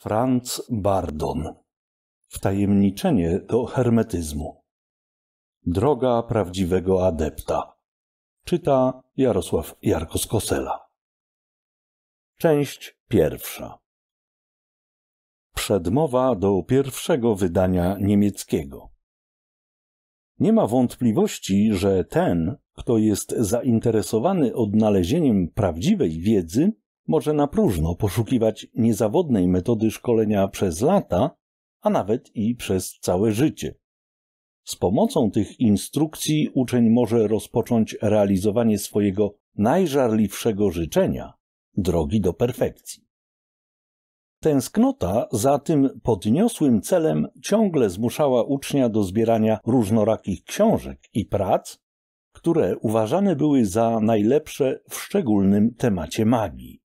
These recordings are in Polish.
Franz Bardon. Wtajemniczenie do hermetyzmu. Droga prawdziwego adepta. Czyta Jarosław Jarkos-Kosela. Część pierwsza. Przedmowa do pierwszego wydania niemieckiego. Nie ma wątpliwości, że ten, kto jest zainteresowany odnalezieniem prawdziwej wiedzy, może na próżno poszukiwać niezawodnej metody szkolenia przez lata, a nawet i przez całe życie. Z pomocą tych instrukcji uczeń może rozpocząć realizowanie swojego najżarliwszego życzenia drogi do perfekcji. Tęsknota za tym podniosłym celem ciągle zmuszała ucznia do zbierania różnorakich książek i prac, które uważane były za najlepsze w szczególnym temacie magii.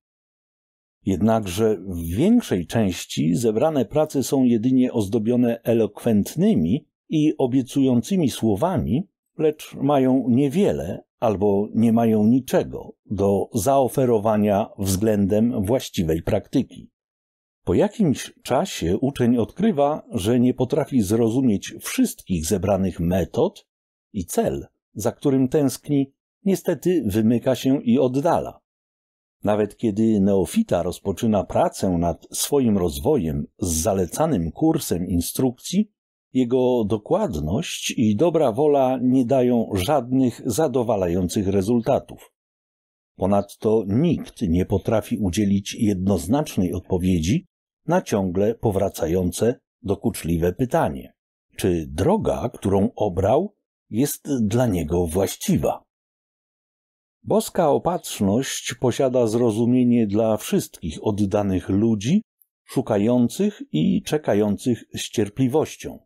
Jednakże w większej części zebrane prace są jedynie ozdobione elokwentnymi i obiecującymi słowami, lecz mają niewiele albo nie mają niczego do zaoferowania względem właściwej praktyki. Po jakimś czasie uczeń odkrywa, że nie potrafi zrozumieć wszystkich zebranych metod i cel, za którym tęskni, niestety wymyka się i oddala. Nawet kiedy neofita rozpoczyna pracę nad swoim rozwojem z zalecanym kursem instrukcji, jego dokładność i dobra wola nie dają żadnych zadowalających rezultatów. Ponadto nikt nie potrafi udzielić jednoznacznej odpowiedzi na ciągle powracające dokuczliwe pytanie, czy droga, którą obrał, jest dla niego właściwa. Boska opatrzność posiada zrozumienie dla wszystkich oddanych ludzi, szukających i czekających z cierpliwością.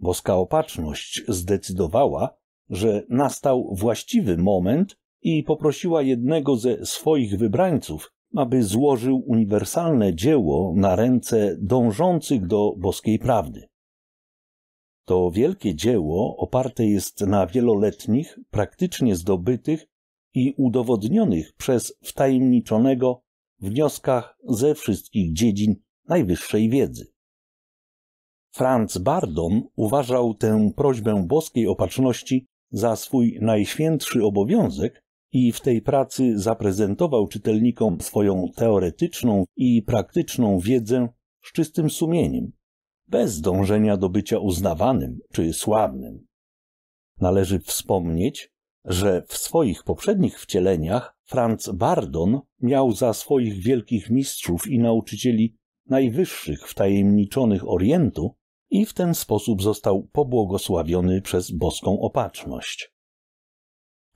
Boska opatrzność zdecydowała, że nastał właściwy moment i poprosiła jednego ze swoich wybrańców, aby złożył uniwersalne dzieło na ręce dążących do boskiej prawdy. To wielkie dzieło oparte jest na wieloletnich, praktycznie zdobytych i udowodnionych przez wtajemniczonego wnioskach ze wszystkich dziedzin najwyższej wiedzy. Franz Bardon uważał tę prośbę boskiej opatrzności za swój najświętszy obowiązek i w tej pracy zaprezentował czytelnikom swoją teoretyczną i praktyczną wiedzę z czystym sumieniem, bez dążenia do bycia uznawanym czy sławnym. Należy wspomnieć, że w swoich poprzednich wcieleniach Franz Bardon miał za swoich wielkich mistrzów i nauczycieli najwyższych wtajemniczonych Orientu i w ten sposób został pobłogosławiony przez boską opatrzność.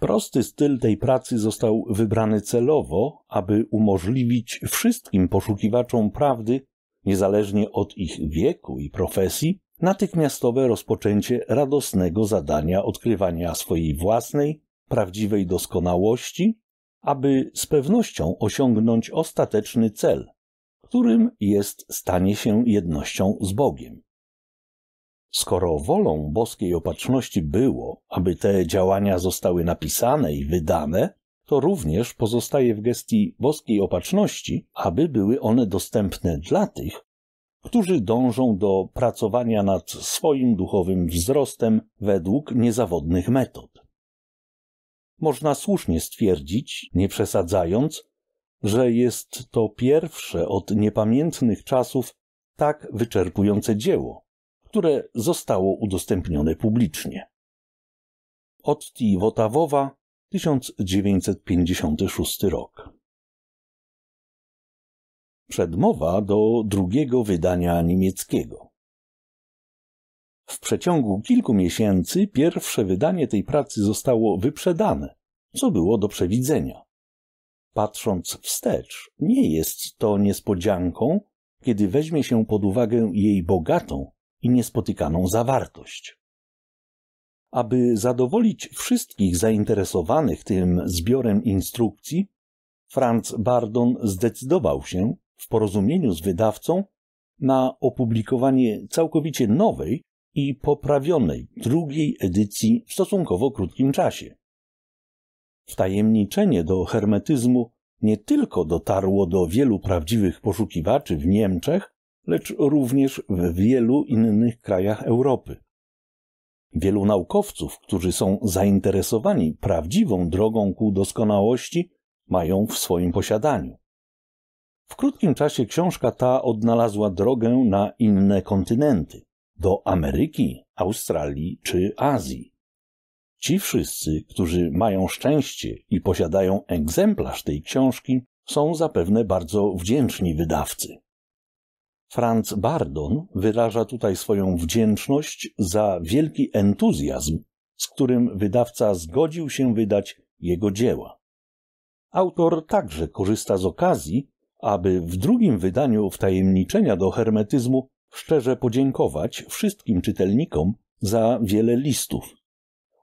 Prosty styl tej pracy został wybrany celowo, aby umożliwić wszystkim poszukiwaczom prawdy, niezależnie od ich wieku i profesji, natychmiastowe rozpoczęcie radosnego zadania odkrywania swojej własnej, prawdziwej doskonałości, aby z pewnością osiągnąć ostateczny cel, którym jest stanie się jednością z Bogiem. Skoro wolą boskiej opatrzności było, aby te działania zostały napisane i wydane, to również pozostaje w gestii boskiej opatrzności, aby były one dostępne dla tych, którzy dążą do pracowania nad swoim duchowym wzrostem według niezawodnych metod. Można słusznie stwierdzić, nie przesadzając, że jest to pierwsze od niepamiętnych czasów tak wyczerpujące dzieło, które zostało udostępnione publicznie. Otti Wotawowa 1956 rok Przedmowa do drugiego wydania niemieckiego. W przeciągu kilku miesięcy pierwsze wydanie tej pracy zostało wyprzedane, co było do przewidzenia. Patrząc wstecz, nie jest to niespodzianką, kiedy weźmie się pod uwagę jej bogatą i niespotykaną zawartość. Aby zadowolić wszystkich zainteresowanych tym zbiorem instrukcji, Franz Bardon zdecydował się, w porozumieniu z wydawcą na opublikowanie całkowicie nowej i poprawionej drugiej edycji w stosunkowo krótkim czasie. Wtajemniczenie do hermetyzmu nie tylko dotarło do wielu prawdziwych poszukiwaczy w Niemczech, lecz również w wielu innych krajach Europy. Wielu naukowców, którzy są zainteresowani prawdziwą drogą ku doskonałości, mają w swoim posiadaniu. W krótkim czasie książka ta odnalazła drogę na inne kontynenty do Ameryki, Australii czy Azji. Ci wszyscy, którzy mają szczęście i posiadają egzemplarz tej książki, są zapewne bardzo wdzięczni wydawcy. Franz Bardon wyraża tutaj swoją wdzięczność za wielki entuzjazm, z którym wydawca zgodził się wydać jego dzieła. Autor także korzysta z okazji, aby w drugim wydaniu wtajemniczenia do hermetyzmu szczerze podziękować wszystkim czytelnikom za wiele listów.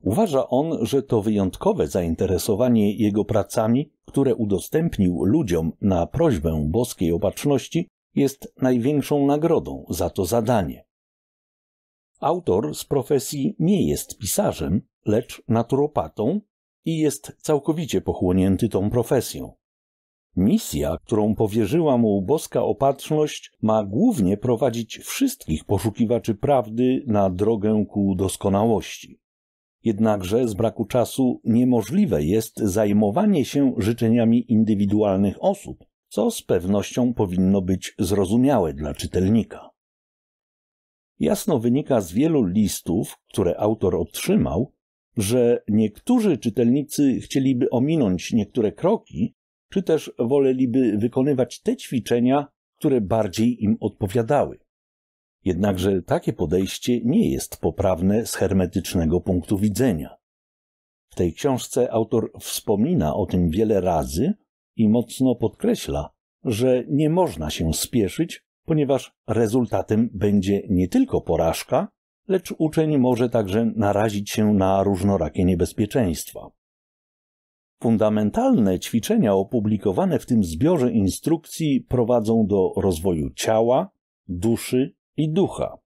Uważa on, że to wyjątkowe zainteresowanie jego pracami, które udostępnił ludziom na prośbę boskiej opatrzności, jest największą nagrodą za to zadanie. Autor z profesji nie jest pisarzem, lecz naturopatą i jest całkowicie pochłonięty tą profesją. Misja, którą powierzyła mu boska opatrzność, ma głównie prowadzić wszystkich poszukiwaczy prawdy na drogę ku doskonałości. Jednakże z braku czasu niemożliwe jest zajmowanie się życzeniami indywidualnych osób, co z pewnością powinno być zrozumiałe dla czytelnika. Jasno wynika z wielu listów, które autor otrzymał, że niektórzy czytelnicy chcieliby ominąć niektóre kroki, czy też woleliby wykonywać te ćwiczenia, które bardziej im odpowiadały. Jednakże takie podejście nie jest poprawne z hermetycznego punktu widzenia. W tej książce autor wspomina o tym wiele razy i mocno podkreśla, że nie można się spieszyć, ponieważ rezultatem będzie nie tylko porażka, lecz uczeń może także narazić się na różnorakie niebezpieczeństwa. Fundamentalne ćwiczenia opublikowane w tym zbiorze instrukcji prowadzą do rozwoju ciała, duszy i ducha.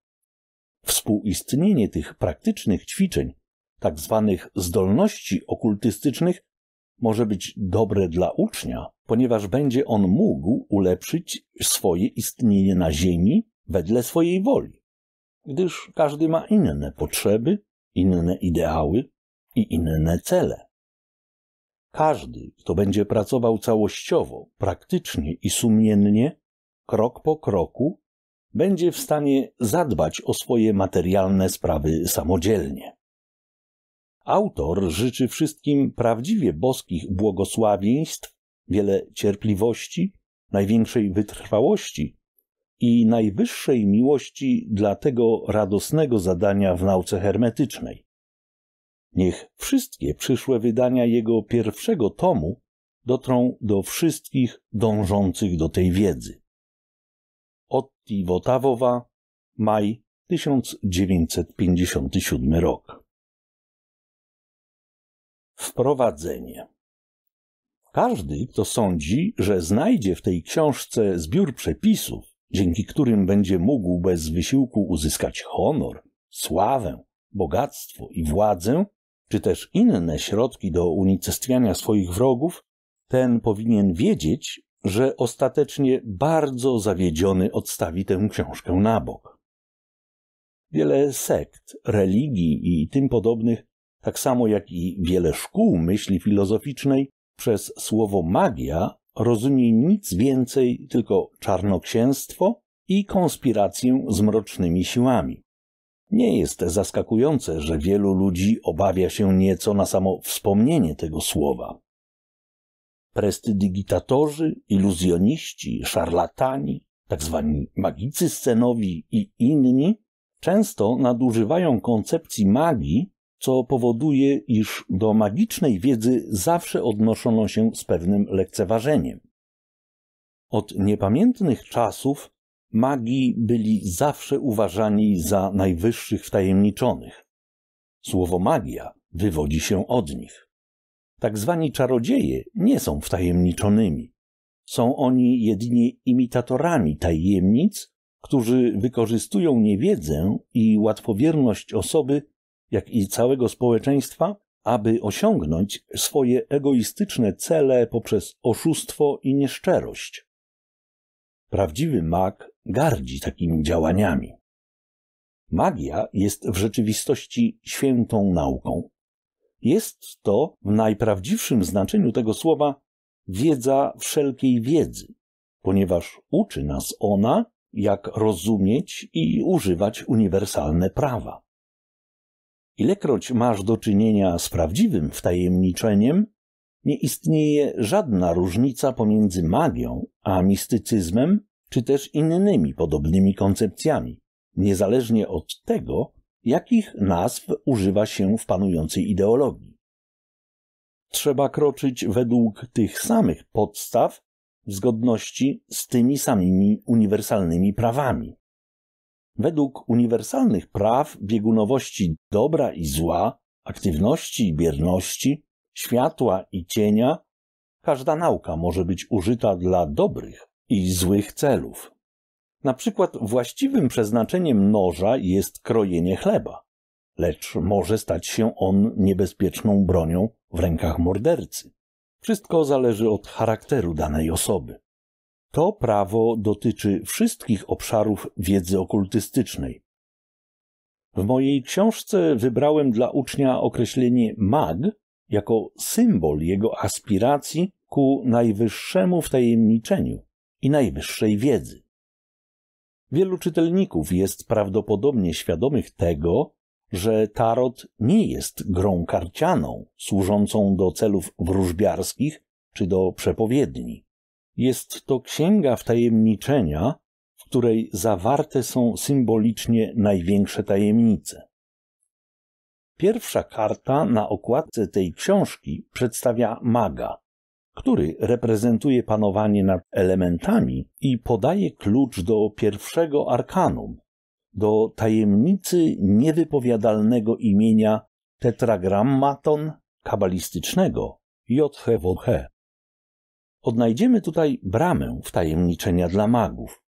Współistnienie tych praktycznych ćwiczeń, tak zwanych zdolności okultystycznych, może być dobre dla ucznia, ponieważ będzie on mógł ulepszyć swoje istnienie na Ziemi wedle swojej woli, gdyż każdy ma inne potrzeby, inne ideały i inne cele. Każdy, kto będzie pracował całościowo, praktycznie i sumiennie, krok po kroku, będzie w stanie zadbać o swoje materialne sprawy samodzielnie. Autor życzy wszystkim prawdziwie boskich błogosławieństw, wiele cierpliwości, największej wytrwałości i najwyższej miłości dla tego radosnego zadania w nauce hermetycznej. Niech wszystkie przyszłe wydania jego pierwszego tomu dotrą do wszystkich dążących do tej wiedzy. Otti Wotawowa, maj 1957 rok. Wprowadzenie. Każdy, kto sądzi, że znajdzie w tej książce zbiór przepisów, dzięki którym będzie mógł bez wysiłku uzyskać honor, sławę, bogactwo i władzę, czy też inne środki do unicestwiania swoich wrogów, ten powinien wiedzieć, że ostatecznie bardzo zawiedziony odstawi tę książkę na bok. Wiele sekt, religii i tym podobnych, tak samo jak i wiele szkół myśli filozoficznej, przez słowo magia rozumie nic więcej tylko czarnoksięstwo i konspirację z mrocznymi siłami. Nie jest zaskakujące, że wielu ludzi obawia się nieco na samo wspomnienie tego słowa. Prestidigitatorzy, iluzjoniści, szarlatani, tzw. Tak magicy scenowi i inni często nadużywają koncepcji magii, co powoduje, iż do magicznej wiedzy zawsze odnoszono się z pewnym lekceważeniem. Od niepamiętnych czasów Magi byli zawsze uważani za najwyższych wtajemniczonych. Słowo magia wywodzi się od nich. Tak zwani czarodzieje nie są wtajemniczonymi. Są oni jedynie imitatorami tajemnic, którzy wykorzystują niewiedzę i łatwowierność osoby, jak i całego społeczeństwa, aby osiągnąć swoje egoistyczne cele poprzez oszustwo i nieszczerość. Prawdziwy mag gardzi takimi działaniami. Magia jest w rzeczywistości świętą nauką. Jest to w najprawdziwszym znaczeniu tego słowa wiedza wszelkiej wiedzy, ponieważ uczy nas ona, jak rozumieć i używać uniwersalne prawa. Ilekroć masz do czynienia z prawdziwym wtajemniczeniem, nie istnieje żadna różnica pomiędzy magią a mistycyzmem czy też innymi podobnymi koncepcjami, niezależnie od tego, jakich nazw używa się w panującej ideologii. Trzeba kroczyć według tych samych podstaw w zgodności z tymi samymi uniwersalnymi prawami. Według uniwersalnych praw biegunowości dobra i zła, aktywności i bierności, światła i cienia, każda nauka może być użyta dla dobrych i złych celów. Na przykład właściwym przeznaczeniem noża jest krojenie chleba, lecz może stać się on niebezpieczną bronią w rękach mordercy. Wszystko zależy od charakteru danej osoby. To prawo dotyczy wszystkich obszarów wiedzy okultystycznej. W mojej książce wybrałem dla ucznia określenie mag jako symbol jego aspiracji ku najwyższemu wtajemniczeniu i najwyższej wiedzy. Wielu czytelników jest prawdopodobnie świadomych tego, że tarot nie jest grą karcianą służącą do celów wróżbiarskich czy do przepowiedni. Jest to księga wtajemniczenia, w której zawarte są symbolicznie największe tajemnice. Pierwsza karta na okładce tej książki przedstawia maga, który reprezentuje panowanie nad elementami i podaje klucz do pierwszego arkanum, do tajemnicy niewypowiadalnego imienia tetragrammaton kabalistycznego JHWH. Odnajdziemy tutaj bramę wtajemniczenia dla magów.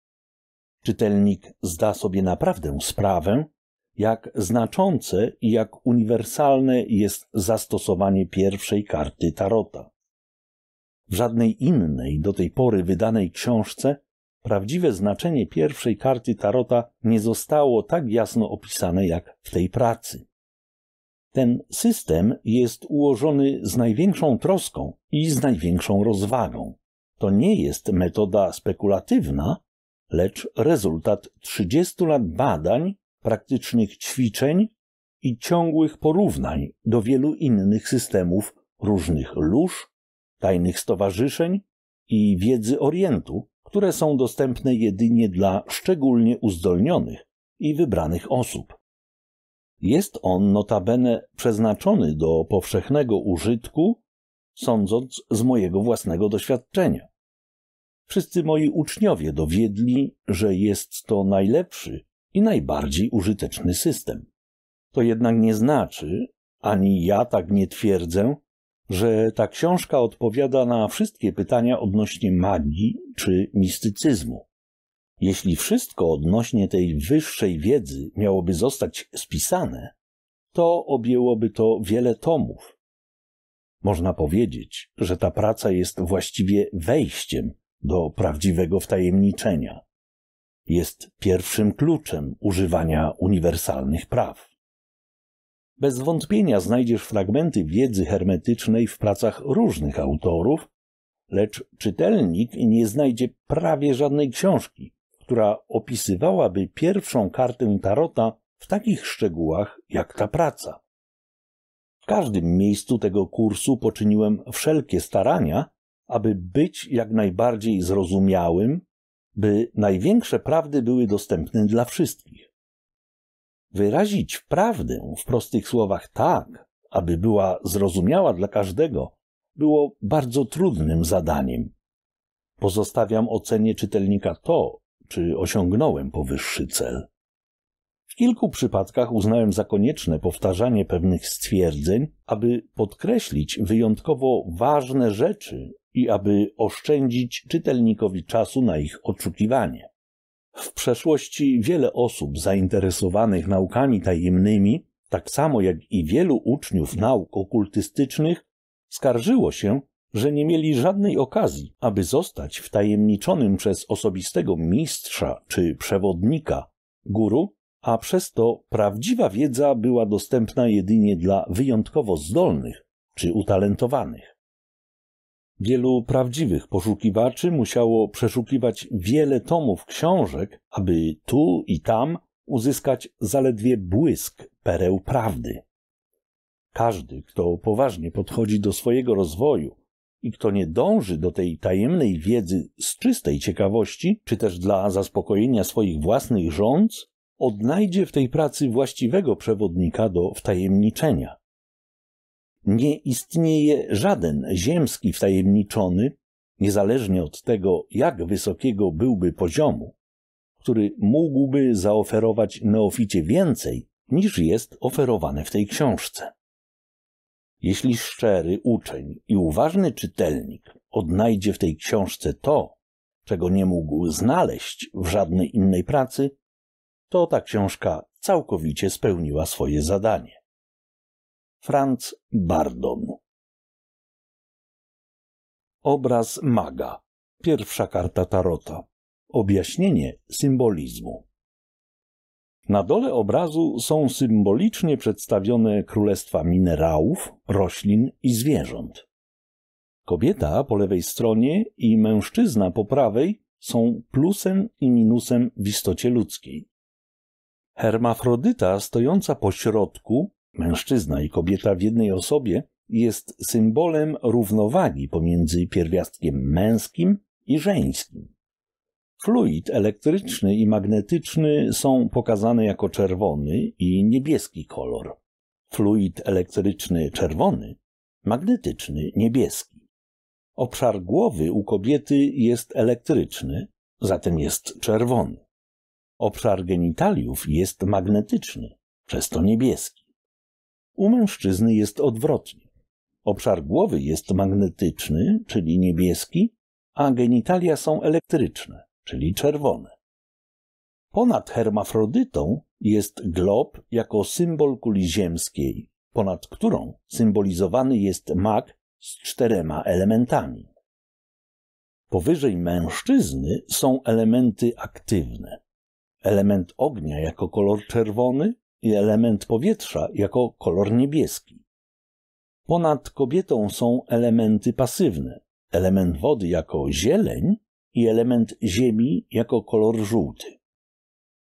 Czytelnik zda sobie naprawdę sprawę, jak znaczące i jak uniwersalne jest zastosowanie pierwszej karty Tarota. W żadnej innej do tej pory wydanej książce prawdziwe znaczenie pierwszej karty Tarota nie zostało tak jasno opisane jak w tej pracy. Ten system jest ułożony z największą troską i z największą rozwagą. To nie jest metoda spekulatywna, lecz rezultat 30 lat badań, praktycznych ćwiczeń i ciągłych porównań do wielu innych systemów różnych lóż, tajnych stowarzyszeń i wiedzy Orientu, które są dostępne jedynie dla szczególnie uzdolnionych i wybranych osób. Jest on notabene przeznaczony do powszechnego użytku, sądząc z mojego własnego doświadczenia. Wszyscy moi uczniowie dowiedli, że jest to najlepszy i najbardziej użyteczny system. To jednak nie znaczy, ani ja tak nie twierdzę, że ta książka odpowiada na wszystkie pytania odnośnie magii czy mistycyzmu. Jeśli wszystko odnośnie tej wyższej wiedzy miałoby zostać spisane, to objęłoby to wiele tomów. Można powiedzieć, że ta praca jest właściwie wejściem do prawdziwego wtajemniczenia. Jest pierwszym kluczem używania uniwersalnych praw. Bez wątpienia znajdziesz fragmenty wiedzy hermetycznej w pracach różnych autorów, lecz czytelnik nie znajdzie prawie żadnej książki, która opisywałaby pierwszą kartę Tarota w takich szczegółach jak ta praca. W każdym miejscu tego kursu poczyniłem wszelkie starania, aby być jak najbardziej zrozumiałym, by największe prawdy były dostępne dla wszystkich. Wyrazić prawdę w prostych słowach tak, aby była zrozumiała dla każdego, było bardzo trudnym zadaniem. Pozostawiam ocenie czytelnika to, czy osiągnąłem powyższy cel. W kilku przypadkach uznałem za konieczne powtarzanie pewnych stwierdzeń, aby podkreślić wyjątkowo ważne rzeczy i aby oszczędzić czytelnikowi czasu na ich oczekiwanie. W przeszłości wiele osób zainteresowanych naukami tajemnymi, tak samo jak i wielu uczniów nauk okultystycznych, skarżyło się, że nie mieli żadnej okazji, aby zostać wtajemniczonym przez osobistego mistrza czy przewodnika, guru, a przez to prawdziwa wiedza była dostępna jedynie dla wyjątkowo zdolnych czy utalentowanych. Wielu prawdziwych poszukiwaczy musiało przeszukiwać wiele tomów książek, aby tu i tam uzyskać zaledwie błysk pereł prawdy. Każdy, kto poważnie podchodzi do swojego rozwoju i kto nie dąży do tej tajemnej wiedzy z czystej ciekawości, czy też dla zaspokojenia swoich własnych rządz, odnajdzie w tej pracy właściwego przewodnika do wtajemniczenia. Nie istnieje żaden ziemski wtajemniczony, niezależnie od tego, jak wysokiego byłby poziomu, który mógłby zaoferować neoficie więcej niż jest oferowane w tej książce. Jeśli szczery uczeń i uważny czytelnik odnajdzie w tej książce to, czego nie mógł znaleźć w żadnej innej pracy, to ta książka całkowicie spełniła swoje zadanie. Franz Bardon. Obraz maga. Pierwsza karta tarota. Objaśnienie symbolizmu. Na dole obrazu są symbolicznie przedstawione królestwa minerałów, roślin i zwierząt. Kobieta po lewej stronie i mężczyzna po prawej są plusem i minusem w istocie ludzkiej. Hermafrodyta stojąca po środku mężczyzna i kobieta w jednej osobie, jest symbolem równowagi pomiędzy pierwiastkiem męskim i żeńskim. Fluid elektryczny i magnetyczny są pokazane jako czerwony i niebieski kolor. Fluid elektryczny czerwony, magnetyczny niebieski. Obszar głowy u kobiety jest elektryczny, zatem jest czerwony. Obszar genitaliów jest magnetyczny, przez to niebieski. U mężczyzny jest odwrotnie. Obszar głowy jest magnetyczny, czyli niebieski, a genitalia są elektryczne, czyli czerwone. Ponad hermafrodytą jest glob jako symbol kuli ziemskiej, ponad którą symbolizowany jest mak z czterema elementami. Powyżej mężczyzny są elementy aktywne. Element ognia jako kolor czerwony, i element powietrza jako kolor niebieski. Ponad kobietą są elementy pasywne, element wody jako zieleń i element ziemi jako kolor żółty.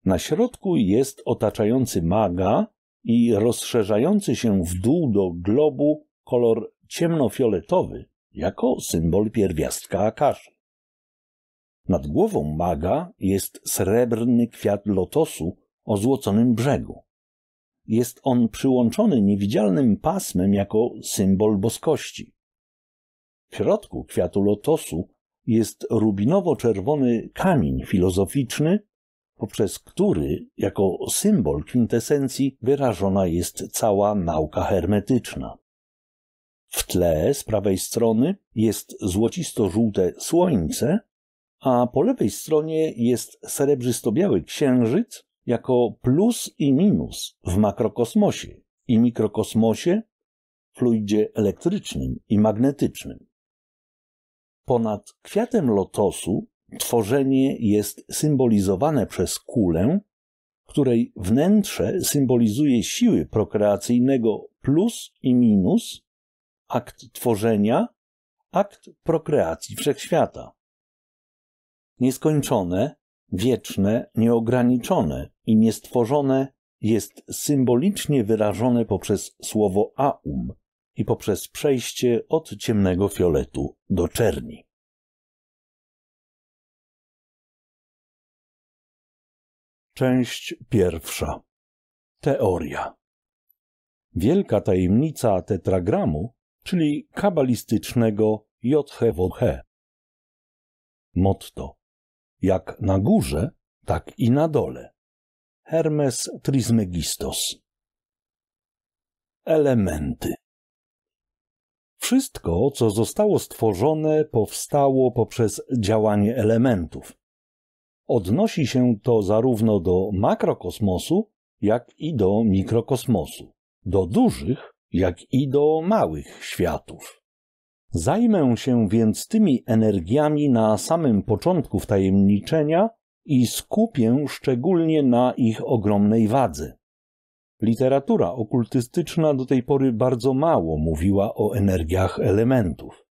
Na środku jest otaczający maga i rozszerzający się w dół do globu kolor ciemnofioletowy jako symbol pierwiastka akaszy. Nad głową maga jest srebrny kwiat lotosu o złoconym brzegu jest on przyłączony niewidzialnym pasmem jako symbol boskości. W środku kwiatu lotosu jest rubinowo-czerwony kamień filozoficzny, poprzez który jako symbol kwintesencji wyrażona jest cała nauka hermetyczna. W tle z prawej strony jest złocisto-żółte słońce, a po lewej stronie jest srebrzysto-biały księżyc, jako plus i minus w makrokosmosie i mikrokosmosie, fluidzie elektrycznym i magnetycznym. Ponad kwiatem lotosu tworzenie jest symbolizowane przez kulę, której wnętrze symbolizuje siły prokreacyjnego plus i minus, akt tworzenia, akt prokreacji wszechświata. Nieskończone, wieczne, nieograniczone i niestworzone jest symbolicznie wyrażone poprzez słowo aum i poprzez przejście od ciemnego fioletu do czerni. Część pierwsza. Teoria. Wielka tajemnica tetragramu, czyli kabalistycznego JHWH. Motto. Jak na górze, tak i na dole. Hermes Trismegistos. Elementy. Wszystko, co zostało stworzone, powstało poprzez działanie elementów. Odnosi się to zarówno do makrokosmosu, jak i do mikrokosmosu, do dużych, jak i do małych światów. Zajmę się więc tymi energiami na samym początku wtajemniczenia i skupię szczególnie na ich ogromnej wadze. Literatura okultystyczna do tej pory bardzo mało mówiła o energiach elementów.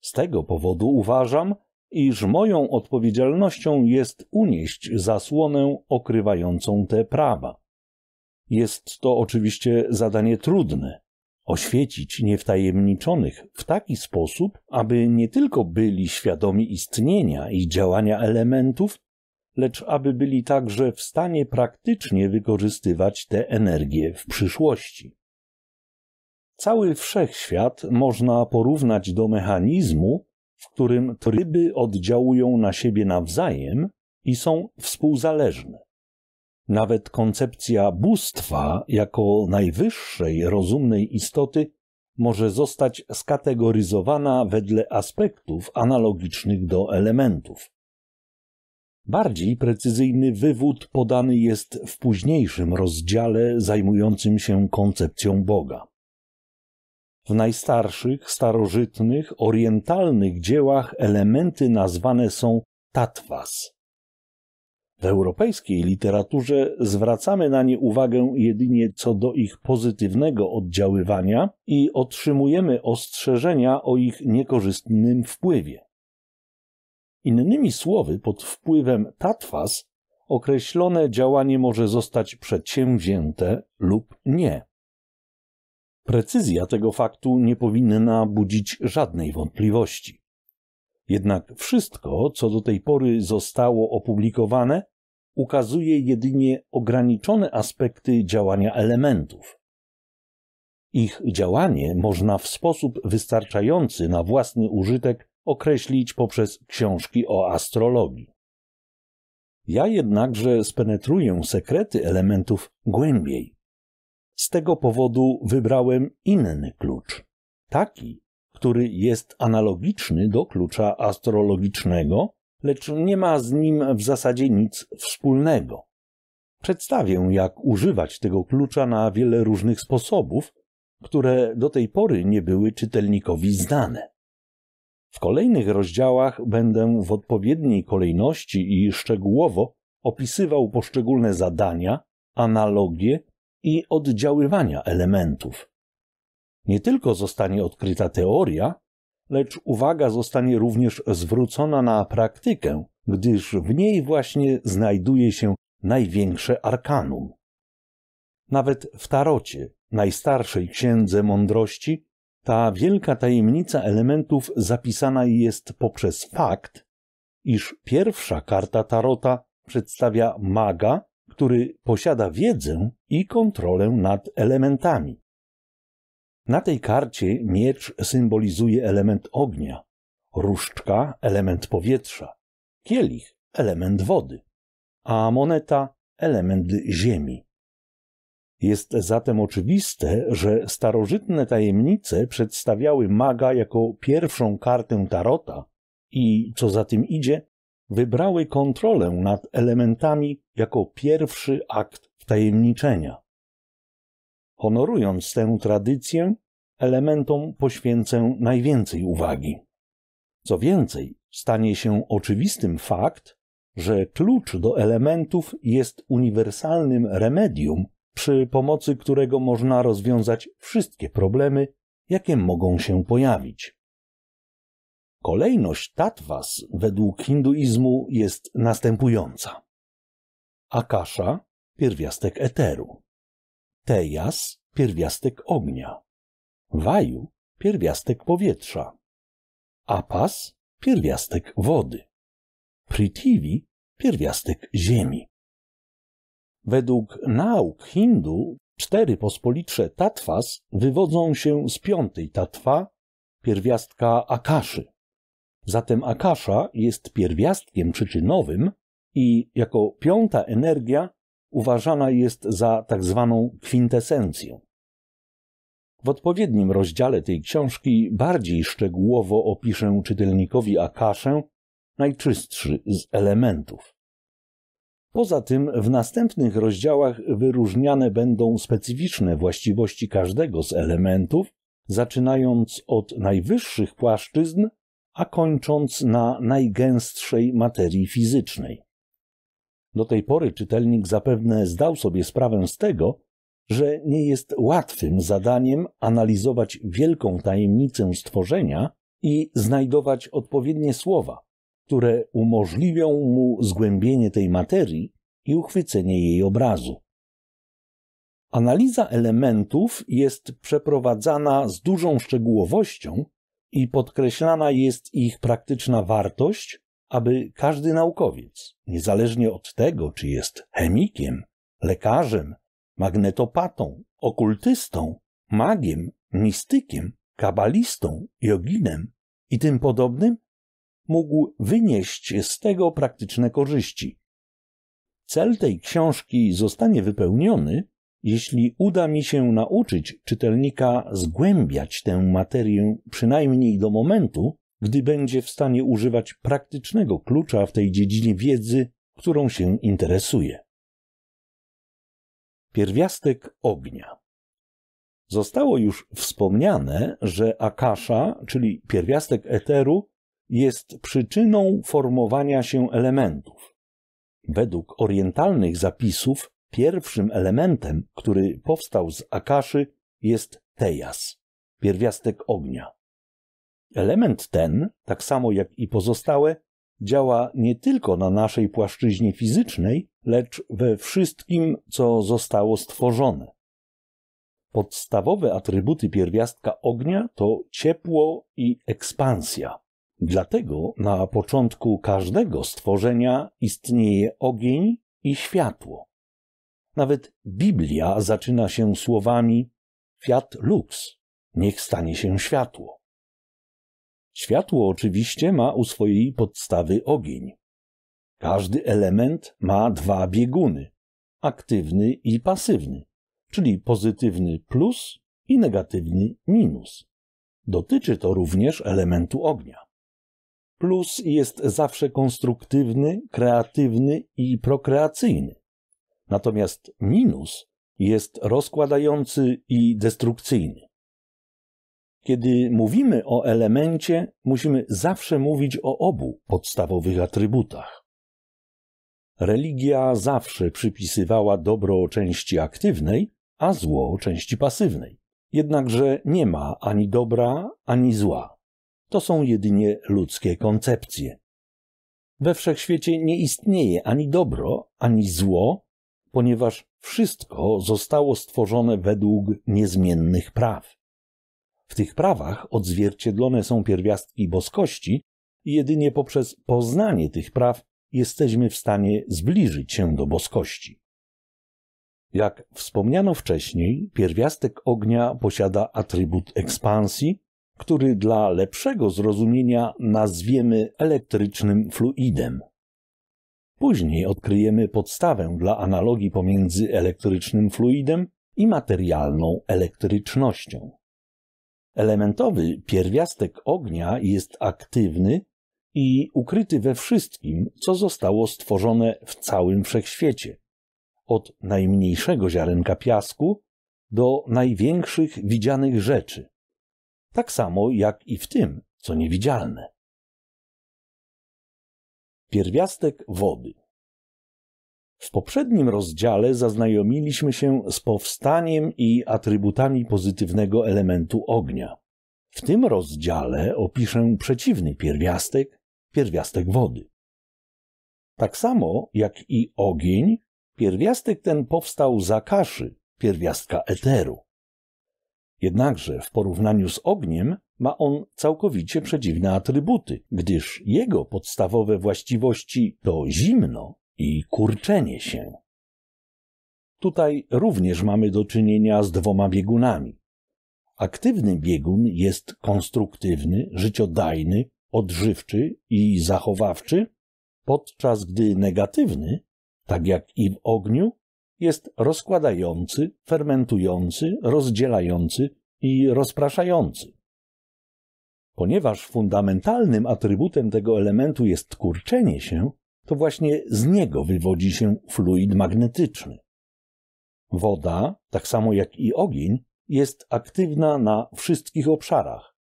Z tego powodu uważam, iż moją odpowiedzialnością jest unieść zasłonę okrywającą te prawa. Jest to oczywiście zadanie trudne oświecić niewtajemniczonych w taki sposób, aby nie tylko byli świadomi istnienia i działania elementów, lecz aby byli także w stanie praktycznie wykorzystywać te energie w przyszłości. Cały wszechświat można porównać do mechanizmu, w którym tryby oddziałują na siebie nawzajem i są współzależne. Nawet koncepcja bóstwa jako najwyższej rozumnej istoty może zostać skategoryzowana wedle aspektów analogicznych do elementów. Bardziej precyzyjny wywód podany jest w późniejszym rozdziale zajmującym się koncepcją Boga. W najstarszych, starożytnych, orientalnych dziełach elementy nazwane są tatwas. W europejskiej literaturze zwracamy na nie uwagę jedynie co do ich pozytywnego oddziaływania i otrzymujemy ostrzeżenia o ich niekorzystnym wpływie. Innymi słowy, pod wpływem tatwas określone działanie może zostać przedsięwzięte lub nie. Precyzja tego faktu nie powinna budzić żadnej wątpliwości. Jednak wszystko, co do tej pory zostało opublikowane, ukazuje jedynie ograniczone aspekty działania elementów. Ich działanie można w sposób wystarczający na własny użytek określić poprzez książki o astrologii. Ja jednakże spenetruję sekrety elementów głębiej. Z tego powodu wybrałem inny klucz. Taki, który jest analogiczny do klucza astrologicznego, lecz nie ma z nim w zasadzie nic wspólnego. Przedstawię, jak używać tego klucza na wiele różnych sposobów, które do tej pory nie były czytelnikowi znane. W kolejnych rozdziałach będę w odpowiedniej kolejności i szczegółowo opisywał poszczególne zadania, analogie i oddziaływania elementów. Nie tylko zostanie odkryta teoria, lecz uwaga zostanie również zwrócona na praktykę, gdyż w niej właśnie znajduje się największe arkanum. Nawet w Tarocie, najstarszej księdze mądrości, ta wielka tajemnica elementów zapisana jest poprzez fakt, iż pierwsza karta tarota przedstawia maga, który posiada wiedzę i kontrolę nad elementami. Na tej karcie miecz symbolizuje element ognia, różdżka element powietrza, kielich element wody, a moneta element ziemi. Jest zatem oczywiste, że starożytne tajemnice przedstawiały maga jako pierwszą kartę tarota i, co za tym idzie, wybrały kontrolę nad elementami jako pierwszy akt wtajemniczenia. Honorując tę tradycję, elementom poświęcę najwięcej uwagi. Co więcej, stanie się oczywistym fakt, że klucz do elementów jest uniwersalnym remedium przy pomocy którego można rozwiązać wszystkie problemy, jakie mogą się pojawić. Kolejność tatwas według hinduizmu jest następująca. Akasha – pierwiastek eteru. Tejas, pierwiastek ognia. Waju, pierwiastek powietrza. Apas, pierwiastek wody. Prithivi – pierwiastek ziemi. Według nauk Hindu cztery pospolitsze tatwas wywodzą się z piątej tatwa, pierwiastka Akaszy. Zatem Akasza jest pierwiastkiem przyczynowym i jako piąta energia uważana jest za tak zwaną kwintesencję. W odpowiednim rozdziale tej książki bardziej szczegółowo opiszę czytelnikowi Akaszę najczystszy z elementów. Poza tym w następnych rozdziałach wyróżniane będą specyficzne właściwości każdego z elementów, zaczynając od najwyższych płaszczyzn, a kończąc na najgęstszej materii fizycznej. Do tej pory czytelnik zapewne zdał sobie sprawę z tego, że nie jest łatwym zadaniem analizować wielką tajemnicę stworzenia i znajdować odpowiednie słowa, które umożliwią mu zgłębienie tej materii i uchwycenie jej obrazu. Analiza elementów jest przeprowadzana z dużą szczegółowością i podkreślana jest ich praktyczna wartość, aby każdy naukowiec, niezależnie od tego, czy jest chemikiem, lekarzem, magnetopatą, okultystą, magiem, mistykiem, kabalistą, joginem i tym podobnym, mógł wynieść z tego praktyczne korzyści. Cel tej książki zostanie wypełniony, jeśli uda mi się nauczyć czytelnika zgłębiać tę materię przynajmniej do momentu, gdy będzie w stanie używać praktycznego klucza w tej dziedzinie wiedzy, którą się interesuje. Pierwiastek ognia. Zostało już wspomniane, że akasza, czyli pierwiastek eteru, jest przyczyną formowania się elementów. Według orientalnych zapisów pierwszym elementem, który powstał z akaszy, jest tejas, pierwiastek ognia. Element ten, tak samo jak i pozostałe, działa nie tylko na naszej płaszczyźnie fizycznej, lecz we wszystkim, co zostało stworzone. Podstawowe atrybuty pierwiastka ognia to ciepło i ekspansja. Dlatego na początku każdego stworzenia istnieje ogień i światło. Nawet Biblia zaczyna się słowami Fiat lux, niech stanie się światło. Światło oczywiście ma u swojej podstawy ogień. Każdy element ma dwa bieguny aktywny i pasywny, czyli pozytywny plus i negatywny minus. Dotyczy to również elementu ognia. Plus jest zawsze konstruktywny, kreatywny i prokreacyjny. Natomiast minus jest rozkładający i destrukcyjny. Kiedy mówimy o elemencie, musimy zawsze mówić o obu podstawowych atrybutach. Religia zawsze przypisywała dobro części aktywnej, a zło części pasywnej. Jednakże nie ma ani dobra, ani zła to są jedynie ludzkie koncepcje. We wszechświecie nie istnieje ani dobro, ani zło, ponieważ wszystko zostało stworzone według niezmiennych praw. W tych prawach odzwierciedlone są pierwiastki boskości i jedynie poprzez poznanie tych praw jesteśmy w stanie zbliżyć się do boskości. Jak wspomniano wcześniej, pierwiastek ognia posiada atrybut ekspansji, który dla lepszego zrozumienia nazwiemy elektrycznym fluidem. Później odkryjemy podstawę dla analogii pomiędzy elektrycznym fluidem i materialną elektrycznością. Elementowy pierwiastek ognia jest aktywny i ukryty we wszystkim, co zostało stworzone w całym wszechświecie, od najmniejszego ziarenka piasku do największych widzianych rzeczy tak samo jak i w tym, co niewidzialne. Pierwiastek wody. W poprzednim rozdziale zaznajomiliśmy się z powstaniem i atrybutami pozytywnego elementu ognia. W tym rozdziale opiszę przeciwny pierwiastek, pierwiastek wody. Tak samo jak i ogień, pierwiastek ten powstał z kaszy, pierwiastka eteru. Jednakże w porównaniu z ogniem ma on całkowicie przedziwne atrybuty, gdyż jego podstawowe właściwości to zimno i kurczenie się. Tutaj również mamy do czynienia z dwoma biegunami. Aktywny biegun jest konstruktywny, życiodajny, odżywczy i zachowawczy, podczas gdy negatywny, tak jak i w ogniu, jest rozkładający, fermentujący, rozdzielający i rozpraszający. Ponieważ fundamentalnym atrybutem tego elementu jest kurczenie się, to właśnie z niego wywodzi się fluid magnetyczny. Woda, tak samo jak i ogień, jest aktywna na wszystkich obszarach.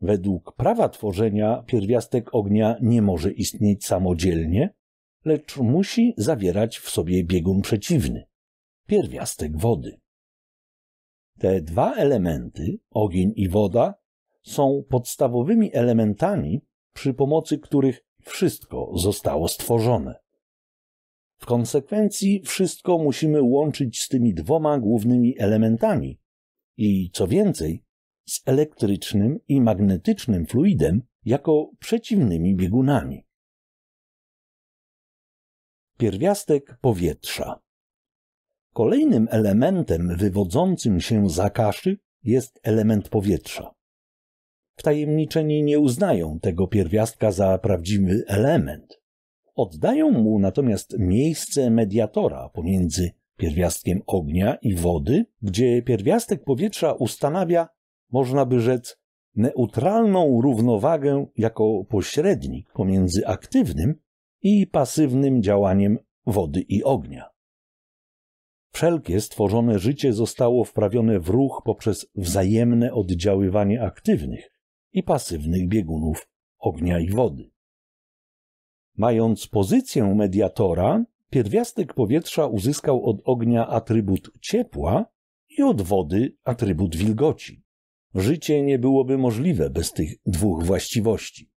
Według prawa tworzenia pierwiastek ognia nie może istnieć samodzielnie, lecz musi zawierać w sobie biegun przeciwny pierwiastek wody. Te dwa elementy, ogień i woda, są podstawowymi elementami, przy pomocy których wszystko zostało stworzone. W konsekwencji wszystko musimy łączyć z tymi dwoma głównymi elementami i co więcej, z elektrycznym i magnetycznym fluidem jako przeciwnymi biegunami pierwiastek powietrza. Kolejnym elementem wywodzącym się z akaszy jest element powietrza. Wtajemniczeni nie uznają tego pierwiastka za prawdziwy element. Oddają mu natomiast miejsce mediatora pomiędzy pierwiastkiem ognia i wody, gdzie pierwiastek powietrza ustanawia, można by rzec, neutralną równowagę jako pośrednik pomiędzy aktywnym i pasywnym działaniem wody i ognia. Wszelkie stworzone życie zostało wprawione w ruch poprzez wzajemne oddziaływanie aktywnych i pasywnych biegunów ognia i wody. Mając pozycję mediatora, pierwiastek powietrza uzyskał od ognia atrybut ciepła i od wody atrybut wilgoci. Życie nie byłoby możliwe bez tych dwóch właściwości.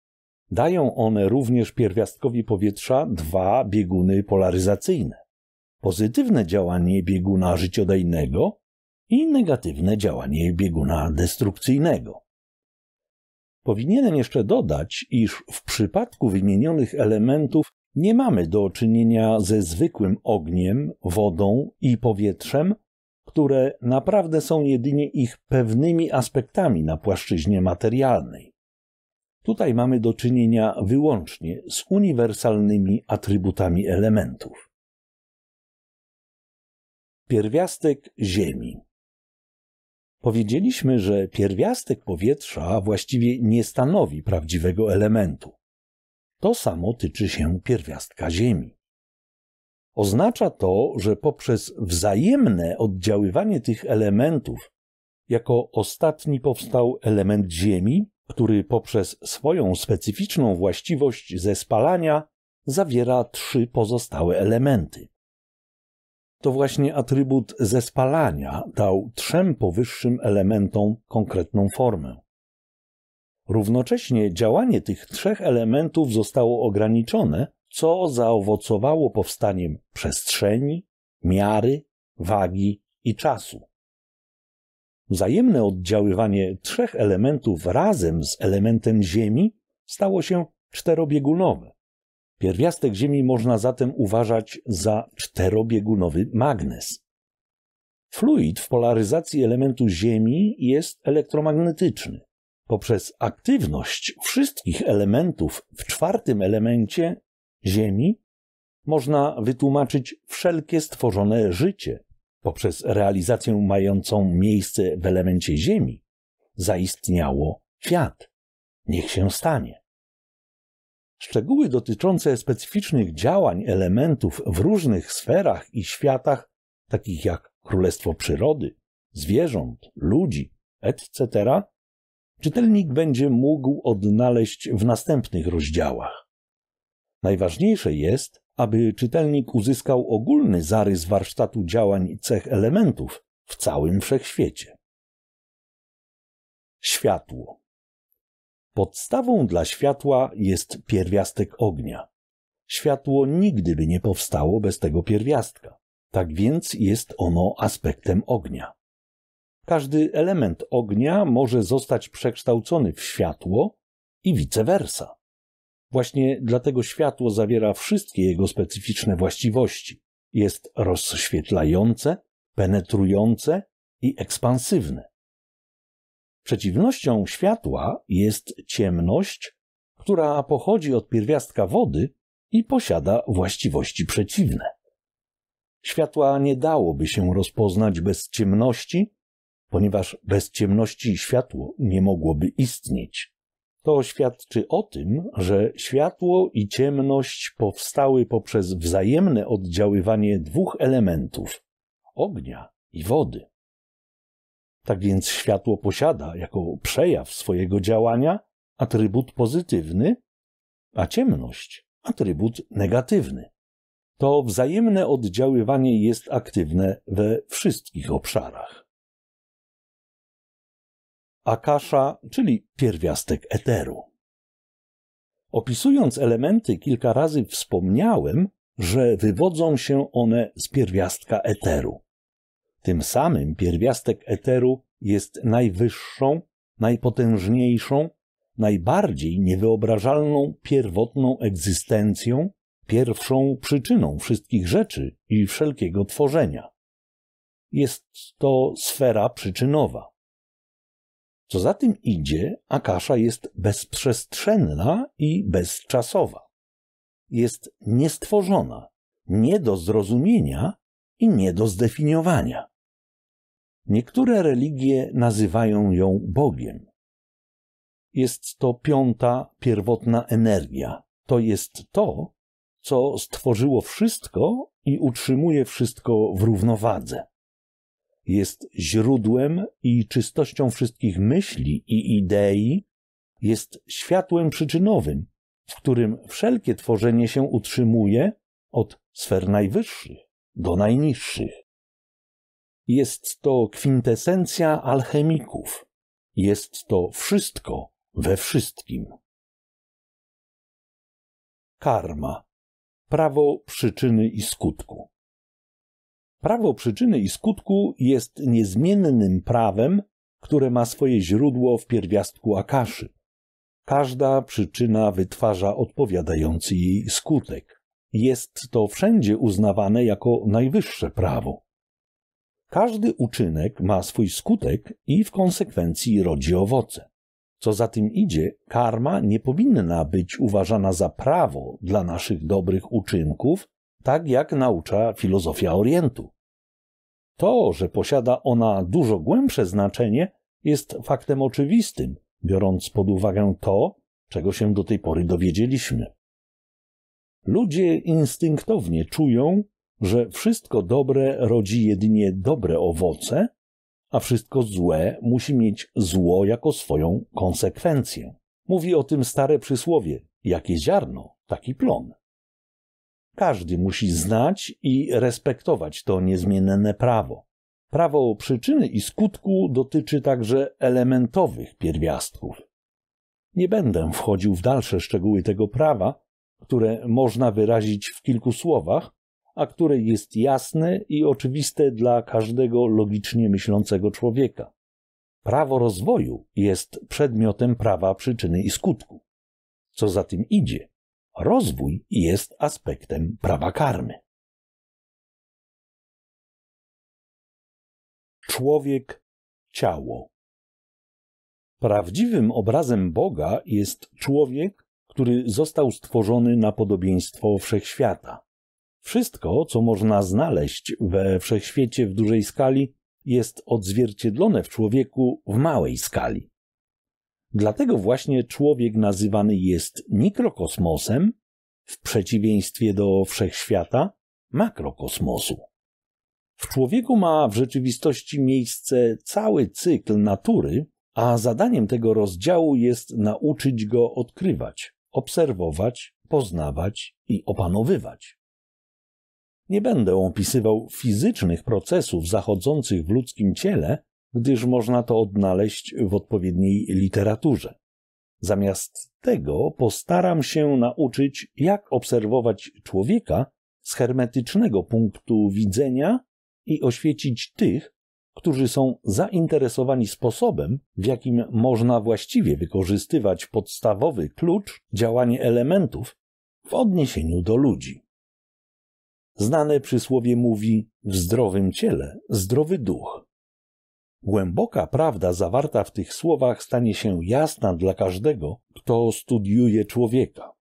Dają one również pierwiastkowi powietrza dwa bieguny polaryzacyjne. Pozytywne działanie bieguna życiodajnego i negatywne działanie bieguna destrukcyjnego. Powinienem jeszcze dodać, iż w przypadku wymienionych elementów nie mamy do czynienia ze zwykłym ogniem, wodą i powietrzem, które naprawdę są jedynie ich pewnymi aspektami na płaszczyźnie materialnej. Tutaj mamy do czynienia wyłącznie z uniwersalnymi atrybutami elementów. Pierwiastek Ziemi. Powiedzieliśmy, że pierwiastek powietrza właściwie nie stanowi prawdziwego elementu. To samo tyczy się pierwiastka Ziemi. Oznacza to, że poprzez wzajemne oddziaływanie tych elementów, jako ostatni powstał element Ziemi, który poprzez swoją specyficzną właściwość zespalania zawiera trzy pozostałe elementy. To właśnie atrybut zespalania dał trzem powyższym elementom konkretną formę. Równocześnie działanie tych trzech elementów zostało ograniczone, co zaowocowało powstaniem przestrzeni, miary, wagi i czasu. Wzajemne oddziaływanie trzech elementów razem z elementem Ziemi stało się czterobiegunowe. Pierwiastek Ziemi można zatem uważać za czterobiegunowy magnes. Fluid w polaryzacji elementu Ziemi jest elektromagnetyczny. Poprzez aktywność wszystkich elementów w czwartym elemencie Ziemi można wytłumaczyć wszelkie stworzone życie, poprzez realizację mającą miejsce w elemencie Ziemi, zaistniało świat. Niech się stanie. Szczegóły dotyczące specyficznych działań elementów w różnych sferach i światach, takich jak królestwo przyrody, zwierząt, ludzi, etc., czytelnik będzie mógł odnaleźć w następnych rozdziałach. Najważniejsze jest, aby czytelnik uzyskał ogólny zarys warsztatu działań cech elementów w całym wszechświecie. Światło. Podstawą dla światła jest pierwiastek ognia. Światło nigdy by nie powstało bez tego pierwiastka, tak więc jest ono aspektem ognia. Każdy element ognia może zostać przekształcony w światło i vice versa. Właśnie dlatego światło zawiera wszystkie jego specyficzne właściwości. Jest rozświetlające, penetrujące i ekspansywne. Przeciwnością światła jest ciemność, która pochodzi od pierwiastka wody i posiada właściwości przeciwne. Światła nie dałoby się rozpoznać bez ciemności, ponieważ bez ciemności światło nie mogłoby istnieć. To świadczy o tym, że światło i ciemność powstały poprzez wzajemne oddziaływanie dwóch elementów ognia i wody. Tak więc światło posiada jako przejaw swojego działania atrybut pozytywny, a ciemność atrybut negatywny. To wzajemne oddziaływanie jest aktywne we wszystkich obszarach akasza, czyli pierwiastek eteru. Opisując elementy, kilka razy wspomniałem, że wywodzą się one z pierwiastka eteru. Tym samym pierwiastek eteru jest najwyższą, najpotężniejszą, najbardziej niewyobrażalną pierwotną egzystencją, pierwszą przyczyną wszystkich rzeczy i wszelkiego tworzenia. Jest to sfera przyczynowa. Co za tym idzie, Akasza jest bezprzestrzenna i bezczasowa. Jest niestworzona, nie do zrozumienia i nie do zdefiniowania. Niektóre religie nazywają ją Bogiem. Jest to piąta pierwotna energia. To jest to, co stworzyło wszystko i utrzymuje wszystko w równowadze jest źródłem i czystością wszystkich myśli i idei, jest światłem przyczynowym, w którym wszelkie tworzenie się utrzymuje od sfer najwyższych do najniższych. Jest to kwintesencja alchemików. Jest to wszystko we wszystkim. Karma. Prawo przyczyny i skutku. Prawo przyczyny i skutku jest niezmiennym prawem, które ma swoje źródło w pierwiastku Akaszy. Każda przyczyna wytwarza odpowiadający jej skutek. Jest to wszędzie uznawane jako najwyższe prawo. Każdy uczynek ma swój skutek i w konsekwencji rodzi owoce. Co za tym idzie, karma nie powinna być uważana za prawo dla naszych dobrych uczynków, tak jak naucza filozofia Orientu. To, że posiada ona dużo głębsze znaczenie, jest faktem oczywistym, biorąc pod uwagę to, czego się do tej pory dowiedzieliśmy. Ludzie instynktownie czują, że wszystko dobre rodzi jedynie dobre owoce, a wszystko złe musi mieć zło jako swoją konsekwencję. Mówi o tym stare przysłowie: jakie ziarno, taki plon. Każdy musi znać i respektować to niezmienne prawo. Prawo przyczyny i skutku dotyczy także elementowych pierwiastków. Nie będę wchodził w dalsze szczegóły tego prawa, które można wyrazić w kilku słowach, a które jest jasne i oczywiste dla każdego logicznie myślącego człowieka. Prawo rozwoju jest przedmiotem prawa przyczyny i skutku. Co za tym idzie? Rozwój jest aspektem prawa karmy. Człowiek ciało. Prawdziwym obrazem Boga jest człowiek, który został stworzony na podobieństwo wszechświata. Wszystko, co można znaleźć we wszechświecie w dużej skali, jest odzwierciedlone w człowieku w małej skali. Dlatego właśnie człowiek nazywany jest mikrokosmosem, w przeciwieństwie do wszechświata, makrokosmosu. W człowieku ma w rzeczywistości miejsce cały cykl natury, a zadaniem tego rozdziału jest nauczyć go odkrywać, obserwować, poznawać i opanowywać. Nie będę opisywał fizycznych procesów zachodzących w ludzkim ciele, gdyż można to odnaleźć w odpowiedniej literaturze. Zamiast tego postaram się nauczyć, jak obserwować człowieka z hermetycznego punktu widzenia i oświecić tych, którzy są zainteresowani sposobem, w jakim można właściwie wykorzystywać podstawowy klucz działania elementów w odniesieniu do ludzi. Znane przysłowie mówi: w zdrowym ciele zdrowy duch. Głęboka prawda zawarta w tych słowach stanie się jasna dla każdego, kto studiuje człowieka.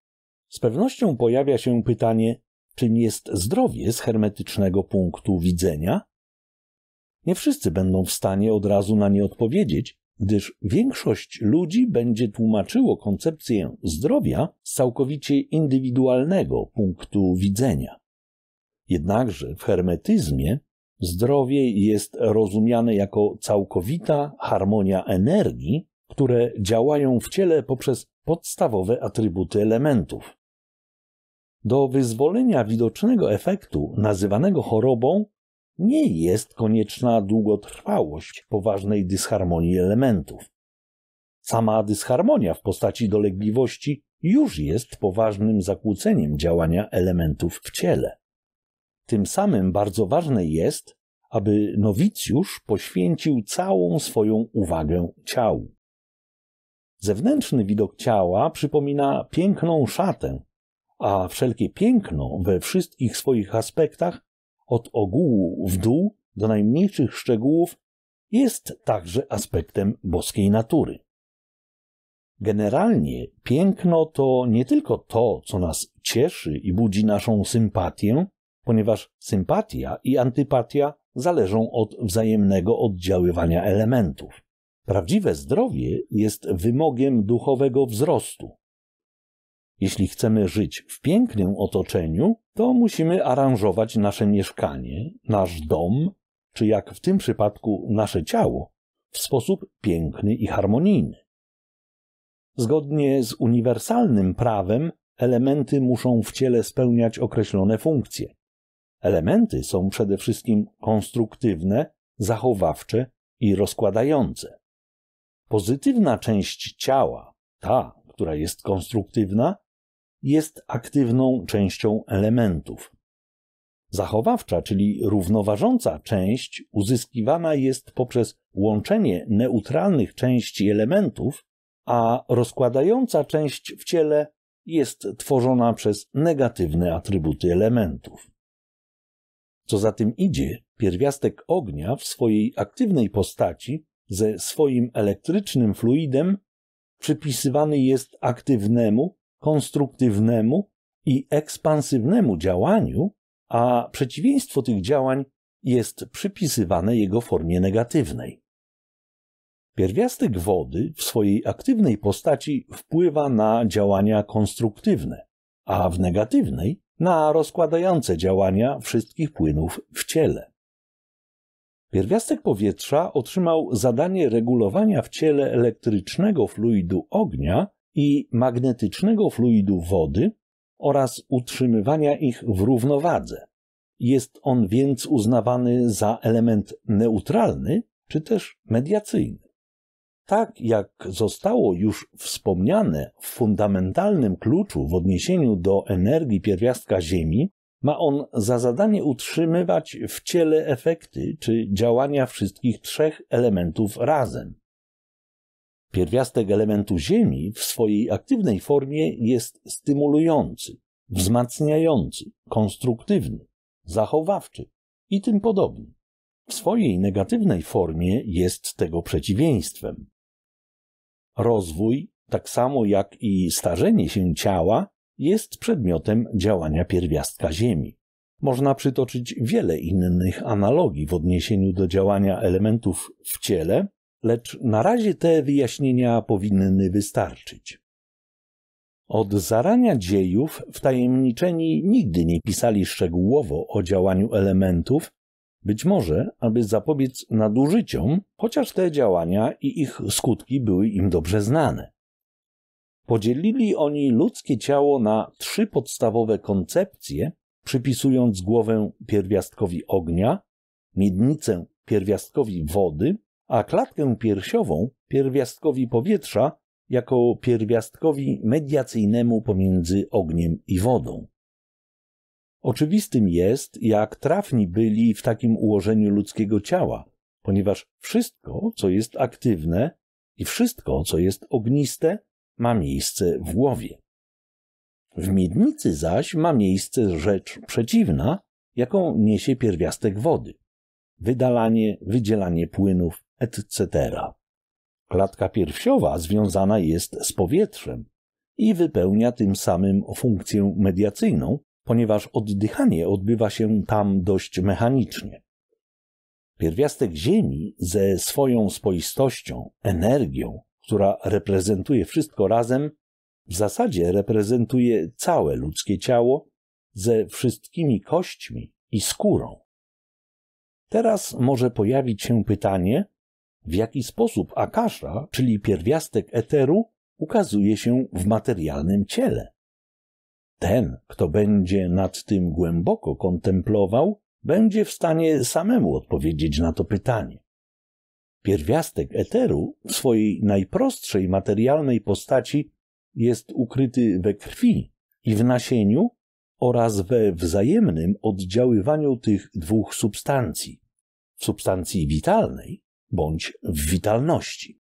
Z pewnością pojawia się pytanie, czym jest zdrowie z hermetycznego punktu widzenia? Nie wszyscy będą w stanie od razu na nie odpowiedzieć, gdyż większość ludzi będzie tłumaczyło koncepcję zdrowia z całkowicie indywidualnego punktu widzenia. Jednakże w hermetyzmie Zdrowie jest rozumiane jako całkowita harmonia energii, które działają w ciele poprzez podstawowe atrybuty elementów. Do wyzwolenia widocznego efektu, nazywanego chorobą, nie jest konieczna długotrwałość poważnej dysharmonii elementów. Sama dysharmonia w postaci dolegliwości już jest poważnym zakłóceniem działania elementów w ciele. Tym samym bardzo ważne jest, aby nowicjusz poświęcił całą swoją uwagę ciału. Zewnętrzny widok ciała przypomina piękną szatę, a wszelkie piękno we wszystkich swoich aspektach, od ogółu w dół do najmniejszych szczegółów, jest także aspektem boskiej natury. Generalnie piękno to nie tylko to, co nas cieszy i budzi naszą sympatię, ponieważ sympatia i antypatia zależą od wzajemnego oddziaływania elementów. Prawdziwe zdrowie jest wymogiem duchowego wzrostu. Jeśli chcemy żyć w pięknym otoczeniu, to musimy aranżować nasze mieszkanie, nasz dom, czy jak w tym przypadku nasze ciało, w sposób piękny i harmonijny. Zgodnie z uniwersalnym prawem, elementy muszą w ciele spełniać określone funkcje. Elementy są przede wszystkim konstruktywne, zachowawcze i rozkładające. Pozytywna część ciała, ta, która jest konstruktywna, jest aktywną częścią elementów. Zachowawcza, czyli równoważąca część, uzyskiwana jest poprzez łączenie neutralnych części elementów, a rozkładająca część w ciele jest tworzona przez negatywne atrybuty elementów. Co za tym idzie, pierwiastek ognia w swojej aktywnej postaci ze swoim elektrycznym fluidem przypisywany jest aktywnemu, konstruktywnemu i ekspansywnemu działaniu, a przeciwieństwo tych działań jest przypisywane jego formie negatywnej. Pierwiastek wody w swojej aktywnej postaci wpływa na działania konstruktywne, a w negatywnej na rozkładające działania wszystkich płynów w ciele. Pierwiastek powietrza otrzymał zadanie regulowania w ciele elektrycznego fluidu ognia i magnetycznego fluidu wody oraz utrzymywania ich w równowadze. Jest on więc uznawany za element neutralny czy też mediacyjny tak jak zostało już wspomniane w fundamentalnym kluczu w odniesieniu do energii pierwiastka Ziemi, ma on za zadanie utrzymywać w ciele efekty czy działania wszystkich trzech elementów razem. Pierwiastek elementu Ziemi w swojej aktywnej formie jest stymulujący, wzmacniający, konstruktywny, zachowawczy i tym podobny. W swojej negatywnej formie jest tego przeciwieństwem. Rozwój, tak samo jak i starzenie się ciała, jest przedmiotem działania pierwiastka Ziemi. Można przytoczyć wiele innych analogii w odniesieniu do działania elementów w ciele, lecz na razie te wyjaśnienia powinny wystarczyć. Od zarania dziejów wtajemniczeni nigdy nie pisali szczegółowo o działaniu elementów, być może, aby zapobiec nadużyciom, chociaż te działania i ich skutki były im dobrze znane. Podzielili oni ludzkie ciało na trzy podstawowe koncepcje, przypisując głowę pierwiastkowi ognia, miednicę pierwiastkowi wody, a klatkę piersiową pierwiastkowi powietrza jako pierwiastkowi mediacyjnemu pomiędzy ogniem i wodą. Oczywistym jest, jak trafni byli w takim ułożeniu ludzkiego ciała, ponieważ wszystko, co jest aktywne i wszystko, co jest ogniste, ma miejsce w głowie. W miednicy zaś ma miejsce rzecz przeciwna, jaką niesie pierwiastek wody wydalanie, wydzielanie płynów, etc. Klatka piersiowa związana jest z powietrzem i wypełnia tym samym funkcję mediacyjną, ponieważ oddychanie odbywa się tam dość mechanicznie. Pierwiastek Ziemi ze swoją spoistością, energią, która reprezentuje wszystko razem, w zasadzie reprezentuje całe ludzkie ciało ze wszystkimi kośćmi i skórą. Teraz może pojawić się pytanie, w jaki sposób akasza, czyli pierwiastek eteru, ukazuje się w materialnym ciele. Ten, kto będzie nad tym głęboko kontemplował, będzie w stanie samemu odpowiedzieć na to pytanie. Pierwiastek eteru w swojej najprostszej materialnej postaci jest ukryty we krwi i w nasieniu oraz we wzajemnym oddziaływaniu tych dwóch substancji w substancji witalnej bądź w witalności.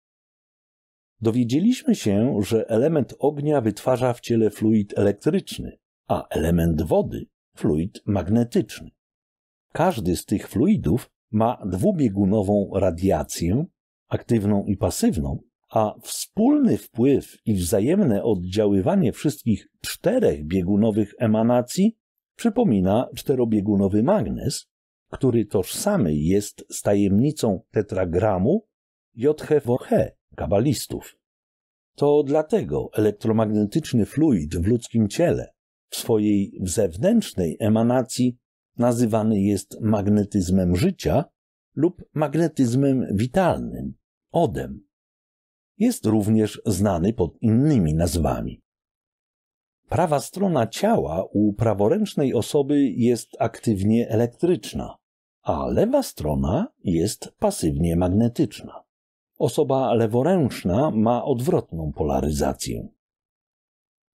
Dowiedzieliśmy się, że element ognia wytwarza w ciele fluid elektryczny, a element wody fluid magnetyczny. Każdy z tych fluidów ma dwubiegunową radiację, aktywną i pasywną, a wspólny wpływ i wzajemne oddziaływanie wszystkich czterech biegunowych emanacji przypomina czterobiegunowy magnes, który tożsamy jest z tajemnicą tetragramu JHWH kabalistów. To dlatego elektromagnetyczny fluid w ludzkim ciele w swojej zewnętrznej emanacji nazywany jest magnetyzmem życia lub magnetyzmem witalnym, odem. Jest również znany pod innymi nazwami. Prawa strona ciała u praworęcznej osoby jest aktywnie elektryczna, a lewa strona jest pasywnie magnetyczna. Osoba leworęczna ma odwrotną polaryzację.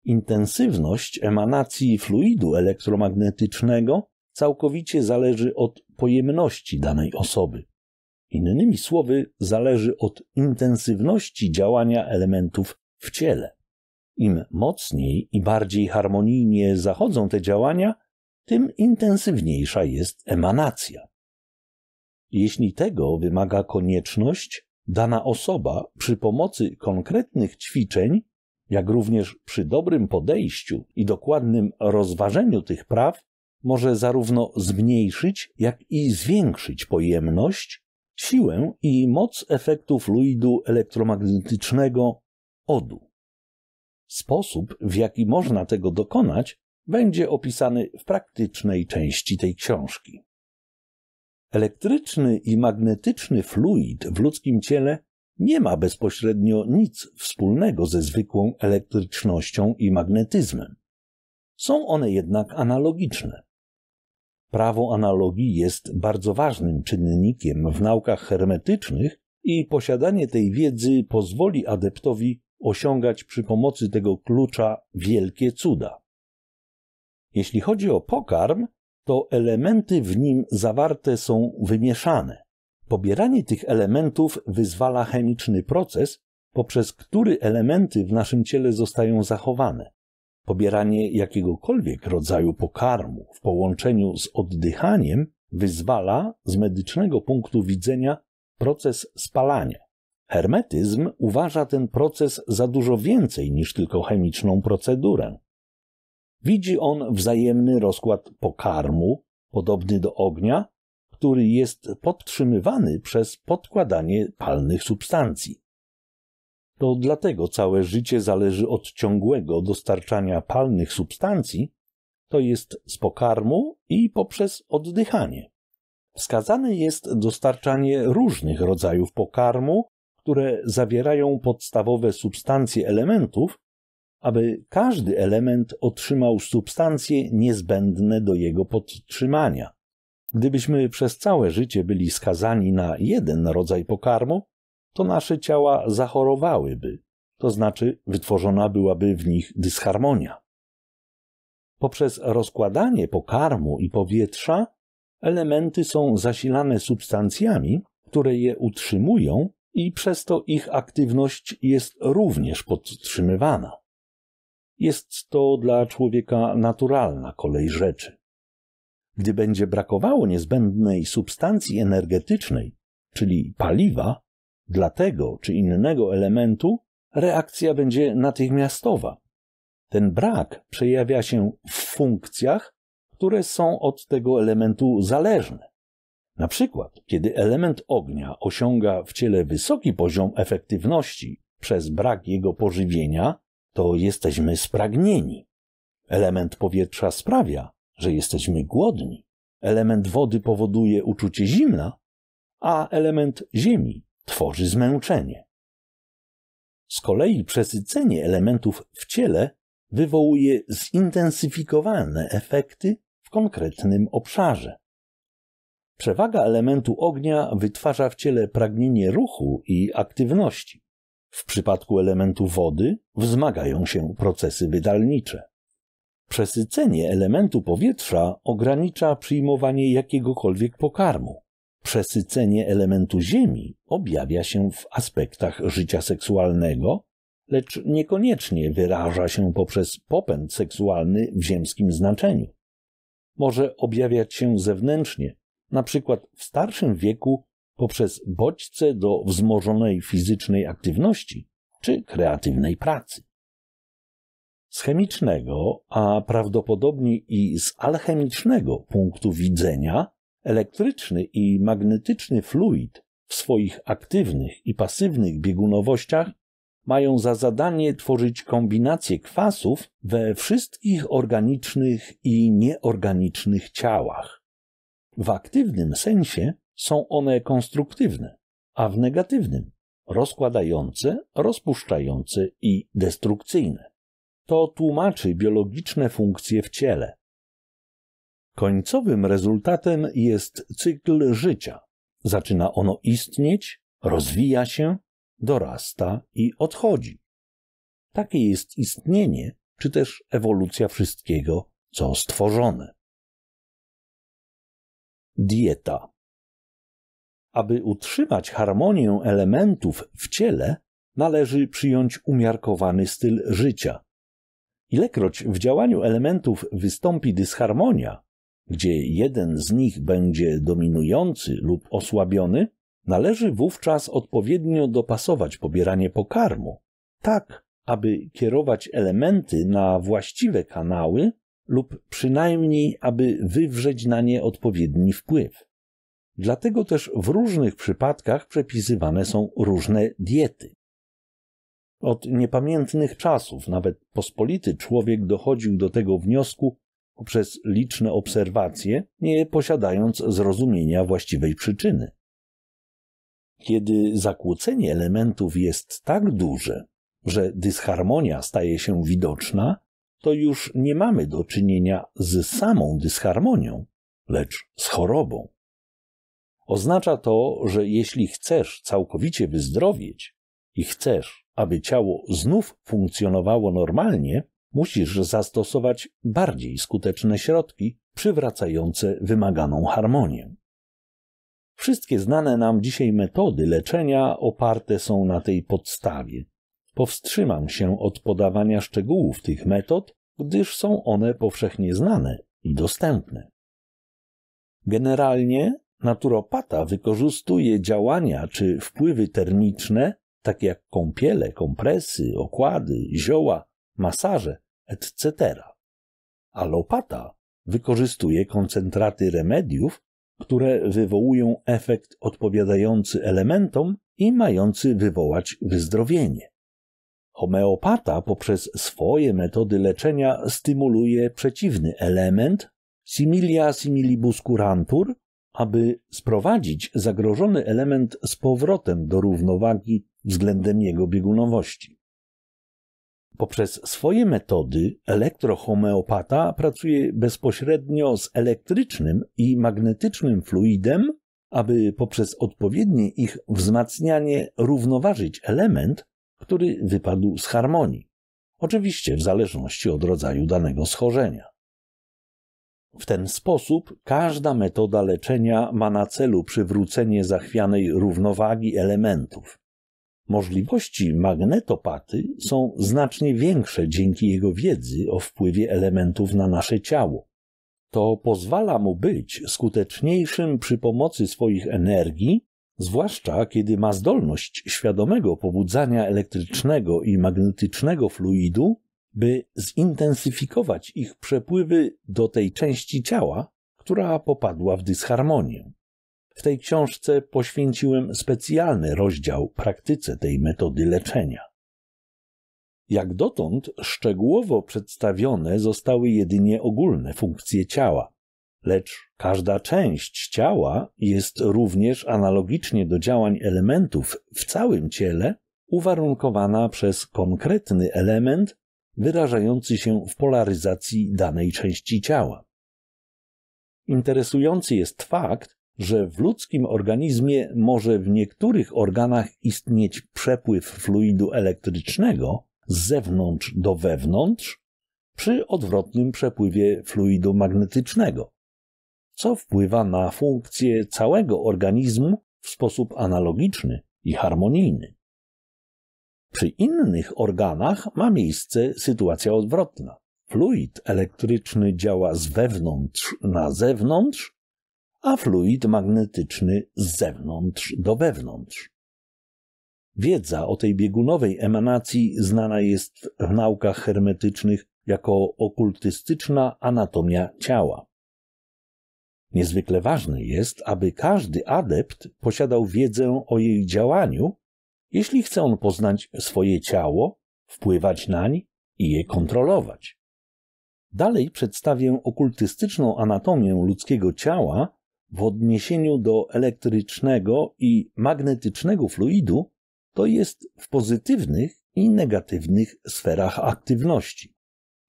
Intensywność emanacji fluidu elektromagnetycznego całkowicie zależy od pojemności danej osoby. Innymi słowy, zależy od intensywności działania elementów w ciele. Im mocniej i bardziej harmonijnie zachodzą te działania, tym intensywniejsza jest emanacja. Jeśli tego wymaga konieczność, dana osoba przy pomocy konkretnych ćwiczeń, jak również przy dobrym podejściu i dokładnym rozważeniu tych praw, może zarówno zmniejszyć, jak i zwiększyć pojemność, siłę i moc efektu fluidu elektromagnetycznego odu. Sposób, w jaki można tego dokonać, będzie opisany w praktycznej części tej książki. Elektryczny i magnetyczny fluid w ludzkim ciele nie ma bezpośrednio nic wspólnego ze zwykłą elektrycznością i magnetyzmem. Są one jednak analogiczne. Prawo analogii jest bardzo ważnym czynnikiem w naukach hermetycznych i posiadanie tej wiedzy pozwoli adeptowi osiągać przy pomocy tego klucza wielkie cuda. Jeśli chodzi o pokarm, to elementy w nim zawarte są wymieszane. Pobieranie tych elementów wyzwala chemiczny proces, poprzez który elementy w naszym ciele zostają zachowane. Pobieranie jakiegokolwiek rodzaju pokarmu w połączeniu z oddychaniem wyzwala z medycznego punktu widzenia proces spalania. Hermetyzm uważa ten proces za dużo więcej niż tylko chemiczną procedurę. Widzi on wzajemny rozkład pokarmu, podobny do ognia, który jest podtrzymywany przez podkładanie palnych substancji. To dlatego całe życie zależy od ciągłego dostarczania palnych substancji, to jest z pokarmu i poprzez oddychanie. Wskazane jest dostarczanie różnych rodzajów pokarmu, które zawierają podstawowe substancje elementów, aby każdy element otrzymał substancje niezbędne do jego podtrzymania. Gdybyśmy przez całe życie byli skazani na jeden rodzaj pokarmu, to nasze ciała zachorowałyby, to znaczy wytworzona byłaby w nich dysharmonia. Poprzez rozkładanie pokarmu i powietrza elementy są zasilane substancjami, które je utrzymują i przez to ich aktywność jest również podtrzymywana. Jest to dla człowieka naturalna kolej rzeczy. Gdy będzie brakowało niezbędnej substancji energetycznej, czyli paliwa, dla tego czy innego elementu, reakcja będzie natychmiastowa. Ten brak przejawia się w funkcjach, które są od tego elementu zależne. Na przykład, kiedy element ognia osiąga w ciele wysoki poziom efektywności przez brak jego pożywienia, to jesteśmy spragnieni. Element powietrza sprawia, że jesteśmy głodni. Element wody powoduje uczucie zimna, a element ziemi tworzy zmęczenie. Z kolei przesycenie elementów w ciele wywołuje zintensyfikowane efekty w konkretnym obszarze. Przewaga elementu ognia wytwarza w ciele pragnienie ruchu i aktywności. W przypadku elementu wody wzmagają się procesy wydalnicze. Przesycenie elementu powietrza ogranicza przyjmowanie jakiegokolwiek pokarmu. Przesycenie elementu ziemi objawia się w aspektach życia seksualnego, lecz niekoniecznie wyraża się poprzez popęd seksualny w ziemskim znaczeniu. Może objawiać się zewnętrznie, na przykład w starszym wieku poprzez bodźce do wzmożonej fizycznej aktywności czy kreatywnej pracy. Z chemicznego, a prawdopodobnie i z alchemicznego punktu widzenia, elektryczny i magnetyczny fluid w swoich aktywnych i pasywnych biegunowościach mają za zadanie tworzyć kombinacje kwasów we wszystkich organicznych i nieorganicznych ciałach. W aktywnym sensie są one konstruktywne, a w negatywnym rozkładające, rozpuszczające i destrukcyjne. To tłumaczy biologiczne funkcje w ciele. Końcowym rezultatem jest cykl życia. Zaczyna ono istnieć, rozwija się, dorasta i odchodzi. Takie jest istnienie, czy też ewolucja wszystkiego, co stworzone. Dieta. Aby utrzymać harmonię elementów w ciele, należy przyjąć umiarkowany styl życia. Ilekroć w działaniu elementów wystąpi dysharmonia, gdzie jeden z nich będzie dominujący lub osłabiony, należy wówczas odpowiednio dopasować pobieranie pokarmu, tak aby kierować elementy na właściwe kanały lub przynajmniej aby wywrzeć na nie odpowiedni wpływ. Dlatego też w różnych przypadkach przepisywane są różne diety. Od niepamiętnych czasów nawet pospolity człowiek dochodził do tego wniosku poprzez liczne obserwacje, nie posiadając zrozumienia właściwej przyczyny. Kiedy zakłócenie elementów jest tak duże, że dysharmonia staje się widoczna, to już nie mamy do czynienia z samą dysharmonią, lecz z chorobą. Oznacza to, że jeśli chcesz całkowicie wyzdrowieć i chcesz, aby ciało znów funkcjonowało normalnie, musisz zastosować bardziej skuteczne środki przywracające wymaganą harmonię. Wszystkie znane nam dzisiaj metody leczenia oparte są na tej podstawie. Powstrzymam się od podawania szczegółów tych metod, gdyż są one powszechnie znane i dostępne. Generalnie Naturopata wykorzystuje działania czy wpływy termiczne, takie jak kąpiele, kompresy, okłady, zioła, masaże, etc. Alopata wykorzystuje koncentraty remediów, które wywołują efekt odpowiadający elementom i mający wywołać wyzdrowienie. Homeopata poprzez swoje metody leczenia stymuluje przeciwny element similia similibus curantur, aby sprowadzić zagrożony element z powrotem do równowagi względem jego biegunowości. Poprzez swoje metody elektrohomeopata pracuje bezpośrednio z elektrycznym i magnetycznym fluidem, aby poprzez odpowiednie ich wzmacnianie równoważyć element, który wypadł z harmonii. Oczywiście w zależności od rodzaju danego schorzenia. W ten sposób każda metoda leczenia ma na celu przywrócenie zachwianej równowagi elementów. Możliwości magnetopaty są znacznie większe dzięki jego wiedzy o wpływie elementów na nasze ciało. To pozwala mu być skuteczniejszym przy pomocy swoich energii, zwłaszcza kiedy ma zdolność świadomego pobudzania elektrycznego i magnetycznego fluidu by zintensyfikować ich przepływy do tej części ciała, która popadła w dysharmonię. W tej książce poświęciłem specjalny rozdział praktyce tej metody leczenia. Jak dotąd szczegółowo przedstawione zostały jedynie ogólne funkcje ciała, lecz każda część ciała jest również analogicznie do działań elementów w całym ciele uwarunkowana przez konkretny element wyrażający się w polaryzacji danej części ciała. Interesujący jest fakt, że w ludzkim organizmie może w niektórych organach istnieć przepływ fluidu elektrycznego z zewnątrz do wewnątrz przy odwrotnym przepływie fluidu magnetycznego, co wpływa na funkcję całego organizmu w sposób analogiczny i harmonijny. Przy innych organach ma miejsce sytuacja odwrotna. Fluid elektryczny działa z wewnątrz na zewnątrz, a fluid magnetyczny z zewnątrz do wewnątrz. Wiedza o tej biegunowej emanacji znana jest w naukach hermetycznych jako okultystyczna anatomia ciała. Niezwykle ważne jest, aby każdy adept posiadał wiedzę o jej działaniu jeśli chce on poznać swoje ciało, wpływać nań i je kontrolować. Dalej przedstawię okultystyczną anatomię ludzkiego ciała w odniesieniu do elektrycznego i magnetycznego fluidu, to jest w pozytywnych i negatywnych sferach aktywności.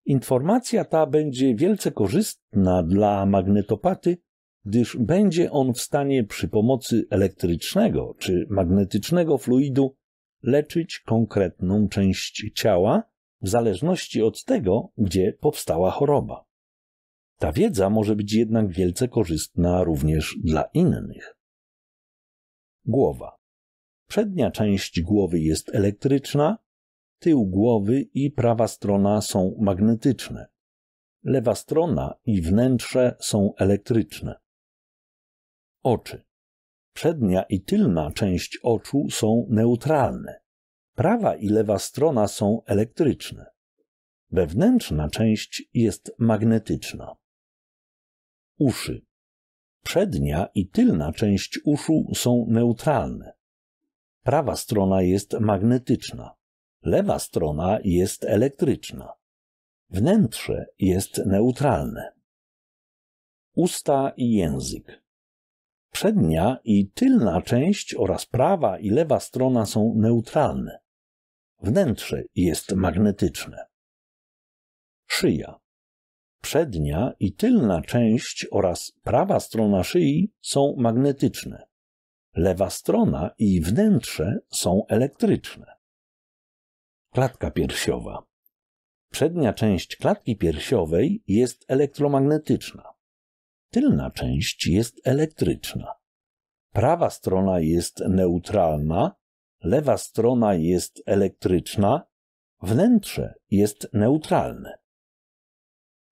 Informacja ta będzie wielce korzystna dla magnetopaty, gdyż będzie on w stanie przy pomocy elektrycznego czy magnetycznego fluidu leczyć konkretną część ciała w zależności od tego, gdzie powstała choroba. Ta wiedza może być jednak wielce korzystna również dla innych. Głowa. Przednia część głowy jest elektryczna, tył głowy i prawa strona są magnetyczne. Lewa strona i wnętrze są elektryczne oczy. Przednia i tylna część oczu są neutralne. Prawa i lewa strona są elektryczne. Wewnętrzna część jest magnetyczna. Uszy. Przednia i tylna część uszu są neutralne. Prawa strona jest magnetyczna. Lewa strona jest elektryczna. Wnętrze jest neutralne. Usta i język. Przednia i tylna część oraz prawa i lewa strona są neutralne. Wnętrze jest magnetyczne. Szyja. Przednia i tylna część oraz prawa strona szyi są magnetyczne. Lewa strona i wnętrze są elektryczne. Klatka piersiowa. Przednia część klatki piersiowej jest elektromagnetyczna tylna część jest elektryczna. Prawa strona jest neutralna, lewa strona jest elektryczna, wnętrze jest neutralne.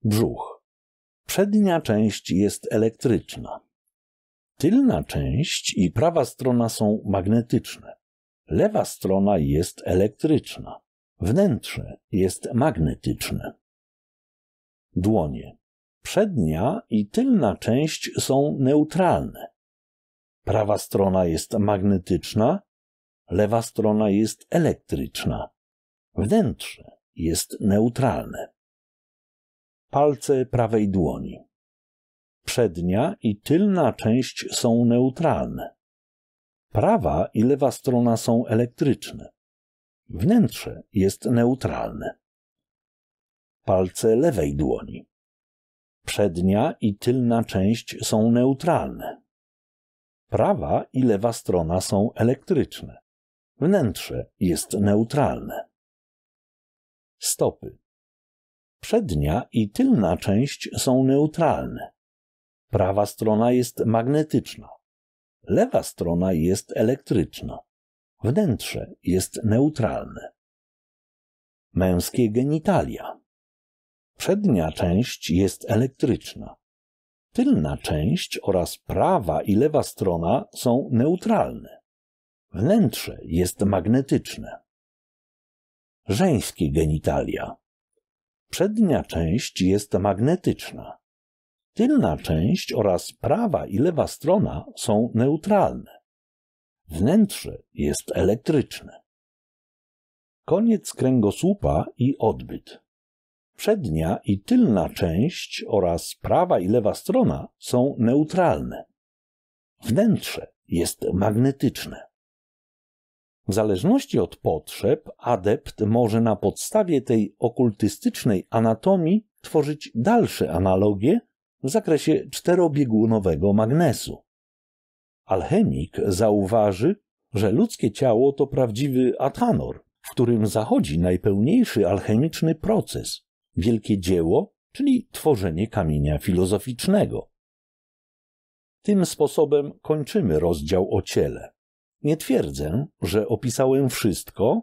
Brzuch. Przednia część jest elektryczna. Tylna część i prawa strona są magnetyczne. Lewa strona jest elektryczna. Wnętrze jest magnetyczne. Dłonie. Przednia i tylna część są neutralne. Prawa strona jest magnetyczna, lewa strona jest elektryczna. Wnętrze jest neutralne. Palce prawej dłoni. Przednia i tylna część są neutralne. Prawa i lewa strona są elektryczne. Wnętrze jest neutralne. Palce lewej dłoni. Przednia i tylna część są neutralne. Prawa i lewa strona są elektryczne. Wnętrze jest neutralne. Stopy. Przednia i tylna część są neutralne. Prawa strona jest magnetyczna. Lewa strona jest elektryczna. Wnętrze jest neutralne. Męskie genitalia. Przednia część jest elektryczna. Tylna część oraz prawa i lewa strona są neutralne. Wnętrze jest magnetyczne. Żeńskie genitalia. Przednia część jest magnetyczna. Tylna część oraz prawa i lewa strona są neutralne. Wnętrze jest elektryczne. Koniec kręgosłupa i odbyt. Przednia i tylna część oraz prawa i lewa strona są neutralne. Wnętrze jest magnetyczne. W zależności od potrzeb, adept może na podstawie tej okultystycznej anatomii tworzyć dalsze analogie w zakresie czterobiegunowego magnesu. Alchemik zauważy, że ludzkie ciało to prawdziwy atanor, w którym zachodzi najpełniejszy alchemiczny proces, wielkie dzieło, czyli tworzenie kamienia filozoficznego. Tym sposobem kończymy rozdział o ciele. Nie twierdzę, że opisałem wszystko,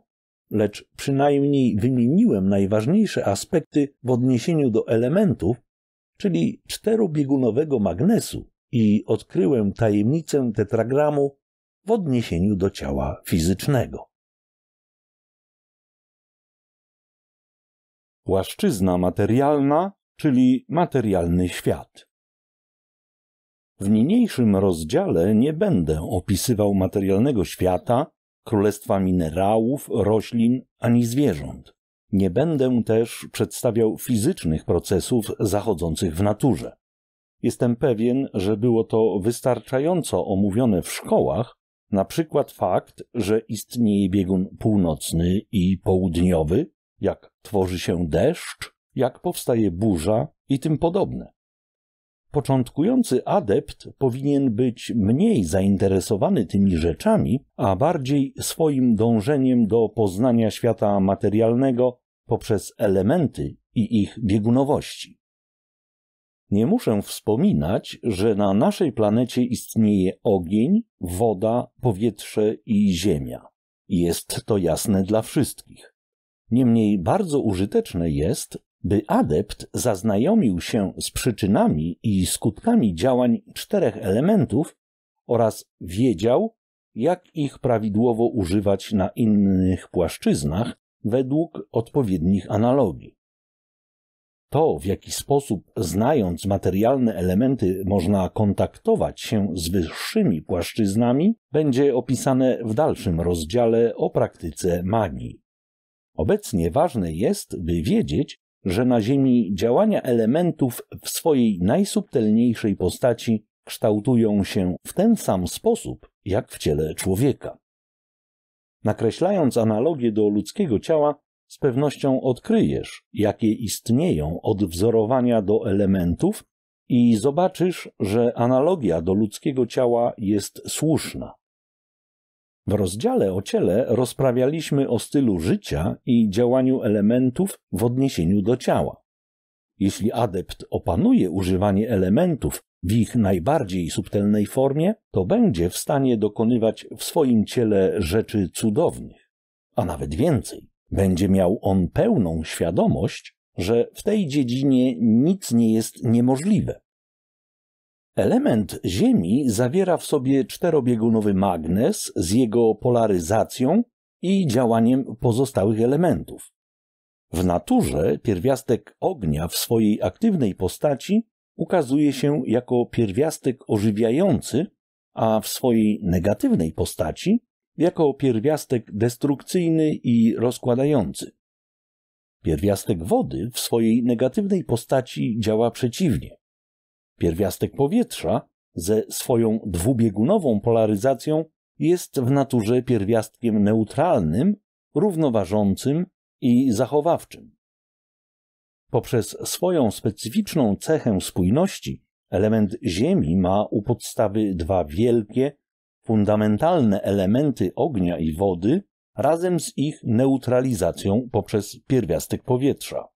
lecz przynajmniej wymieniłem najważniejsze aspekty w odniesieniu do elementów, czyli czterobiegunowego magnesu i odkryłem tajemnicę tetragramu w odniesieniu do ciała fizycznego. płaszczyzna materialna, czyli materialny świat. W niniejszym rozdziale nie będę opisywał materialnego świata, królestwa minerałów, roślin ani zwierząt. Nie będę też przedstawiał fizycznych procesów zachodzących w naturze. Jestem pewien, że było to wystarczająco omówione w szkołach, na przykład fakt, że istnieje biegun północny i południowy, jak tworzy się deszcz, jak powstaje burza i tym podobne. Początkujący adept powinien być mniej zainteresowany tymi rzeczami, a bardziej swoim dążeniem do poznania świata materialnego poprzez elementy i ich biegunowości. Nie muszę wspominać, że na naszej planecie istnieje ogień, woda, powietrze i ziemia. Jest to jasne dla wszystkich. Niemniej bardzo użyteczne jest, by adept zaznajomił się z przyczynami i skutkami działań czterech elementów oraz wiedział, jak ich prawidłowo używać na innych płaszczyznach według odpowiednich analogii. To, w jaki sposób, znając materialne elementy, można kontaktować się z wyższymi płaszczyznami, będzie opisane w dalszym rozdziale o praktyce magii. Obecnie ważne jest, by wiedzieć, że na Ziemi działania elementów w swojej najsubtelniejszej postaci kształtują się w ten sam sposób, jak w ciele człowieka. Nakreślając analogię do ludzkiego ciała, z pewnością odkryjesz, jakie istnieją od wzorowania do elementów i zobaczysz, że analogia do ludzkiego ciała jest słuszna. W rozdziale o ciele rozprawialiśmy o stylu życia i działaniu elementów w odniesieniu do ciała. Jeśli adept opanuje używanie elementów w ich najbardziej subtelnej formie, to będzie w stanie dokonywać w swoim ciele rzeczy cudownych, a nawet więcej. Będzie miał on pełną świadomość, że w tej dziedzinie nic nie jest niemożliwe. Element Ziemi zawiera w sobie czterobiegunowy magnes z jego polaryzacją i działaniem pozostałych elementów. W naturze pierwiastek ognia w swojej aktywnej postaci ukazuje się jako pierwiastek ożywiający, a w swojej negatywnej postaci jako pierwiastek destrukcyjny i rozkładający. Pierwiastek wody w swojej negatywnej postaci działa przeciwnie. Pierwiastek powietrza ze swoją dwubiegunową polaryzacją jest w naturze pierwiastkiem neutralnym, równoważącym i zachowawczym. Poprzez swoją specyficzną cechę spójności element Ziemi ma u podstawy dwa wielkie, fundamentalne elementy ognia i wody razem z ich neutralizacją poprzez pierwiastek powietrza.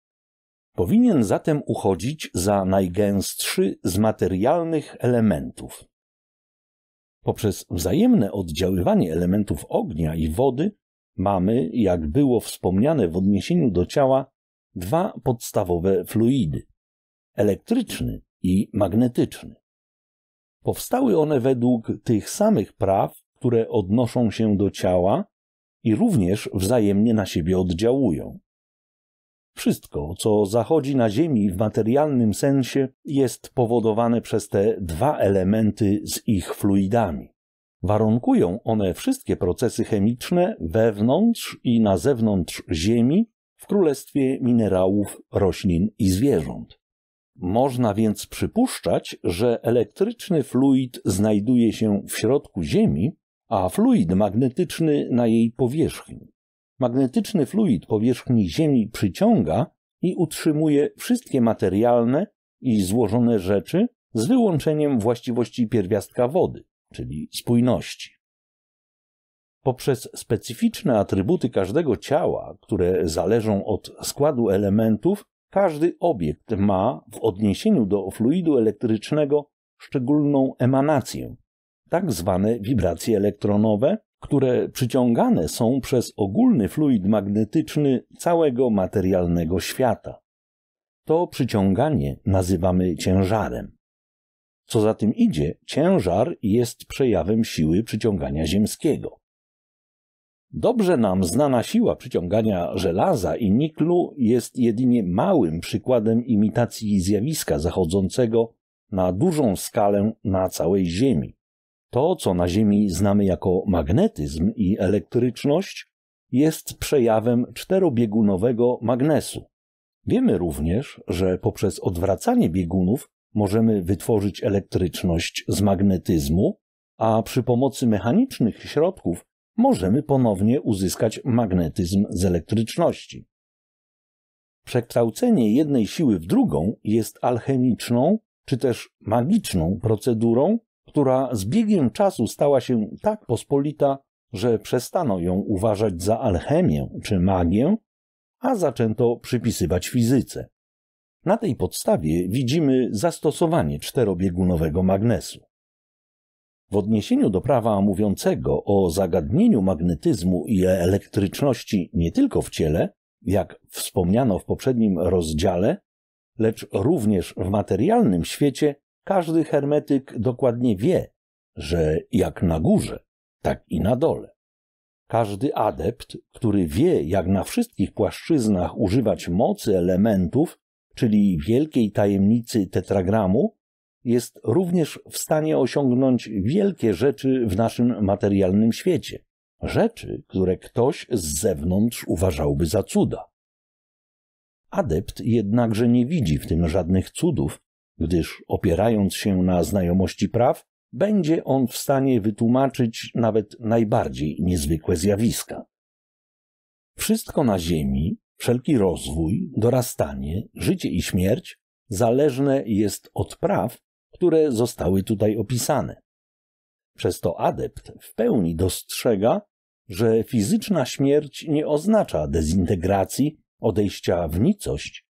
Powinien zatem uchodzić za najgęstszy z materialnych elementów. Poprzez wzajemne oddziaływanie elementów ognia i wody mamy, jak było wspomniane w odniesieniu do ciała, dwa podstawowe fluidy elektryczny i magnetyczny. Powstały one według tych samych praw, które odnoszą się do ciała i również wzajemnie na siebie oddziałują. Wszystko, co zachodzi na Ziemi w materialnym sensie, jest powodowane przez te dwa elementy z ich fluidami. Warunkują one wszystkie procesy chemiczne wewnątrz i na zewnątrz Ziemi w królestwie minerałów, roślin i zwierząt. Można więc przypuszczać, że elektryczny fluid znajduje się w środku Ziemi, a fluid magnetyczny na jej powierzchni. Magnetyczny fluid powierzchni Ziemi przyciąga i utrzymuje wszystkie materialne i złożone rzeczy z wyłączeniem właściwości pierwiastka wody, czyli spójności. Poprzez specyficzne atrybuty każdego ciała, które zależą od składu elementów, każdy obiekt ma w odniesieniu do fluidu elektrycznego szczególną emanację, tak zwane wibracje elektronowe, które przyciągane są przez ogólny fluid magnetyczny całego materialnego świata. To przyciąganie nazywamy ciężarem. Co za tym idzie, ciężar jest przejawem siły przyciągania ziemskiego. Dobrze nam znana siła przyciągania żelaza i niklu jest jedynie małym przykładem imitacji zjawiska zachodzącego na dużą skalę na całej Ziemi. To, co na Ziemi znamy jako magnetyzm i elektryczność, jest przejawem czterobiegunowego magnesu. Wiemy również, że poprzez odwracanie biegunów możemy wytworzyć elektryczność z magnetyzmu, a przy pomocy mechanicznych środków możemy ponownie uzyskać magnetyzm z elektryczności. Przekształcenie jednej siły w drugą jest alchemiczną czy też magiczną procedurą, która z biegiem czasu stała się tak pospolita, że przestano ją uważać za alchemię czy magię, a zaczęto przypisywać fizyce. Na tej podstawie widzimy zastosowanie czterobiegunowego magnesu. W odniesieniu do prawa mówiącego o zagadnieniu magnetyzmu i elektryczności nie tylko w ciele, jak wspomniano w poprzednim rozdziale, lecz również w materialnym świecie, każdy hermetyk dokładnie wie, że jak na górze, tak i na dole. Każdy adept, który wie, jak na wszystkich płaszczyznach używać mocy elementów, czyli wielkiej tajemnicy tetragramu, jest również w stanie osiągnąć wielkie rzeczy w naszym materialnym świecie. Rzeczy, które ktoś z zewnątrz uważałby za cuda. Adept jednakże nie widzi w tym żadnych cudów, gdyż opierając się na znajomości praw, będzie on w stanie wytłumaczyć nawet najbardziej niezwykłe zjawiska. Wszystko na Ziemi, wszelki rozwój, dorastanie, życie i śmierć zależne jest od praw, które zostały tutaj opisane. Przez to adept w pełni dostrzega, że fizyczna śmierć nie oznacza dezintegracji, odejścia w nicość,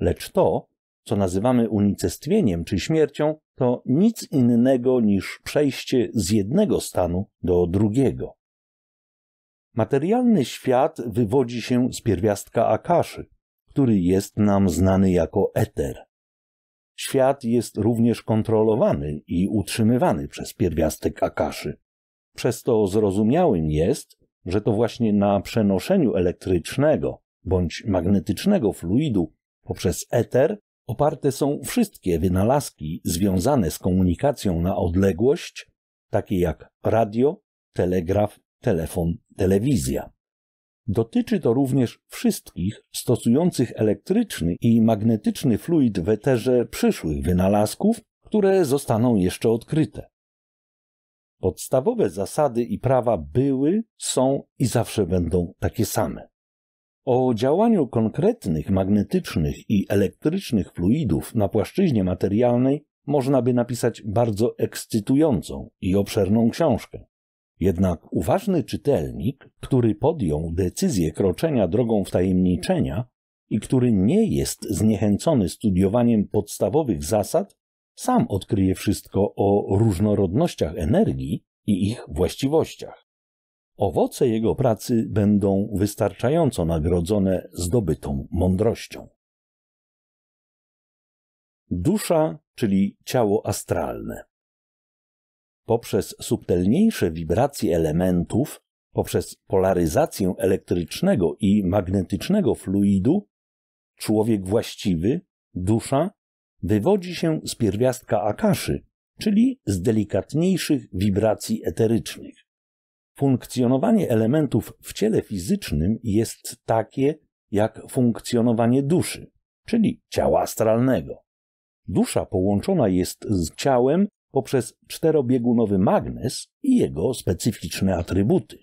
lecz to, co nazywamy unicestwieniem czy śmiercią, to nic innego niż przejście z jednego stanu do drugiego. Materialny świat wywodzi się z pierwiastka Akaszy, który jest nam znany jako eter. Świat jest również kontrolowany i utrzymywany przez pierwiastek Akaszy. Przez to zrozumiałym jest, że to właśnie na przenoszeniu elektrycznego bądź magnetycznego fluidu poprzez eter oparte są wszystkie wynalazki związane z komunikacją na odległość, takie jak radio, telegraf, telefon, telewizja. Dotyczy to również wszystkich stosujących elektryczny i magnetyczny fluid w eterze przyszłych wynalazków, które zostaną jeszcze odkryte. Podstawowe zasady i prawa były, są i zawsze będą takie same. O działaniu konkretnych magnetycznych i elektrycznych fluidów na płaszczyźnie materialnej można by napisać bardzo ekscytującą i obszerną książkę. Jednak uważny czytelnik, który podjął decyzję kroczenia drogą wtajemniczenia i który nie jest zniechęcony studiowaniem podstawowych zasad, sam odkryje wszystko o różnorodnościach energii i ich właściwościach. Owoce jego pracy będą wystarczająco nagrodzone zdobytą mądrością. Dusza, czyli ciało astralne. Poprzez subtelniejsze wibracje elementów, poprzez polaryzację elektrycznego i magnetycznego fluidu, człowiek właściwy, dusza, wywodzi się z pierwiastka akaszy, czyli z delikatniejszych wibracji eterycznych funkcjonowanie elementów w ciele fizycznym jest takie jak funkcjonowanie duszy, czyli ciała astralnego. Dusza połączona jest z ciałem poprzez czterobiegunowy magnes i jego specyficzne atrybuty.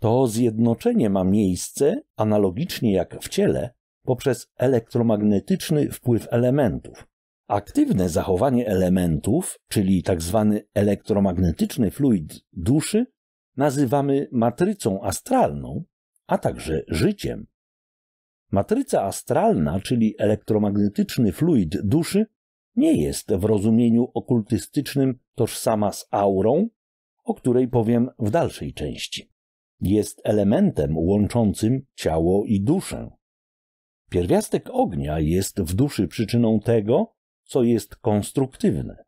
To zjednoczenie ma miejsce, analogicznie jak w ciele, poprzez elektromagnetyczny wpływ elementów. Aktywne zachowanie elementów, czyli tzw. Tak elektromagnetyczny fluid duszy, nazywamy matrycą astralną, a także życiem. Matryca astralna, czyli elektromagnetyczny fluid duszy, nie jest w rozumieniu okultystycznym tożsama z aurą, o której powiem w dalszej części. Jest elementem łączącym ciało i duszę. Pierwiastek ognia jest w duszy przyczyną tego, co jest konstruktywne.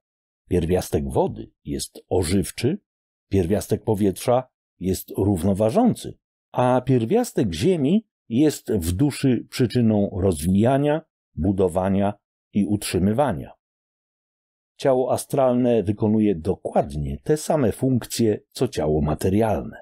Pierwiastek wody jest ożywczy, Pierwiastek powietrza jest równoważący, a pierwiastek ziemi jest w duszy przyczyną rozwijania, budowania i utrzymywania. Ciało astralne wykonuje dokładnie te same funkcje co ciało materialne.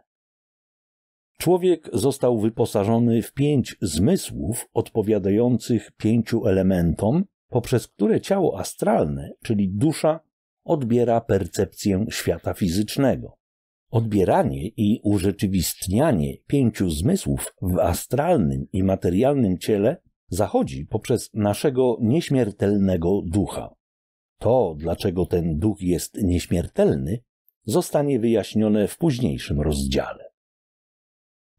Człowiek został wyposażony w pięć zmysłów odpowiadających pięciu elementom, poprzez które ciało astralne, czyli dusza, odbiera percepcję świata fizycznego. Odbieranie i urzeczywistnianie pięciu zmysłów w astralnym i materialnym ciele zachodzi poprzez naszego nieśmiertelnego ducha. To, dlaczego ten duch jest nieśmiertelny, zostanie wyjaśnione w późniejszym rozdziale.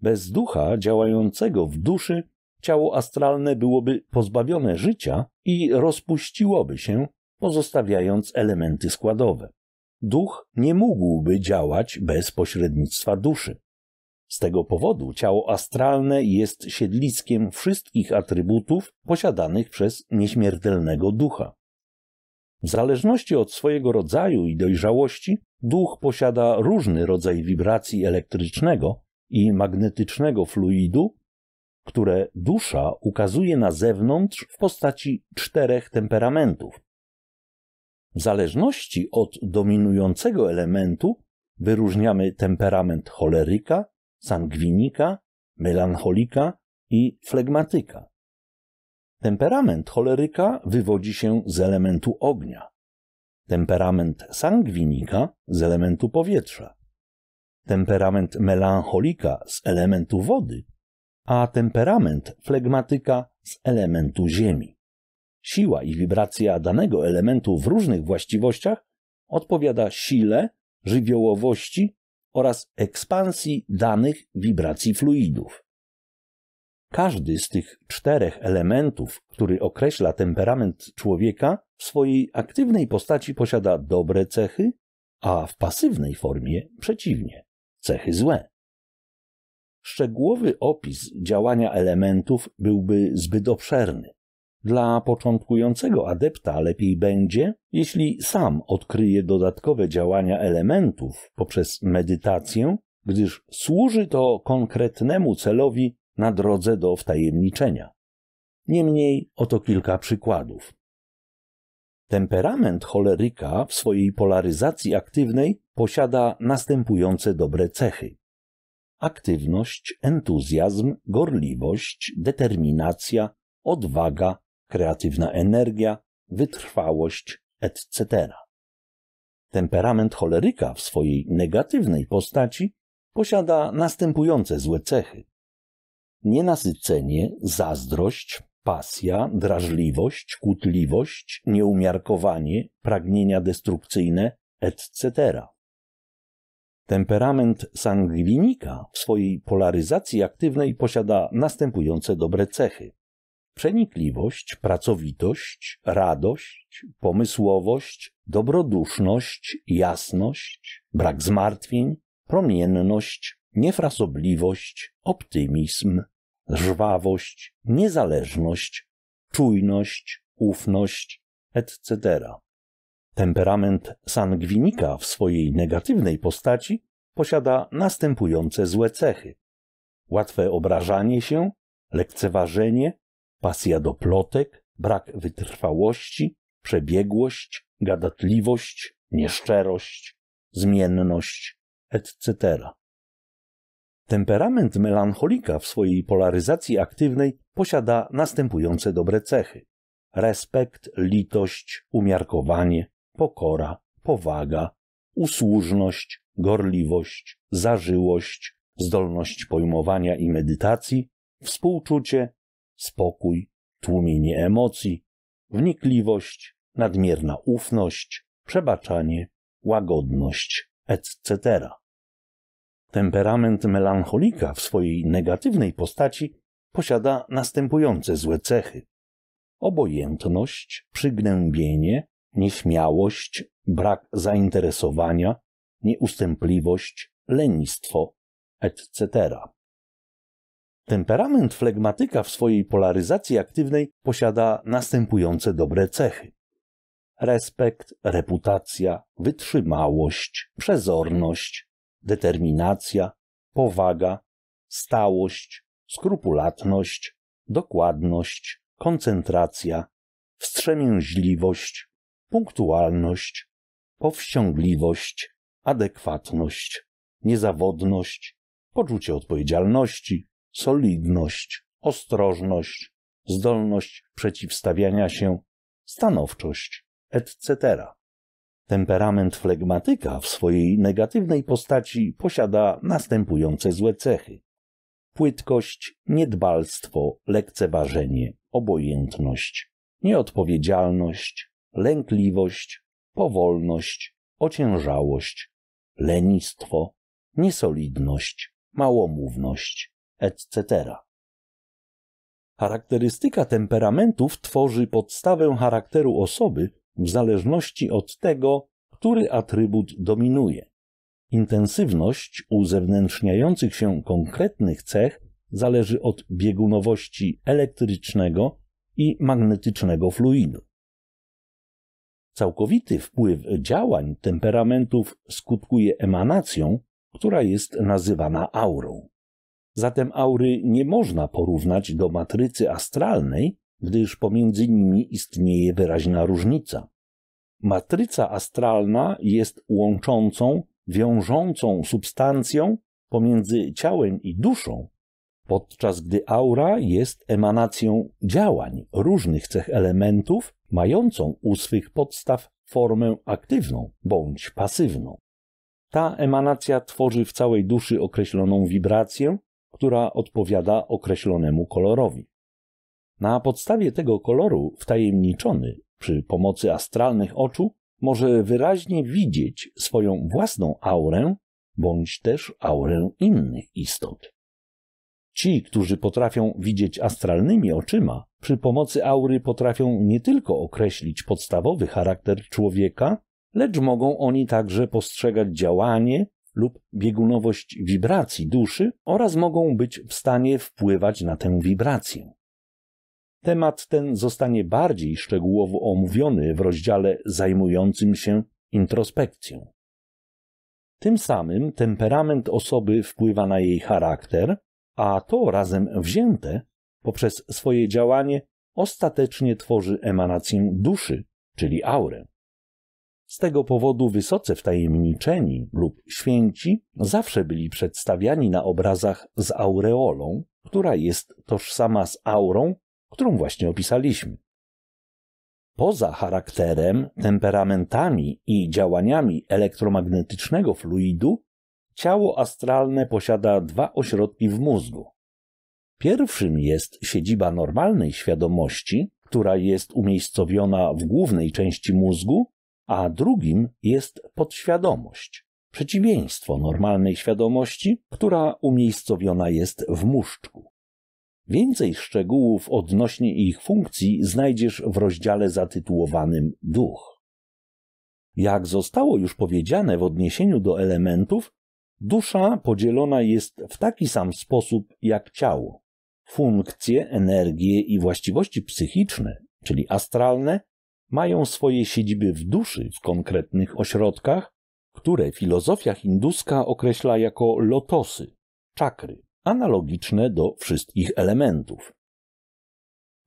Bez ducha działającego w duszy ciało astralne byłoby pozbawione życia i rozpuściłoby się pozostawiając elementy składowe. Duch nie mógłby działać bez pośrednictwa duszy. Z tego powodu ciało astralne jest siedliskiem wszystkich atrybutów posiadanych przez nieśmiertelnego ducha. W zależności od swojego rodzaju i dojrzałości, duch posiada różny rodzaj wibracji elektrycznego i magnetycznego fluidu, które dusza ukazuje na zewnątrz w postaci czterech temperamentów w zależności od dominującego elementu wyróżniamy temperament choleryka, sangwinika, melancholika i flegmatyka. Temperament choleryka wywodzi się z elementu ognia, temperament sangwinika z elementu powietrza, temperament melancholika z elementu wody, a temperament flegmatyka z elementu ziemi. Siła i wibracja danego elementu w różnych właściwościach odpowiada sile, żywiołowości oraz ekspansji danych wibracji fluidów. Każdy z tych czterech elementów, który określa temperament człowieka, w swojej aktywnej postaci posiada dobre cechy, a w pasywnej formie przeciwnie cechy złe. Szczegółowy opis działania elementów byłby zbyt obszerny. Dla początkującego adepta lepiej będzie, jeśli sam odkryje dodatkowe działania elementów poprzez medytację, gdyż służy to konkretnemu celowi na drodze do wtajemniczenia. Niemniej oto kilka przykładów. Temperament choleryka w swojej polaryzacji aktywnej posiada następujące dobre cechy: aktywność, entuzjazm, gorliwość, determinacja, odwaga, kreatywna energia, wytrwałość, etc. Temperament choleryka w swojej negatywnej postaci posiada następujące złe cechy: nienasycenie, zazdrość, pasja, drażliwość, kłótliwość, nieumiarkowanie, pragnienia destrukcyjne, etc. Temperament sangwinika w swojej polaryzacji aktywnej posiada następujące dobre cechy: przenikliwość, pracowitość, radość, pomysłowość, dobroduszność, jasność, brak zmartwień, promienność, niefrasobliwość, optymizm, żwawość, niezależność, czujność, ufność, etc. Temperament sangwinika w swojej negatywnej postaci posiada następujące złe cechy: łatwe obrażanie się, lekceważenie, pasja do plotek, brak wytrwałości, przebiegłość, gadatliwość, nieszczerość, zmienność, etc. Temperament melancholika w swojej polaryzacji aktywnej posiada następujące dobre cechy: respekt, litość, umiarkowanie, pokora, powaga, usłużność, gorliwość, zażyłość, zdolność pojmowania i medytacji, współczucie, spokój, tłumienie emocji, wnikliwość, nadmierna ufność, przebaczanie, łagodność, etc. Temperament melancholika w swojej negatywnej postaci posiada następujące złe cechy: obojętność, przygnębienie, nieśmiałość, brak zainteresowania, nieustępliwość, lenistwo, etc. Temperament flegmatyka w swojej polaryzacji aktywnej posiada następujące dobre cechy: respekt, reputacja, wytrzymałość, przezorność, determinacja, powaga, stałość, skrupulatność, dokładność, koncentracja, wstrzemięźliwość, punktualność, powściągliwość, adekwatność, niezawodność, poczucie odpowiedzialności, solidność, ostrożność, zdolność przeciwstawiania się, stanowczość, etc. Temperament flegmatyka w swojej negatywnej postaci posiada następujące złe cechy: płytkość, niedbalstwo, lekceważenie, obojętność, nieodpowiedzialność, lękliwość, powolność, ociężałość, lenistwo, niesolidność, małomówność etc. Charakterystyka temperamentów tworzy podstawę charakteru osoby w zależności od tego, który atrybut dominuje. Intensywność uzewnętrzniających się konkretnych cech zależy od biegunowości elektrycznego i magnetycznego fluidu. Całkowity wpływ działań temperamentów skutkuje emanacją, która jest nazywana aurą. Zatem aury nie można porównać do matrycy astralnej, gdyż pomiędzy nimi istnieje wyraźna różnica. Matryca astralna jest łączącą, wiążącą substancją pomiędzy ciałem i duszą, podczas gdy aura jest emanacją działań różnych cech elementów, mającą u swych podstaw formę aktywną bądź pasywną. Ta emanacja tworzy w całej duszy określoną wibrację, która odpowiada określonemu kolorowi. Na podstawie tego koloru wtajemniczony przy pomocy astralnych oczu może wyraźnie widzieć swoją własną aurę bądź też aurę innych istot. Ci, którzy potrafią widzieć astralnymi oczyma, przy pomocy aury potrafią nie tylko określić podstawowy charakter człowieka, lecz mogą oni także postrzegać działanie lub biegunowość wibracji duszy oraz mogą być w stanie wpływać na tę wibrację. Temat ten zostanie bardziej szczegółowo omówiony w rozdziale zajmującym się introspekcją. Tym samym temperament osoby wpływa na jej charakter, a to razem wzięte poprzez swoje działanie ostatecznie tworzy emanację duszy, czyli aurę. Z tego powodu wysoce wtajemniczeni lub święci zawsze byli przedstawiani na obrazach z aureolą, która jest tożsama z aurą, którą właśnie opisaliśmy. Poza charakterem, temperamentami i działaniami elektromagnetycznego fluidu, ciało astralne posiada dwa ośrodki w mózgu. Pierwszym jest siedziba normalnej świadomości, która jest umiejscowiona w głównej części mózgu, a drugim jest podświadomość, przeciwieństwo normalnej świadomości, która umiejscowiona jest w muszczku. Więcej szczegółów odnośnie ich funkcji znajdziesz w rozdziale zatytułowanym Duch. Jak zostało już powiedziane w odniesieniu do elementów, dusza podzielona jest w taki sam sposób jak ciało. Funkcje, energie i właściwości psychiczne, czyli astralne, mają swoje siedziby w duszy w konkretnych ośrodkach, które filozofia hinduska określa jako lotosy, czakry, analogiczne do wszystkich elementów.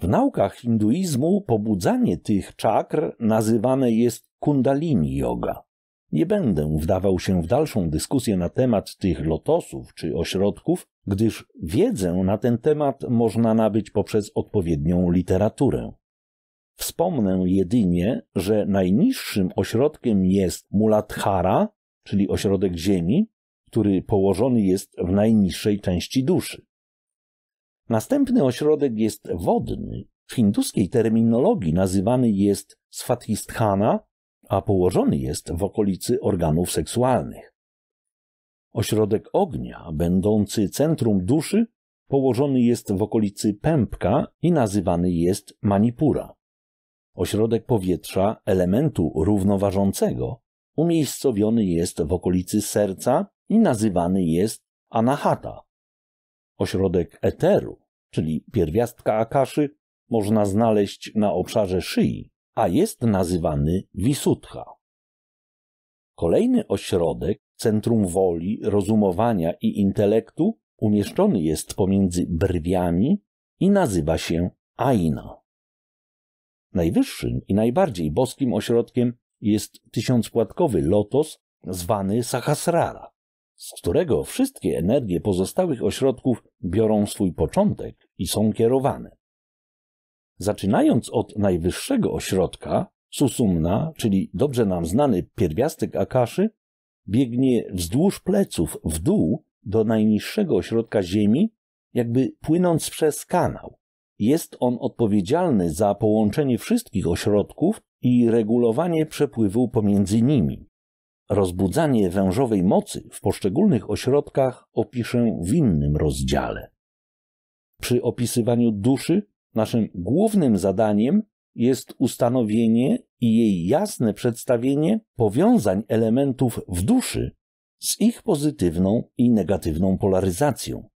W naukach hinduizmu pobudzanie tych czakr nazywane jest kundalini yoga. Nie będę wdawał się w dalszą dyskusję na temat tych lotosów czy ośrodków, gdyż wiedzę na ten temat można nabyć poprzez odpowiednią literaturę. Wspomnę jedynie, że najniższym ośrodkiem jest Muladhara, czyli ośrodek Ziemi, który położony jest w najniższej części duszy. Następny ośrodek jest wodny. W hinduskiej terminologii nazywany jest Svatisthana, a położony jest w okolicy organów seksualnych. Ośrodek ognia, będący centrum duszy, położony jest w okolicy pępka i nazywany jest Manipura. Ośrodek powietrza elementu równoważącego umiejscowiony jest w okolicy serca i nazywany jest anahata. Ośrodek eteru, czyli pierwiastka akaszy, można znaleźć na obszarze szyi, a jest nazywany visuddha. Kolejny ośrodek, centrum woli, rozumowania i intelektu, umieszczony jest pomiędzy brwiami i nazywa się aina. Najwyższym i najbardziej boskim ośrodkiem jest tysiącpłatkowy lotos zwany Sahasrara, z którego wszystkie energie pozostałych ośrodków biorą swój początek i są kierowane. Zaczynając od najwyższego ośrodka, susumna, czyli dobrze nam znany pierwiastek akaszy, biegnie wzdłuż pleców w dół do najniższego ośrodka Ziemi, jakby płynąc przez kanał. Jest on odpowiedzialny za połączenie wszystkich ośrodków i regulowanie przepływu pomiędzy nimi. Rozbudzanie wężowej mocy w poszczególnych ośrodkach opiszę w innym rozdziale. Przy opisywaniu duszy naszym głównym zadaniem jest ustanowienie i jej jasne przedstawienie powiązań elementów w duszy z ich pozytywną i negatywną polaryzacją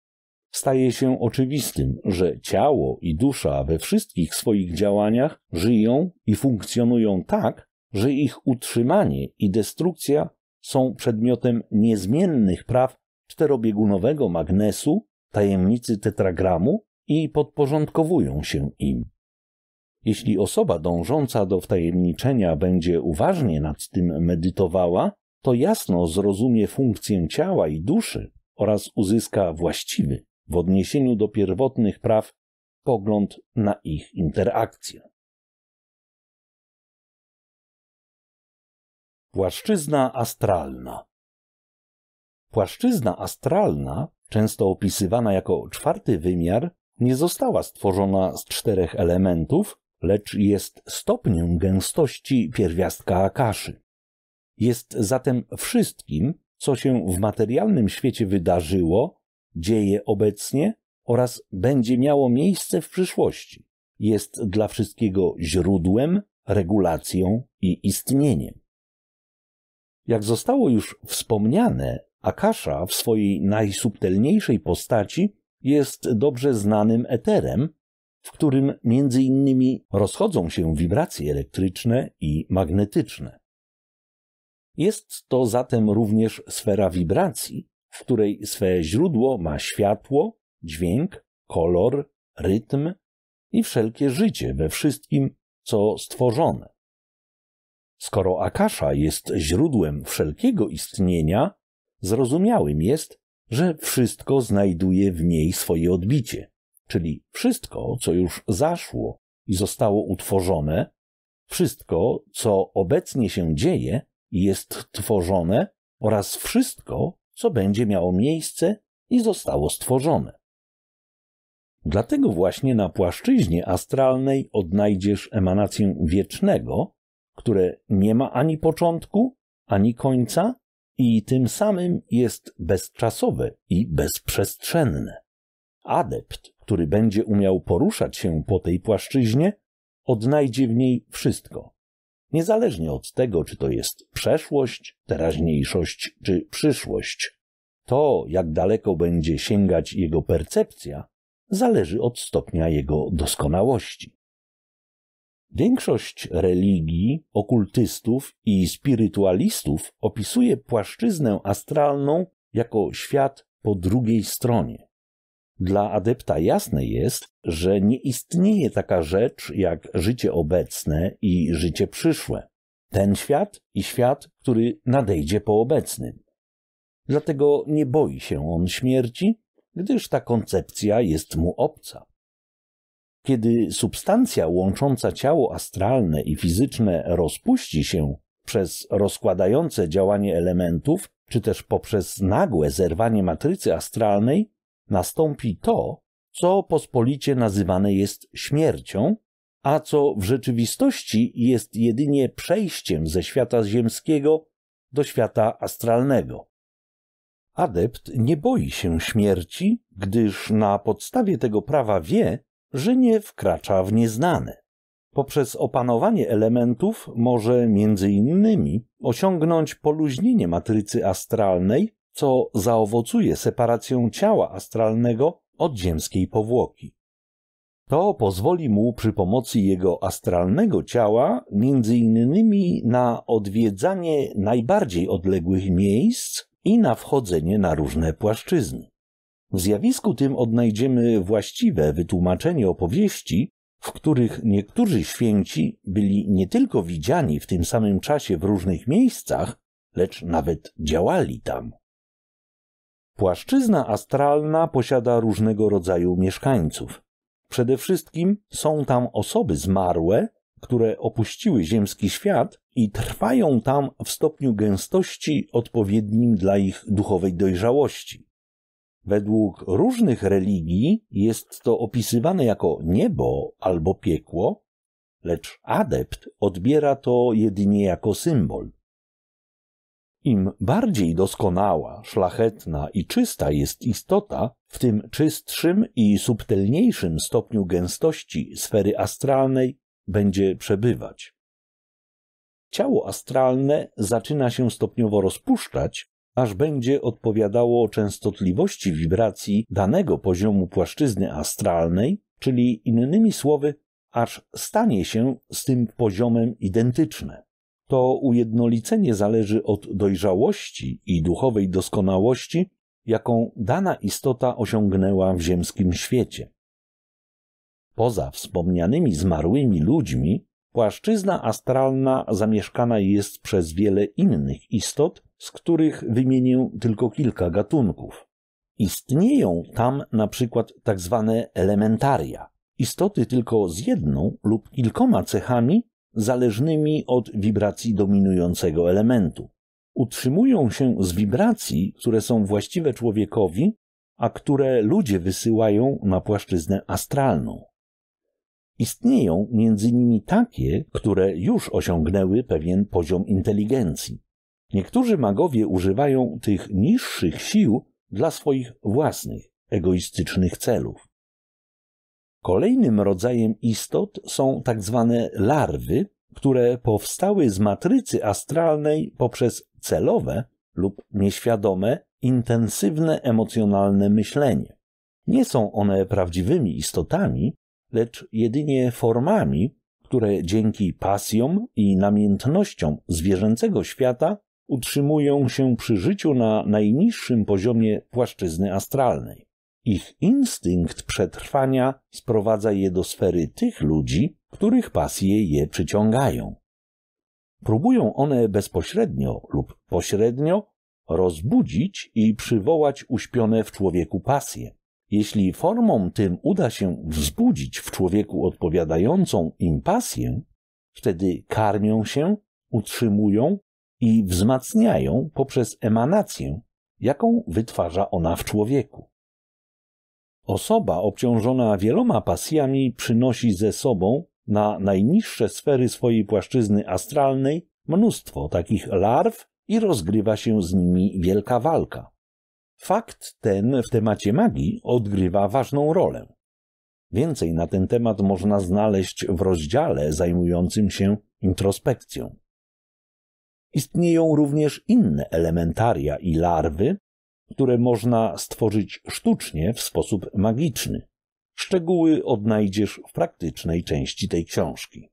staje się oczywistym, że ciało i dusza we wszystkich swoich działaniach żyją i funkcjonują tak, że ich utrzymanie i destrukcja są przedmiotem niezmiennych praw czterobiegunowego magnesu, tajemnicy tetragramu i podporządkowują się im. Jeśli osoba dążąca do wtajemniczenia będzie uważnie nad tym medytowała, to jasno zrozumie funkcję ciała i duszy oraz uzyska właściwy, w odniesieniu do pierwotnych praw pogląd na ich interakcję. Płaszczyzna astralna Płaszczyzna astralna, często opisywana jako czwarty wymiar, nie została stworzona z czterech elementów, lecz jest stopniem gęstości pierwiastka akaszy. Jest zatem wszystkim, co się w materialnym świecie wydarzyło dzieje obecnie oraz będzie miało miejsce w przyszłości. Jest dla wszystkiego źródłem, regulacją i istnieniem. Jak zostało już wspomniane, Akasza w swojej najsubtelniejszej postaci jest dobrze znanym eterem, w którym między innymi rozchodzą się wibracje elektryczne i magnetyczne. Jest to zatem również sfera wibracji, w której swe źródło ma światło, dźwięk, kolor, rytm i wszelkie życie we wszystkim, co stworzone. Skoro Akasza jest źródłem wszelkiego istnienia, zrozumiałym jest, że wszystko znajduje w niej swoje odbicie, czyli wszystko, co już zaszło i zostało utworzone, wszystko, co obecnie się dzieje i jest tworzone oraz wszystko, co będzie miało miejsce i zostało stworzone. Dlatego właśnie na płaszczyźnie astralnej odnajdziesz emanację wiecznego, które nie ma ani początku, ani końca i tym samym jest bezczasowe i bezprzestrzenne. Adept, który będzie umiał poruszać się po tej płaszczyźnie, odnajdzie w niej wszystko, niezależnie od tego, czy to jest przeszłość, teraźniejszość czy przyszłość. To, jak daleko będzie sięgać jego percepcja, zależy od stopnia jego doskonałości. Większość religii, okultystów i spirytualistów opisuje płaszczyznę astralną jako świat po drugiej stronie. Dla adepta jasne jest, że nie istnieje taka rzecz jak życie obecne i życie przyszłe. Ten świat i świat, który nadejdzie po obecnym. Dlatego nie boi się on śmierci, gdyż ta koncepcja jest mu obca. Kiedy substancja łącząca ciało astralne i fizyczne rozpuści się przez rozkładające działanie elementów, czy też poprzez nagłe zerwanie matrycy astralnej, nastąpi to, co pospolicie nazywane jest śmiercią, a co w rzeczywistości jest jedynie przejściem ze świata ziemskiego do świata astralnego. Adept nie boi się śmierci, gdyż na podstawie tego prawa wie, że nie wkracza w nieznane. Poprzez opanowanie elementów może między innymi osiągnąć poluźnienie matrycy astralnej co zaowocuje separacją ciała astralnego od ziemskiej powłoki. To pozwoli mu przy pomocy jego astralnego ciała, między innymi na odwiedzanie najbardziej odległych miejsc i na wchodzenie na różne płaszczyzny. W zjawisku tym odnajdziemy właściwe wytłumaczenie opowieści, w których niektórzy święci byli nie tylko widziani w tym samym czasie w różnych miejscach, lecz nawet działali tam. Płaszczyzna astralna posiada różnego rodzaju mieszkańców. Przede wszystkim są tam osoby zmarłe, które opuściły ziemski świat i trwają tam w stopniu gęstości odpowiednim dla ich duchowej dojrzałości. Według różnych religii jest to opisywane jako niebo albo piekło, lecz adept odbiera to jedynie jako symbol. Im bardziej doskonała, szlachetna i czysta jest istota, w tym czystszym i subtelniejszym stopniu gęstości sfery astralnej będzie przebywać. Ciało astralne zaczyna się stopniowo rozpuszczać, aż będzie odpowiadało częstotliwości wibracji danego poziomu płaszczyzny astralnej, czyli innymi słowy, aż stanie się z tym poziomem identyczne to ujednolicenie zależy od dojrzałości i duchowej doskonałości, jaką dana istota osiągnęła w ziemskim świecie. Poza wspomnianymi zmarłymi ludźmi, płaszczyzna astralna zamieszkana jest przez wiele innych istot, z których wymienię tylko kilka gatunków. Istnieją tam na przykład tak zwane elementaria, istoty tylko z jedną lub kilkoma cechami, zależnymi od wibracji dominującego elementu. Utrzymują się z wibracji, które są właściwe człowiekowi, a które ludzie wysyłają na płaszczyznę astralną. Istnieją między nimi takie, które już osiągnęły pewien poziom inteligencji. Niektórzy magowie używają tych niższych sił dla swoich własnych, egoistycznych celów. Kolejnym rodzajem istot są tak zwane larwy, które powstały z matrycy astralnej poprzez celowe lub nieświadome, intensywne emocjonalne myślenie. Nie są one prawdziwymi istotami, lecz jedynie formami, które dzięki pasjom i namiętnościom zwierzęcego świata utrzymują się przy życiu na najniższym poziomie płaszczyzny astralnej. Ich instynkt przetrwania sprowadza je do sfery tych ludzi, których pasje je przyciągają. Próbują one bezpośrednio lub pośrednio rozbudzić i przywołać uśpione w człowieku pasje. Jeśli formą tym uda się wzbudzić w człowieku odpowiadającą im pasję, wtedy karmią się, utrzymują i wzmacniają poprzez emanację, jaką wytwarza ona w człowieku. Osoba obciążona wieloma pasjami przynosi ze sobą na najniższe sfery swojej płaszczyzny astralnej mnóstwo takich larw i rozgrywa się z nimi wielka walka. Fakt ten w temacie magii odgrywa ważną rolę. Więcej na ten temat można znaleźć w rozdziale zajmującym się introspekcją. Istnieją również inne elementaria i larwy, które można stworzyć sztucznie w sposób magiczny. Szczegóły odnajdziesz w praktycznej części tej książki.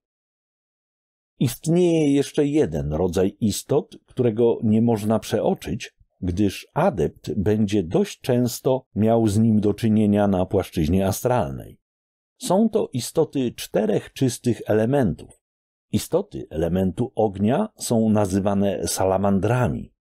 Istnieje jeszcze jeden rodzaj istot, którego nie można przeoczyć, gdyż adept będzie dość często miał z nim do czynienia na płaszczyźnie astralnej. Są to istoty czterech czystych elementów. Istoty elementu ognia są nazywane salamandrami,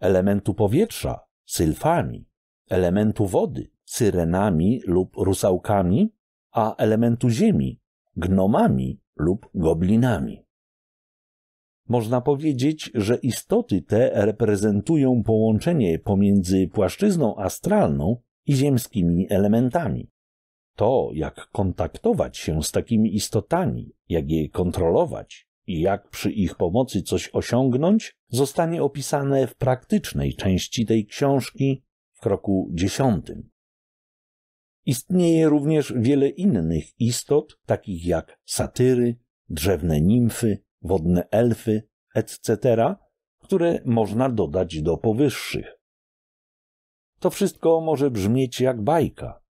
elementu powietrza sylfami, elementu wody, syrenami lub rusałkami, a elementu ziemi, gnomami lub goblinami. Można powiedzieć, że istoty te reprezentują połączenie pomiędzy płaszczyzną astralną i ziemskimi elementami. To, jak kontaktować się z takimi istotami, jak je kontrolować i jak przy ich pomocy coś osiągnąć, zostanie opisane w praktycznej części tej książki w kroku dziesiątym. Istnieje również wiele innych istot, takich jak satyry, drzewne nimfy, wodne elfy, etc., które można dodać do powyższych. To wszystko może brzmieć jak bajka,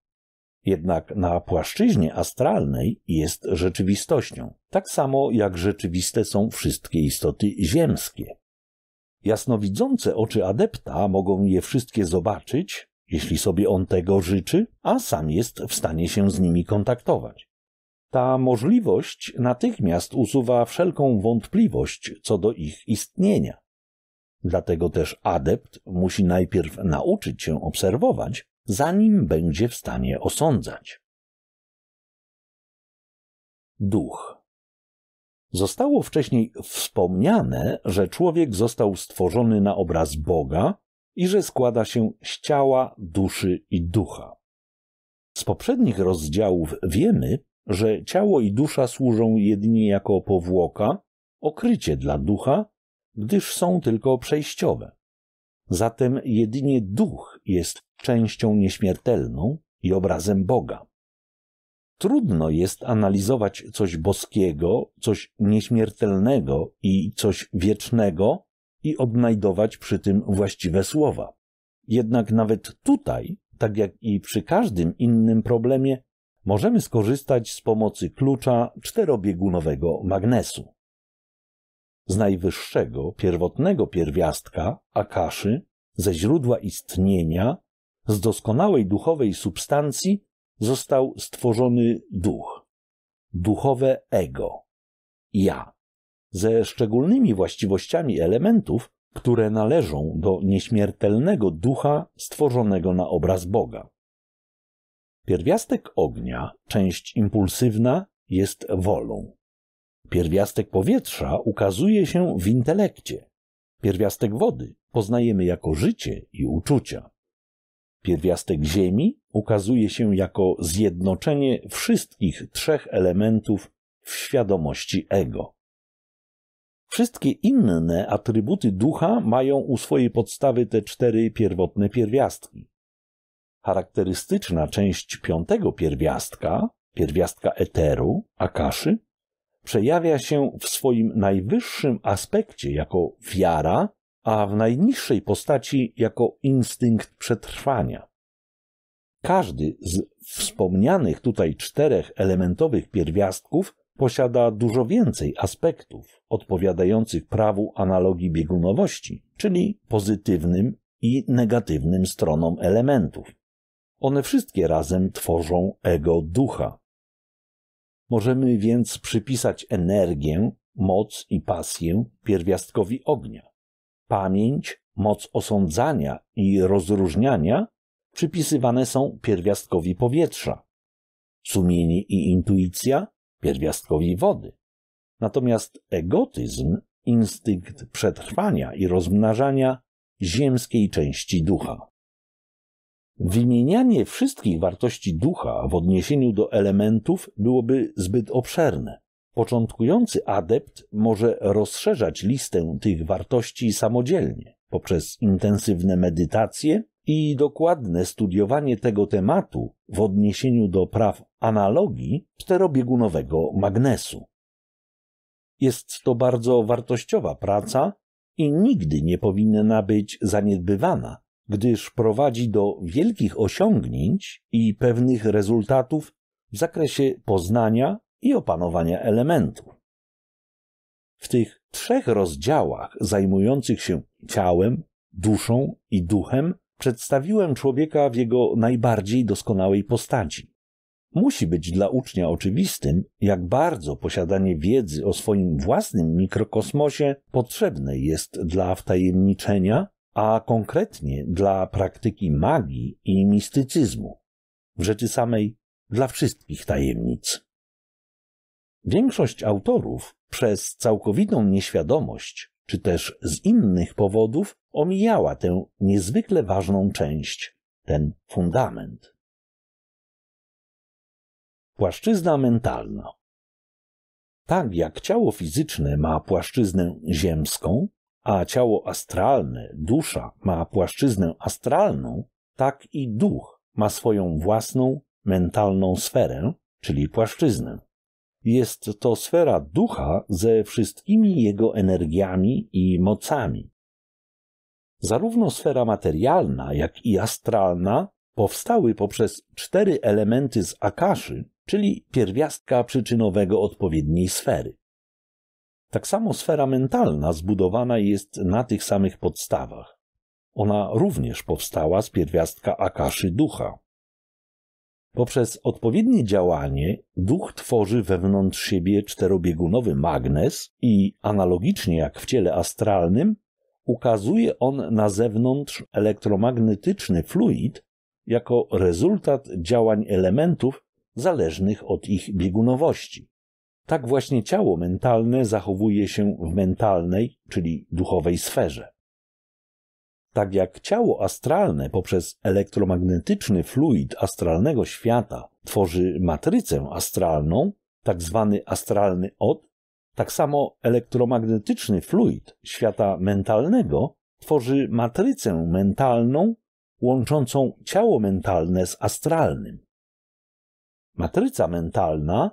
jednak na płaszczyźnie astralnej jest rzeczywistością, tak samo jak rzeczywiste są wszystkie istoty ziemskie. Jasnowidzące oczy adepta mogą je wszystkie zobaczyć, jeśli sobie on tego życzy, a sam jest w stanie się z nimi kontaktować. Ta możliwość natychmiast usuwa wszelką wątpliwość co do ich istnienia. Dlatego też adept musi najpierw nauczyć się obserwować, zanim będzie w stanie osądzać. Duch Zostało wcześniej wspomniane, że człowiek został stworzony na obraz Boga i że składa się z ciała, duszy i ducha. Z poprzednich rozdziałów wiemy, że ciało i dusza służą jedynie jako powłoka, okrycie dla ducha, gdyż są tylko przejściowe. Zatem jedynie duch jest częścią nieśmiertelną i obrazem Boga. Trudno jest analizować coś boskiego, coś nieśmiertelnego i coś wiecznego i odnajdować przy tym właściwe słowa. Jednak nawet tutaj, tak jak i przy każdym innym problemie, możemy skorzystać z pomocy klucza czterobiegunowego magnesu. Z najwyższego, pierwotnego pierwiastka, akaszy, ze źródła istnienia, z doskonałej duchowej substancji został stworzony duch, duchowe ego, ja, ze szczególnymi właściwościami elementów, które należą do nieśmiertelnego ducha stworzonego na obraz Boga. Pierwiastek ognia, część impulsywna, jest wolą. Pierwiastek powietrza ukazuje się w intelekcie. Pierwiastek wody poznajemy jako życie i uczucia pierwiastek Ziemi ukazuje się jako zjednoczenie wszystkich trzech elementów w świadomości ego. Wszystkie inne atrybuty ducha mają u swojej podstawy te cztery pierwotne pierwiastki. Charakterystyczna część piątego pierwiastka, pierwiastka eteru, akaszy, przejawia się w swoim najwyższym aspekcie jako wiara a w najniższej postaci jako instynkt przetrwania. Każdy z wspomnianych tutaj czterech elementowych pierwiastków posiada dużo więcej aspektów odpowiadających prawu analogii biegunowości, czyli pozytywnym i negatywnym stronom elementów. One wszystkie razem tworzą ego ducha. Możemy więc przypisać energię, moc i pasję pierwiastkowi ognia pamięć, moc osądzania i rozróżniania przypisywane są pierwiastkowi powietrza, sumienie i intuicja pierwiastkowi wody. Natomiast egotyzm, instynkt przetrwania i rozmnażania ziemskiej części ducha. Wymienianie wszystkich wartości ducha w odniesieniu do elementów byłoby zbyt obszerne. Początkujący adept może rozszerzać listę tych wartości samodzielnie poprzez intensywne medytacje i dokładne studiowanie tego tematu w odniesieniu do praw analogii czterobiegunowego magnesu. Jest to bardzo wartościowa praca i nigdy nie powinna być zaniedbywana, gdyż prowadzi do wielkich osiągnięć i pewnych rezultatów w zakresie poznania i opanowania elementu. W tych trzech rozdziałach zajmujących się ciałem, duszą i duchem przedstawiłem człowieka w jego najbardziej doskonałej postaci. Musi być dla ucznia oczywistym, jak bardzo posiadanie wiedzy o swoim własnym mikrokosmosie potrzebne jest dla wtajemniczenia, a konkretnie dla praktyki magii i mistycyzmu. W rzeczy samej dla wszystkich tajemnic. Większość autorów przez całkowitą nieświadomość czy też z innych powodów omijała tę niezwykle ważną część, ten fundament. Płaszczyzna mentalna. Tak jak ciało fizyczne ma płaszczyznę ziemską, a ciało astralne, dusza ma płaszczyznę astralną, tak i duch ma swoją własną mentalną sferę, czyli płaszczyznę. Jest to sfera ducha ze wszystkimi jego energiami i mocami. Zarówno sfera materialna, jak i astralna powstały poprzez cztery elementy z akaszy, czyli pierwiastka przyczynowego odpowiedniej sfery. Tak samo sfera mentalna zbudowana jest na tych samych podstawach. Ona również powstała z pierwiastka akaszy ducha, Poprzez odpowiednie działanie duch tworzy wewnątrz siebie czterobiegunowy magnes i analogicznie jak w ciele astralnym ukazuje on na zewnątrz elektromagnetyczny fluid jako rezultat działań elementów zależnych od ich biegunowości. Tak właśnie ciało mentalne zachowuje się w mentalnej, czyli duchowej sferze. Tak jak ciało astralne poprzez elektromagnetyczny fluid astralnego świata tworzy matrycę astralną, tak zwany astralny od, tak samo elektromagnetyczny fluid świata mentalnego tworzy matrycę mentalną łączącą ciało mentalne z astralnym. Matryca mentalna,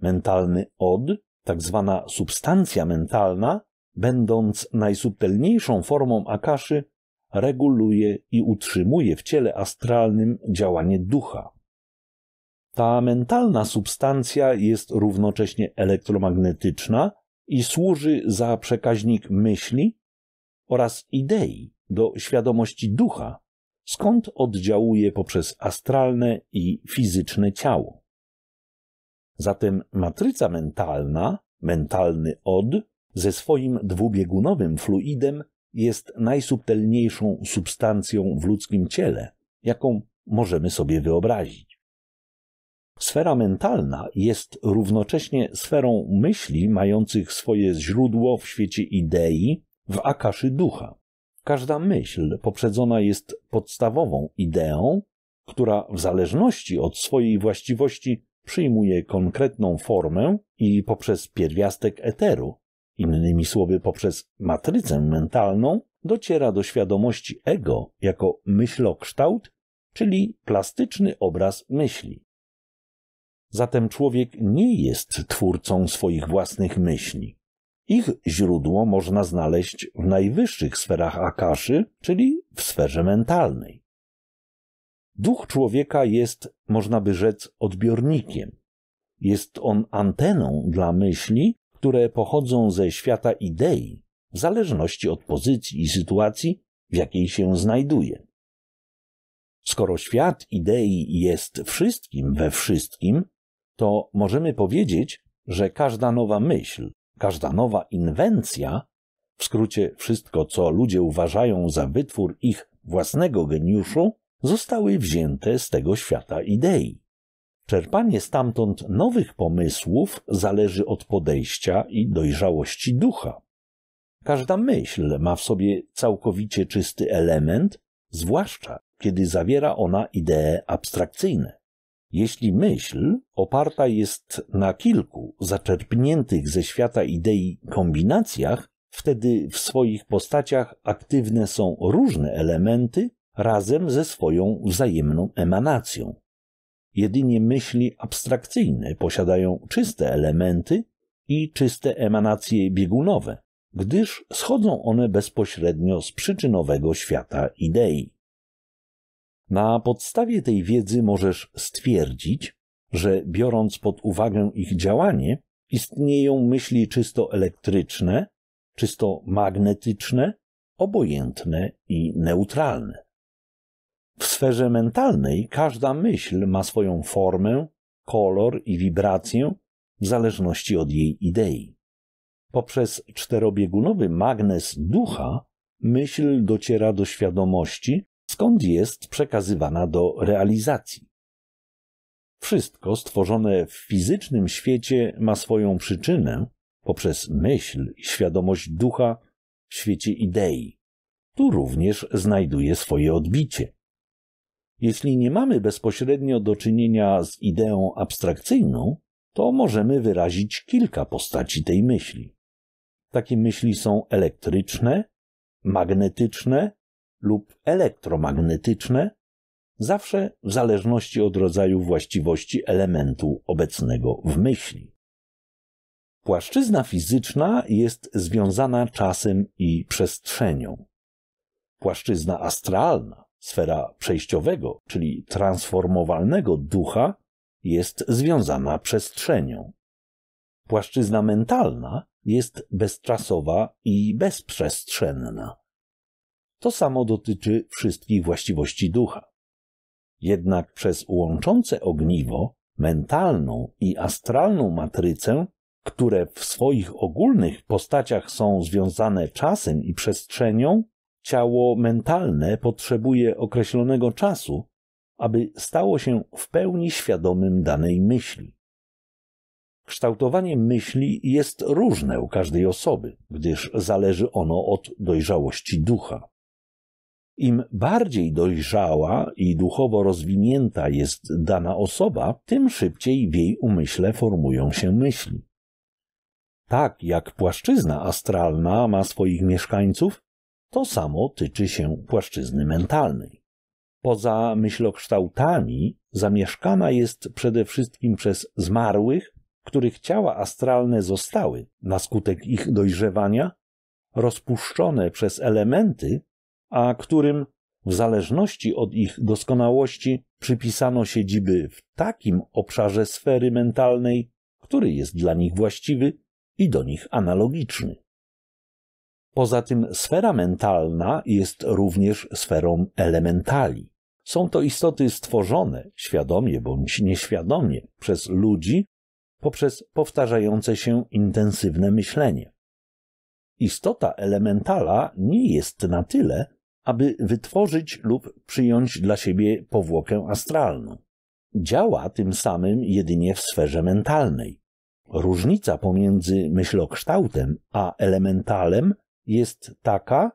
mentalny od, tak zwana substancja mentalna, będąc najsubtelniejszą formą akaszy, reguluje i utrzymuje w ciele astralnym działanie ducha. Ta mentalna substancja jest równocześnie elektromagnetyczna i służy za przekaźnik myśli oraz idei do świadomości ducha, skąd oddziałuje poprzez astralne i fizyczne ciało. Zatem matryca mentalna, mentalny od, ze swoim dwubiegunowym fluidem jest najsubtelniejszą substancją w ludzkim ciele, jaką możemy sobie wyobrazić. Sfera mentalna jest równocześnie sferą myśli mających swoje źródło w świecie idei, w akaszy ducha. Każda myśl poprzedzona jest podstawową ideą, która w zależności od swojej właściwości przyjmuje konkretną formę i poprzez pierwiastek eteru Innymi słowy, poprzez matrycę mentalną dociera do świadomości ego jako myślokształt, czyli plastyczny obraz myśli. Zatem człowiek nie jest twórcą swoich własnych myśli. Ich źródło można znaleźć w najwyższych sferach akaszy, czyli w sferze mentalnej. Duch człowieka jest, można by rzec, odbiornikiem. Jest on anteną dla myśli, które pochodzą ze świata idei, w zależności od pozycji i sytuacji, w jakiej się znajduje. Skoro świat idei jest wszystkim we wszystkim, to możemy powiedzieć, że każda nowa myśl, każda nowa inwencja, w skrócie wszystko, co ludzie uważają za wytwór ich własnego geniuszu, zostały wzięte z tego świata idei. Czerpanie stamtąd nowych pomysłów zależy od podejścia i dojrzałości ducha. Każda myśl ma w sobie całkowicie czysty element, zwłaszcza kiedy zawiera ona idee abstrakcyjne. Jeśli myśl oparta jest na kilku zaczerpniętych ze świata idei kombinacjach, wtedy w swoich postaciach aktywne są różne elementy razem ze swoją wzajemną emanacją. Jedynie myśli abstrakcyjne posiadają czyste elementy i czyste emanacje biegunowe, gdyż schodzą one bezpośrednio z przyczynowego świata idei. Na podstawie tej wiedzy możesz stwierdzić, że biorąc pod uwagę ich działanie, istnieją myśli czysto elektryczne, czysto magnetyczne, obojętne i neutralne. W sferze mentalnej każda myśl ma swoją formę, kolor i wibrację w zależności od jej idei. Poprzez czterobiegunowy magnes ducha myśl dociera do świadomości, skąd jest przekazywana do realizacji. Wszystko stworzone w fizycznym świecie ma swoją przyczynę poprzez myśl i świadomość ducha w świecie idei. Tu również znajduje swoje odbicie. Jeśli nie mamy bezpośrednio do czynienia z ideą abstrakcyjną, to możemy wyrazić kilka postaci tej myśli. Takie myśli są elektryczne, magnetyczne lub elektromagnetyczne, zawsze w zależności od rodzaju właściwości elementu obecnego w myśli. Płaszczyzna fizyczna jest związana czasem i przestrzenią. Płaszczyzna astralna Sfera przejściowego, czyli transformowalnego ducha, jest związana przestrzenią. Płaszczyzna mentalna jest bezczasowa i bezprzestrzenna. To samo dotyczy wszystkich właściwości ducha. Jednak przez łączące ogniwo, mentalną i astralną matrycę, które w swoich ogólnych postaciach są związane czasem i przestrzenią, ciało mentalne potrzebuje określonego czasu, aby stało się w pełni świadomym danej myśli. Kształtowanie myśli jest różne u każdej osoby, gdyż zależy ono od dojrzałości ducha. Im bardziej dojrzała i duchowo rozwinięta jest dana osoba, tym szybciej w jej umyśle formują się myśli. Tak jak płaszczyzna astralna ma swoich mieszkańców, to samo tyczy się płaszczyzny mentalnej. Poza myślokształtami zamieszkana jest przede wszystkim przez zmarłych, których ciała astralne zostały na skutek ich dojrzewania rozpuszczone przez elementy, a którym w zależności od ich doskonałości przypisano siedziby w takim obszarze sfery mentalnej, który jest dla nich właściwy i do nich analogiczny. Poza tym sfera mentalna jest również sferą elementali. Są to istoty stworzone, świadomie bądź nieświadomie, przez ludzi poprzez powtarzające się intensywne myślenie. Istota elementala nie jest na tyle, aby wytworzyć lub przyjąć dla siebie powłokę astralną. Działa tym samym jedynie w sferze mentalnej. Różnica pomiędzy myślokształtem a elementalem jest taka,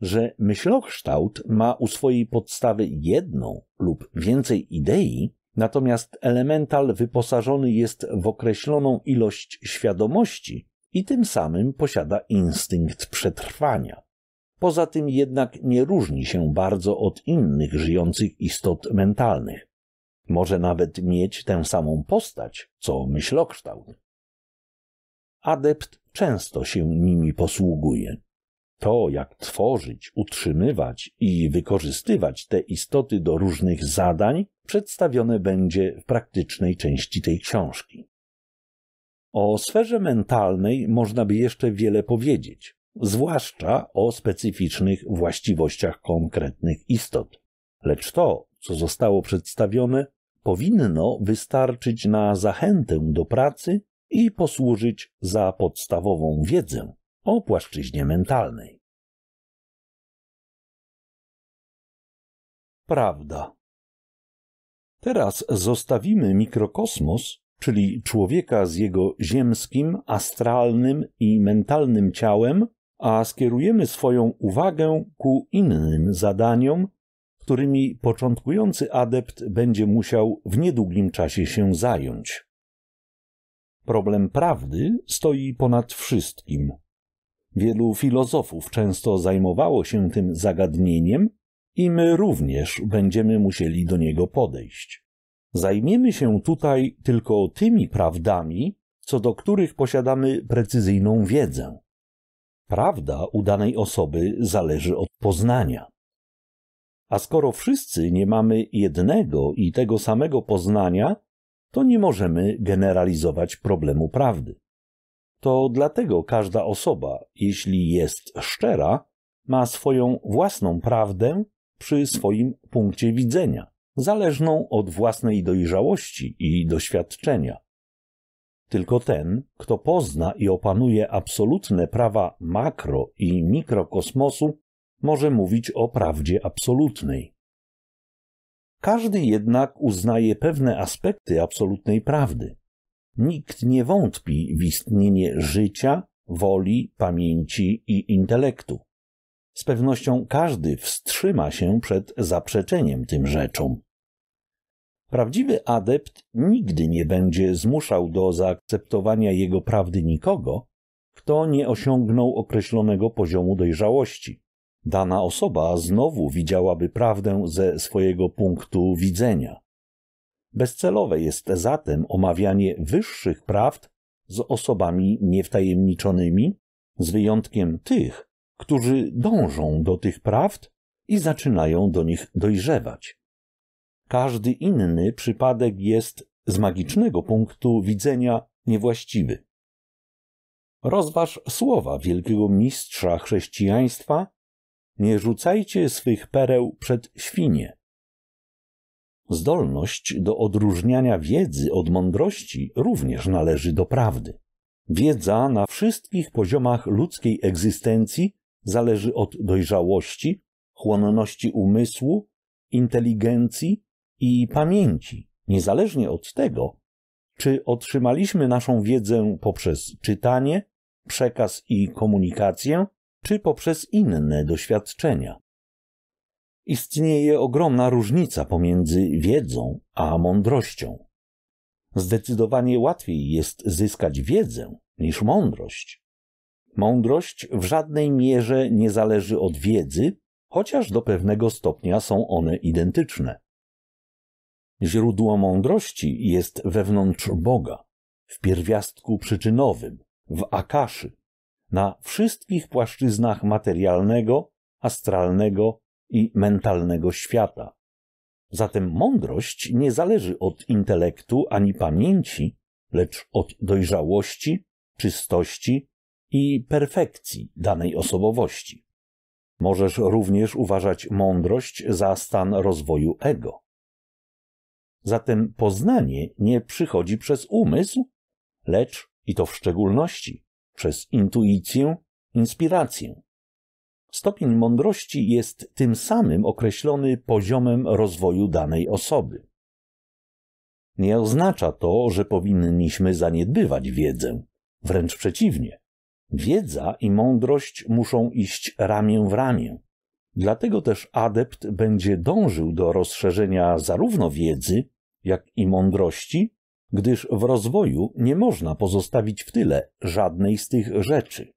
że myślokształt ma u swojej podstawy jedną lub więcej idei, natomiast elemental wyposażony jest w określoną ilość świadomości i tym samym posiada instynkt przetrwania. Poza tym jednak nie różni się bardzo od innych żyjących istot mentalnych. Może nawet mieć tę samą postać, co myślokształt adept często się nimi posługuje. To, jak tworzyć, utrzymywać i wykorzystywać te istoty do różnych zadań, przedstawione będzie w praktycznej części tej książki. O sferze mentalnej można by jeszcze wiele powiedzieć, zwłaszcza o specyficznych właściwościach konkretnych istot. Lecz to, co zostało przedstawione, powinno wystarczyć na zachętę do pracy i posłużyć za podstawową wiedzę o płaszczyźnie mentalnej. Prawda. Teraz zostawimy mikrokosmos, czyli człowieka z jego ziemskim, astralnym i mentalnym ciałem, a skierujemy swoją uwagę ku innym zadaniom, którymi początkujący adept będzie musiał w niedługim czasie się zająć. Problem prawdy stoi ponad wszystkim. Wielu filozofów często zajmowało się tym zagadnieniem i my również będziemy musieli do niego podejść. Zajmiemy się tutaj tylko tymi prawdami, co do których posiadamy precyzyjną wiedzę. Prawda udanej osoby zależy od poznania. A skoro wszyscy nie mamy jednego i tego samego poznania, to nie możemy generalizować problemu prawdy. To dlatego każda osoba, jeśli jest szczera, ma swoją własną prawdę przy swoim punkcie widzenia, zależną od własnej dojrzałości i doświadczenia. Tylko ten, kto pozna i opanuje absolutne prawa makro i mikrokosmosu, może mówić o prawdzie absolutnej. Każdy jednak uznaje pewne aspekty absolutnej prawdy. Nikt nie wątpi w istnienie życia, woli, pamięci i intelektu. Z pewnością każdy wstrzyma się przed zaprzeczeniem tym rzeczom. Prawdziwy adept nigdy nie będzie zmuszał do zaakceptowania jego prawdy nikogo, kto nie osiągnął określonego poziomu dojrzałości dana osoba znowu widziałaby prawdę ze swojego punktu widzenia. Bezcelowe jest zatem omawianie wyższych prawd z osobami niewtajemniczonymi, z wyjątkiem tych, którzy dążą do tych prawd i zaczynają do nich dojrzewać. Każdy inny przypadek jest z magicznego punktu widzenia niewłaściwy. Rozważ słowa wielkiego mistrza chrześcijaństwa nie rzucajcie swych pereł przed świnie. Zdolność do odróżniania wiedzy od mądrości również należy do prawdy. Wiedza na wszystkich poziomach ludzkiej egzystencji zależy od dojrzałości, chłonności umysłu, inteligencji i pamięci, niezależnie od tego, czy otrzymaliśmy naszą wiedzę poprzez czytanie, przekaz i komunikację, czy poprzez inne doświadczenia. Istnieje ogromna różnica pomiędzy wiedzą a mądrością. Zdecydowanie łatwiej jest zyskać wiedzę niż mądrość. Mądrość w żadnej mierze nie zależy od wiedzy, chociaż do pewnego stopnia są one identyczne. Źródło mądrości jest wewnątrz Boga, w pierwiastku przyczynowym, w akaszy, na wszystkich płaszczyznach materialnego, astralnego i mentalnego świata. Zatem mądrość nie zależy od intelektu ani pamięci, lecz od dojrzałości, czystości i perfekcji danej osobowości. Możesz również uważać mądrość za stan rozwoju ego. Zatem poznanie nie przychodzi przez umysł, lecz i to w szczególności przez intuicję, inspirację. Stopień mądrości jest tym samym określony poziomem rozwoju danej osoby. Nie oznacza to, że powinniśmy zaniedbywać wiedzę. Wręcz przeciwnie. Wiedza i mądrość muszą iść ramię w ramię. Dlatego też adept będzie dążył do rozszerzenia zarówno wiedzy, jak i mądrości, gdyż w rozwoju nie można pozostawić w tyle żadnej z tych rzeczy.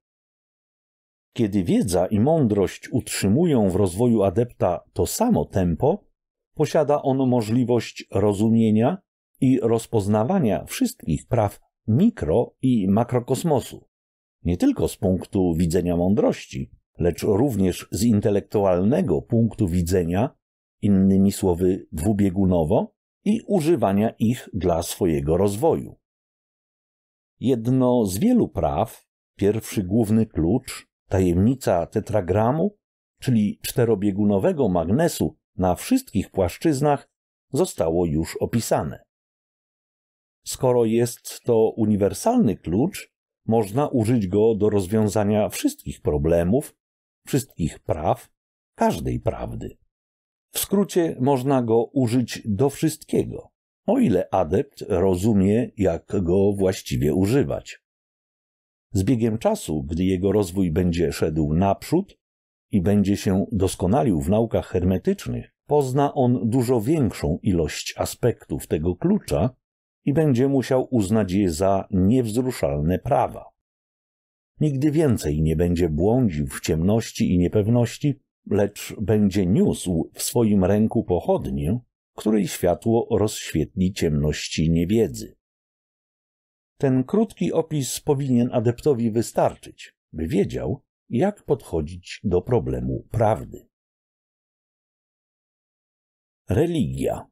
Kiedy wiedza i mądrość utrzymują w rozwoju adepta to samo tempo, posiada on możliwość rozumienia i rozpoznawania wszystkich praw mikro i makrokosmosu, nie tylko z punktu widzenia mądrości, lecz również z intelektualnego punktu widzenia, innymi słowy dwubiegunowo, i używania ich dla swojego rozwoju. Jedno z wielu praw, pierwszy główny klucz, tajemnica tetragramu, czyli czterobiegunowego magnesu na wszystkich płaszczyznach, zostało już opisane. Skoro jest to uniwersalny klucz, można użyć go do rozwiązania wszystkich problemów, wszystkich praw, każdej prawdy. W skrócie można go użyć do wszystkiego, o ile adept rozumie, jak go właściwie używać. Z biegiem czasu, gdy jego rozwój będzie szedł naprzód i będzie się doskonalił w naukach hermetycznych, pozna on dużo większą ilość aspektów tego klucza i będzie musiał uznać je za niewzruszalne prawa. Nigdy więcej nie będzie błądził w ciemności i niepewności, lecz będzie niósł w swoim ręku pochodnię, której światło rozświetli ciemności niewiedzy. Ten krótki opis powinien adeptowi wystarczyć, by wiedział, jak podchodzić do problemu prawdy. Religia.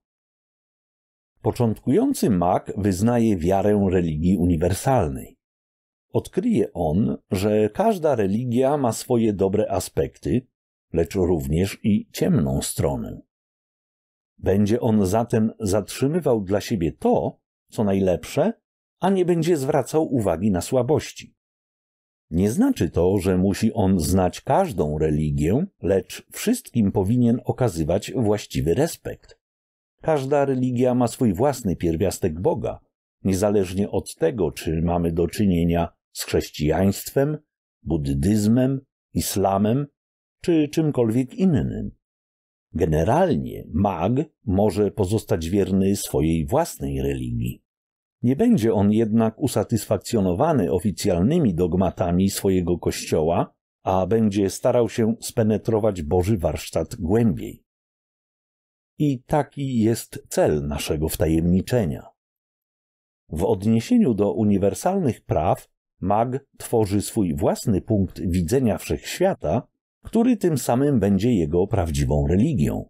Początkujący mag wyznaje wiarę religii uniwersalnej. Odkryje on, że każda religia ma swoje dobre aspekty lecz również i ciemną stronę. Będzie on zatem zatrzymywał dla siebie to, co najlepsze, a nie będzie zwracał uwagi na słabości. Nie znaczy to, że musi on znać każdą religię, lecz wszystkim powinien okazywać właściwy respekt. Każda religia ma swój własny pierwiastek Boga, niezależnie od tego, czy mamy do czynienia z chrześcijaństwem, buddyzmem, islamem czy czymkolwiek innym. Generalnie mag może pozostać wierny swojej własnej religii. Nie będzie on jednak usatysfakcjonowany oficjalnymi dogmatami swojego kościoła, a będzie starał się spenetrować Boży warsztat głębiej. I taki jest cel naszego wtajemniczenia. W odniesieniu do uniwersalnych praw, mag tworzy swój własny punkt widzenia wszechświata, który tym samym będzie jego prawdziwą religią.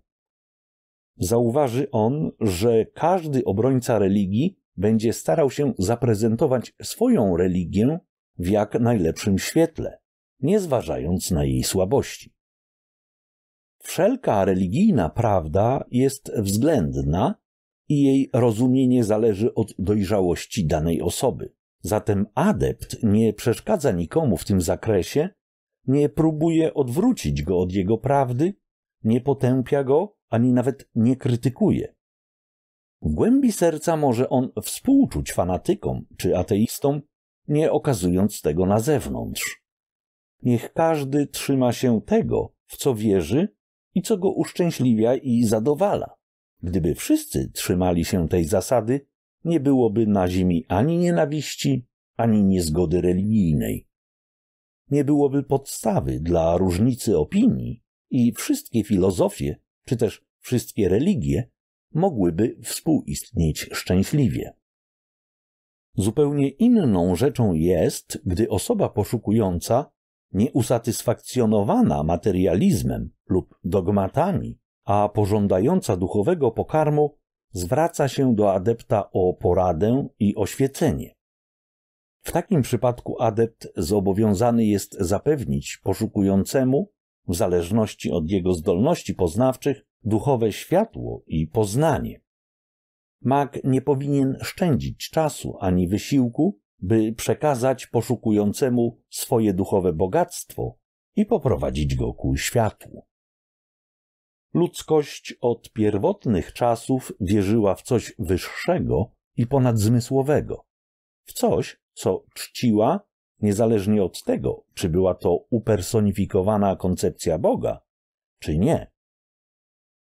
Zauważy on, że każdy obrońca religii będzie starał się zaprezentować swoją religię w jak najlepszym świetle, nie zważając na jej słabości. Wszelka religijna prawda jest względna i jej rozumienie zależy od dojrzałości danej osoby. Zatem adept nie przeszkadza nikomu w tym zakresie, nie próbuje odwrócić go od jego prawdy, nie potępia go, ani nawet nie krytykuje. W głębi serca może on współczuć fanatykom czy ateistom, nie okazując tego na zewnątrz. Niech każdy trzyma się tego, w co wierzy i co go uszczęśliwia i zadowala. Gdyby wszyscy trzymali się tej zasady, nie byłoby na ziemi ani nienawiści, ani niezgody religijnej nie byłoby podstawy dla różnicy opinii i wszystkie filozofie, czy też wszystkie religie mogłyby współistnieć szczęśliwie. Zupełnie inną rzeczą jest, gdy osoba poszukująca, nieusatysfakcjonowana materializmem lub dogmatami, a pożądająca duchowego pokarmu, zwraca się do adepta o poradę i oświecenie. W takim przypadku adept zobowiązany jest zapewnić poszukującemu, w zależności od jego zdolności poznawczych, duchowe światło i poznanie. Mag nie powinien szczędzić czasu ani wysiłku, by przekazać poszukującemu swoje duchowe bogactwo i poprowadzić go ku światłu. Ludzkość od pierwotnych czasów wierzyła w coś wyższego i ponadzmysłowego, w coś, co czciła, niezależnie od tego, czy była to upersonifikowana koncepcja Boga, czy nie.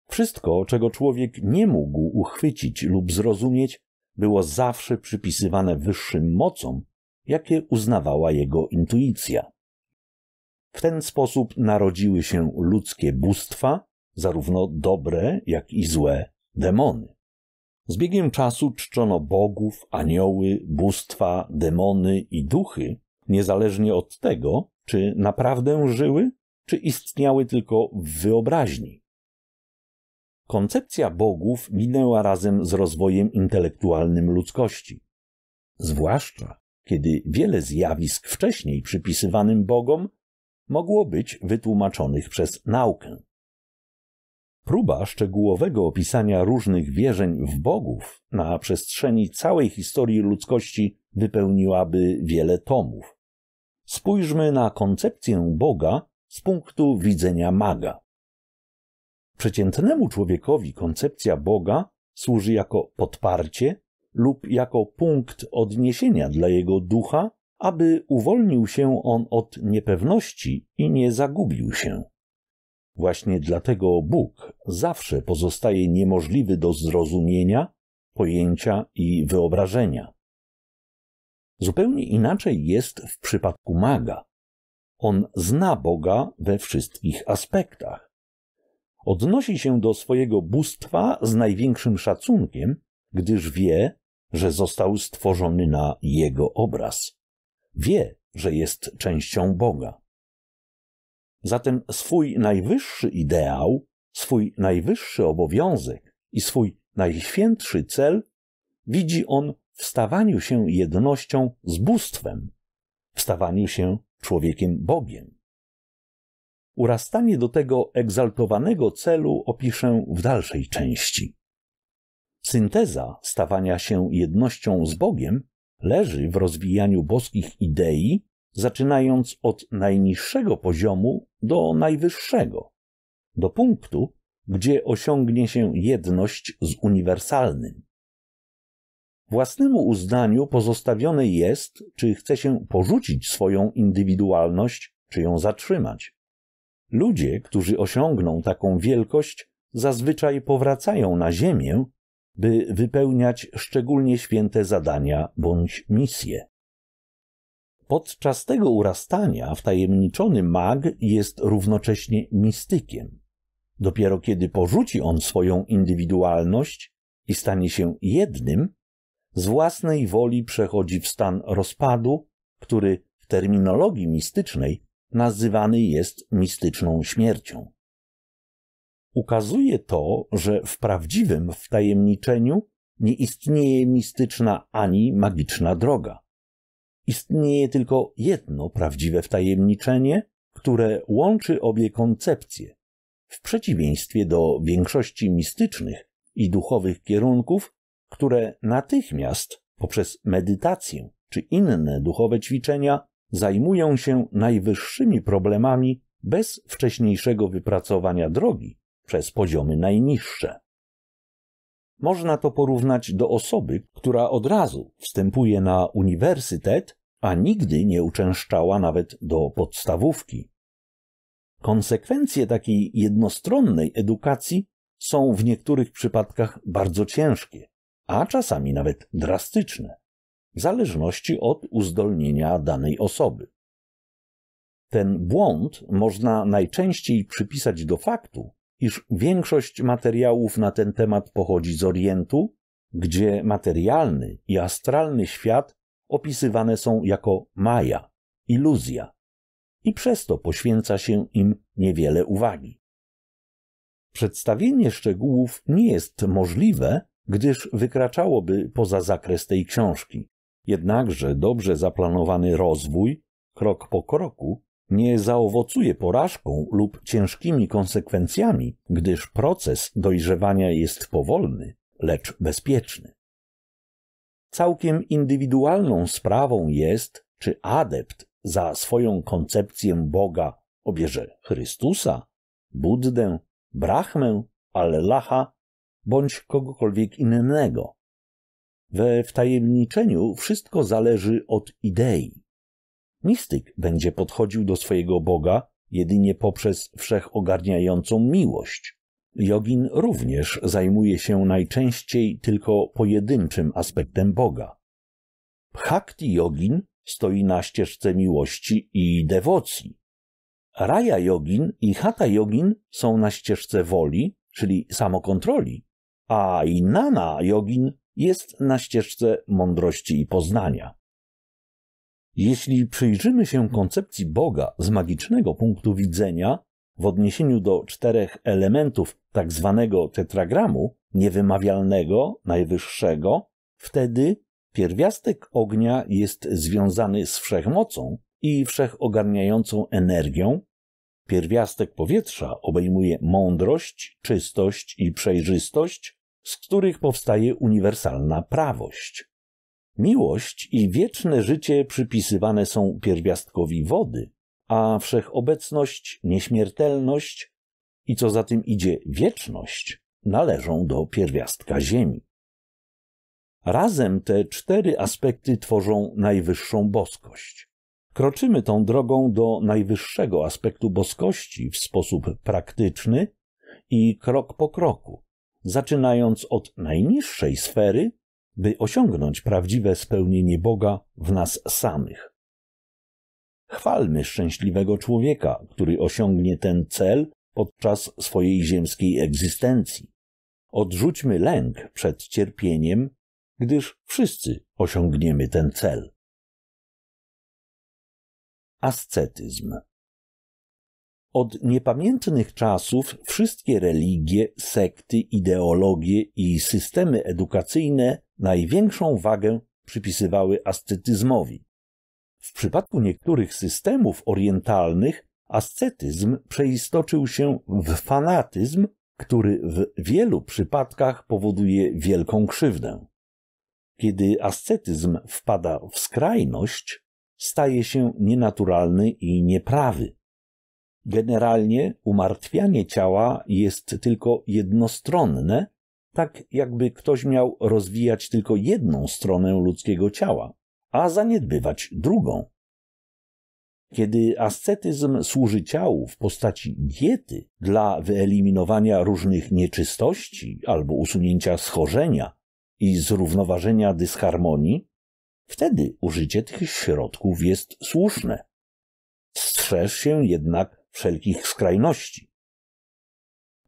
Wszystko, czego człowiek nie mógł uchwycić lub zrozumieć, było zawsze przypisywane wyższym mocom, jakie uznawała jego intuicja. W ten sposób narodziły się ludzkie bóstwa, zarówno dobre, jak i złe demony. Z biegiem czasu czczono bogów, anioły, bóstwa, demony i duchy, niezależnie od tego, czy naprawdę żyły, czy istniały tylko w wyobraźni. Koncepcja bogów minęła razem z rozwojem intelektualnym ludzkości. Zwłaszcza kiedy wiele zjawisk wcześniej przypisywanym bogom mogło być wytłumaczonych przez naukę. Próba szczegółowego opisania różnych wierzeń w bogów na przestrzeni całej historii ludzkości wypełniłaby wiele tomów. Spójrzmy na koncepcję Boga z punktu widzenia maga. Przeciętnemu człowiekowi koncepcja Boga służy jako podparcie lub jako punkt odniesienia dla jego ducha, aby uwolnił się on od niepewności i nie zagubił się. Właśnie dlatego Bóg zawsze pozostaje niemożliwy do zrozumienia, pojęcia i wyobrażenia. Zupełnie inaczej jest w przypadku maga. On zna Boga we wszystkich aspektach. Odnosi się do swojego bóstwa z największym szacunkiem, gdyż wie, że został stworzony na jego obraz. Wie, że jest częścią Boga. Zatem swój najwyższy ideał, swój najwyższy obowiązek i swój najświętszy cel widzi on w stawaniu się jednością z bóstwem, w stawaniu się człowiekiem Bogiem. Urastanie do tego egzaltowanego celu opiszę w dalszej części. Synteza stawania się jednością z Bogiem leży w rozwijaniu boskich idei zaczynając od najniższego poziomu do najwyższego, do punktu, gdzie osiągnie się jedność z uniwersalnym. Własnemu uznaniu pozostawione jest, czy chce się porzucić swoją indywidualność, czy ją zatrzymać. Ludzie, którzy osiągną taką wielkość, zazwyczaj powracają na Ziemię, by wypełniać szczególnie święte zadania bądź misje. Podczas tego urastania wtajemniczony mag jest równocześnie mistykiem. Dopiero kiedy porzuci on swoją indywidualność i stanie się jednym, z własnej woli przechodzi w stan rozpadu, który w terminologii mistycznej nazywany jest mistyczną śmiercią. Ukazuje to, że w prawdziwym wtajemniczeniu nie istnieje mistyczna ani magiczna droga. Istnieje tylko jedno prawdziwe wtajemniczenie, które łączy obie koncepcje. W przeciwieństwie do większości mistycznych i duchowych kierunków, które natychmiast poprzez medytację czy inne duchowe ćwiczenia zajmują się najwyższymi problemami bez wcześniejszego wypracowania drogi przez poziomy najniższe. Można to porównać do osoby, która od razu wstępuje na uniwersytet, a nigdy nie uczęszczała nawet do podstawówki. Konsekwencje takiej jednostronnej edukacji są w niektórych przypadkach bardzo ciężkie, a czasami nawet drastyczne, w zależności od uzdolnienia danej osoby. Ten błąd można najczęściej przypisać do faktu, iż większość materiałów na ten temat pochodzi z Orientu, gdzie materialny i astralny świat opisywane są jako maja, iluzja, i przez to poświęca się im niewiele uwagi. Przedstawienie szczegółów nie jest możliwe, gdyż wykraczałoby poza zakres tej książki. Jednakże dobrze zaplanowany rozwój, krok po kroku, nie zaowocuje porażką lub ciężkimi konsekwencjami, gdyż proces dojrzewania jest powolny, lecz bezpieczny. Całkiem indywidualną sprawą jest, czy adept za swoją koncepcję Boga obierze Chrystusa, Buddę, Brahmę, Allaha bądź kogokolwiek innego. We wtajemniczeniu wszystko zależy od idei. Mistyk będzie podchodził do swojego Boga jedynie poprzez wszechogarniającą miłość. Jogin również zajmuje się najczęściej tylko pojedynczym aspektem Boga. Bhakti jogin stoi na ścieżce miłości i dewocji. Raja jogin i Hata jogin są na ścieżce woli, czyli samokontroli, a inana jogin jest na ścieżce mądrości i poznania. Jeśli przyjrzymy się koncepcji Boga z magicznego punktu widzenia, w odniesieniu do czterech elementów tak zwanego tetragramu, niewymawialnego, najwyższego, wtedy pierwiastek ognia jest związany z wszechmocą i wszechogarniającą energią, pierwiastek powietrza obejmuje mądrość, czystość i przejrzystość, z których powstaje uniwersalna prawość. Miłość i wieczne życie przypisywane są pierwiastkowi wody, a wszechobecność, nieśmiertelność i co za tym idzie wieczność należą do pierwiastka ziemi. Razem te cztery aspekty tworzą najwyższą boskość. Kroczymy tą drogą do najwyższego aspektu boskości w sposób praktyczny i krok po kroku, zaczynając od najniższej sfery by osiągnąć prawdziwe spełnienie Boga w nas samych. Chwalmy szczęśliwego człowieka, który osiągnie ten cel podczas swojej ziemskiej egzystencji. Odrzućmy lęk przed cierpieniem, gdyż wszyscy osiągniemy ten cel. Ascetyzm. Od niepamiętnych czasów wszystkie religie, sekty, ideologie i systemy edukacyjne największą wagę przypisywały ascetyzmowi. W przypadku niektórych systemów orientalnych ascetyzm przeistoczył się w fanatyzm, który w wielu przypadkach powoduje wielką krzywdę. Kiedy ascetyzm wpada w skrajność, staje się nienaturalny i nieprawy. Generalnie umartwianie ciała jest tylko jednostronne tak jakby ktoś miał rozwijać tylko jedną stronę ludzkiego ciała, a zaniedbywać drugą. Kiedy ascetyzm służy ciału w postaci diety dla wyeliminowania różnych nieczystości albo usunięcia schorzenia i zrównoważenia dysharmonii, wtedy użycie tych środków jest słuszne. Strzeż się jednak wszelkich skrajności.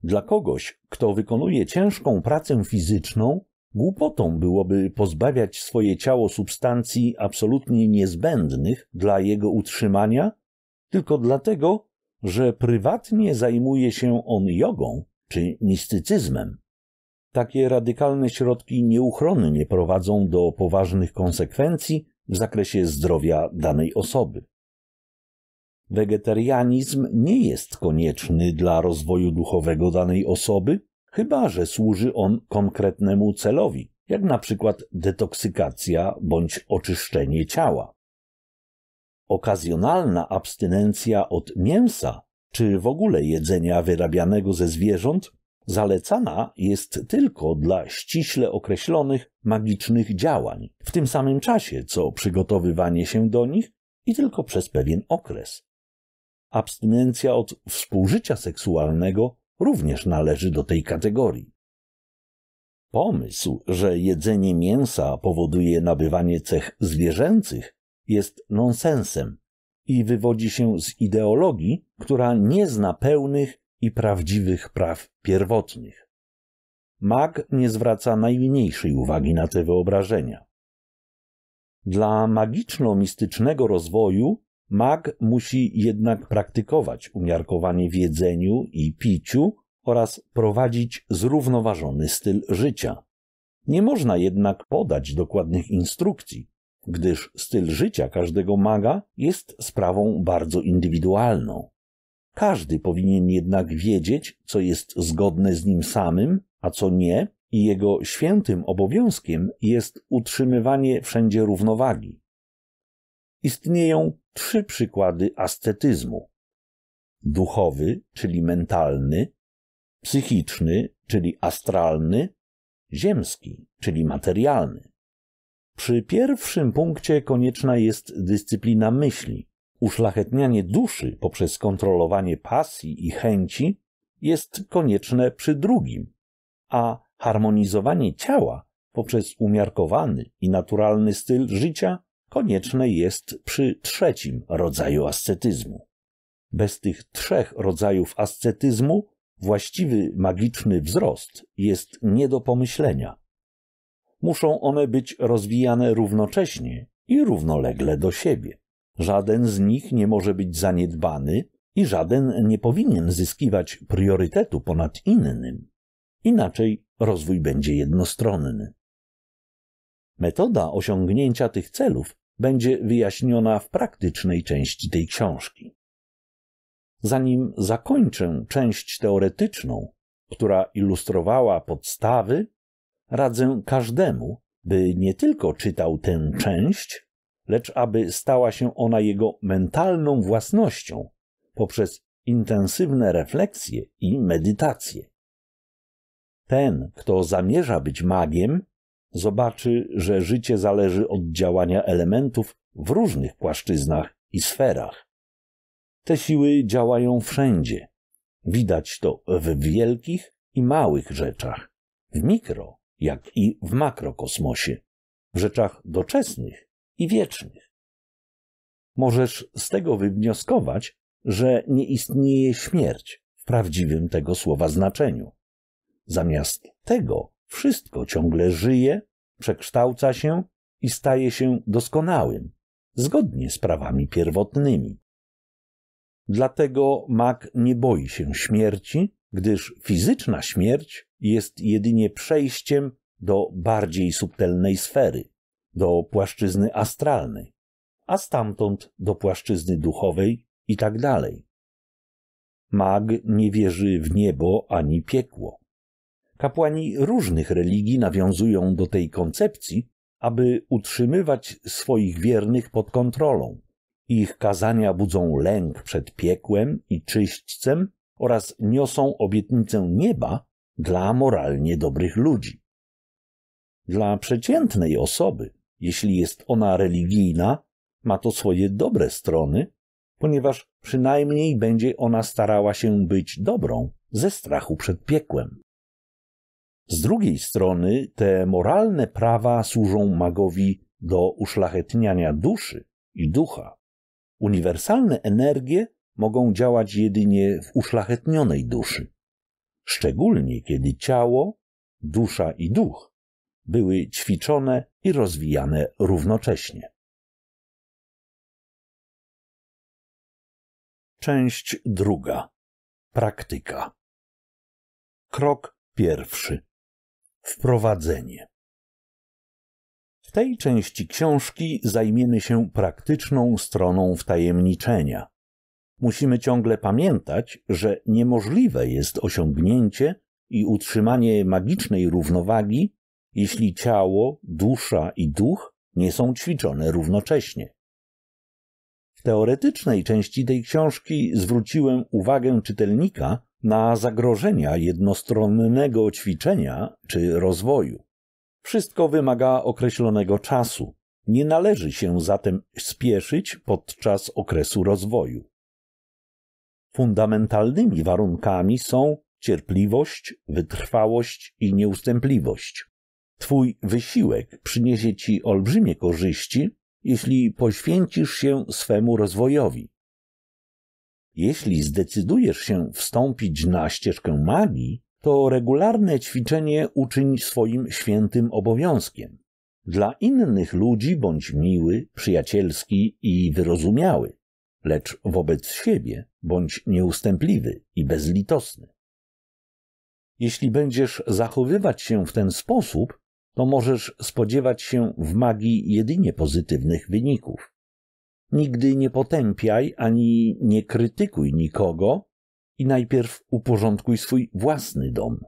Dla kogoś, kto wykonuje ciężką pracę fizyczną, głupotą byłoby pozbawiać swoje ciało substancji absolutnie niezbędnych dla jego utrzymania, tylko dlatego, że prywatnie zajmuje się on jogą czy mistycyzmem. Takie radykalne środki nieuchronnie prowadzą do poważnych konsekwencji w zakresie zdrowia danej osoby. Wegetarianizm nie jest konieczny dla rozwoju duchowego danej osoby, chyba że służy on konkretnemu celowi, jak na przykład detoksykacja bądź oczyszczenie ciała. Okazjonalna abstynencja od mięsa czy w ogóle jedzenia wyrabianego ze zwierząt zalecana jest tylko dla ściśle określonych magicznych działań, w tym samym czasie co przygotowywanie się do nich i tylko przez pewien okres abstynencja od współżycia seksualnego również należy do tej kategorii. Pomysł, że jedzenie mięsa powoduje nabywanie cech zwierzęcych, jest nonsensem i wywodzi się z ideologii, która nie zna pełnych i prawdziwych praw pierwotnych. Mag nie zwraca najmniejszej uwagi na te wyobrażenia. Dla magiczno-mistycznego rozwoju Mag musi jednak praktykować umiarkowanie w jedzeniu i piciu oraz prowadzić zrównoważony styl życia. Nie można jednak podać dokładnych instrukcji, gdyż styl życia każdego maga jest sprawą bardzo indywidualną. Każdy powinien jednak wiedzieć, co jest zgodne z nim samym, a co nie, i jego świętym obowiązkiem jest utrzymywanie wszędzie równowagi. Istnieją trzy przykłady ascetyzmu. Duchowy, czyli mentalny, psychiczny, czyli astralny, ziemski, czyli materialny. Przy pierwszym punkcie konieczna jest dyscyplina myśli. Uszlachetnianie duszy poprzez kontrolowanie pasji i chęci jest konieczne przy drugim, a harmonizowanie ciała poprzez umiarkowany i naturalny styl życia konieczne jest przy trzecim rodzaju ascetyzmu. Bez tych trzech rodzajów ascetyzmu właściwy magiczny wzrost jest nie do pomyślenia. Muszą one być rozwijane równocześnie i równolegle do siebie. Żaden z nich nie może być zaniedbany i żaden nie powinien zyskiwać priorytetu ponad innym. Inaczej rozwój będzie jednostronny. Metoda osiągnięcia tych celów będzie wyjaśniona w praktycznej części tej książki. Zanim zakończę część teoretyczną, która ilustrowała podstawy, radzę każdemu, by nie tylko czytał tę część, lecz aby stała się ona jego mentalną własnością poprzez intensywne refleksje i medytacje. Ten, kto zamierza być magiem, zobaczy, że życie zależy od działania elementów w różnych płaszczyznach i sferach. Te siły działają wszędzie. Widać to w wielkich i małych rzeczach, w mikro, jak i w makrokosmosie, w rzeczach doczesnych i wiecznych. Możesz z tego wywnioskować, że nie istnieje śmierć w prawdziwym tego słowa znaczeniu. Zamiast tego wszystko ciągle żyje, przekształca się i staje się doskonałym, zgodnie z prawami pierwotnymi. Dlatego mak nie boi się śmierci, gdyż fizyczna śmierć jest jedynie przejściem do bardziej subtelnej sfery, do płaszczyzny astralnej, a stamtąd do płaszczyzny duchowej i tak dalej. Mag nie wierzy w niebo ani piekło. Kapłani różnych religii nawiązują do tej koncepcji, aby utrzymywać swoich wiernych pod kontrolą. Ich kazania budzą lęk przed piekłem i czyśćcem oraz niosą obietnicę nieba dla moralnie dobrych ludzi. Dla przeciętnej osoby, jeśli jest ona religijna, ma to swoje dobre strony, ponieważ przynajmniej będzie ona starała się być dobrą ze strachu przed piekłem. Z drugiej strony te moralne prawa służą magowi do uszlachetniania duszy i ducha. Uniwersalne energie mogą działać jedynie w uszlachetnionej duszy, szczególnie kiedy ciało, dusza i duch były ćwiczone i rozwijane równocześnie. Część druga. Praktyka. Krok pierwszy. Wprowadzenie. W tej części książki zajmiemy się praktyczną stroną wtajemniczenia. Musimy ciągle pamiętać, że niemożliwe jest osiągnięcie i utrzymanie magicznej równowagi, jeśli ciało, dusza i duch nie są ćwiczone równocześnie. W teoretycznej części tej książki zwróciłem uwagę czytelnika na zagrożenia jednostronnego ćwiczenia czy rozwoju. Wszystko wymaga określonego czasu. Nie należy się zatem spieszyć podczas okresu rozwoju. Fundamentalnymi warunkami są cierpliwość, wytrwałość i nieustępliwość. Twój wysiłek przyniesie ci olbrzymie korzyści, jeśli poświęcisz się swemu rozwojowi. Jeśli zdecydujesz się wstąpić na ścieżkę magii, to regularne ćwiczenie uczyń swoim świętym obowiązkiem. Dla innych ludzi bądź miły, przyjacielski i wyrozumiały, lecz wobec siebie bądź nieustępliwy i bezlitosny. Jeśli będziesz zachowywać się w ten sposób, to możesz spodziewać się w magii jedynie pozytywnych wyników. Nigdy nie potępiaj ani nie krytykuj nikogo i najpierw uporządkuj swój własny dom.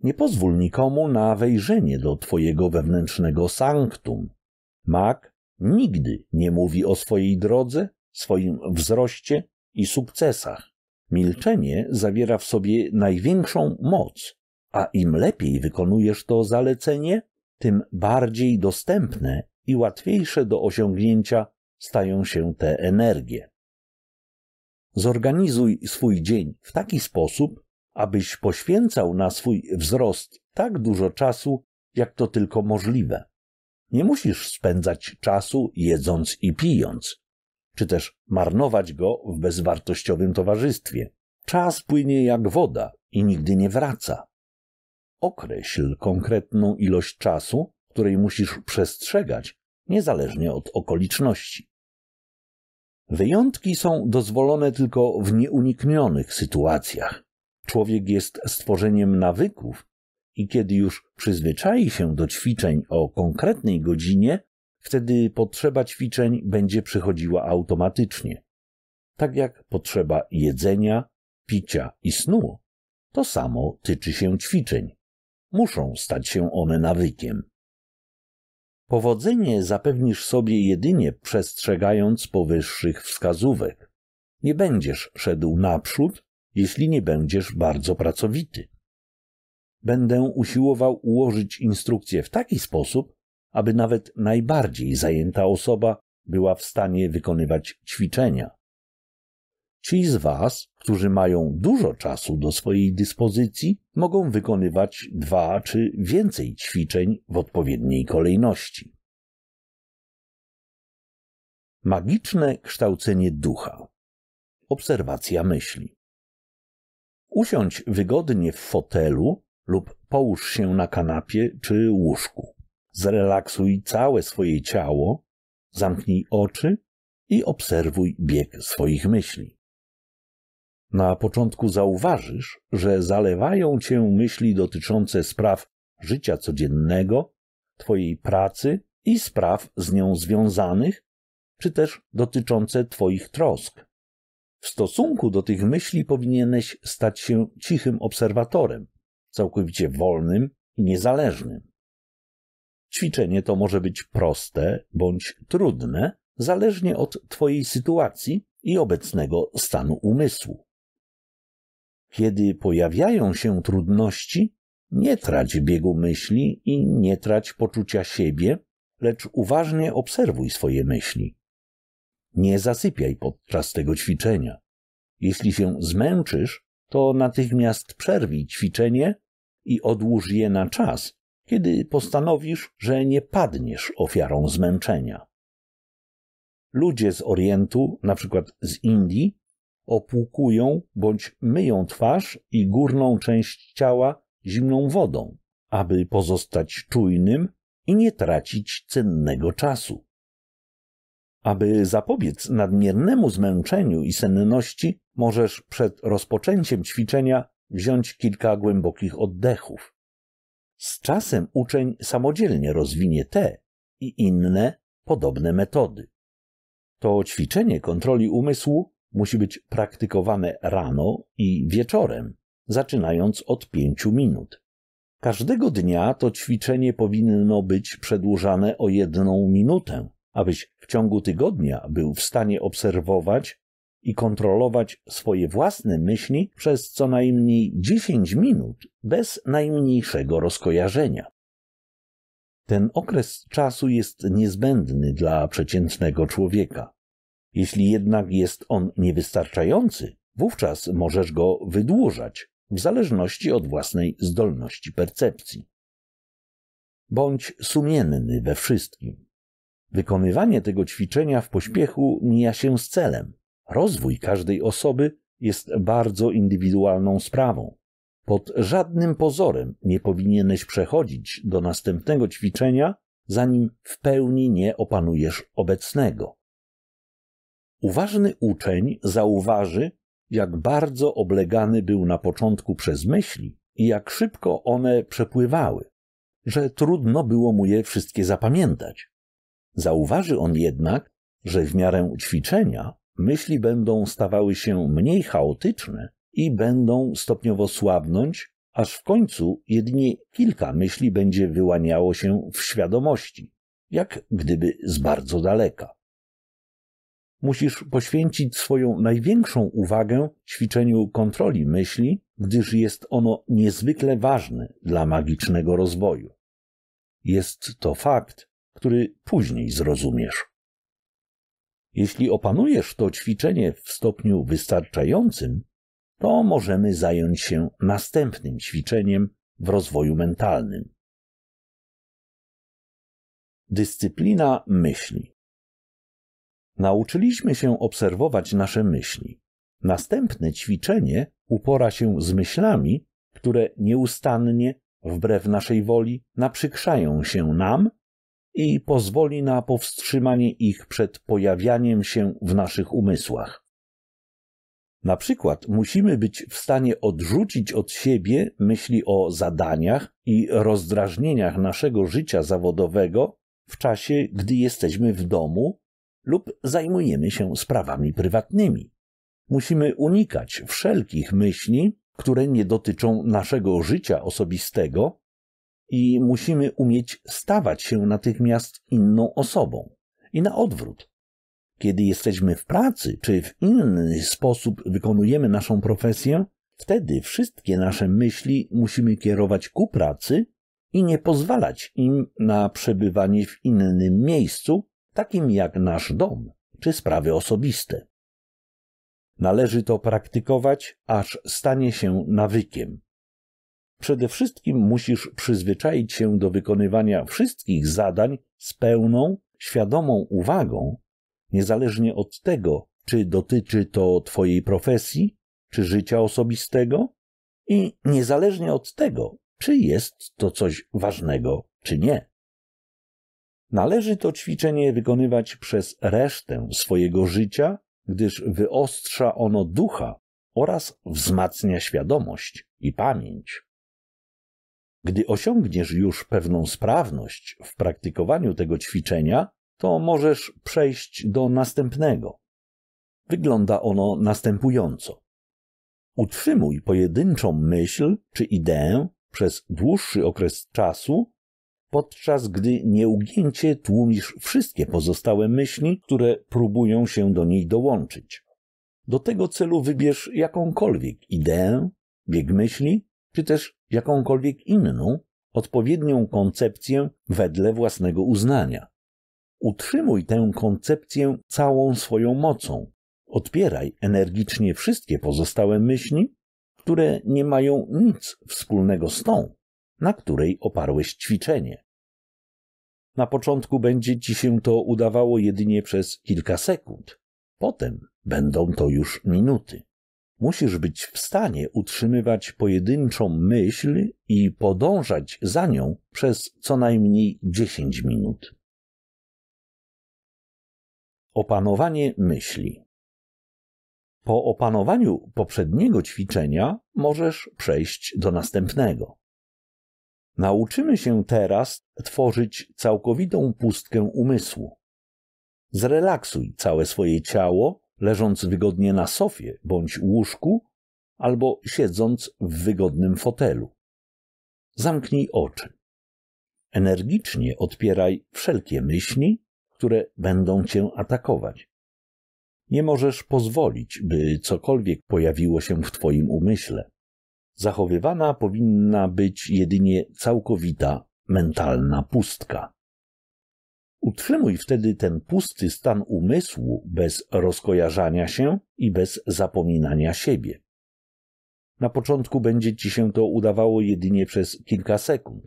Nie pozwól nikomu na wejrzenie do twojego wewnętrznego sanktum. Mak nigdy nie mówi o swojej drodze, swoim wzroście i sukcesach. Milczenie zawiera w sobie największą moc, a im lepiej wykonujesz to zalecenie, tym bardziej dostępne i łatwiejsze do osiągnięcia stają się te energie. Zorganizuj swój dzień w taki sposób, abyś poświęcał na swój wzrost tak dużo czasu, jak to tylko możliwe. Nie musisz spędzać czasu jedząc i pijąc, czy też marnować go w bezwartościowym towarzystwie. Czas płynie jak woda i nigdy nie wraca. Określ konkretną ilość czasu, której musisz przestrzegać, niezależnie od okoliczności. Wyjątki są dozwolone tylko w nieuniknionych sytuacjach. Człowiek jest stworzeniem nawyków i kiedy już przyzwyczai się do ćwiczeń o konkretnej godzinie, wtedy potrzeba ćwiczeń będzie przychodziła automatycznie. Tak jak potrzeba jedzenia, picia i snu, to samo tyczy się ćwiczeń. Muszą stać się one nawykiem. Powodzenie zapewnisz sobie jedynie przestrzegając powyższych wskazówek. Nie będziesz szedł naprzód, jeśli nie będziesz bardzo pracowity. Będę usiłował ułożyć instrukcję w taki sposób, aby nawet najbardziej zajęta osoba była w stanie wykonywać ćwiczenia. Ci z Was, którzy mają dużo czasu do swojej dyspozycji, mogą wykonywać dwa czy więcej ćwiczeń w odpowiedniej kolejności. Magiczne kształcenie ducha. Obserwacja myśli. Usiądź wygodnie w fotelu lub połóż się na kanapie czy łóżku. Zrelaksuj całe swoje ciało, zamknij oczy i obserwuj bieg swoich myśli. Na początku zauważysz, że zalewają cię myśli dotyczące spraw życia codziennego, twojej pracy i spraw z nią związanych, czy też dotyczące twoich trosk. W stosunku do tych myśli powinieneś stać się cichym obserwatorem, całkowicie wolnym i niezależnym. Ćwiczenie to może być proste bądź trudne, zależnie od Twojej sytuacji i obecnego stanu umysłu. Kiedy pojawiają się trudności, nie trać biegu myśli i nie trać poczucia siebie, lecz uważnie obserwuj swoje myśli. Nie zasypiaj podczas tego ćwiczenia. Jeśli się zmęczysz, to natychmiast przerwij ćwiczenie i odłóż je na czas, kiedy postanowisz, że nie padniesz ofiarą zmęczenia. Ludzie z Orientu, na przykład z Indii, opłukują bądź myją twarz i górną część ciała zimną wodą, aby pozostać czujnym i nie tracić cennego czasu. Aby zapobiec nadmiernemu zmęczeniu i senności, możesz przed rozpoczęciem ćwiczenia wziąć kilka głębokich oddechów. Z czasem uczeń samodzielnie rozwinie te i inne podobne metody. To ćwiczenie kontroli umysłu musi być praktykowane rano i wieczorem, zaczynając od pięciu minut. Każdego dnia to ćwiczenie powinno być przedłużane o jedną minutę, abyś w ciągu tygodnia był w stanie obserwować i kontrolować swoje własne myśli przez co najmniej 10 minut bez najmniejszego rozkojarzenia. Ten okres czasu jest niezbędny dla przeciętnego człowieka. Jeśli jednak jest on niewystarczający, wówczas możesz go wydłużać w zależności od własnej zdolności percepcji. Bądź sumienny we wszystkim. Wykonywanie tego ćwiczenia w pośpiechu mija się z celem. Rozwój każdej osoby jest bardzo indywidualną sprawą. Pod żadnym pozorem nie powinieneś przechodzić do następnego ćwiczenia, zanim w pełni nie opanujesz obecnego. Uważny uczeń zauważy, jak bardzo oblegany był na początku przez myśli i jak szybko one przepływały, że trudno było mu je wszystkie zapamiętać. Zauważy on jednak, że w miarę ćwiczenia myśli będą stawały się mniej chaotyczne i będą stopniowo słabnąć, aż w końcu jedynie kilka myśli będzie wyłaniało się w świadomości, jak gdyby z bardzo daleka musisz poświęcić swoją największą uwagę ćwiczeniu kontroli myśli, gdyż jest ono niezwykle ważne dla magicznego rozwoju. Jest to fakt, który później zrozumiesz. Jeśli opanujesz to ćwiczenie w stopniu wystarczającym, to możemy zająć się następnym ćwiczeniem w rozwoju mentalnym. Dyscyplina myśli. Nauczyliśmy się obserwować nasze myśli. Następne ćwiczenie upora się z myślami, które nieustannie, wbrew naszej woli, naprzykrzają się nam i pozwoli na powstrzymanie ich przed pojawianiem się w naszych umysłach. Na przykład musimy być w stanie odrzucić od siebie myśli o zadaniach i rozdrażnieniach naszego życia zawodowego w czasie, gdy jesteśmy w domu lub zajmujemy się sprawami prywatnymi. Musimy unikać wszelkich myśli, które nie dotyczą naszego życia osobistego i musimy umieć stawać się natychmiast inną osobą i na odwrót. Kiedy jesteśmy w pracy czy w inny sposób wykonujemy naszą profesję, wtedy wszystkie nasze myśli musimy kierować ku pracy i nie pozwalać im na przebywanie w innym miejscu takim jak nasz dom czy sprawy osobiste. Należy to praktykować, aż stanie się nawykiem. Przede wszystkim musisz przyzwyczaić się do wykonywania wszystkich zadań z pełną, świadomą uwagą, niezależnie od tego, czy dotyczy to Twojej profesji, czy życia osobistego, i niezależnie od tego, czy jest to coś ważnego, czy nie. Należy to ćwiczenie wykonywać przez resztę swojego życia, gdyż wyostrza ono ducha oraz wzmacnia świadomość i pamięć. Gdy osiągniesz już pewną sprawność w praktykowaniu tego ćwiczenia, to możesz przejść do następnego. Wygląda ono następująco. Utrzymuj pojedynczą myśl czy ideę przez dłuższy okres czasu podczas gdy nieugięcie tłumisz wszystkie pozostałe myśli, które próbują się do niej dołączyć. Do tego celu wybierz jakąkolwiek ideę, bieg myśli, czy też jakąkolwiek inną, odpowiednią koncepcję wedle własnego uznania. Utrzymuj tę koncepcję całą swoją mocą. Odpieraj energicznie wszystkie pozostałe myśli, które nie mają nic wspólnego z tą, na której oparłeś ćwiczenie. Na początku będzie ci się to udawało jedynie przez kilka sekund, potem będą to już minuty. Musisz być w stanie utrzymywać pojedynczą myśl i podążać za nią przez co najmniej 10 minut. Opanowanie myśli. Po opanowaniu poprzedniego ćwiczenia możesz przejść do następnego. Nauczymy się teraz tworzyć całkowitą pustkę umysłu. Zrelaksuj całe swoje ciało, leżąc wygodnie na sofie bądź łóżku, albo siedząc w wygodnym fotelu. Zamknij oczy. Energicznie odpieraj wszelkie myśli, które będą cię atakować. Nie możesz pozwolić, by cokolwiek pojawiło się w twoim umyśle. Zachowywana powinna być jedynie całkowita mentalna pustka. Utrzymuj wtedy ten pusty stan umysłu bez rozkojarzania się i bez zapominania siebie. Na początku będzie ci się to udawało jedynie przez kilka sekund.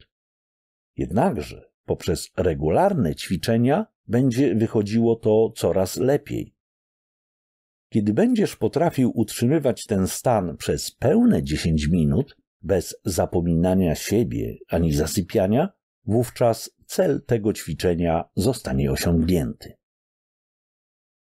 Jednakże poprzez regularne ćwiczenia będzie wychodziło to coraz lepiej. Kiedy będziesz potrafił utrzymywać ten stan przez pełne 10 minut, bez zapominania siebie ani zasypiania, wówczas cel tego ćwiczenia zostanie osiągnięty.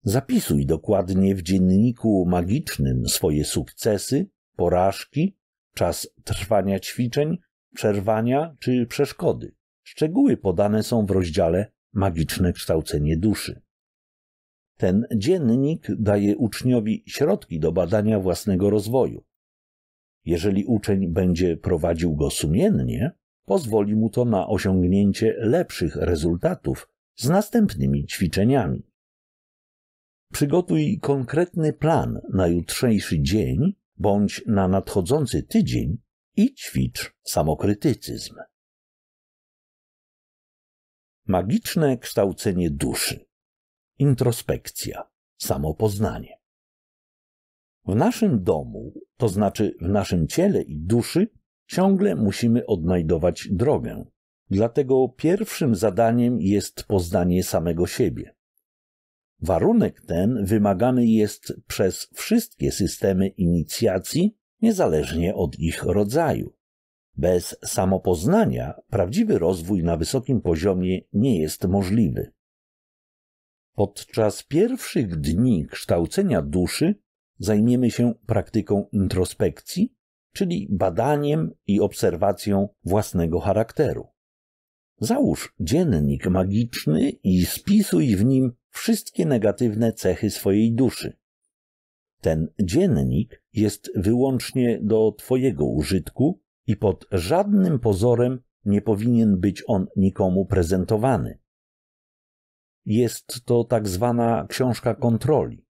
Zapisuj dokładnie w dzienniku magicznym swoje sukcesy, porażki, czas trwania ćwiczeń, przerwania czy przeszkody. Szczegóły podane są w rozdziale Magiczne kształcenie duszy. Ten dziennik daje uczniowi środki do badania własnego rozwoju. Jeżeli uczeń będzie prowadził go sumiennie, pozwoli mu to na osiągnięcie lepszych rezultatów z następnymi ćwiczeniami. Przygotuj konkretny plan na jutrzejszy dzień bądź na nadchodzący tydzień i ćwicz samokrytycyzm. Magiczne kształcenie duszy introspekcja, samopoznanie. W naszym domu, to znaczy w naszym ciele i duszy, ciągle musimy odnajdować drogę. Dlatego pierwszym zadaniem jest poznanie samego siebie. Warunek ten wymagany jest przez wszystkie systemy inicjacji, niezależnie od ich rodzaju. Bez samopoznania prawdziwy rozwój na wysokim poziomie nie jest możliwy. Podczas pierwszych dni kształcenia duszy zajmiemy się praktyką introspekcji, czyli badaniem i obserwacją własnego charakteru. Załóż dziennik magiczny i spisuj w nim wszystkie negatywne cechy swojej duszy. Ten dziennik jest wyłącznie do Twojego użytku i pod żadnym pozorem nie powinien być on nikomu prezentowany. Jest to tak zwana książka kontroli.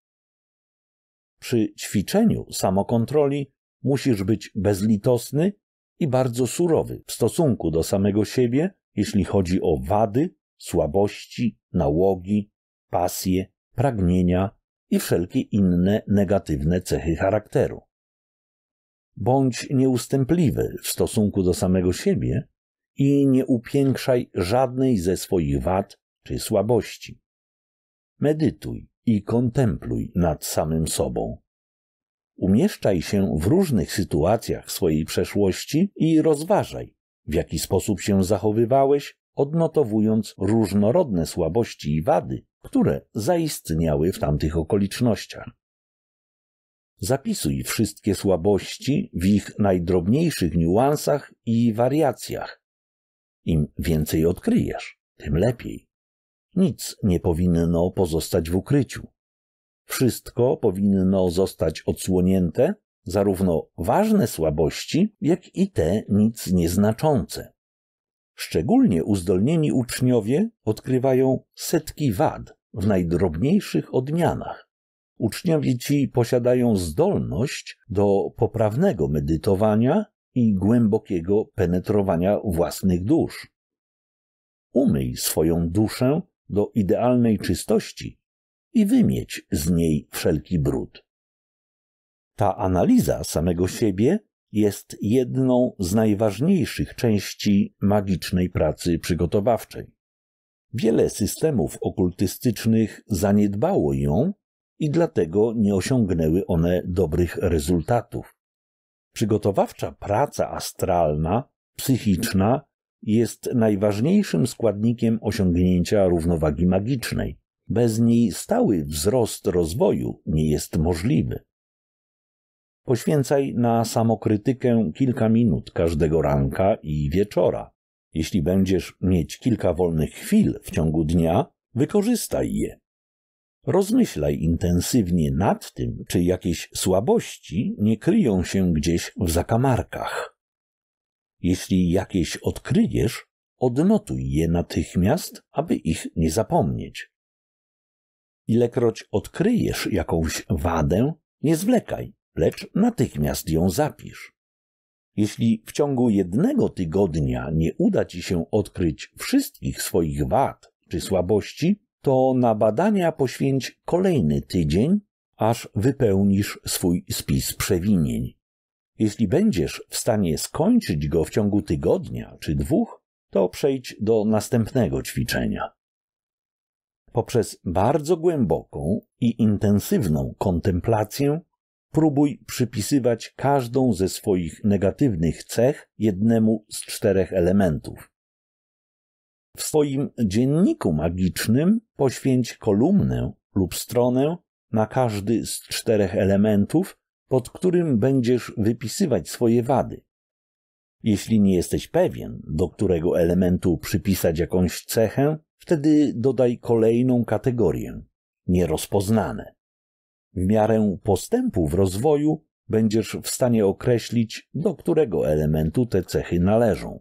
Przy ćwiczeniu samokontroli musisz być bezlitosny i bardzo surowy w stosunku do samego siebie, jeśli chodzi o wady, słabości, nałogi, pasje, pragnienia i wszelkie inne negatywne cechy charakteru. Bądź nieustępliwy w stosunku do samego siebie i nie upiększaj żadnej ze swoich wad czy słabości. Medytuj i kontempluj nad samym sobą. Umieszczaj się w różnych sytuacjach swojej przeszłości i rozważaj, w jaki sposób się zachowywałeś, odnotowując różnorodne słabości i wady, które zaistniały w tamtych okolicznościach. Zapisuj wszystkie słabości w ich najdrobniejszych niuansach i wariacjach. Im więcej odkryjesz, tym lepiej. Nic nie powinno pozostać w ukryciu. Wszystko powinno zostać odsłonięte, zarówno ważne słabości, jak i te nic nieznaczące. Szczególnie uzdolnieni uczniowie odkrywają setki wad w najdrobniejszych odmianach. Uczniowie ci posiadają zdolność do poprawnego medytowania i głębokiego penetrowania własnych dusz. Umyj swoją duszę do idealnej czystości i wymieć z niej wszelki brud. Ta analiza samego siebie jest jedną z najważniejszych części magicznej pracy przygotowawczej. Wiele systemów okultystycznych zaniedbało ją i dlatego nie osiągnęły one dobrych rezultatów. Przygotowawcza praca astralna, psychiczna jest najważniejszym składnikiem osiągnięcia równowagi magicznej. Bez niej stały wzrost rozwoju nie jest możliwy. Poświęcaj na samokrytykę kilka minut każdego ranka i wieczora. Jeśli będziesz mieć kilka wolnych chwil w ciągu dnia, wykorzystaj je. Rozmyślaj intensywnie nad tym, czy jakieś słabości nie kryją się gdzieś w zakamarkach. Jeśli jakieś odkryjesz, odnotuj je natychmiast, aby ich nie zapomnieć. Ilekroć odkryjesz jakąś wadę, nie zwlekaj, lecz natychmiast ją zapisz. Jeśli w ciągu jednego tygodnia nie uda Ci się odkryć wszystkich swoich wad czy słabości, to na badania poświęć kolejny tydzień, aż wypełnisz swój spis przewinień. Jeśli będziesz w stanie skończyć go w ciągu tygodnia czy dwóch, to przejdź do następnego ćwiczenia. Poprzez bardzo głęboką i intensywną kontemplację próbuj przypisywać każdą ze swoich negatywnych cech jednemu z czterech elementów. W swoim dzienniku magicznym poświęć kolumnę lub stronę na każdy z czterech elementów pod którym będziesz wypisywać swoje wady. Jeśli nie jesteś pewien, do którego elementu przypisać jakąś cechę, wtedy dodaj kolejną kategorię nierozpoznane. W miarę postępu w rozwoju będziesz w stanie określić, do którego elementu te cechy należą.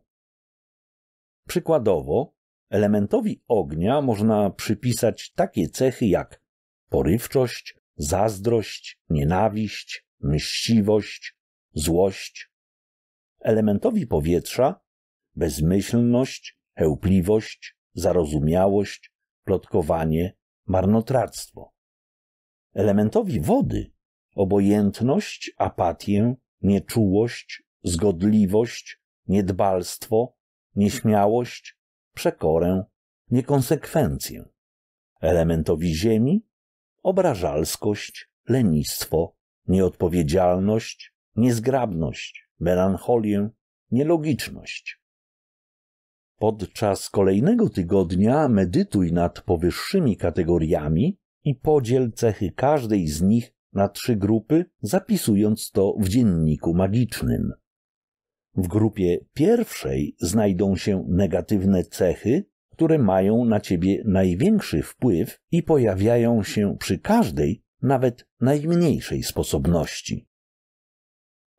Przykładowo, elementowi ognia można przypisać takie cechy jak porywczość, zazdrość, nienawiść, mściwość, złość. Elementowi powietrza bezmyślność, chełpliwość, zarozumiałość, plotkowanie, marnotrawstwo. Elementowi wody obojętność, apatię, nieczułość, zgodliwość, niedbalstwo, nieśmiałość, przekorę, niekonsekwencję. Elementowi ziemi obrażalskość, lenistwo, nieodpowiedzialność, niezgrabność, melancholię, nielogiczność. Podczas kolejnego tygodnia medytuj nad powyższymi kategoriami i podziel cechy każdej z nich na trzy grupy, zapisując to w dzienniku magicznym. W grupie pierwszej znajdą się negatywne cechy, które mają na ciebie największy wpływ i pojawiają się przy każdej nawet najmniejszej sposobności.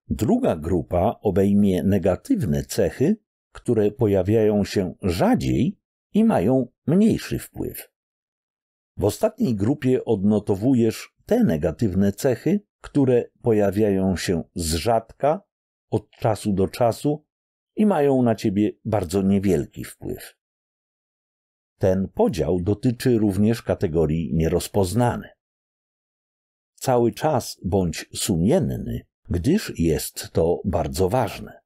Druga grupa obejmie negatywne cechy, które pojawiają się rzadziej i mają mniejszy wpływ. W ostatniej grupie odnotowujesz te negatywne cechy, które pojawiają się z rzadka, od czasu do czasu i mają na ciebie bardzo niewielki wpływ. Ten podział dotyczy również kategorii nierozpoznane cały czas bądź sumienny, gdyż jest to bardzo ważne.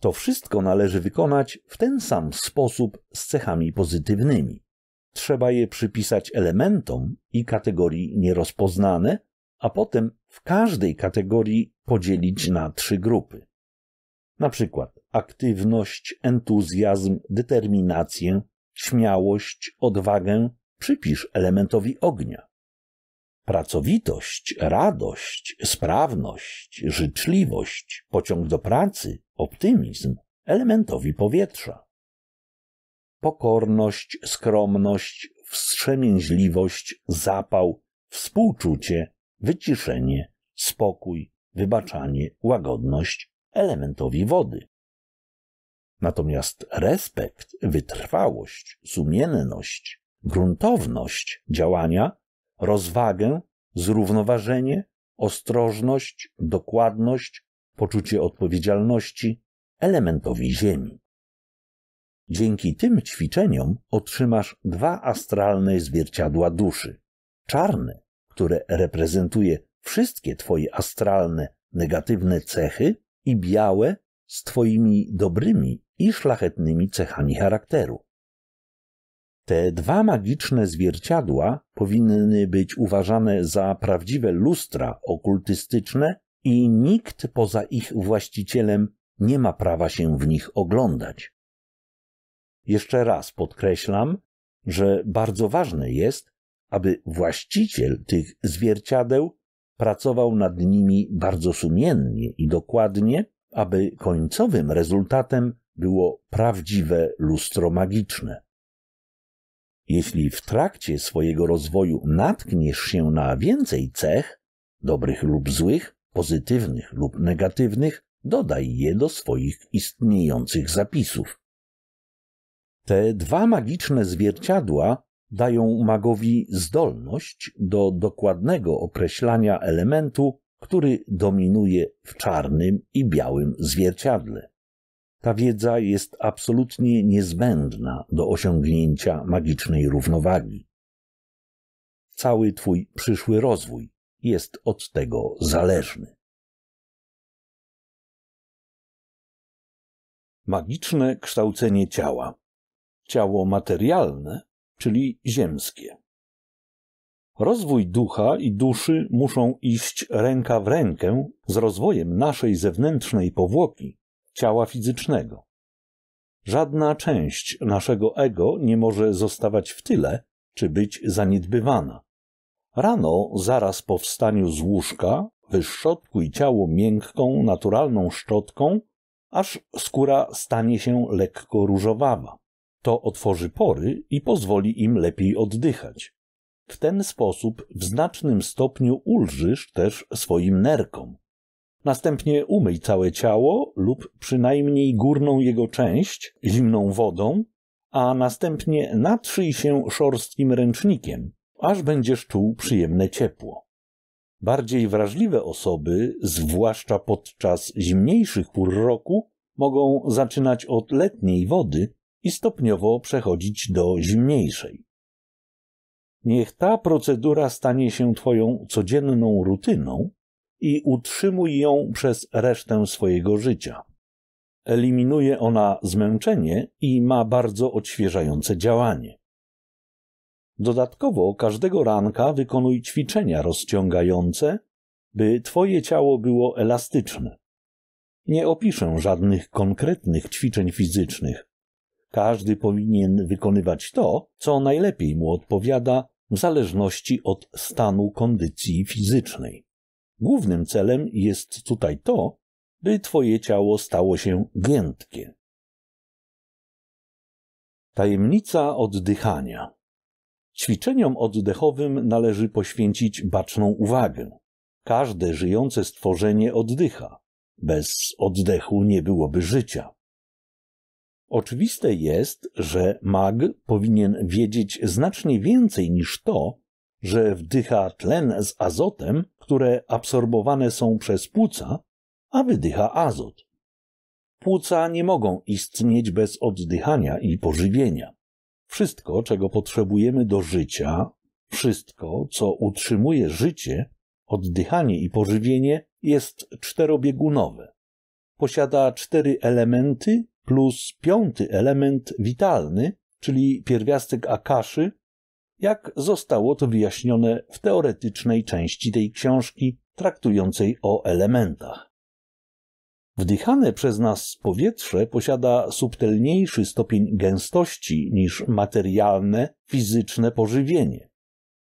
To wszystko należy wykonać w ten sam sposób z cechami pozytywnymi. Trzeba je przypisać elementom i kategorii nierozpoznane, a potem w każdej kategorii podzielić na trzy grupy. Na przykład aktywność, entuzjazm, determinację, śmiałość, odwagę przypisz elementowi ognia. Pracowitość, radość, sprawność, życzliwość, pociąg do pracy, optymizm elementowi powietrza. Pokorność, skromność, wstrzemięźliwość, zapał, współczucie, wyciszenie, spokój, wybaczanie, łagodność elementowi wody. Natomiast respekt, wytrwałość, sumienność, gruntowność działania rozwagę, zrównoważenie, ostrożność, dokładność, poczucie odpowiedzialności elementowi Ziemi. Dzięki tym ćwiczeniom otrzymasz dwa astralne zwierciadła duszy. Czarne, które reprezentuje wszystkie Twoje astralne negatywne cechy i białe z Twoimi dobrymi i szlachetnymi cechami charakteru. Te dwa magiczne zwierciadła powinny być uważane za prawdziwe lustra okultystyczne i nikt poza ich właścicielem nie ma prawa się w nich oglądać. Jeszcze raz podkreślam, że bardzo ważne jest, aby właściciel tych zwierciadeł pracował nad nimi bardzo sumiennie i dokładnie, aby końcowym rezultatem było prawdziwe lustro magiczne. Jeśli w trakcie swojego rozwoju natkniesz się na więcej cech, dobrych lub złych, pozytywnych lub negatywnych, dodaj je do swoich istniejących zapisów. Te dwa magiczne zwierciadła dają magowi zdolność do dokładnego określania elementu, który dominuje w czarnym i białym zwierciadle. Ta wiedza jest absolutnie niezbędna do osiągnięcia magicznej równowagi. Cały Twój przyszły rozwój jest od tego zależny. Magiczne kształcenie ciała. Ciało materialne, czyli ziemskie. Rozwój ducha i duszy muszą iść ręka w rękę z rozwojem naszej zewnętrznej powłoki, ciała fizycznego. Żadna część naszego ego nie może zostawać w tyle czy być zaniedbywana. Rano, zaraz po wstaniu z łóżka, wyszczotkuj ciało miękką, naturalną szczotką, aż skóra stanie się lekko różowawa. To otworzy pory i pozwoli im lepiej oddychać. W ten sposób w znacznym stopniu ulżysz też swoim nerkom. Następnie umyj całe ciało lub przynajmniej górną jego część zimną wodą, a następnie natrzyj się szorstkim ręcznikiem, aż będziesz czuł przyjemne ciepło. Bardziej wrażliwe osoby, zwłaszcza podczas zimniejszych pór roku, mogą zaczynać od letniej wody i stopniowo przechodzić do zimniejszej. Niech ta procedura stanie się Twoją codzienną rutyną, i utrzymuj ją przez resztę swojego życia. Eliminuje ona zmęczenie i ma bardzo odświeżające działanie. Dodatkowo każdego ranka wykonuj ćwiczenia rozciągające, by Twoje ciało było elastyczne. Nie opiszę żadnych konkretnych ćwiczeń fizycznych. Każdy powinien wykonywać to, co najlepiej mu odpowiada w zależności od stanu kondycji fizycznej. Głównym celem jest tutaj to, by Twoje ciało stało się giętkie. Tajemnica oddychania. Ćwiczeniom oddechowym należy poświęcić baczną uwagę. Każde żyjące stworzenie oddycha. Bez oddechu nie byłoby życia. Oczywiste jest, że mag powinien wiedzieć znacznie więcej niż to, że wdycha tlen z azotem które absorbowane są przez płuca, a wydycha azot. Płuca nie mogą istnieć bez oddychania i pożywienia. Wszystko, czego potrzebujemy do życia, wszystko, co utrzymuje życie, oddychanie i pożywienie, jest czterobiegunowe. Posiada cztery elementy plus piąty element witalny, czyli pierwiastek akaszy, jak zostało to wyjaśnione w teoretycznej części tej książki traktującej o elementach. Wdychane przez nas powietrze posiada subtelniejszy stopień gęstości niż materialne, fizyczne pożywienie.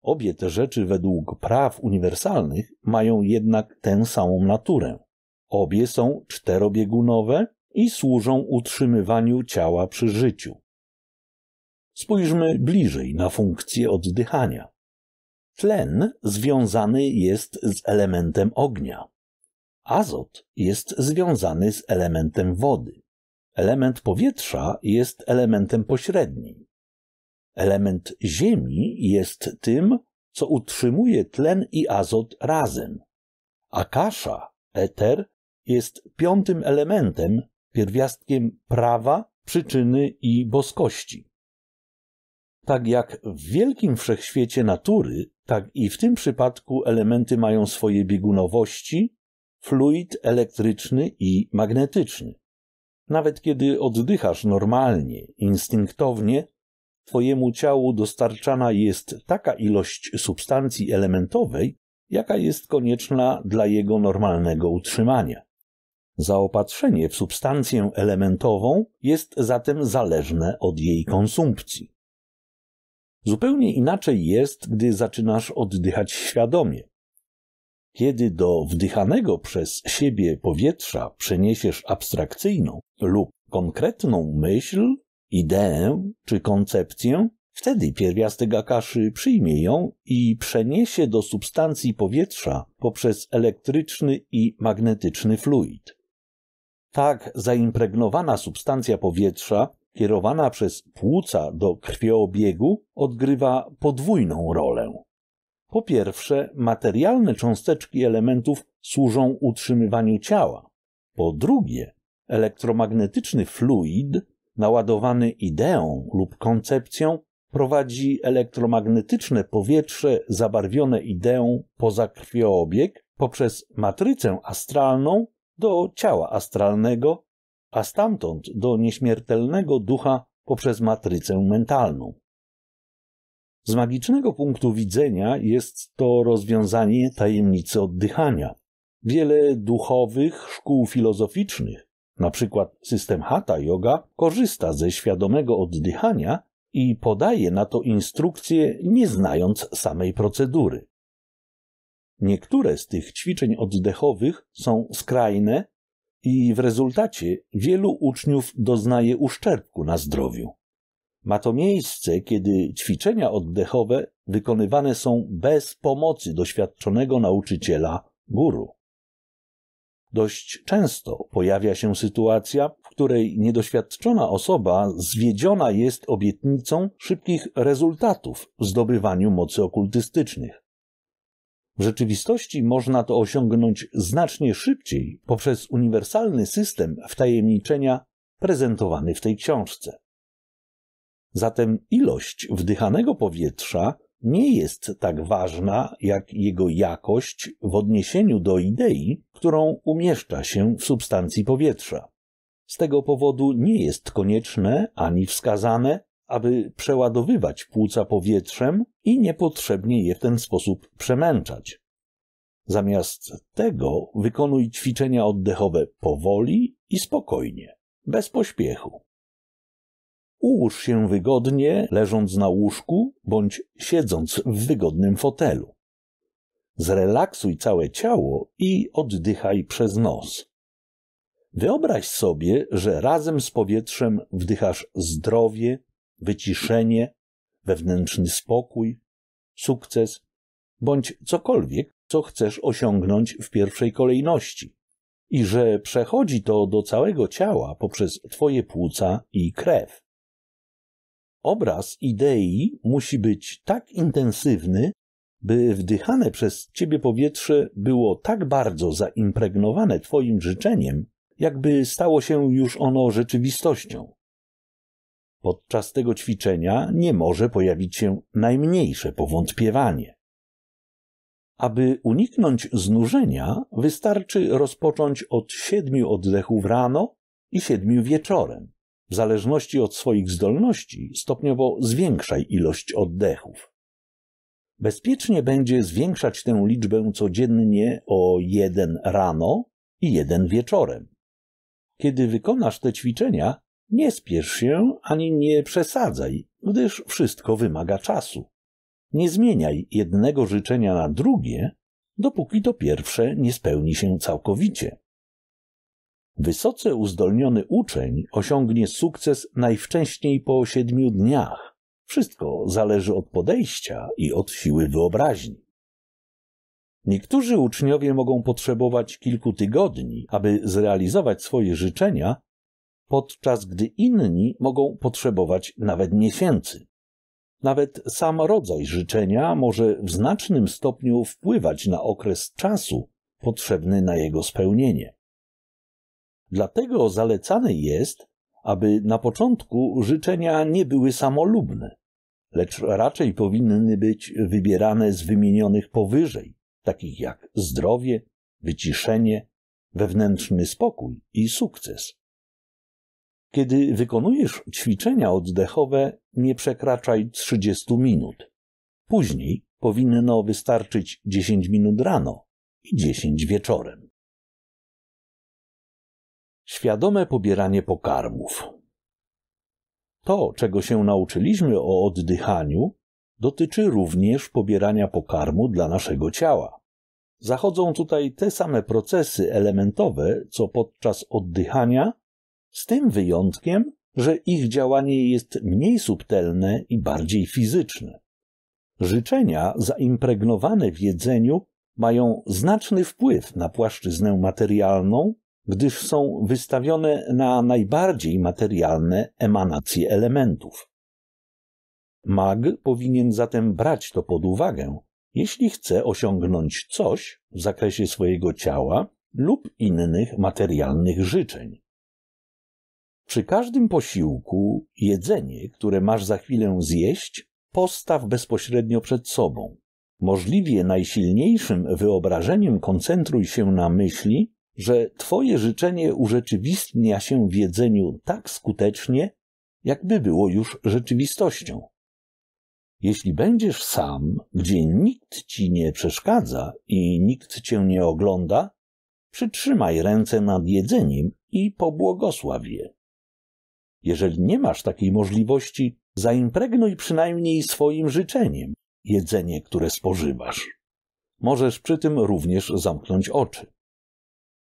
Obie te rzeczy według praw uniwersalnych mają jednak tę samą naturę. Obie są czterobiegunowe i służą utrzymywaniu ciała przy życiu. Spójrzmy bliżej na funkcję oddychania. Tlen związany jest z elementem ognia. Azot jest związany z elementem wody. Element powietrza jest elementem pośrednim. Element ziemi jest tym, co utrzymuje tlen i azot razem. A kasza, eter, jest piątym elementem, pierwiastkiem prawa, przyczyny i boskości. Tak jak w wielkim wszechświecie natury, tak i w tym przypadku elementy mają swoje biegunowości, fluid elektryczny i magnetyczny. Nawet kiedy oddychasz normalnie, instynktownie, Twojemu ciału dostarczana jest taka ilość substancji elementowej, jaka jest konieczna dla jego normalnego utrzymania. Zaopatrzenie w substancję elementową jest zatem zależne od jej konsumpcji. Zupełnie inaczej jest, gdy zaczynasz oddychać świadomie. Kiedy do wdychanego przez siebie powietrza przeniesiesz abstrakcyjną lub konkretną myśl, ideę czy koncepcję, wtedy pierwiastek akaszy przyjmie ją i przeniesie do substancji powietrza poprzez elektryczny i magnetyczny fluid. Tak zaimpregnowana substancja powietrza kierowana przez płuca do krwioobiegu odgrywa podwójną rolę. Po pierwsze, materialne cząsteczki elementów służą utrzymywaniu ciała. Po drugie, elektromagnetyczny fluid naładowany ideą lub koncepcją prowadzi elektromagnetyczne powietrze zabarwione ideą poza krwioobieg poprzez matrycę astralną do ciała astralnego a stamtąd do nieśmiertelnego ducha poprzez matrycę mentalną. Z magicznego punktu widzenia jest to rozwiązanie tajemnicy oddychania. Wiele duchowych szkół filozoficznych, na przykład system Hatha Yoga, korzysta ze świadomego oddychania i podaje na to instrukcje, nie znając samej procedury. Niektóre z tych ćwiczeń oddechowych są skrajne i w rezultacie wielu uczniów doznaje uszczerbku na zdrowiu. Ma to miejsce, kiedy ćwiczenia oddechowe wykonywane są bez pomocy doświadczonego nauczyciela guru. Dość często pojawia się sytuacja, w której niedoświadczona osoba zwiedziona jest obietnicą szybkich rezultatów w zdobywaniu mocy okultystycznych. W rzeczywistości można to osiągnąć znacznie szybciej poprzez uniwersalny system wtajemniczenia prezentowany w tej książce. Zatem ilość wdychanego powietrza nie jest tak ważna jak jego jakość w odniesieniu do idei, którą umieszcza się w substancji powietrza. Z tego powodu nie jest konieczne ani wskazane aby przeładowywać płuca powietrzem i niepotrzebnie je w ten sposób przemęczać. Zamiast tego wykonuj ćwiczenia oddechowe powoli i spokojnie, bez pośpiechu. Ułóż się wygodnie, leżąc na łóżku bądź siedząc w wygodnym fotelu. Zrelaksuj całe ciało i oddychaj przez nos. Wyobraź sobie, że razem z powietrzem wdychasz zdrowie, wyciszenie, wewnętrzny spokój, sukces bądź cokolwiek, co chcesz osiągnąć w pierwszej kolejności, i że przechodzi to do całego ciała poprzez Twoje płuca i krew. Obraz idei musi być tak intensywny, by wdychane przez Ciebie powietrze było tak bardzo zaimpregnowane Twoim życzeniem, jakby stało się już ono rzeczywistością. Podczas tego ćwiczenia nie może pojawić się najmniejsze powątpiewanie. Aby uniknąć znużenia, wystarczy rozpocząć od siedmiu oddechów rano i siedmiu wieczorem. W zależności od swoich zdolności stopniowo zwiększaj ilość oddechów. Bezpiecznie będzie zwiększać tę liczbę codziennie o jeden rano i jeden wieczorem. Kiedy wykonasz te ćwiczenia, nie spiesz się ani nie przesadzaj, gdyż wszystko wymaga czasu. Nie zmieniaj jednego życzenia na drugie, dopóki to pierwsze nie spełni się całkowicie. Wysoce uzdolniony uczeń osiągnie sukces najwcześniej po siedmiu dniach. Wszystko zależy od podejścia i od siły wyobraźni. Niektórzy uczniowie mogą potrzebować kilku tygodni, aby zrealizować swoje życzenia podczas gdy inni mogą potrzebować nawet miesięcy. Nawet sam rodzaj życzenia może w znacznym stopniu wpływać na okres czasu potrzebny na jego spełnienie. Dlatego zalecane jest, aby na początku życzenia nie były samolubne, lecz raczej powinny być wybierane z wymienionych powyżej, takich jak zdrowie, wyciszenie, wewnętrzny spokój i sukces. Kiedy wykonujesz ćwiczenia oddechowe, nie przekraczaj 30 minut. Później powinno wystarczyć 10 minut rano i 10 wieczorem. Świadome pobieranie pokarmów. To, czego się nauczyliśmy o oddychaniu, dotyczy również pobierania pokarmu dla naszego ciała. Zachodzą tutaj te same procesy elementowe, co podczas oddychania, z tym wyjątkiem, że ich działanie jest mniej subtelne i bardziej fizyczne. Życzenia zaimpregnowane w jedzeniu mają znaczny wpływ na płaszczyznę materialną, gdyż są wystawione na najbardziej materialne emanacje elementów. Mag powinien zatem brać to pod uwagę, jeśli chce osiągnąć coś w zakresie swojego ciała lub innych materialnych życzeń. Przy każdym posiłku jedzenie, które masz za chwilę zjeść, postaw bezpośrednio przed sobą. Możliwie najsilniejszym wyobrażeniem koncentruj się na myśli, że Twoje życzenie urzeczywistnia się w jedzeniu tak skutecznie, jakby było już rzeczywistością. Jeśli będziesz sam, gdzie nikt ci nie przeszkadza i nikt cię nie ogląda, przytrzymaj ręce nad jedzeniem i pobłogosław je. Jeżeli nie masz takiej możliwości, zaimpregnuj przynajmniej swoim życzeniem jedzenie, które spożywasz. Możesz przy tym również zamknąć oczy.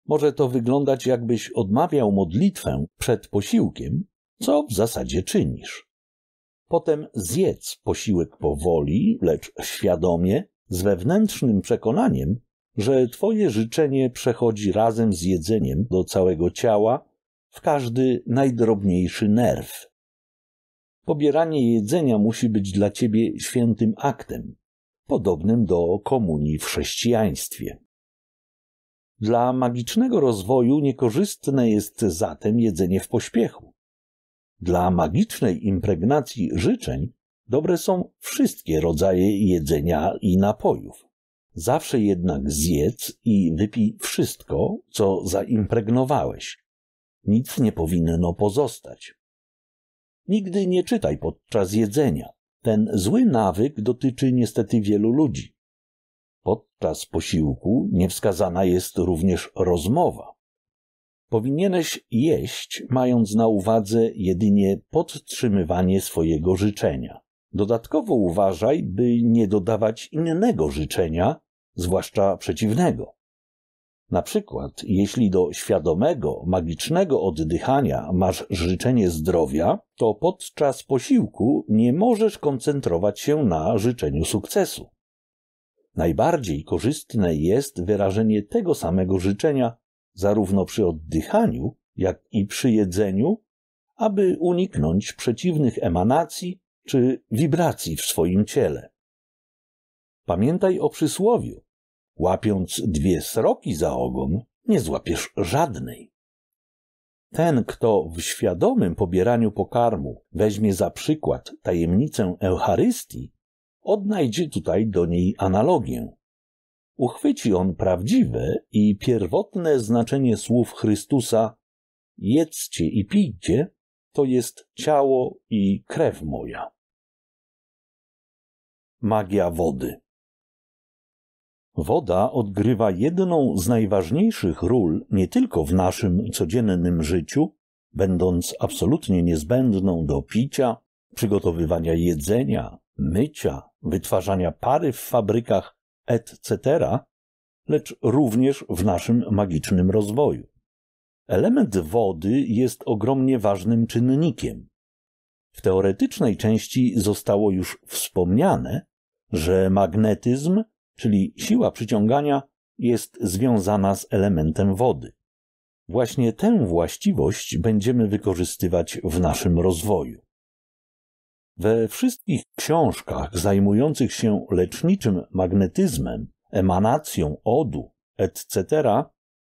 Może to wyglądać, jakbyś odmawiał modlitwę przed posiłkiem, co w zasadzie czynisz. Potem zjedz posiłek powoli, lecz świadomie, z wewnętrznym przekonaniem, że Twoje życzenie przechodzi razem z jedzeniem do całego ciała w każdy najdrobniejszy nerw. Pobieranie jedzenia musi być dla ciebie świętym aktem, podobnym do komunii w chrześcijaństwie. Dla magicznego rozwoju niekorzystne jest zatem jedzenie w pośpiechu. Dla magicznej impregnacji życzeń dobre są wszystkie rodzaje jedzenia i napojów. Zawsze jednak zjedz i wypij wszystko, co zaimpregnowałeś, nic nie powinno pozostać. Nigdy nie czytaj podczas jedzenia. Ten zły nawyk dotyczy niestety wielu ludzi. Podczas posiłku niewskazana jest również rozmowa. Powinieneś jeść, mając na uwadze jedynie podtrzymywanie swojego życzenia. Dodatkowo uważaj, by nie dodawać innego życzenia, zwłaszcza przeciwnego. Na przykład, jeśli do świadomego, magicznego oddychania masz życzenie zdrowia, to podczas posiłku nie możesz koncentrować się na życzeniu sukcesu. Najbardziej korzystne jest wyrażenie tego samego życzenia zarówno przy oddychaniu, jak i przy jedzeniu, aby uniknąć przeciwnych emanacji czy wibracji w swoim ciele. Pamiętaj o przysłowiu, Łapiąc dwie sroki za ogon, nie złapiesz żadnej. Ten, kto w świadomym pobieraniu pokarmu weźmie za przykład tajemnicę Eucharystii, odnajdzie tutaj do niej analogię. Uchwyci on prawdziwe i pierwotne znaczenie słów Chrystusa jedzcie i pijcie, to jest ciało i krew moja. Magia wody. Woda odgrywa jedną z najważniejszych ról nie tylko w naszym codziennym życiu, będąc absolutnie niezbędną do picia, przygotowywania jedzenia, mycia, wytwarzania pary w fabrykach, etc., lecz również w naszym magicznym rozwoju. Element wody jest ogromnie ważnym czynnikiem. W teoretycznej części zostało już wspomniane, że magnetyzm czyli siła przyciągania jest związana z elementem wody. Właśnie tę właściwość będziemy wykorzystywać w naszym rozwoju. We wszystkich książkach zajmujących się leczniczym magnetyzmem, emanacją odu, etc.,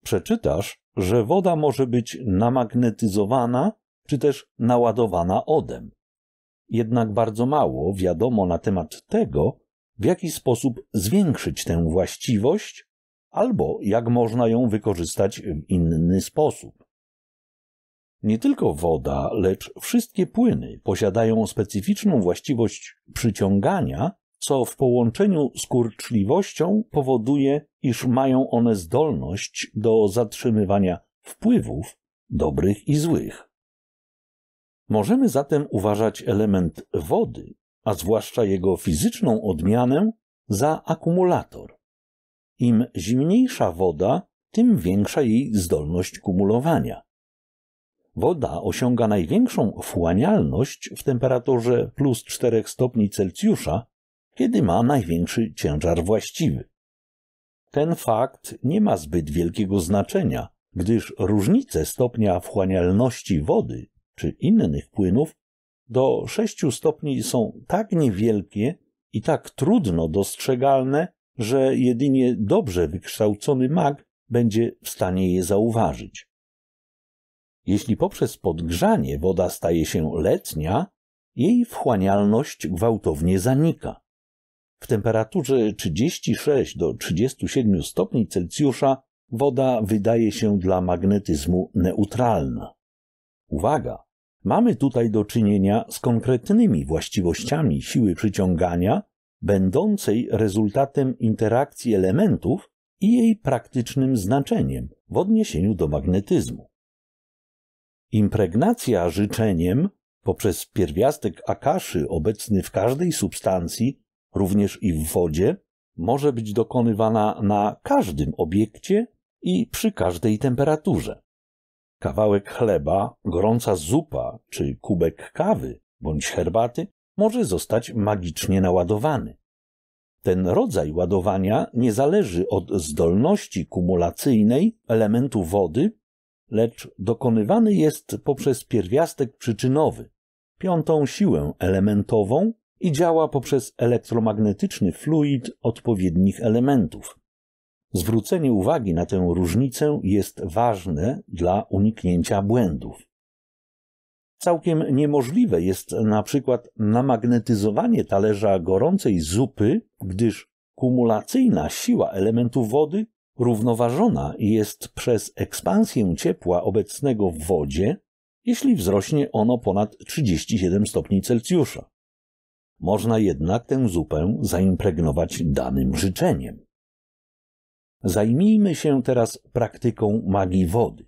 przeczytasz, że woda może być namagnetyzowana czy też naładowana odem. Jednak bardzo mało wiadomo na temat tego, w jaki sposób zwiększyć tę właściwość albo jak można ją wykorzystać w inny sposób. Nie tylko woda, lecz wszystkie płyny posiadają specyficzną właściwość przyciągania, co w połączeniu z kurczliwością powoduje, iż mają one zdolność do zatrzymywania wpływów dobrych i złych. Możemy zatem uważać element wody a zwłaszcza jego fizyczną odmianę, za akumulator. Im zimniejsza woda, tym większa jej zdolność kumulowania. Woda osiąga największą wchłanialność w temperaturze plus 4 stopni Celsjusza, kiedy ma największy ciężar właściwy. Ten fakt nie ma zbyt wielkiego znaczenia, gdyż różnice stopnia wchłanialności wody czy innych płynów do 6 stopni są tak niewielkie i tak trudno dostrzegalne, że jedynie dobrze wykształcony mag będzie w stanie je zauważyć. Jeśli poprzez podgrzanie woda staje się letnia, jej wchłanialność gwałtownie zanika. W temperaturze 36 do 37 stopni Celsjusza woda wydaje się dla magnetyzmu neutralna. Uwaga! Mamy tutaj do czynienia z konkretnymi właściwościami siły przyciągania, będącej rezultatem interakcji elementów i jej praktycznym znaczeniem w odniesieniu do magnetyzmu. Impregnacja życzeniem poprzez pierwiastek akaszy obecny w każdej substancji, również i w wodzie, może być dokonywana na każdym obiekcie i przy każdej temperaturze kawałek chleba, gorąca zupa czy kubek kawy bądź herbaty może zostać magicznie naładowany. Ten rodzaj ładowania nie zależy od zdolności kumulacyjnej elementu wody, lecz dokonywany jest poprzez pierwiastek przyczynowy, piątą siłę elementową i działa poprzez elektromagnetyczny fluid odpowiednich elementów. Zwrócenie uwagi na tę różnicę jest ważne dla uniknięcia błędów. Całkiem niemożliwe jest na przykład namagnetyzowanie talerza gorącej zupy, gdyż kumulacyjna siła elementu wody równoważona jest przez ekspansję ciepła obecnego w wodzie, jeśli wzrośnie ono ponad 37 stopni Celsjusza. Można jednak tę zupę zaimpregnować danym życzeniem. Zajmijmy się teraz praktyką magii wody.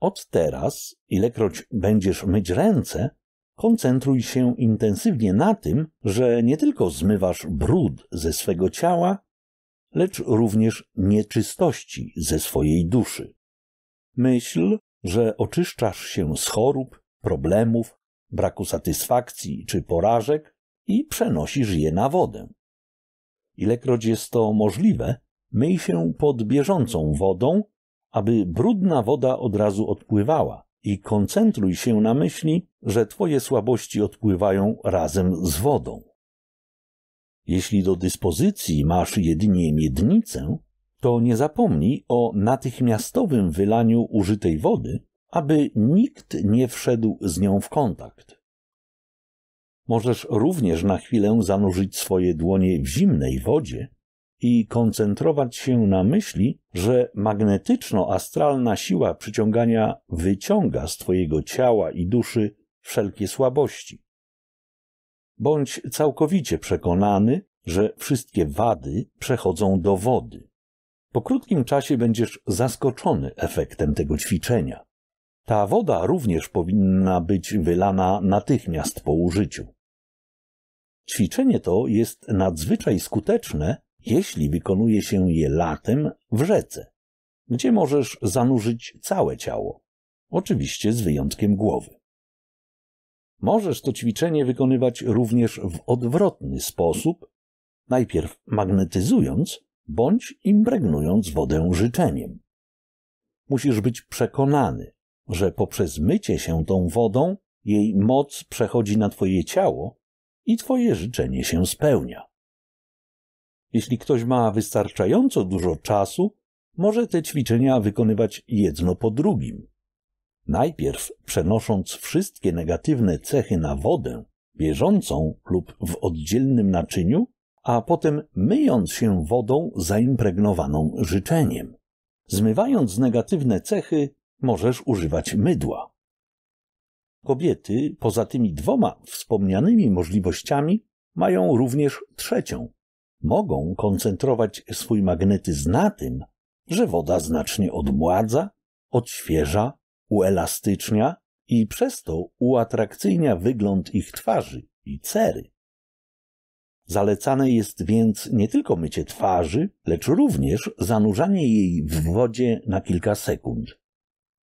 Od teraz, ilekroć będziesz myć ręce, koncentruj się intensywnie na tym, że nie tylko zmywasz brud ze swego ciała, lecz również nieczystości ze swojej duszy. Myśl, że oczyszczasz się z chorób, problemów, braku satysfakcji czy porażek i przenosisz je na wodę. Ilekroć jest to możliwe, myj się pod bieżącą wodą, aby brudna woda od razu odpływała i koncentruj się na myśli, że Twoje słabości odpływają razem z wodą. Jeśli do dyspozycji masz jedynie miednicę, to nie zapomnij o natychmiastowym wylaniu użytej wody, aby nikt nie wszedł z nią w kontakt. Możesz również na chwilę zanurzyć swoje dłonie w zimnej wodzie, i koncentrować się na myśli, że magnetyczno-astralna siła przyciągania wyciąga z Twojego ciała i duszy wszelkie słabości. Bądź całkowicie przekonany, że wszystkie wady przechodzą do wody. Po krótkim czasie będziesz zaskoczony efektem tego ćwiczenia. Ta woda również powinna być wylana natychmiast po użyciu. Ćwiczenie to jest nadzwyczaj skuteczne jeśli wykonuje się je latem w rzece, gdzie możesz zanurzyć całe ciało, oczywiście z wyjątkiem głowy. Możesz to ćwiczenie wykonywać również w odwrotny sposób, najpierw magnetyzując bądź impregnując wodę życzeniem. Musisz być przekonany, że poprzez mycie się tą wodą jej moc przechodzi na twoje ciało i twoje życzenie się spełnia. Jeśli ktoś ma wystarczająco dużo czasu, może te ćwiczenia wykonywać jedno po drugim. Najpierw przenosząc wszystkie negatywne cechy na wodę, bieżącą lub w oddzielnym naczyniu, a potem myjąc się wodą zaimpregnowaną życzeniem. Zmywając negatywne cechy, możesz używać mydła. Kobiety, poza tymi dwoma wspomnianymi możliwościami, mają również trzecią mogą koncentrować swój magnetyzm na tym, że woda znacznie odmładza, odświeża, uelastycznia i przez to uatrakcyjnia wygląd ich twarzy i cery. Zalecane jest więc nie tylko mycie twarzy, lecz również zanurzanie jej w wodzie na kilka sekund.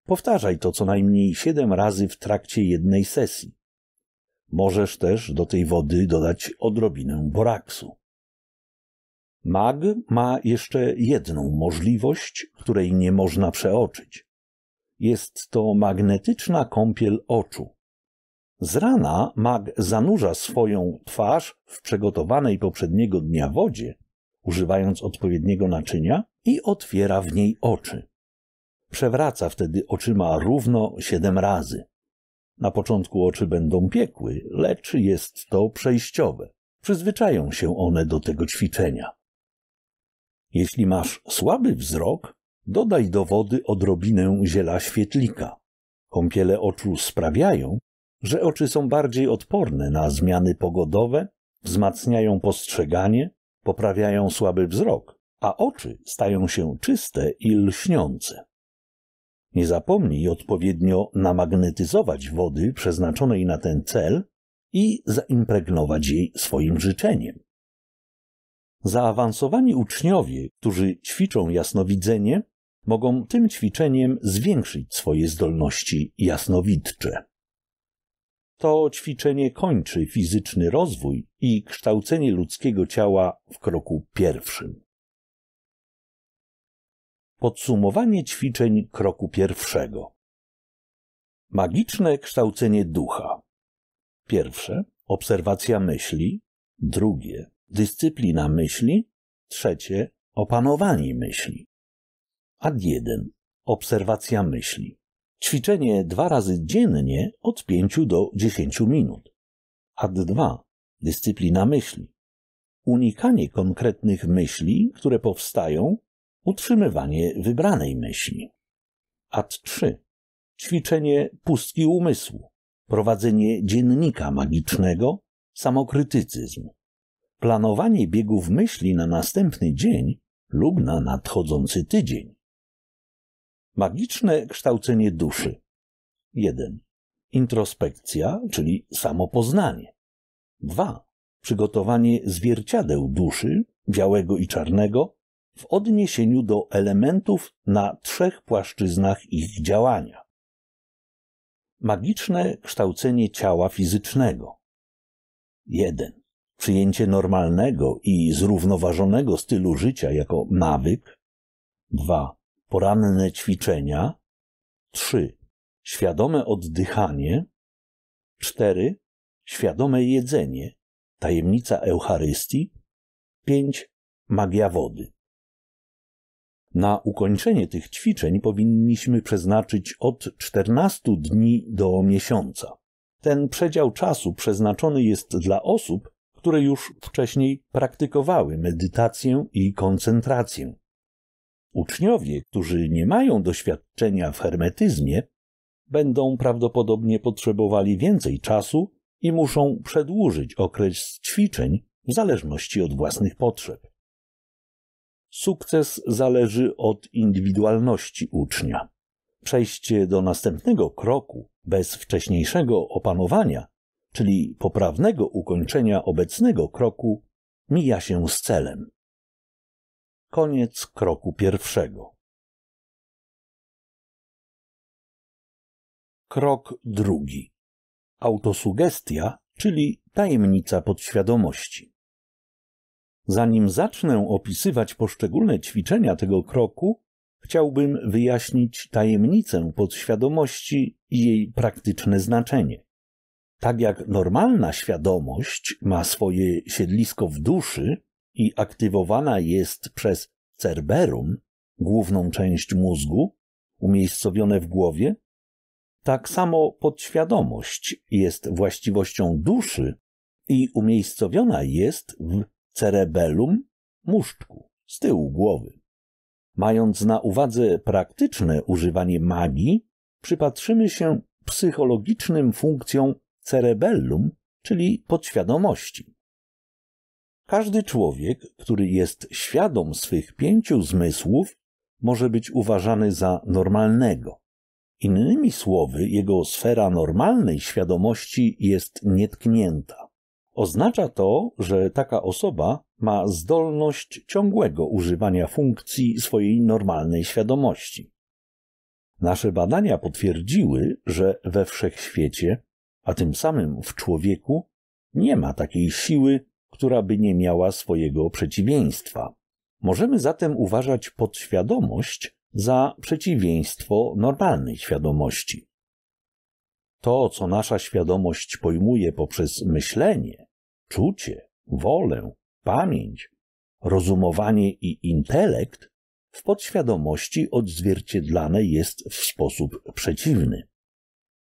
Powtarzaj to co najmniej siedem razy w trakcie jednej sesji. Możesz też do tej wody dodać odrobinę boraksu. Mag ma jeszcze jedną możliwość, której nie można przeoczyć. Jest to magnetyczna kąpiel oczu. Z rana mag zanurza swoją twarz w przygotowanej poprzedniego dnia wodzie, używając odpowiedniego naczynia i otwiera w niej oczy. Przewraca wtedy oczyma równo siedem razy. Na początku oczy będą piekły, lecz jest to przejściowe. Przyzwyczają się one do tego ćwiczenia. Jeśli masz słaby wzrok, dodaj do wody odrobinę ziela świetlika. Kąpiele oczu sprawiają, że oczy są bardziej odporne na zmiany pogodowe, wzmacniają postrzeganie, poprawiają słaby wzrok, a oczy stają się czyste i lśniące. Nie zapomnij odpowiednio namagnetyzować wody przeznaczonej na ten cel i zaimpregnować jej swoim życzeniem. Zaawansowani uczniowie, którzy ćwiczą jasnowidzenie, mogą tym ćwiczeniem zwiększyć swoje zdolności jasnowidcze. To ćwiczenie kończy fizyczny rozwój i kształcenie ludzkiego ciała w kroku pierwszym. Podsumowanie ćwiczeń kroku pierwszego. Magiczne kształcenie ducha. Pierwsze obserwacja myśli, drugie dyscyplina myśli, trzecie opanowanie myśli. Ad 1. Obserwacja myśli. Ćwiczenie dwa razy dziennie od 5 do 10 minut. Ad 2. Dyscyplina myśli. Unikanie konkretnych myśli, które powstają, utrzymywanie wybranej myśli. Ad 3. Ćwiczenie pustki umysłu, prowadzenie dziennika magicznego, samokrytycyzm planowanie biegów myśli na następny dzień lub na nadchodzący tydzień. Magiczne kształcenie duszy. 1. Introspekcja, czyli samopoznanie. 2. Przygotowanie zwierciadeł duszy, białego i czarnego, w odniesieniu do elementów na trzech płaszczyznach ich działania. Magiczne kształcenie ciała fizycznego. 1 przyjęcie normalnego i zrównoważonego stylu życia jako nawyk, 2. poranne ćwiczenia, 3. świadome oddychanie, 4. świadome jedzenie, tajemnica Eucharystii, 5. magia wody. Na ukończenie tych ćwiczeń powinniśmy przeznaczyć od 14 dni do miesiąca. Ten przedział czasu przeznaczony jest dla osób, które już wcześniej praktykowały medytację i koncentrację. Uczniowie, którzy nie mają doświadczenia w hermetyzmie, będą prawdopodobnie potrzebowali więcej czasu i muszą przedłużyć okres ćwiczeń w zależności od własnych potrzeb. Sukces zależy od indywidualności ucznia. Przejście do następnego kroku bez wcześniejszego opanowania czyli poprawnego ukończenia obecnego kroku, mija się z celem. Koniec kroku pierwszego. Krok drugi. Autosugestia, czyli tajemnica podświadomości. Zanim zacznę opisywać poszczególne ćwiczenia tego kroku, chciałbym wyjaśnić tajemnicę podświadomości i jej praktyczne znaczenie tak jak normalna świadomość ma swoje siedlisko w duszy i aktywowana jest przez cerberum, główną część mózgu, umiejscowione w głowie, tak samo podświadomość jest właściwością duszy i umiejscowiona jest w cerebelum, muszczku, z tyłu głowy. Mając na uwadze praktyczne używanie magii, przypatrzymy się psychologicznym funkcjom cerebellum, czyli podświadomości. Każdy człowiek, który jest świadom swych pięciu zmysłów, może być uważany za normalnego. Innymi słowy, jego sfera normalnej świadomości jest nietknięta. Oznacza to, że taka osoba ma zdolność ciągłego używania funkcji swojej normalnej świadomości. Nasze badania potwierdziły, że we wszechświecie a tym samym w człowieku nie ma takiej siły, która by nie miała swojego przeciwieństwa. Możemy zatem uważać podświadomość za przeciwieństwo normalnej świadomości. To, co nasza świadomość pojmuje poprzez myślenie, czucie, wolę, pamięć, rozumowanie i intelekt, w podświadomości odzwierciedlane jest w sposób przeciwny.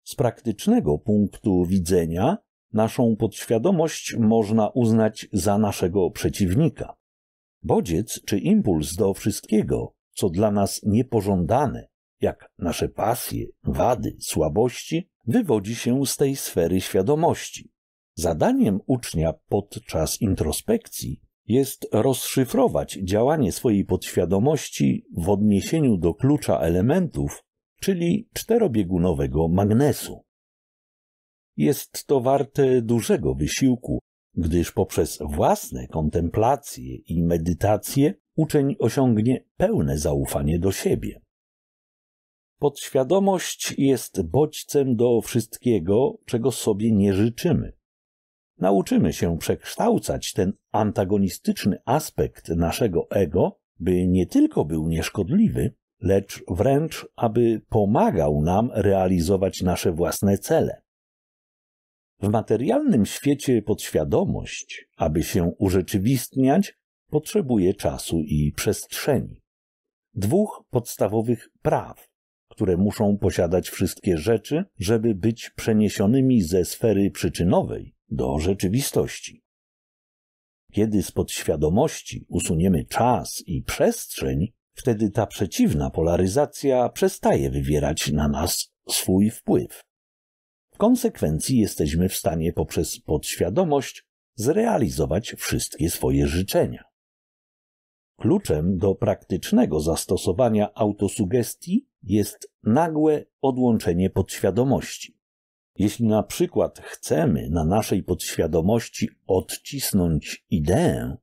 Z praktycznego punktu widzenia naszą podświadomość można uznać za naszego przeciwnika. Bodziec czy impuls do wszystkiego, co dla nas niepożądane, jak nasze pasje, wady, słabości, wywodzi się z tej sfery świadomości. Zadaniem ucznia podczas introspekcji jest rozszyfrować działanie swojej podświadomości w odniesieniu do klucza elementów, czyli czterobiegunowego magnesu. Jest to warte dużego wysiłku, gdyż poprzez własne kontemplacje i medytacje uczeń osiągnie pełne zaufanie do siebie. Podświadomość jest bodźcem do wszystkiego, czego sobie nie życzymy. Nauczymy się przekształcać ten antagonistyczny aspekt naszego ego, by nie tylko był nieszkodliwy, lecz wręcz, aby pomagał nam realizować nasze własne cele. W materialnym świecie podświadomość, aby się urzeczywistniać, potrzebuje czasu i przestrzeni. Dwóch podstawowych praw, które muszą posiadać wszystkie rzeczy, żeby być przeniesionymi ze sfery przyczynowej do rzeczywistości. Kiedy z podświadomości usuniemy czas i przestrzeń, Wtedy ta przeciwna polaryzacja przestaje wywierać na nas swój wpływ. W konsekwencji jesteśmy w stanie poprzez podświadomość zrealizować wszystkie swoje życzenia. Kluczem do praktycznego zastosowania autosugestii jest nagłe odłączenie podświadomości. Jeśli na przykład chcemy na naszej podświadomości odcisnąć ideę,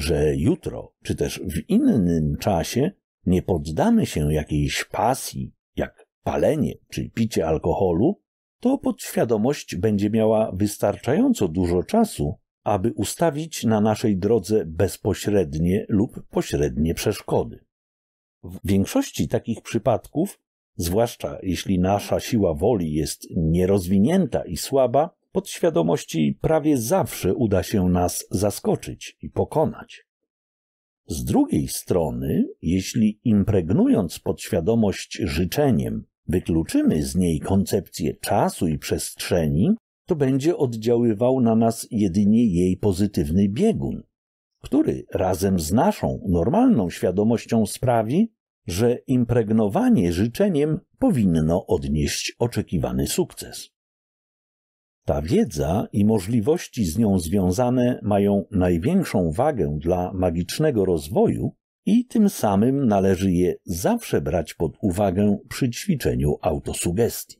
że jutro, czy też w innym czasie, nie poddamy się jakiejś pasji, jak palenie czy picie alkoholu, to podświadomość będzie miała wystarczająco dużo czasu, aby ustawić na naszej drodze bezpośrednie lub pośrednie przeszkody. W większości takich przypadków, zwłaszcza jeśli nasza siła woli jest nierozwinięta i słaba, podświadomości prawie zawsze uda się nas zaskoczyć i pokonać. Z drugiej strony, jeśli impregnując podświadomość życzeniem, wykluczymy z niej koncepcję czasu i przestrzeni, to będzie oddziaływał na nas jedynie jej pozytywny biegun, który razem z naszą normalną świadomością sprawi, że impregnowanie życzeniem powinno odnieść oczekiwany sukces. Ta wiedza i możliwości z nią związane mają największą wagę dla magicznego rozwoju i tym samym należy je zawsze brać pod uwagę przy ćwiczeniu autosugestii.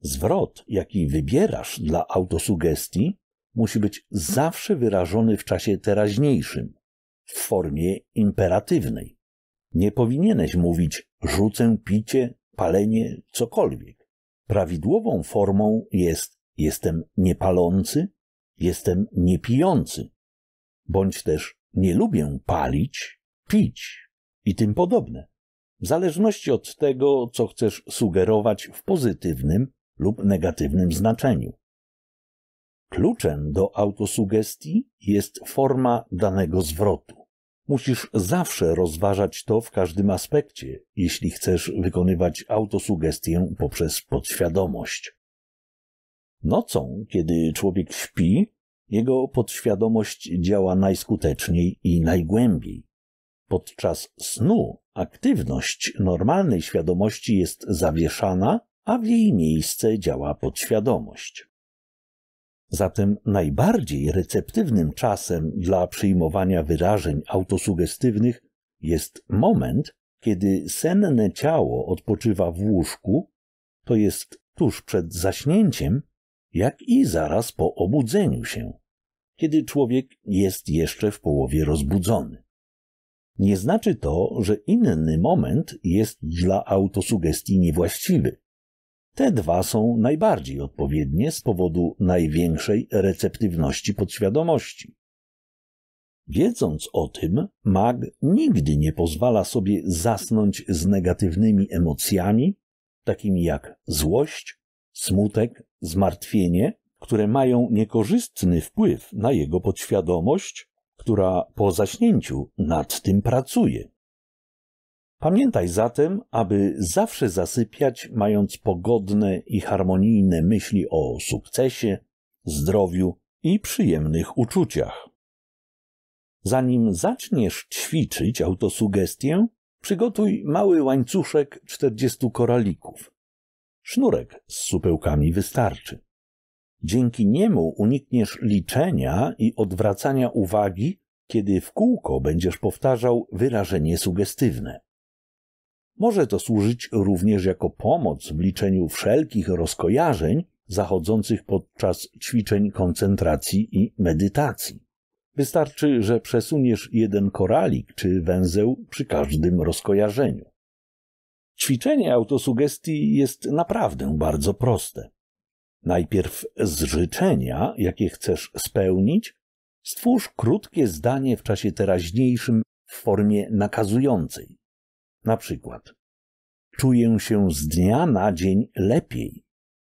Zwrot, jaki wybierasz dla autosugestii, musi być zawsze wyrażony w czasie teraźniejszym, w formie imperatywnej. Nie powinieneś mówić rzucę picie, palenie, cokolwiek. Prawidłową formą jest jestem niepalący, jestem niepijący, bądź też nie lubię palić, pić i tym podobne. W zależności od tego, co chcesz sugerować w pozytywnym lub negatywnym znaczeniu. Kluczem do autosugestii jest forma danego zwrotu. Musisz zawsze rozważać to w każdym aspekcie, jeśli chcesz wykonywać autosugestię poprzez podświadomość. Nocą, kiedy człowiek śpi, jego podświadomość działa najskuteczniej i najgłębiej. Podczas snu aktywność normalnej świadomości jest zawieszana, a w jej miejsce działa podświadomość. Zatem najbardziej receptywnym czasem dla przyjmowania wyrażeń autosugestywnych jest moment, kiedy senne ciało odpoczywa w łóżku, to jest tuż przed zaśnięciem, jak i zaraz po obudzeniu się, kiedy człowiek jest jeszcze w połowie rozbudzony. Nie znaczy to, że inny moment jest dla autosugestii niewłaściwy. Te dwa są najbardziej odpowiednie z powodu największej receptywności podświadomości. Wiedząc o tym, mag nigdy nie pozwala sobie zasnąć z negatywnymi emocjami, takimi jak złość, smutek, zmartwienie, które mają niekorzystny wpływ na jego podświadomość, która po zaśnięciu nad tym pracuje. Pamiętaj zatem, aby zawsze zasypiać, mając pogodne i harmonijne myśli o sukcesie, zdrowiu i przyjemnych uczuciach. Zanim zaczniesz ćwiczyć autosugestię, przygotuj mały łańcuszek 40 koralików. Sznurek z supełkami wystarczy. Dzięki niemu unikniesz liczenia i odwracania uwagi, kiedy w kółko będziesz powtarzał wyrażenie sugestywne. Może to służyć również jako pomoc w liczeniu wszelkich rozkojarzeń zachodzących podczas ćwiczeń koncentracji i medytacji. Wystarczy, że przesuniesz jeden koralik czy węzeł przy każdym rozkojarzeniu. Ćwiczenie autosugestii jest naprawdę bardzo proste. Najpierw z życzenia, jakie chcesz spełnić, stwórz krótkie zdanie w czasie teraźniejszym w formie nakazującej. Na przykład, czuję się z dnia na dzień lepiej.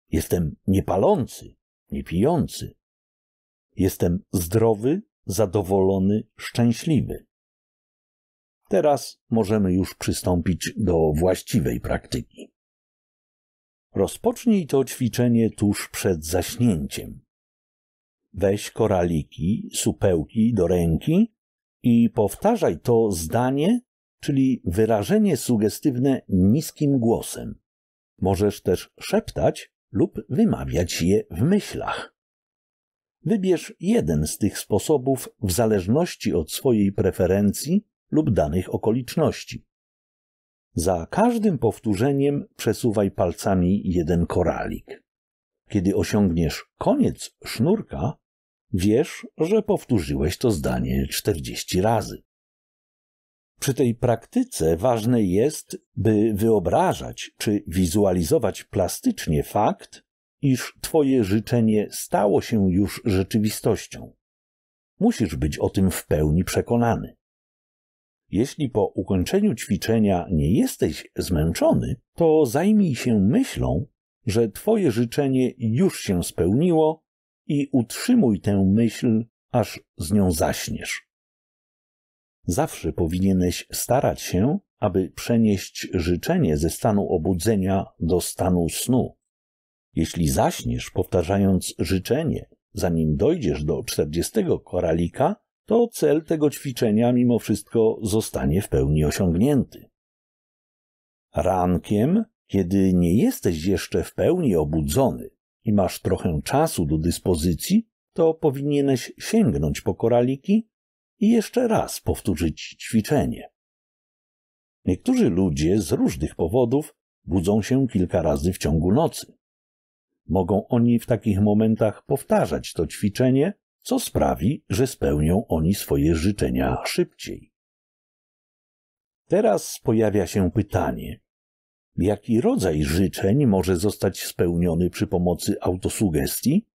Jestem niepalący, niepijący. Jestem zdrowy, zadowolony, szczęśliwy. Teraz możemy już przystąpić do właściwej praktyki. Rozpocznij to ćwiczenie tuż przed zaśnięciem. Weź koraliki, supełki do ręki i powtarzaj to zdanie czyli wyrażenie sugestywne niskim głosem. Możesz też szeptać lub wymawiać je w myślach. Wybierz jeden z tych sposobów w zależności od swojej preferencji lub danych okoliczności. Za każdym powtórzeniem przesuwaj palcami jeden koralik. Kiedy osiągniesz koniec sznurka, wiesz, że powtórzyłeś to zdanie 40 razy. Przy tej praktyce ważne jest, by wyobrażać czy wizualizować plastycznie fakt, iż Twoje życzenie stało się już rzeczywistością. Musisz być o tym w pełni przekonany. Jeśli po ukończeniu ćwiczenia nie jesteś zmęczony, to zajmij się myślą, że Twoje życzenie już się spełniło i utrzymuj tę myśl, aż z nią zaśniesz. Zawsze powinieneś starać się, aby przenieść życzenie ze stanu obudzenia do stanu snu. Jeśli zaśniesz, powtarzając życzenie, zanim dojdziesz do czterdziestego koralika, to cel tego ćwiczenia mimo wszystko zostanie w pełni osiągnięty. Rankiem, kiedy nie jesteś jeszcze w pełni obudzony i masz trochę czasu do dyspozycji, to powinieneś sięgnąć po koraliki i jeszcze raz powtórzyć ćwiczenie. Niektórzy ludzie z różnych powodów budzą się kilka razy w ciągu nocy. Mogą oni w takich momentach powtarzać to ćwiczenie, co sprawi, że spełnią oni swoje życzenia szybciej. Teraz pojawia się pytanie, jaki rodzaj życzeń może zostać spełniony przy pomocy autosugestii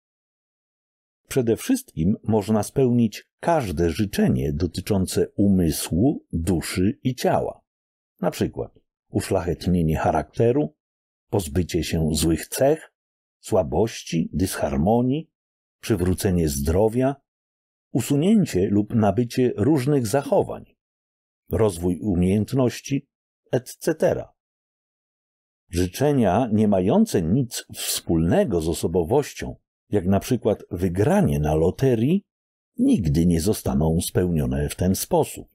Przede wszystkim można spełnić każde życzenie dotyczące umysłu, duszy i ciała. Na przykład uszlachetnienie charakteru, pozbycie się złych cech, słabości, dysharmonii, przywrócenie zdrowia, usunięcie lub nabycie różnych zachowań, rozwój umiejętności, etc. Życzenia nie mające nic wspólnego z osobowością jak na przykład wygranie na loterii, nigdy nie zostaną spełnione w ten sposób.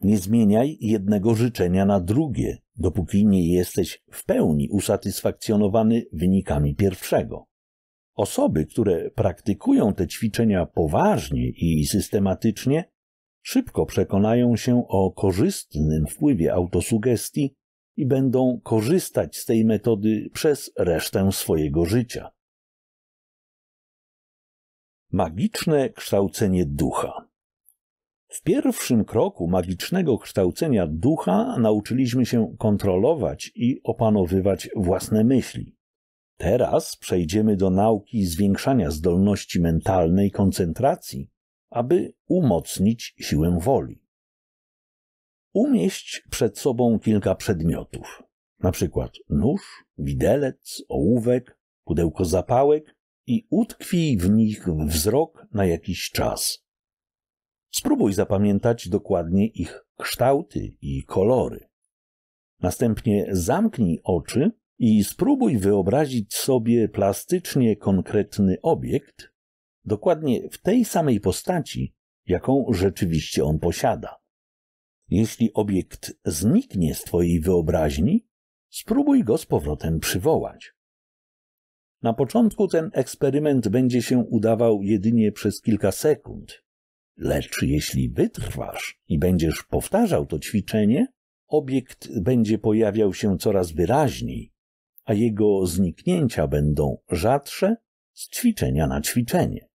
Nie zmieniaj jednego życzenia na drugie, dopóki nie jesteś w pełni usatysfakcjonowany wynikami pierwszego. Osoby, które praktykują te ćwiczenia poważnie i systematycznie, szybko przekonają się o korzystnym wpływie autosugestii i będą korzystać z tej metody przez resztę swojego życia. Magiczne kształcenie ducha. W pierwszym kroku magicznego kształcenia ducha nauczyliśmy się kontrolować i opanowywać własne myśli. Teraz przejdziemy do nauki zwiększania zdolności mentalnej koncentracji, aby umocnić siłę woli. Umieść przed sobą kilka przedmiotów, na przykład nóż, widelec, ołówek, pudełko zapałek i utkwij w nich wzrok na jakiś czas. Spróbuj zapamiętać dokładnie ich kształty i kolory. Następnie zamknij oczy i spróbuj wyobrazić sobie plastycznie konkretny obiekt, dokładnie w tej samej postaci, jaką rzeczywiście on posiada. Jeśli obiekt zniknie z Twojej wyobraźni, spróbuj go z powrotem przywołać. Na początku ten eksperyment będzie się udawał jedynie przez kilka sekund. Lecz jeśli wytrwasz i będziesz powtarzał to ćwiczenie, obiekt będzie pojawiał się coraz wyraźniej, a jego zniknięcia będą rzadsze z ćwiczenia na ćwiczenie.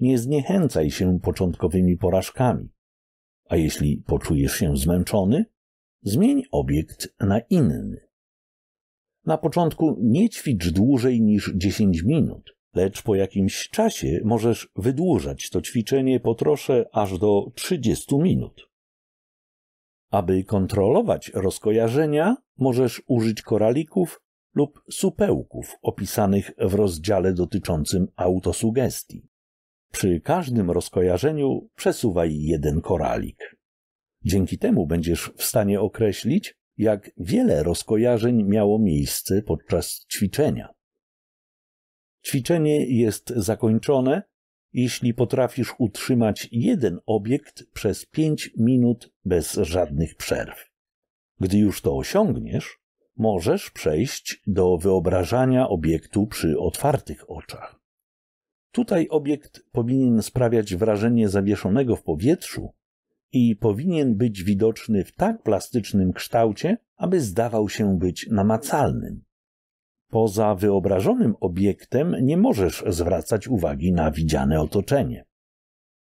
Nie zniechęcaj się początkowymi porażkami, a jeśli poczujesz się zmęczony, zmień obiekt na inny. Na początku nie ćwicz dłużej niż 10 minut, lecz po jakimś czasie możesz wydłużać to ćwiczenie po trosze aż do 30 minut. Aby kontrolować rozkojarzenia, możesz użyć koralików lub supełków opisanych w rozdziale dotyczącym autosugestii. Przy każdym rozkojarzeniu przesuwaj jeden koralik. Dzięki temu będziesz w stanie określić, jak wiele rozkojarzeń miało miejsce podczas ćwiczenia. Ćwiczenie jest zakończone, jeśli potrafisz utrzymać jeden obiekt przez pięć minut bez żadnych przerw. Gdy już to osiągniesz, możesz przejść do wyobrażania obiektu przy otwartych oczach. Tutaj obiekt powinien sprawiać wrażenie zawieszonego w powietrzu i powinien być widoczny w tak plastycznym kształcie, aby zdawał się być namacalnym. Poza wyobrażonym obiektem nie możesz zwracać uwagi na widziane otoczenie.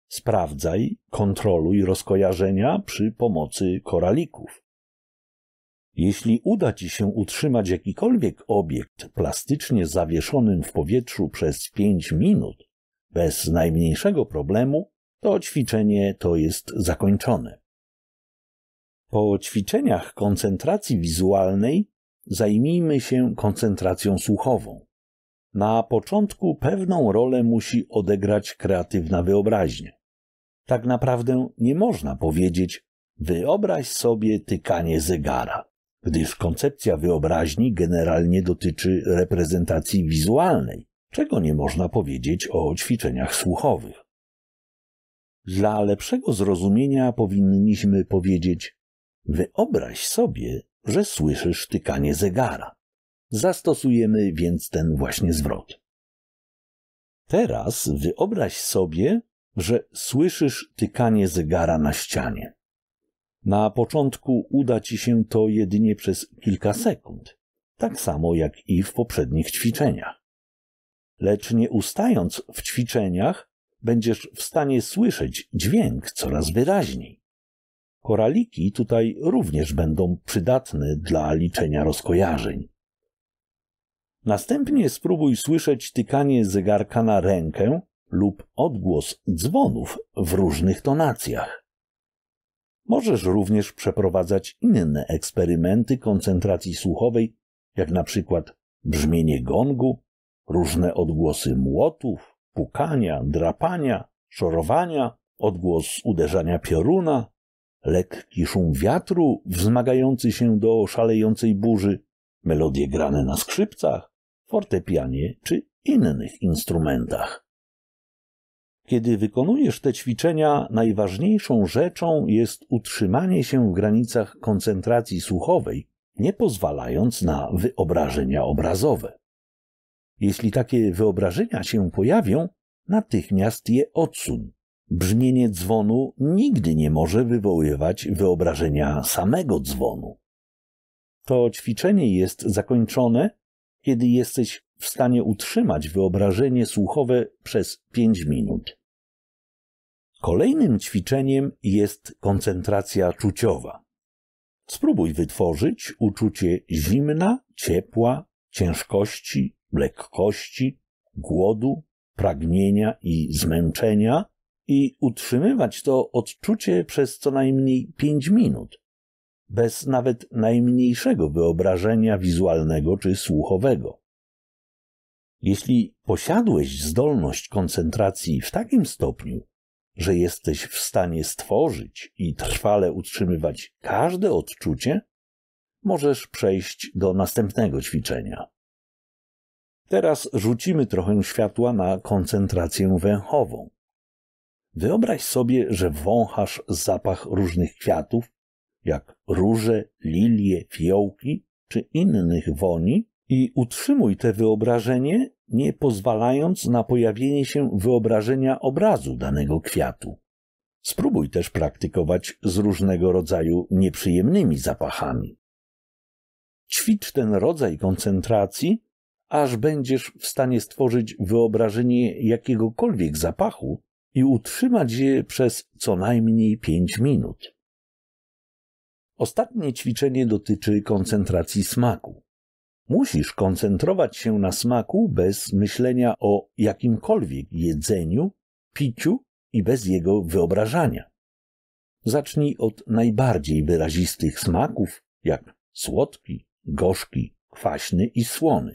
Sprawdzaj, kontroluj rozkojarzenia przy pomocy koralików. Jeśli uda Ci się utrzymać jakikolwiek obiekt plastycznie zawieszonym w powietrzu przez 5 minut, bez najmniejszego problemu, to ćwiczenie to jest zakończone. Po ćwiczeniach koncentracji wizualnej zajmijmy się koncentracją słuchową. Na początku pewną rolę musi odegrać kreatywna wyobraźnia. Tak naprawdę nie można powiedzieć wyobraź sobie tykanie zegara, gdyż koncepcja wyobraźni generalnie dotyczy reprezentacji wizualnej, czego nie można powiedzieć o ćwiczeniach słuchowych. Dla lepszego zrozumienia powinniśmy powiedzieć: Wyobraź sobie, że słyszysz tykanie zegara. Zastosujemy więc ten właśnie zwrot. Teraz wyobraź sobie, że słyszysz tykanie zegara na ścianie. Na początku uda ci się to jedynie przez kilka sekund, tak samo jak i w poprzednich ćwiczeniach. Lecz nie ustając w ćwiczeniach, będziesz w stanie słyszeć dźwięk coraz wyraźniej. Koraliki tutaj również będą przydatne dla liczenia rozkojarzeń. Następnie spróbuj słyszeć tykanie zegarka na rękę lub odgłos dzwonów w różnych tonacjach. Możesz również przeprowadzać inne eksperymenty koncentracji słuchowej, jak na przykład brzmienie gongu, różne odgłosy młotów, pukania, drapania, szorowania, odgłos uderzania pioruna, lekki szum wiatru wzmagający się do szalejącej burzy, melodie grane na skrzypcach, fortepianie czy innych instrumentach. Kiedy wykonujesz te ćwiczenia, najważniejszą rzeczą jest utrzymanie się w granicach koncentracji słuchowej, nie pozwalając na wyobrażenia obrazowe. Jeśli takie wyobrażenia się pojawią, natychmiast je odsuń. Brzmienie dzwonu nigdy nie może wywoływać wyobrażenia samego dzwonu. To ćwiczenie jest zakończone, kiedy jesteś w stanie utrzymać wyobrażenie słuchowe przez 5 minut. Kolejnym ćwiczeniem jest koncentracja czuciowa. Spróbuj wytworzyć uczucie zimna, ciepła, ciężkości, lekkości, głodu, pragnienia i zmęczenia i utrzymywać to odczucie przez co najmniej pięć minut, bez nawet najmniejszego wyobrażenia wizualnego czy słuchowego. Jeśli posiadłeś zdolność koncentracji w takim stopniu, że jesteś w stanie stworzyć i trwale utrzymywać każde odczucie, możesz przejść do następnego ćwiczenia. Teraz rzucimy trochę światła na koncentrację węchową. Wyobraź sobie, że wąchasz zapach różnych kwiatów, jak róże, lilie, fiołki czy innych woni i utrzymuj te wyobrażenie, nie pozwalając na pojawienie się wyobrażenia obrazu danego kwiatu. Spróbuj też praktykować z różnego rodzaju nieprzyjemnymi zapachami. Ćwicz ten rodzaj koncentracji aż będziesz w stanie stworzyć wyobrażenie jakiegokolwiek zapachu i utrzymać je przez co najmniej 5 minut. Ostatnie ćwiczenie dotyczy koncentracji smaku. Musisz koncentrować się na smaku bez myślenia o jakimkolwiek jedzeniu, piciu i bez jego wyobrażania. Zacznij od najbardziej wyrazistych smaków, jak słodki, gorzki, kwaśny i słony.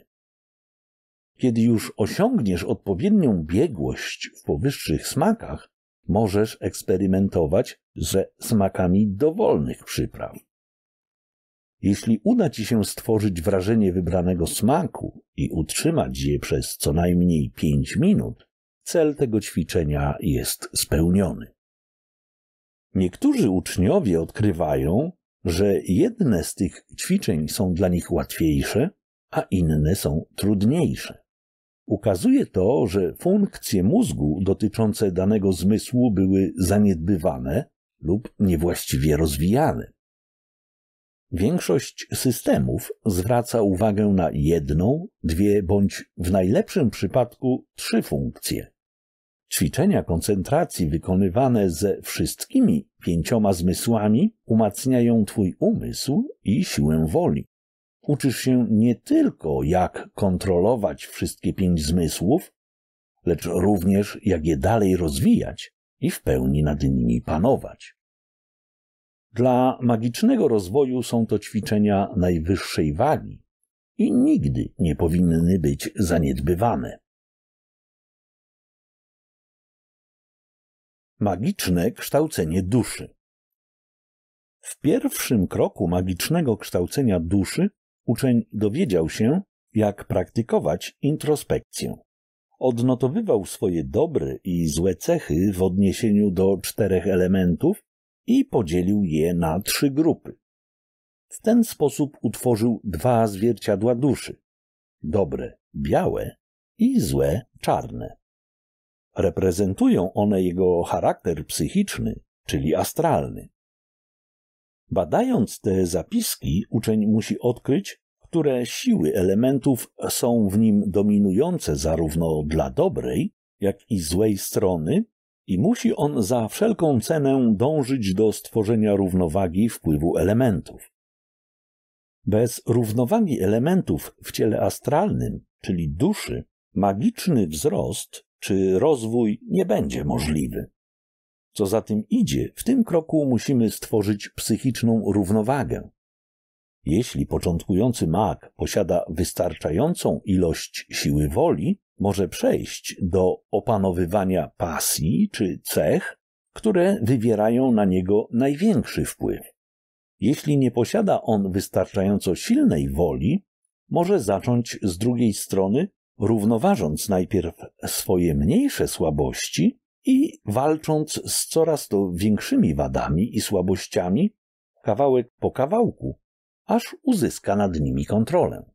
Kiedy już osiągniesz odpowiednią biegłość w powyższych smakach, możesz eksperymentować ze smakami dowolnych przypraw. Jeśli uda Ci się stworzyć wrażenie wybranego smaku i utrzymać je przez co najmniej 5 minut, cel tego ćwiczenia jest spełniony. Niektórzy uczniowie odkrywają, że jedne z tych ćwiczeń są dla nich łatwiejsze, a inne są trudniejsze. Ukazuje to, że funkcje mózgu dotyczące danego zmysłu były zaniedbywane lub niewłaściwie rozwijane. Większość systemów zwraca uwagę na jedną, dwie bądź w najlepszym przypadku trzy funkcje. Ćwiczenia koncentracji wykonywane ze wszystkimi pięcioma zmysłami umacniają Twój umysł i siłę woli uczysz się nie tylko jak kontrolować wszystkie pięć zmysłów, lecz również jak je dalej rozwijać i w pełni nad nimi panować. Dla magicznego rozwoju są to ćwiczenia najwyższej wagi i nigdy nie powinny być zaniedbywane. Magiczne kształcenie duszy. W pierwszym kroku magicznego kształcenia duszy uczeń dowiedział się, jak praktykować introspekcję. Odnotowywał swoje dobre i złe cechy w odniesieniu do czterech elementów i podzielił je na trzy grupy. W ten sposób utworzył dwa zwierciadła duszy: dobre białe i złe czarne. Reprezentują one jego charakter psychiczny, czyli astralny, Badając te zapiski, uczeń musi odkryć, które siły elementów są w nim dominujące zarówno dla dobrej, jak i złej strony, i musi on za wszelką cenę dążyć do stworzenia równowagi wpływu elementów. Bez równowagi elementów w ciele astralnym, czyli duszy, magiczny wzrost czy rozwój nie będzie możliwy. Co za tym idzie, w tym kroku musimy stworzyć psychiczną równowagę. Jeśli początkujący mag posiada wystarczającą ilość siły woli, może przejść do opanowywania pasji czy cech, które wywierają na niego największy wpływ. Jeśli nie posiada on wystarczająco silnej woli, może zacząć z drugiej strony, równoważąc najpierw swoje mniejsze słabości, i walcząc z coraz to większymi wadami i słabościami, kawałek po kawałku, aż uzyska nad nimi kontrolę.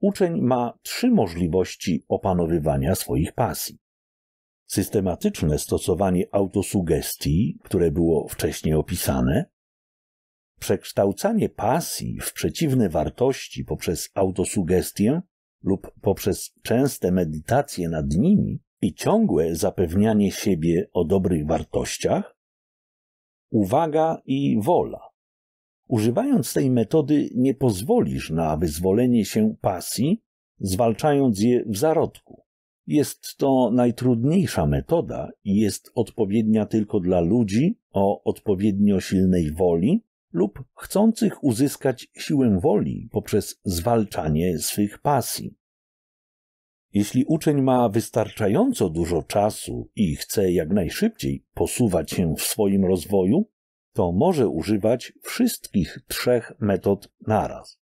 Uczeń ma trzy możliwości opanowywania swoich pasji. Systematyczne stosowanie autosugestii, które było wcześniej opisane, przekształcanie pasji w przeciwne wartości poprzez autosugestię lub poprzez częste medytacje nad nimi i ciągłe zapewnianie siebie o dobrych wartościach, uwaga i wola. Używając tej metody nie pozwolisz na wyzwolenie się pasji, zwalczając je w zarodku. Jest to najtrudniejsza metoda i jest odpowiednia tylko dla ludzi o odpowiednio silnej woli lub chcących uzyskać siłę woli poprzez zwalczanie swych pasji. Jeśli uczeń ma wystarczająco dużo czasu i chce jak najszybciej posuwać się w swoim rozwoju, to może używać wszystkich trzech metod naraz.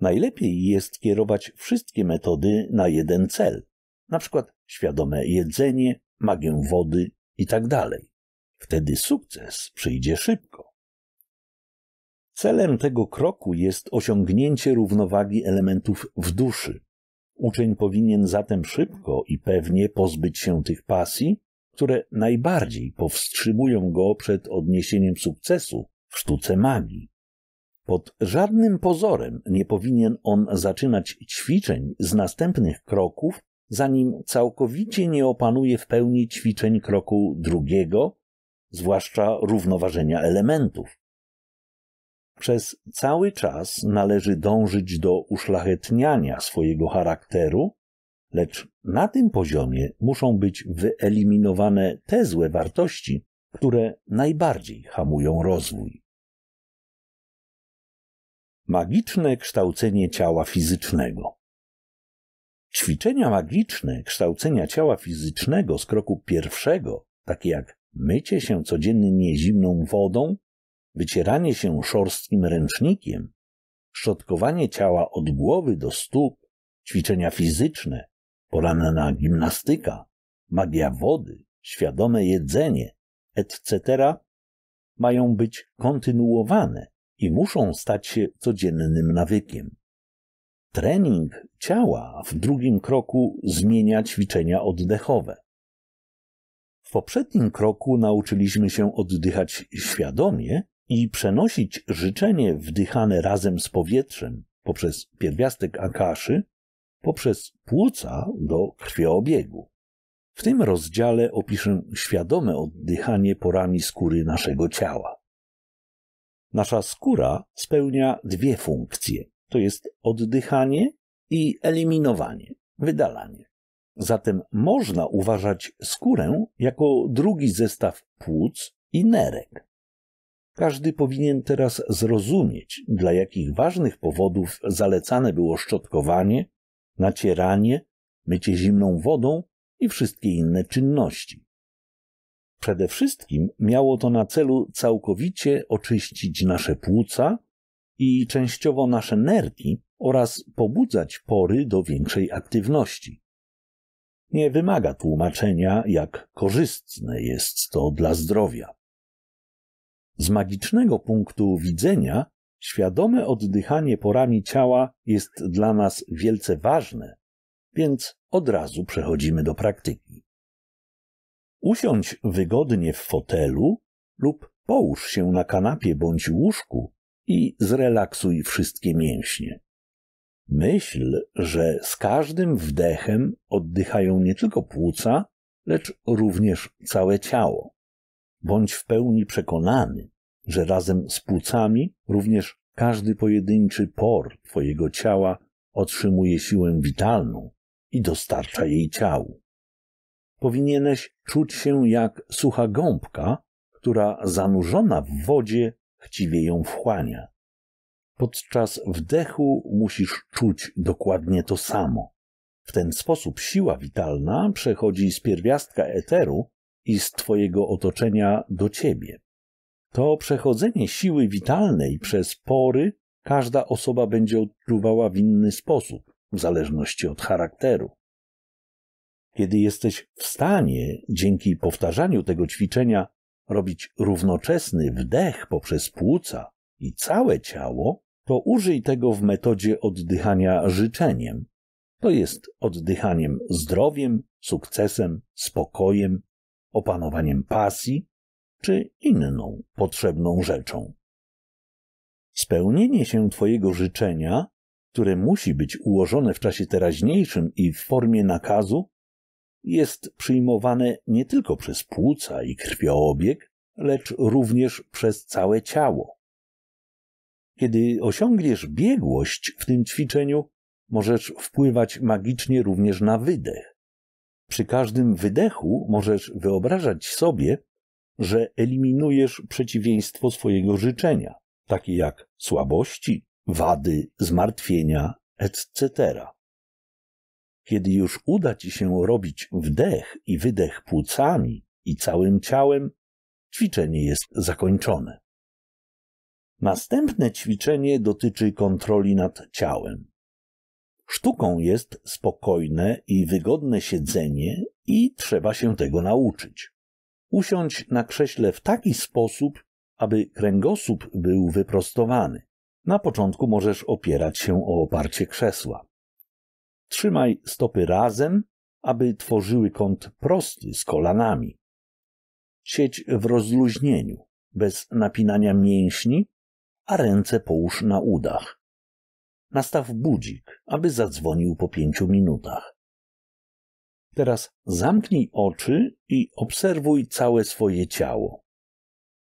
Najlepiej jest kierować wszystkie metody na jeden cel, na przykład świadome jedzenie, magię wody itd. Tak Wtedy sukces przyjdzie szybko. Celem tego kroku jest osiągnięcie równowagi elementów w duszy, Uczeń powinien zatem szybko i pewnie pozbyć się tych pasji, które najbardziej powstrzymują go przed odniesieniem sukcesu w sztuce magii. Pod żadnym pozorem nie powinien on zaczynać ćwiczeń z następnych kroków, zanim całkowicie nie opanuje w pełni ćwiczeń kroku drugiego, zwłaszcza równoważenia elementów. Przez cały czas należy dążyć do uszlachetniania swojego charakteru, lecz na tym poziomie muszą być wyeliminowane te złe wartości, które najbardziej hamują rozwój. Magiczne kształcenie ciała fizycznego. Ćwiczenia magiczne kształcenia ciała fizycznego z kroku pierwszego, takie jak mycie się codziennie zimną wodą wycieranie się szorstkim ręcznikiem, szczotkowanie ciała od głowy do stóp, ćwiczenia fizyczne, poranna gimnastyka, magia wody, świadome jedzenie, etc. mają być kontynuowane i muszą stać się codziennym nawykiem. Trening ciała w drugim kroku zmienia ćwiczenia oddechowe. W poprzednim kroku nauczyliśmy się oddychać świadomie, i przenosić życzenie wdychane razem z powietrzem poprzez pierwiastek akaszy, poprzez płuca do krwioobiegu. W tym rozdziale opiszę świadome oddychanie porami skóry naszego ciała. Nasza skóra spełnia dwie funkcje, to jest oddychanie i eliminowanie, wydalanie. Zatem można uważać skórę jako drugi zestaw płuc i nerek. Każdy powinien teraz zrozumieć, dla jakich ważnych powodów zalecane było szczotkowanie, nacieranie, mycie zimną wodą i wszystkie inne czynności. Przede wszystkim miało to na celu całkowicie oczyścić nasze płuca i częściowo nasze nerki oraz pobudzać pory do większej aktywności. Nie wymaga tłumaczenia, jak korzystne jest to dla zdrowia. Z magicznego punktu widzenia świadome oddychanie porami ciała jest dla nas wielce ważne, więc od razu przechodzimy do praktyki. Usiądź wygodnie w fotelu lub połóż się na kanapie bądź łóżku i zrelaksuj wszystkie mięśnie. Myśl, że z każdym wdechem oddychają nie tylko płuca, lecz również całe ciało. Bądź w pełni przekonany, że razem z płucami również każdy pojedynczy por Twojego ciała otrzymuje siłę witalną i dostarcza jej ciału. Powinieneś czuć się jak sucha gąbka, która zanurzona w wodzie chciwie ją wchłania. Podczas wdechu musisz czuć dokładnie to samo. W ten sposób siła witalna przechodzi z pierwiastka eteru i z Twojego otoczenia do Ciebie. To przechodzenie siły witalnej przez pory każda osoba będzie odczuwała w inny sposób, w zależności od charakteru. Kiedy jesteś w stanie, dzięki powtarzaniu tego ćwiczenia, robić równoczesny wdech poprzez płuca i całe ciało, to użyj tego w metodzie oddychania życzeniem. To jest oddychaniem zdrowiem, sukcesem, spokojem opanowaniem pasji czy inną potrzebną rzeczą. Spełnienie się Twojego życzenia, które musi być ułożone w czasie teraźniejszym i w formie nakazu, jest przyjmowane nie tylko przez płuca i krwioobieg, lecz również przez całe ciało. Kiedy osiągniesz biegłość w tym ćwiczeniu, możesz wpływać magicznie również na wydech. Przy każdym wydechu możesz wyobrażać sobie, że eliminujesz przeciwieństwo swojego życzenia, takie jak słabości, wady, zmartwienia, etc. Kiedy już uda ci się robić wdech i wydech płucami i całym ciałem, ćwiczenie jest zakończone. Następne ćwiczenie dotyczy kontroli nad ciałem. Sztuką jest spokojne i wygodne siedzenie i trzeba się tego nauczyć. Usiądź na krześle w taki sposób, aby kręgosłup był wyprostowany. Na początku możesz opierać się o oparcie krzesła. Trzymaj stopy razem, aby tworzyły kąt prosty z kolanami. Siedź w rozluźnieniu, bez napinania mięśni, a ręce połóż na udach nastaw budzik, aby zadzwonił po pięciu minutach. Teraz zamknij oczy i obserwuj całe swoje ciało.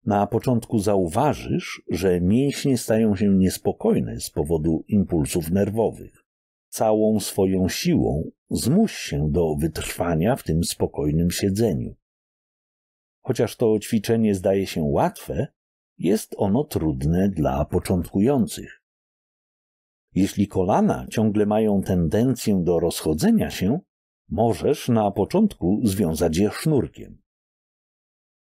Na początku zauważysz, że mięśnie stają się niespokojne z powodu impulsów nerwowych. Całą swoją siłą zmuś się do wytrwania w tym spokojnym siedzeniu. Chociaż to ćwiczenie zdaje się łatwe, jest ono trudne dla początkujących. Jeśli kolana ciągle mają tendencję do rozchodzenia się, możesz na początku związać je sznurkiem.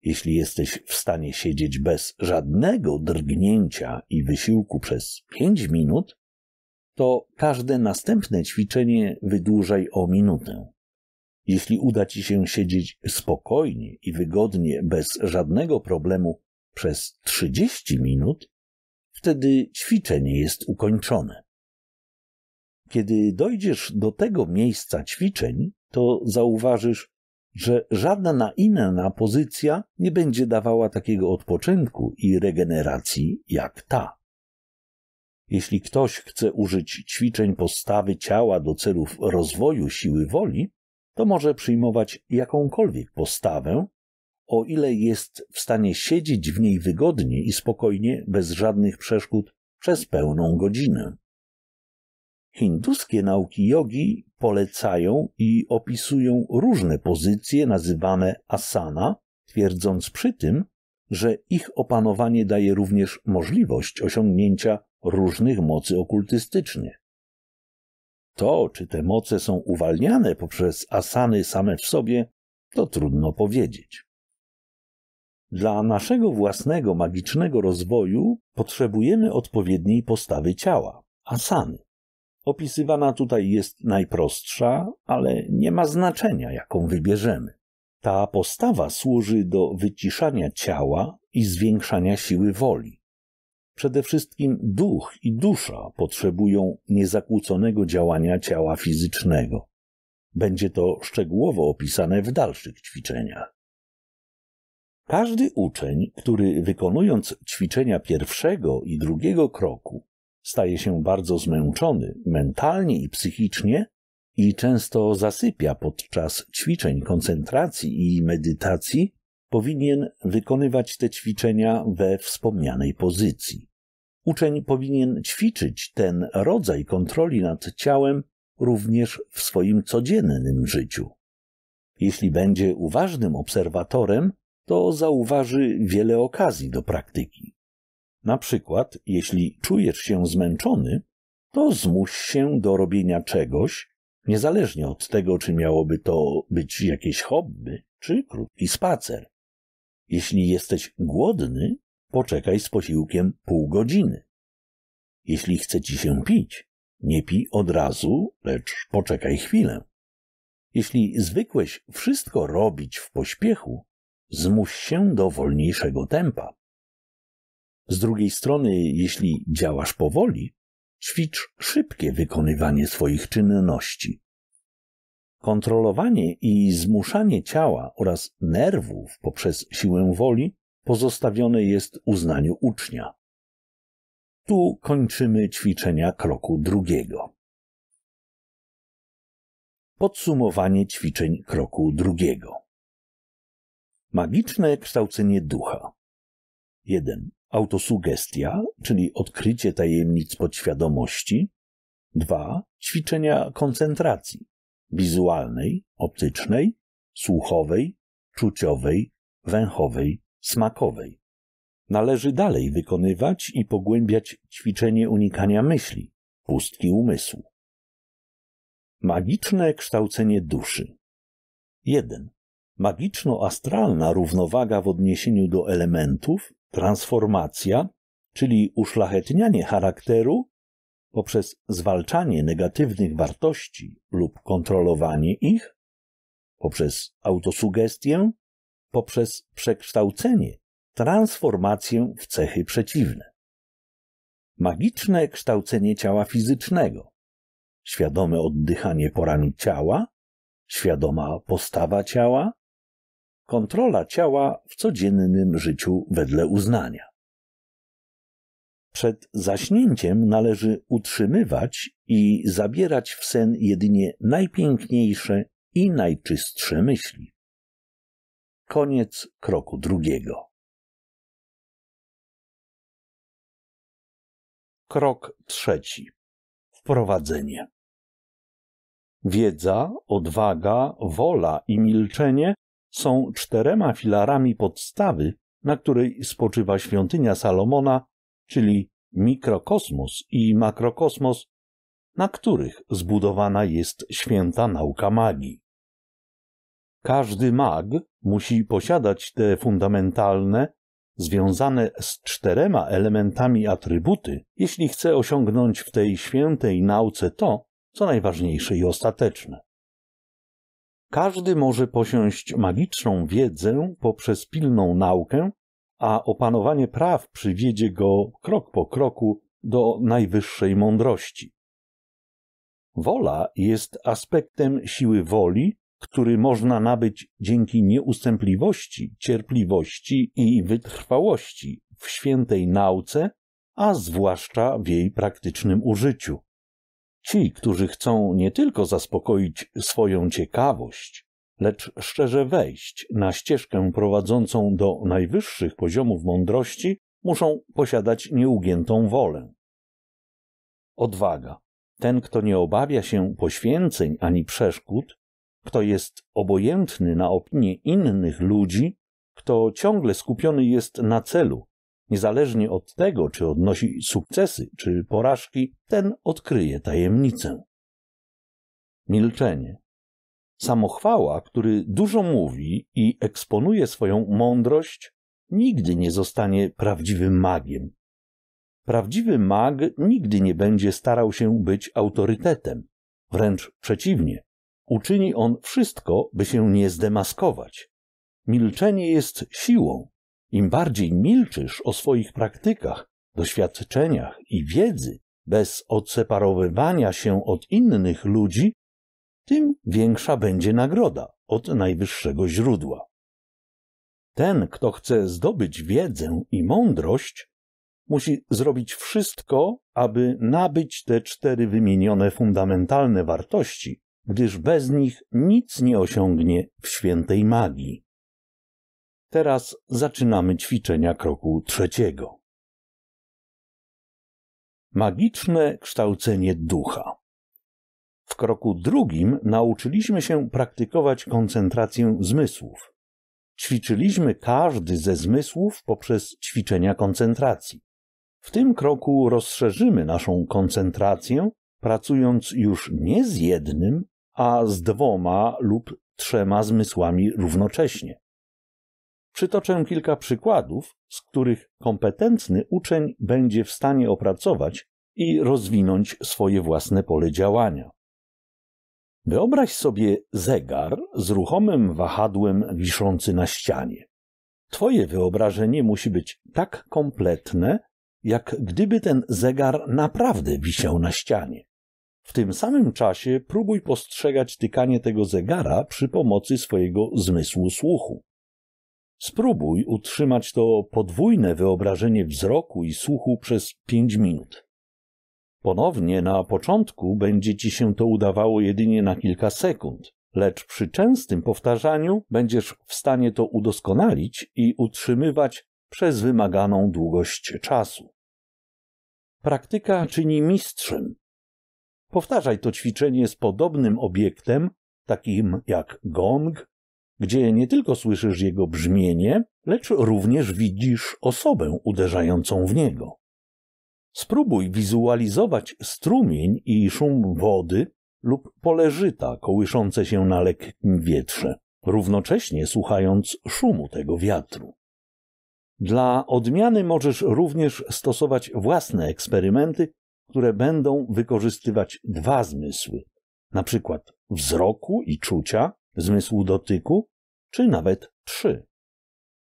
Jeśli jesteś w stanie siedzieć bez żadnego drgnięcia i wysiłku przez 5 minut, to każde następne ćwiczenie wydłużaj o minutę. Jeśli uda Ci się siedzieć spokojnie i wygodnie bez żadnego problemu przez 30 minut, wtedy ćwiczenie jest ukończone. Kiedy dojdziesz do tego miejsca ćwiczeń, to zauważysz, że żadna inna pozycja nie będzie dawała takiego odpoczynku i regeneracji jak ta. Jeśli ktoś chce użyć ćwiczeń postawy ciała do celów rozwoju siły woli, to może przyjmować jakąkolwiek postawę, o ile jest w stanie siedzieć w niej wygodnie i spokojnie bez żadnych przeszkód przez pełną godzinę. Hinduskie nauki jogi polecają i opisują różne pozycje nazywane asana, twierdząc przy tym, że ich opanowanie daje również możliwość osiągnięcia różnych mocy okultystycznych. To, czy te moce są uwalniane poprzez asany same w sobie, to trudno powiedzieć. Dla naszego własnego magicznego rozwoju potrzebujemy odpowiedniej postawy ciała, asany opisywana tutaj jest najprostsza, ale nie ma znaczenia, jaką wybierzemy. Ta postawa służy do wyciszania ciała i zwiększania siły woli. Przede wszystkim duch i dusza potrzebują niezakłóconego działania ciała fizycznego. Będzie to szczegółowo opisane w dalszych ćwiczeniach. Każdy uczeń, który wykonując ćwiczenia pierwszego i drugiego kroku staje się bardzo zmęczony mentalnie i psychicznie i często zasypia podczas ćwiczeń koncentracji i medytacji, powinien wykonywać te ćwiczenia we wspomnianej pozycji. Uczeń powinien ćwiczyć ten rodzaj kontroli nad ciałem również w swoim codziennym życiu. Jeśli będzie uważnym obserwatorem, to zauważy wiele okazji do praktyki. Na przykład, jeśli czujesz się zmęczony, to zmuś się do robienia czegoś, niezależnie od tego, czy miałoby to być jakieś hobby, czy krótki spacer. Jeśli jesteś głodny, poczekaj z posiłkiem pół godziny. Jeśli chce ci się pić, nie pij od razu, lecz poczekaj chwilę. Jeśli zwykłeś wszystko robić w pośpiechu, zmuś się do wolniejszego tempa. Z drugiej strony, jeśli działasz powoli, ćwicz szybkie wykonywanie swoich czynności. Kontrolowanie i zmuszanie ciała oraz nerwów poprzez siłę woli pozostawione jest uznaniu ucznia. Tu kończymy ćwiczenia kroku drugiego. Podsumowanie ćwiczeń kroku drugiego. Magiczne kształcenie ducha. 1 autosugestia, czyli odkrycie tajemnic podświadomości. Dwa, ćwiczenia koncentracji wizualnej, optycznej, słuchowej, czuciowej, węchowej, smakowej. Należy dalej wykonywać i pogłębiać ćwiczenie unikania myśli, pustki umysłu. Magiczne kształcenie duszy. 1. Magiczno-astralna równowaga w odniesieniu do elementów, Transformacja, czyli uszlachetnianie charakteru poprzez zwalczanie negatywnych wartości lub kontrolowanie ich, poprzez autosugestię, poprzez przekształcenie, transformację w cechy przeciwne. Magiczne kształcenie ciała fizycznego, świadome oddychanie porami ciała, świadoma postawa ciała, kontrola ciała w codziennym życiu wedle uznania. Przed zaśnięciem należy utrzymywać i zabierać w sen jedynie najpiękniejsze i najczystsze myśli. Koniec kroku drugiego. Krok trzeci. Wprowadzenie. Wiedza, odwaga, wola i milczenie są czterema filarami podstawy, na której spoczywa świątynia Salomona, czyli mikrokosmos i makrokosmos, na których zbudowana jest święta nauka magii. Każdy mag musi posiadać te fundamentalne, związane z czterema elementami atrybuty, jeśli chce osiągnąć w tej świętej nauce to, co najważniejsze i ostateczne. Każdy może posiąść magiczną wiedzę poprzez pilną naukę, a opanowanie praw przywiedzie go krok po kroku do najwyższej mądrości. Wola jest aspektem siły woli, który można nabyć dzięki nieustępliwości, cierpliwości i wytrwałości w świętej nauce, a zwłaszcza w jej praktycznym użyciu. Ci, którzy chcą nie tylko zaspokoić swoją ciekawość, lecz szczerze wejść na ścieżkę prowadzącą do najwyższych poziomów mądrości, muszą posiadać nieugiętą wolę. Odwaga. Ten, kto nie obawia się poświęceń ani przeszkód, kto jest obojętny na opinie innych ludzi, kto ciągle skupiony jest na celu, Niezależnie od tego, czy odnosi sukcesy, czy porażki, ten odkryje tajemnicę. Milczenie. Samochwała, który dużo mówi i eksponuje swoją mądrość, nigdy nie zostanie prawdziwym magiem. Prawdziwy mag nigdy nie będzie starał się być autorytetem. Wręcz przeciwnie, uczyni on wszystko, by się nie zdemaskować. Milczenie jest siłą, im bardziej milczysz o swoich praktykach, doświadczeniach i wiedzy, bez odseparowywania się od innych ludzi, tym większa będzie nagroda od najwyższego źródła. Ten, kto chce zdobyć wiedzę i mądrość, musi zrobić wszystko, aby nabyć te cztery wymienione fundamentalne wartości, gdyż bez nich nic nie osiągnie w świętej magii. Teraz zaczynamy ćwiczenia kroku trzeciego. Magiczne kształcenie ducha. W kroku drugim nauczyliśmy się praktykować koncentrację zmysłów. Ćwiczyliśmy każdy ze zmysłów poprzez ćwiczenia koncentracji. W tym kroku rozszerzymy naszą koncentrację, pracując już nie z jednym, a z dwoma lub trzema zmysłami równocześnie. Przytoczę kilka przykładów, z których kompetentny uczeń będzie w stanie opracować i rozwinąć swoje własne pole działania. Wyobraź sobie zegar z ruchomym wahadłem wiszący na ścianie. Twoje wyobrażenie musi być tak kompletne, jak gdyby ten zegar naprawdę wisiał na ścianie. W tym samym czasie próbuj postrzegać tykanie tego zegara przy pomocy swojego zmysłu słuchu. Spróbuj utrzymać to podwójne wyobrażenie wzroku i słuchu przez pięć minut. Ponownie na początku będzie ci się to udawało jedynie na kilka sekund, lecz przy częstym powtarzaniu będziesz w stanie to udoskonalić i utrzymywać przez wymaganą długość czasu. Praktyka czyni mistrzem. Powtarzaj to ćwiczenie z podobnym obiektem, takim jak gong, gdzie nie tylko słyszysz jego brzmienie, lecz również widzisz osobę uderzającą w niego. Spróbuj wizualizować strumień i szum wody lub żyta kołyszące się na lekkim wietrze, równocześnie słuchając szumu tego wiatru. Dla odmiany możesz również stosować własne eksperymenty, które będą wykorzystywać dwa zmysły, na przykład wzroku i czucia, zmysłu dotyku, czy nawet trzy.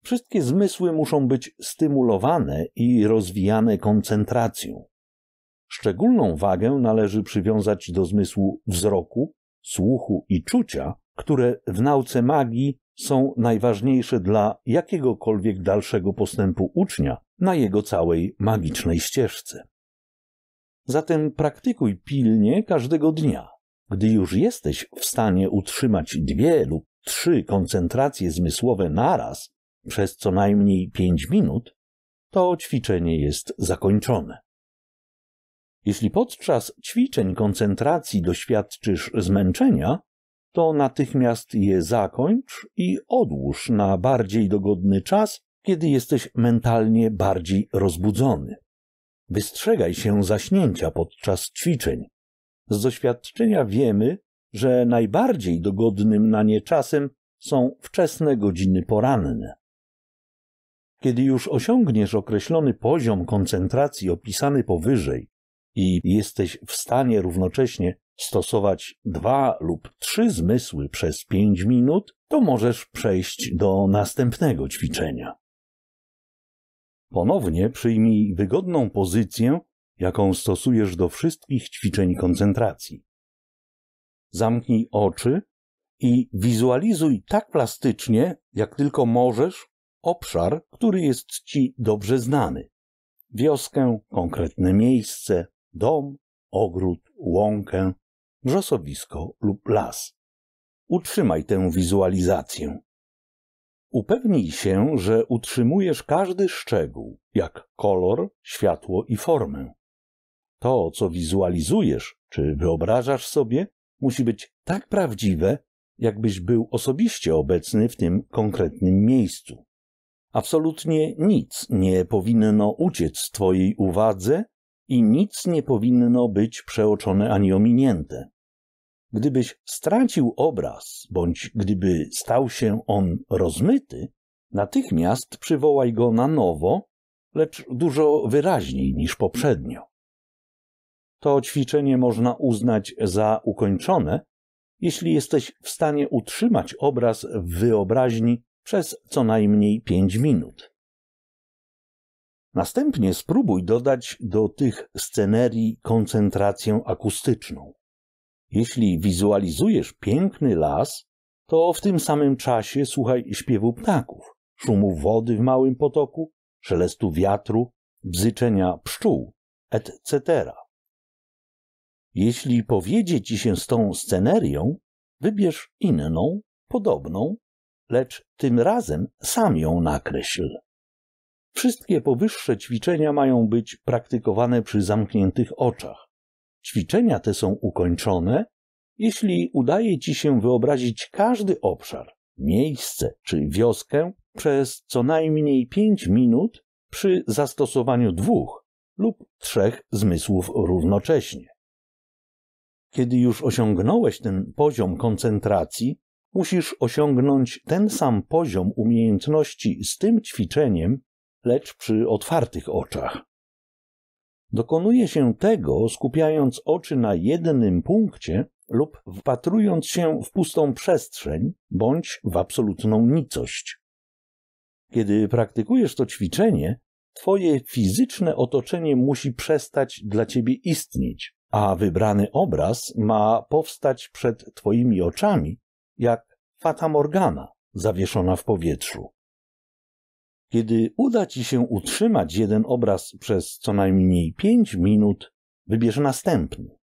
Wszystkie zmysły muszą być stymulowane i rozwijane koncentracją. Szczególną wagę należy przywiązać do zmysłu wzroku, słuchu i czucia, które w nauce magii są najważniejsze dla jakiegokolwiek dalszego postępu ucznia na jego całej magicznej ścieżce. Zatem praktykuj pilnie każdego dnia, gdy już jesteś w stanie utrzymać dwie lub trzy koncentracje zmysłowe naraz przez co najmniej pięć minut, to ćwiczenie jest zakończone. Jeśli podczas ćwiczeń koncentracji doświadczysz zmęczenia, to natychmiast je zakończ i odłóż na bardziej dogodny czas, kiedy jesteś mentalnie bardziej rozbudzony. Wystrzegaj się zaśnięcia podczas ćwiczeń, z doświadczenia wiemy, że najbardziej dogodnym na nie czasem są wczesne godziny poranne. Kiedy już osiągniesz określony poziom koncentracji opisany powyżej i jesteś w stanie równocześnie stosować dwa lub trzy zmysły przez pięć minut, to możesz przejść do następnego ćwiczenia. Ponownie przyjmij wygodną pozycję jaką stosujesz do wszystkich ćwiczeń koncentracji. Zamknij oczy i wizualizuj tak plastycznie, jak tylko możesz, obszar, który jest ci dobrze znany. Wioskę, konkretne miejsce, dom, ogród, łąkę, brzosowisko lub las. Utrzymaj tę wizualizację. Upewnij się, że utrzymujesz każdy szczegół, jak kolor, światło i formę. To, co wizualizujesz czy wyobrażasz sobie, musi być tak prawdziwe, jakbyś był osobiście obecny w tym konkretnym miejscu. Absolutnie nic nie powinno uciec Twojej uwadze i nic nie powinno być przeoczone ani ominięte. Gdybyś stracił obraz, bądź gdyby stał się on rozmyty, natychmiast przywołaj go na nowo, lecz dużo wyraźniej niż poprzednio to ćwiczenie można uznać za ukończone, jeśli jesteś w stanie utrzymać obraz w wyobraźni przez co najmniej 5 minut. Następnie spróbuj dodać do tych scenerii koncentrację akustyczną. Jeśli wizualizujesz piękny las, to w tym samym czasie słuchaj śpiewu ptaków, szumu wody w małym potoku, szelestu wiatru, bzyczenia pszczół, etc. Jeśli powiedzie ci się z tą scenerią, wybierz inną, podobną, lecz tym razem sam ją nakreśl. Wszystkie powyższe ćwiczenia mają być praktykowane przy zamkniętych oczach. Ćwiczenia te są ukończone, jeśli udaje ci się wyobrazić każdy obszar, miejsce czy wioskę przez co najmniej pięć minut przy zastosowaniu dwóch lub trzech zmysłów równocześnie. Kiedy już osiągnąłeś ten poziom koncentracji, musisz osiągnąć ten sam poziom umiejętności z tym ćwiczeniem, lecz przy otwartych oczach. Dokonuje się tego, skupiając oczy na jednym punkcie lub wpatrując się w pustą przestrzeń bądź w absolutną nicość. Kiedy praktykujesz to ćwiczenie, Twoje fizyczne otoczenie musi przestać dla ciebie istnieć a wybrany obraz ma powstać przed Twoimi oczami jak fata morgana zawieszona w powietrzu. Kiedy uda Ci się utrzymać jeden obraz przez co najmniej pięć minut, wybierz następny.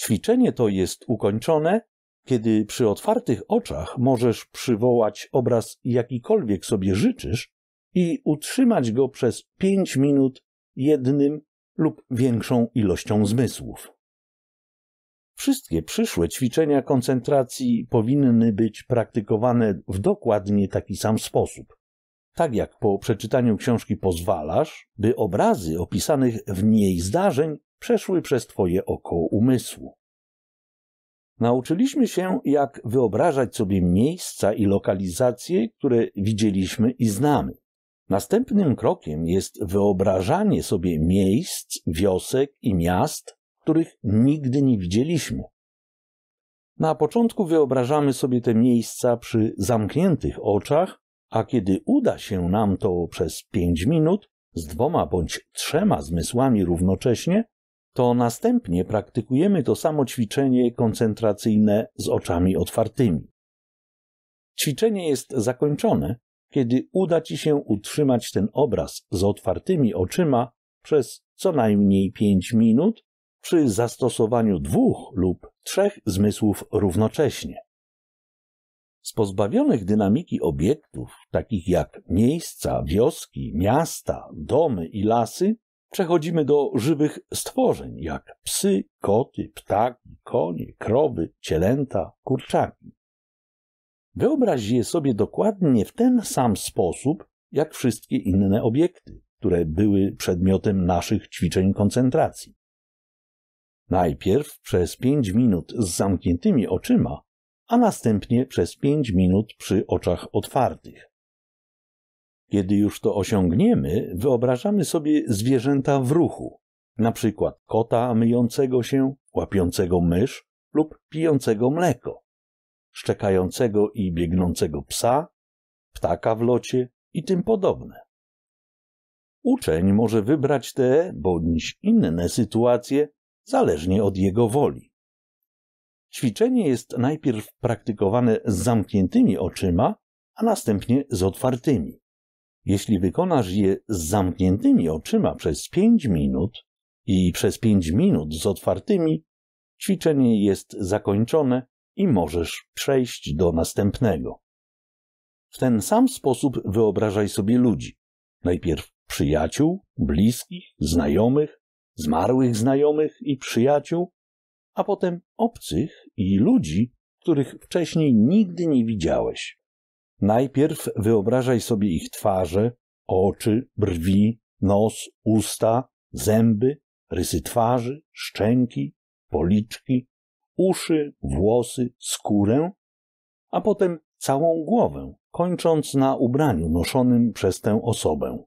Ćwiczenie to jest ukończone, kiedy przy otwartych oczach możesz przywołać obraz jakikolwiek sobie życzysz i utrzymać go przez pięć minut jednym lub większą ilością zmysłów. Wszystkie przyszłe ćwiczenia koncentracji powinny być praktykowane w dokładnie taki sam sposób. Tak jak po przeczytaniu książki pozwalasz, by obrazy opisanych w niej zdarzeń przeszły przez Twoje oko umysłu. Nauczyliśmy się, jak wyobrażać sobie miejsca i lokalizacje, które widzieliśmy i znamy. Następnym krokiem jest wyobrażanie sobie miejsc, wiosek i miast, których nigdy nie widzieliśmy. Na początku wyobrażamy sobie te miejsca przy zamkniętych oczach, a kiedy uda się nam to przez pięć minut z dwoma bądź trzema zmysłami równocześnie, to następnie praktykujemy to samo ćwiczenie koncentracyjne z oczami otwartymi. Ćwiczenie jest zakończone, kiedy uda Ci się utrzymać ten obraz z otwartymi oczyma przez co najmniej 5 minut przy zastosowaniu dwóch lub trzech zmysłów równocześnie. Z pozbawionych dynamiki obiektów, takich jak miejsca, wioski, miasta, domy i lasy, przechodzimy do żywych stworzeń, jak psy, koty, ptaki, konie, krowy, cielęta, kurczaki. Wyobraź je sobie dokładnie w ten sam sposób, jak wszystkie inne obiekty, które były przedmiotem naszych ćwiczeń koncentracji. Najpierw przez pięć minut z zamkniętymi oczyma, a następnie przez pięć minut przy oczach otwartych. Kiedy już to osiągniemy, wyobrażamy sobie zwierzęta w ruchu, na przykład kota myjącego się, łapiącego mysz lub pijącego mleko, szczekającego i biegnącego psa, ptaka w locie i tym podobne. Uczeń może wybrać te bądź inne sytuacje zależnie od jego woli. Ćwiczenie jest najpierw praktykowane z zamkniętymi oczyma, a następnie z otwartymi. Jeśli wykonasz je z zamkniętymi oczyma przez 5 minut i przez 5 minut z otwartymi, ćwiczenie jest zakończone i możesz przejść do następnego. W ten sam sposób wyobrażaj sobie ludzi. Najpierw przyjaciół, bliskich, znajomych, zmarłych znajomych i przyjaciół, a potem obcych i ludzi, których wcześniej nigdy nie widziałeś. Najpierw wyobrażaj sobie ich twarze, oczy, brwi, nos, usta, zęby, rysy twarzy, szczęki, policzki, uszy, włosy, skórę, a potem całą głowę, kończąc na ubraniu noszonym przez tę osobę.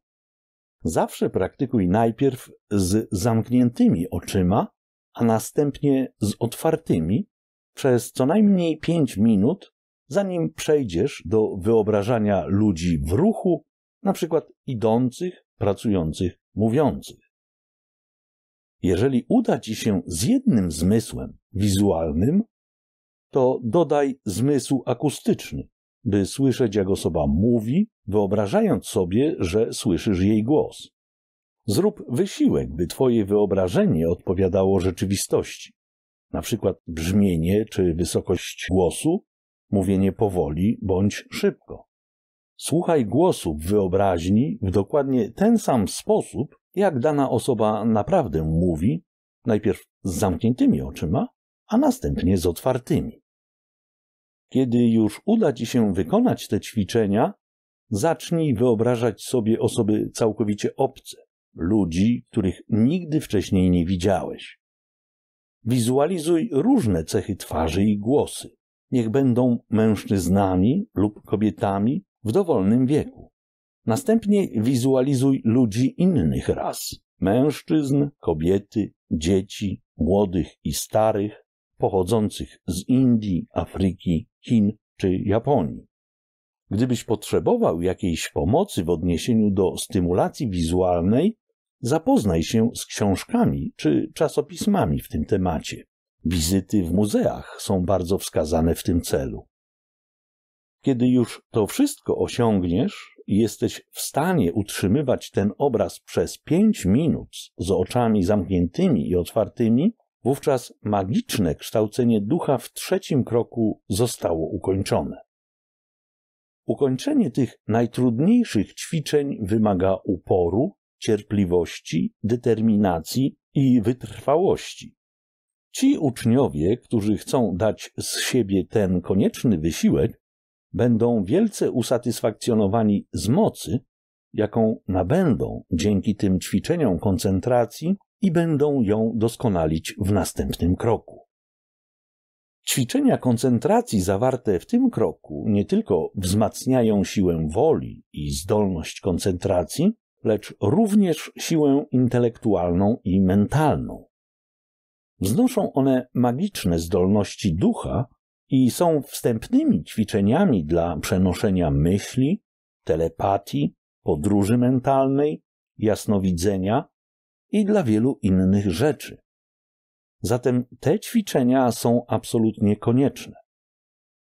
Zawsze praktykuj najpierw z zamkniętymi oczyma, a następnie z otwartymi przez co najmniej 5 minut, zanim przejdziesz do wyobrażania ludzi w ruchu, na przykład idących, pracujących, mówiących. Jeżeli uda ci się z jednym zmysłem wizualnym, to dodaj zmysł akustyczny, by słyszeć, jak osoba mówi, wyobrażając sobie, że słyszysz jej głos. Zrób wysiłek, by Twoje wyobrażenie odpowiadało rzeczywistości. Na przykład brzmienie czy wysokość głosu, mówienie powoli bądź szybko. Słuchaj głosu w wyobraźni w dokładnie ten sam sposób, jak dana osoba naprawdę mówi, najpierw z zamkniętymi oczyma, a następnie z otwartymi. Kiedy już uda ci się wykonać te ćwiczenia, zacznij wyobrażać sobie osoby całkowicie obce, ludzi, których nigdy wcześniej nie widziałeś. Wizualizuj różne cechy twarzy i głosy. Niech będą mężczyznami lub kobietami w dowolnym wieku. Następnie wizualizuj ludzi innych ras: mężczyzn, kobiety, dzieci, młodych i starych, pochodzących z Indii, Afryki Chin czy Japonii. Gdybyś potrzebował jakiejś pomocy w odniesieniu do stymulacji wizualnej, zapoznaj się z książkami czy czasopismami w tym temacie. Wizyty w muzeach są bardzo wskazane w tym celu. Kiedy już to wszystko osiągniesz, jesteś w stanie utrzymywać ten obraz przez pięć minut z oczami zamkniętymi i otwartymi, Wówczas magiczne kształcenie ducha w trzecim kroku zostało ukończone. Ukończenie tych najtrudniejszych ćwiczeń wymaga uporu, cierpliwości, determinacji i wytrwałości. Ci uczniowie, którzy chcą dać z siebie ten konieczny wysiłek, będą wielce usatysfakcjonowani z mocy, jaką nabędą dzięki tym ćwiczeniom koncentracji i będą ją doskonalić w następnym kroku. Ćwiczenia koncentracji zawarte w tym kroku nie tylko wzmacniają siłę woli i zdolność koncentracji, lecz również siłę intelektualną i mentalną. Wznoszą one magiczne zdolności ducha i są wstępnymi ćwiczeniami dla przenoszenia myśli, telepatii, podróży mentalnej, jasnowidzenia i dla wielu innych rzeczy. Zatem te ćwiczenia są absolutnie konieczne.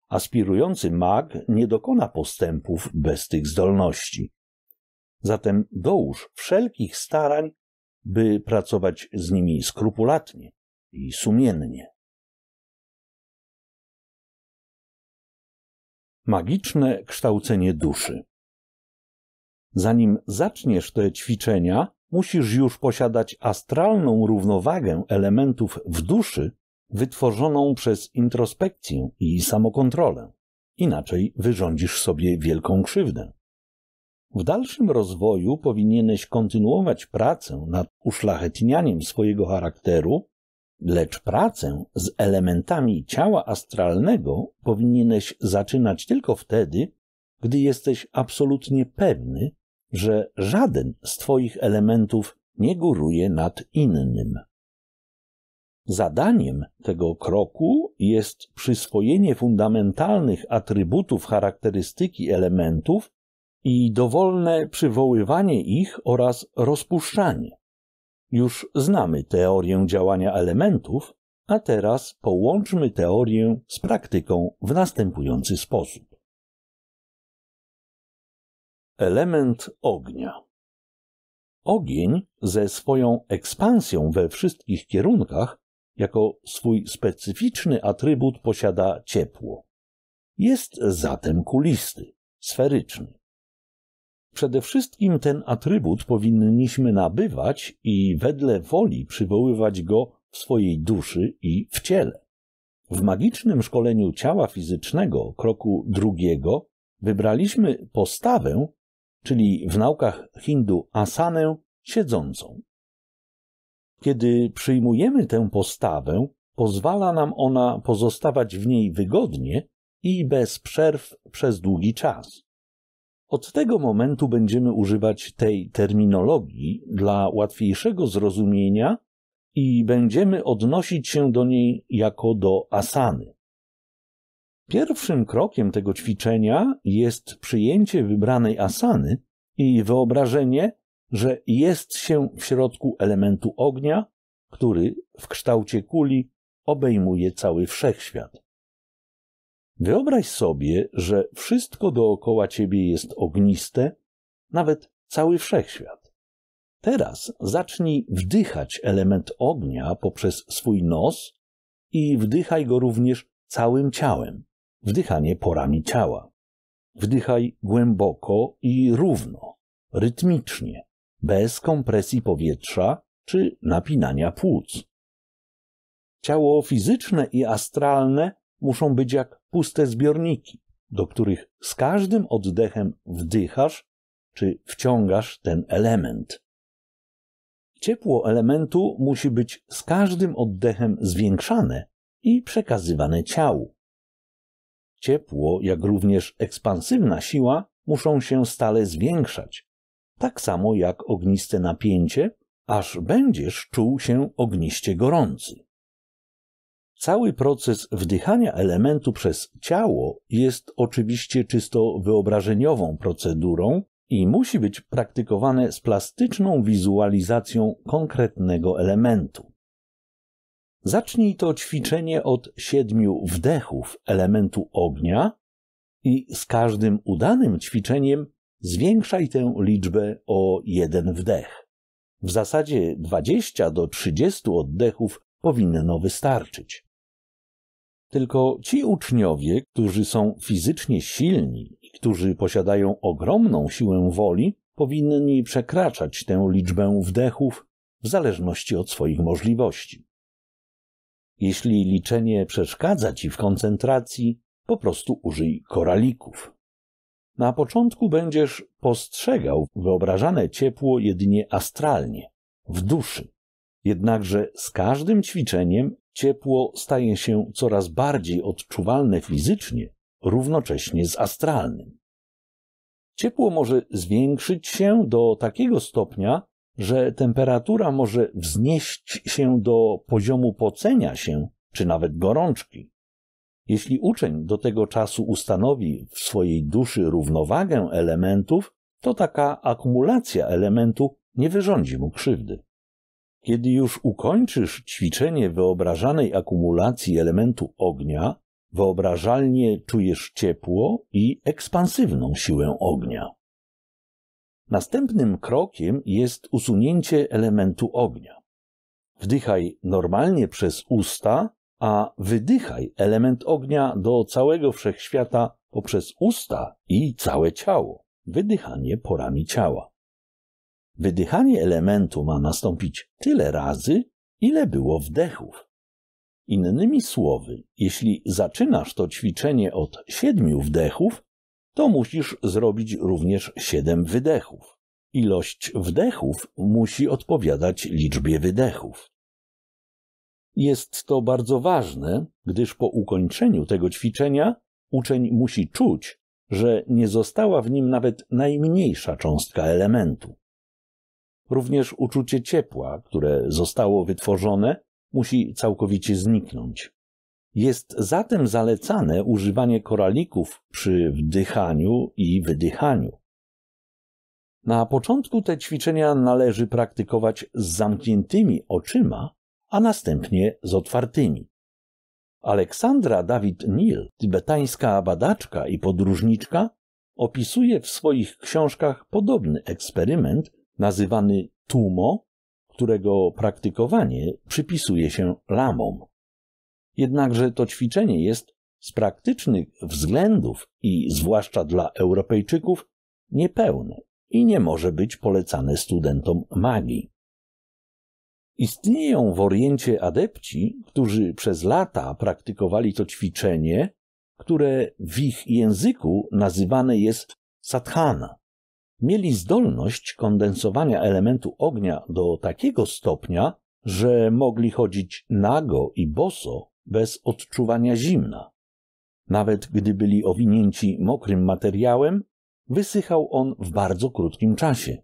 Aspirujący mag nie dokona postępów bez tych zdolności. Zatem dołóż wszelkich starań, by pracować z nimi skrupulatnie i sumiennie. Magiczne kształcenie duszy. Zanim zaczniesz te ćwiczenia, musisz już posiadać astralną równowagę elementów w duszy, wytworzoną przez introspekcję i samokontrolę. Inaczej wyrządzisz sobie wielką krzywdę. W dalszym rozwoju powinieneś kontynuować pracę nad uszlachetnianiem swojego charakteru, lecz pracę z elementami ciała astralnego powinieneś zaczynać tylko wtedy, gdy jesteś absolutnie pewny, że żaden z Twoich elementów nie góruje nad innym. Zadaniem tego kroku jest przyswojenie fundamentalnych atrybutów charakterystyki elementów i dowolne przywoływanie ich oraz rozpuszczanie. Już znamy teorię działania elementów, a teraz połączmy teorię z praktyką w następujący sposób. Element ognia. Ogień ze swoją ekspansją we wszystkich kierunkach, jako swój specyficzny atrybut posiada ciepło. Jest zatem kulisty, sferyczny. Przede wszystkim ten atrybut powinniśmy nabywać i wedle woli przywoływać go w swojej duszy i w ciele. W magicznym szkoleniu ciała fizycznego kroku drugiego wybraliśmy postawę, czyli w naukach Hindu asanę siedzącą. Kiedy przyjmujemy tę postawę, pozwala nam ona pozostawać w niej wygodnie i bez przerw przez długi czas. Od tego momentu będziemy używać tej terminologii dla łatwiejszego zrozumienia i będziemy odnosić się do niej jako do asany. Pierwszym krokiem tego ćwiczenia jest przyjęcie wybranej asany i wyobrażenie, że jest się w środku elementu ognia, który w kształcie kuli obejmuje cały wszechświat. Wyobraź sobie, że wszystko dookoła ciebie jest ogniste, nawet cały wszechświat. Teraz zacznij wdychać element ognia poprzez swój nos i wdychaj go również całym ciałem wdychanie porami ciała. Wdychaj głęboko i równo, rytmicznie, bez kompresji powietrza czy napinania płuc. Ciało fizyczne i astralne muszą być jak puste zbiorniki, do których z każdym oddechem wdychasz czy wciągasz ten element. Ciepło elementu musi być z każdym oddechem zwiększane i przekazywane ciału. Ciepło, jak również ekspansywna siła muszą się stale zwiększać, tak samo jak ogniste napięcie, aż będziesz czuł się ogniście gorący. Cały proces wdychania elementu przez ciało jest oczywiście czysto wyobrażeniową procedurą i musi być praktykowane z plastyczną wizualizacją konkretnego elementu. Zacznij to ćwiczenie od siedmiu wdechów elementu ognia i z każdym udanym ćwiczeniem zwiększaj tę liczbę o jeden wdech. W zasadzie 20 do 30 oddechów powinno wystarczyć. Tylko ci uczniowie, którzy są fizycznie silni i którzy posiadają ogromną siłę woli, powinni przekraczać tę liczbę wdechów w zależności od swoich możliwości. Jeśli liczenie przeszkadza ci w koncentracji, po prostu użyj koralików. Na początku będziesz postrzegał wyobrażane ciepło jedynie astralnie, w duszy. Jednakże z każdym ćwiczeniem ciepło staje się coraz bardziej odczuwalne fizycznie, równocześnie z astralnym. Ciepło może zwiększyć się do takiego stopnia, że temperatura może wznieść się do poziomu pocenia się, czy nawet gorączki. Jeśli uczeń do tego czasu ustanowi w swojej duszy równowagę elementów, to taka akumulacja elementu nie wyrządzi mu krzywdy. Kiedy już ukończysz ćwiczenie wyobrażanej akumulacji elementu ognia, wyobrażalnie czujesz ciepło i ekspansywną siłę ognia. Następnym krokiem jest usunięcie elementu ognia. Wdychaj normalnie przez usta, a wydychaj element ognia do całego wszechświata poprzez usta i całe ciało. Wydychanie porami ciała. Wydychanie elementu ma nastąpić tyle razy, ile było wdechów. Innymi słowy, jeśli zaczynasz to ćwiczenie od siedmiu wdechów, to musisz zrobić również 7 wydechów. Ilość wdechów musi odpowiadać liczbie wydechów. Jest to bardzo ważne, gdyż po ukończeniu tego ćwiczenia uczeń musi czuć, że nie została w nim nawet najmniejsza cząstka elementu. Również uczucie ciepła, które zostało wytworzone, musi całkowicie zniknąć. Jest zatem zalecane używanie koralików przy wdychaniu i wydychaniu. Na początku te ćwiczenia należy praktykować z zamkniętymi oczyma, a następnie z otwartymi. Aleksandra Dawid Nil, tybetańska badaczka i podróżniczka, opisuje w swoich książkach podobny eksperyment nazywany tumo, którego praktykowanie przypisuje się lamom. Jednakże to ćwiczenie jest z praktycznych względów i zwłaszcza dla Europejczyków niepełne i nie może być polecane studentom magii. Istnieją w Oriencie adepci, którzy przez lata praktykowali to ćwiczenie, które w ich języku nazywane jest sadhana. Mieli zdolność kondensowania elementu ognia do takiego stopnia, że mogli chodzić nago i boso bez odczuwania zimna. Nawet gdy byli owinięci mokrym materiałem, wysychał on w bardzo krótkim czasie.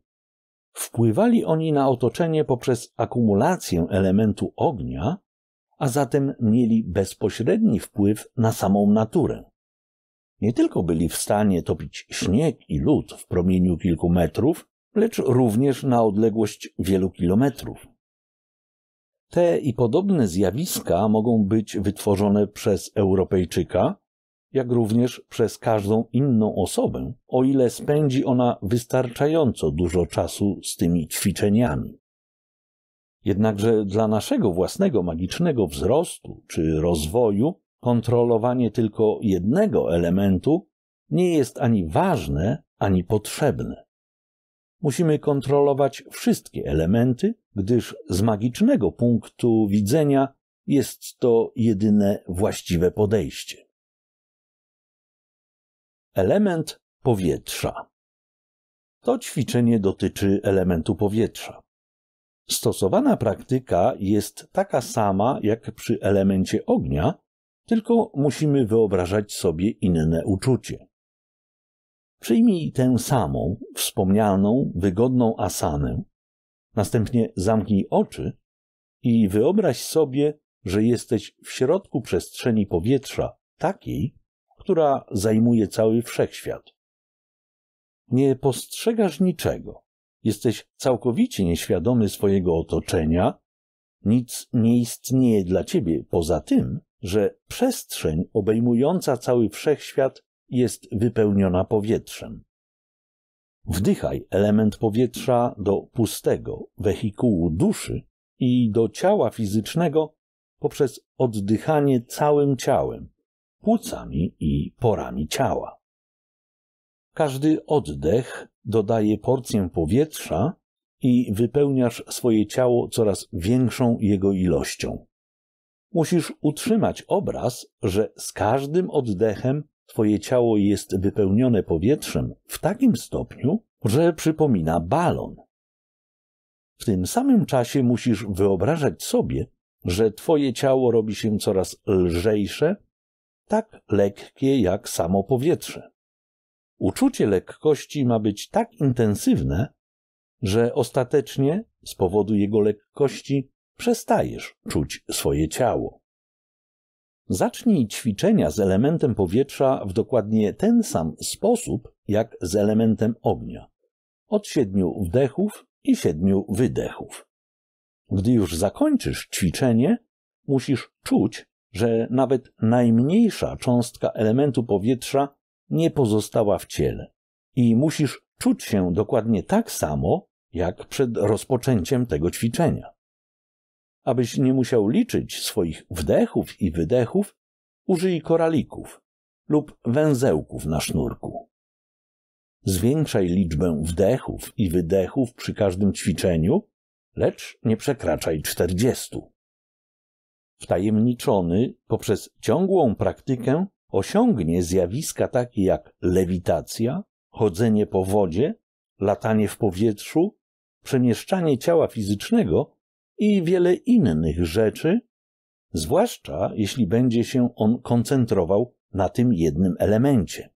Wpływali oni na otoczenie poprzez akumulację elementu ognia, a zatem mieli bezpośredni wpływ na samą naturę. Nie tylko byli w stanie topić śnieg i lód w promieniu kilku metrów, lecz również na odległość wielu kilometrów. Te i podobne zjawiska mogą być wytworzone przez Europejczyka, jak również przez każdą inną osobę, o ile spędzi ona wystarczająco dużo czasu z tymi ćwiczeniami. Jednakże dla naszego własnego magicznego wzrostu czy rozwoju kontrolowanie tylko jednego elementu nie jest ani ważne, ani potrzebne. Musimy kontrolować wszystkie elementy, gdyż z magicznego punktu widzenia jest to jedyne właściwe podejście. Element powietrza. To ćwiczenie dotyczy elementu powietrza. Stosowana praktyka jest taka sama jak przy elemencie ognia, tylko musimy wyobrażać sobie inne uczucie. Przyjmij tę samą, wspomnianą, wygodną asanę. Następnie zamknij oczy i wyobraź sobie, że jesteś w środku przestrzeni powietrza, takiej, która zajmuje cały wszechświat. Nie postrzegasz niczego. Jesteś całkowicie nieświadomy swojego otoczenia. Nic nie istnieje dla ciebie poza tym, że przestrzeń obejmująca cały wszechświat jest wypełniona powietrzem. Wdychaj element powietrza do pustego wehikułu duszy i do ciała fizycznego poprzez oddychanie całym ciałem, płucami i porami ciała. Każdy oddech dodaje porcję powietrza i wypełniasz swoje ciało coraz większą jego ilością. Musisz utrzymać obraz, że z każdym oddechem Twoje ciało jest wypełnione powietrzem w takim stopniu, że przypomina balon. W tym samym czasie musisz wyobrażać sobie, że Twoje ciało robi się coraz lżejsze, tak lekkie jak samo powietrze. Uczucie lekkości ma być tak intensywne, że ostatecznie z powodu jego lekkości przestajesz czuć swoje ciało. Zacznij ćwiczenia z elementem powietrza w dokładnie ten sam sposób, jak z elementem ognia. Od siedmiu wdechów i siedmiu wydechów. Gdy już zakończysz ćwiczenie, musisz czuć, że nawet najmniejsza cząstka elementu powietrza nie pozostała w ciele i musisz czuć się dokładnie tak samo, jak przed rozpoczęciem tego ćwiczenia. Abyś nie musiał liczyć swoich wdechów i wydechów, użyj koralików lub węzełków na sznurku. Zwiększaj liczbę wdechów i wydechów przy każdym ćwiczeniu, lecz nie przekraczaj czterdziestu. Wtajemniczony poprzez ciągłą praktykę osiągnie zjawiska takie jak lewitacja, chodzenie po wodzie, latanie w powietrzu, przemieszczanie ciała fizycznego i wiele innych rzeczy, zwłaszcza jeśli będzie się on koncentrował na tym jednym elemencie.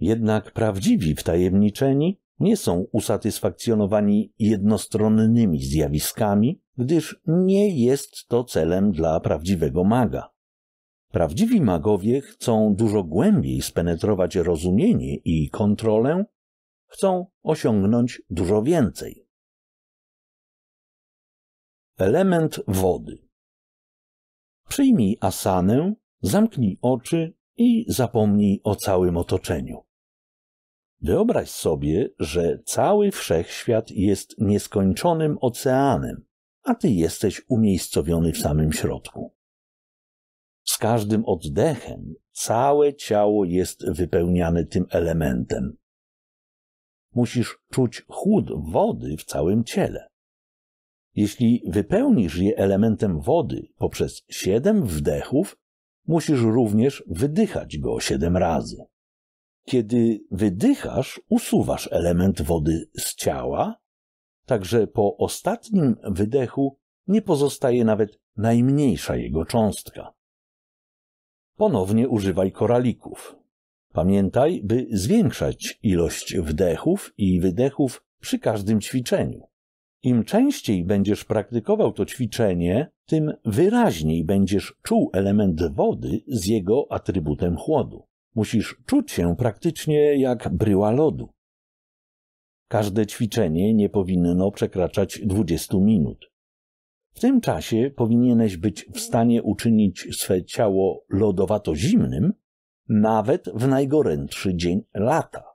Jednak prawdziwi wtajemniczeni nie są usatysfakcjonowani jednostronnymi zjawiskami, gdyż nie jest to celem dla prawdziwego maga. Prawdziwi magowie chcą dużo głębiej spenetrować rozumienie i kontrolę, chcą osiągnąć dużo więcej element wody. Przyjmij asanę, zamknij oczy i zapomnij o całym otoczeniu. Wyobraź sobie, że cały wszechświat jest nieskończonym oceanem, a ty jesteś umiejscowiony w samym środku. Z każdym oddechem całe ciało jest wypełniane tym elementem. Musisz czuć chłód wody w całym ciele. Jeśli wypełnisz je elementem wody poprzez siedem wdechów, musisz również wydychać go siedem razy. Kiedy wydychasz, usuwasz element wody z ciała, także po ostatnim wydechu nie pozostaje nawet najmniejsza jego cząstka. Ponownie używaj koralików. Pamiętaj, by zwiększać ilość wdechów i wydechów przy każdym ćwiczeniu. Im częściej będziesz praktykował to ćwiczenie, tym wyraźniej będziesz czuł element wody z jego atrybutem chłodu. Musisz czuć się praktycznie jak bryła lodu. Każde ćwiczenie nie powinno przekraczać 20 minut. W tym czasie powinieneś być w stanie uczynić swe ciało lodowato zimnym, nawet w najgorętszy dzień lata.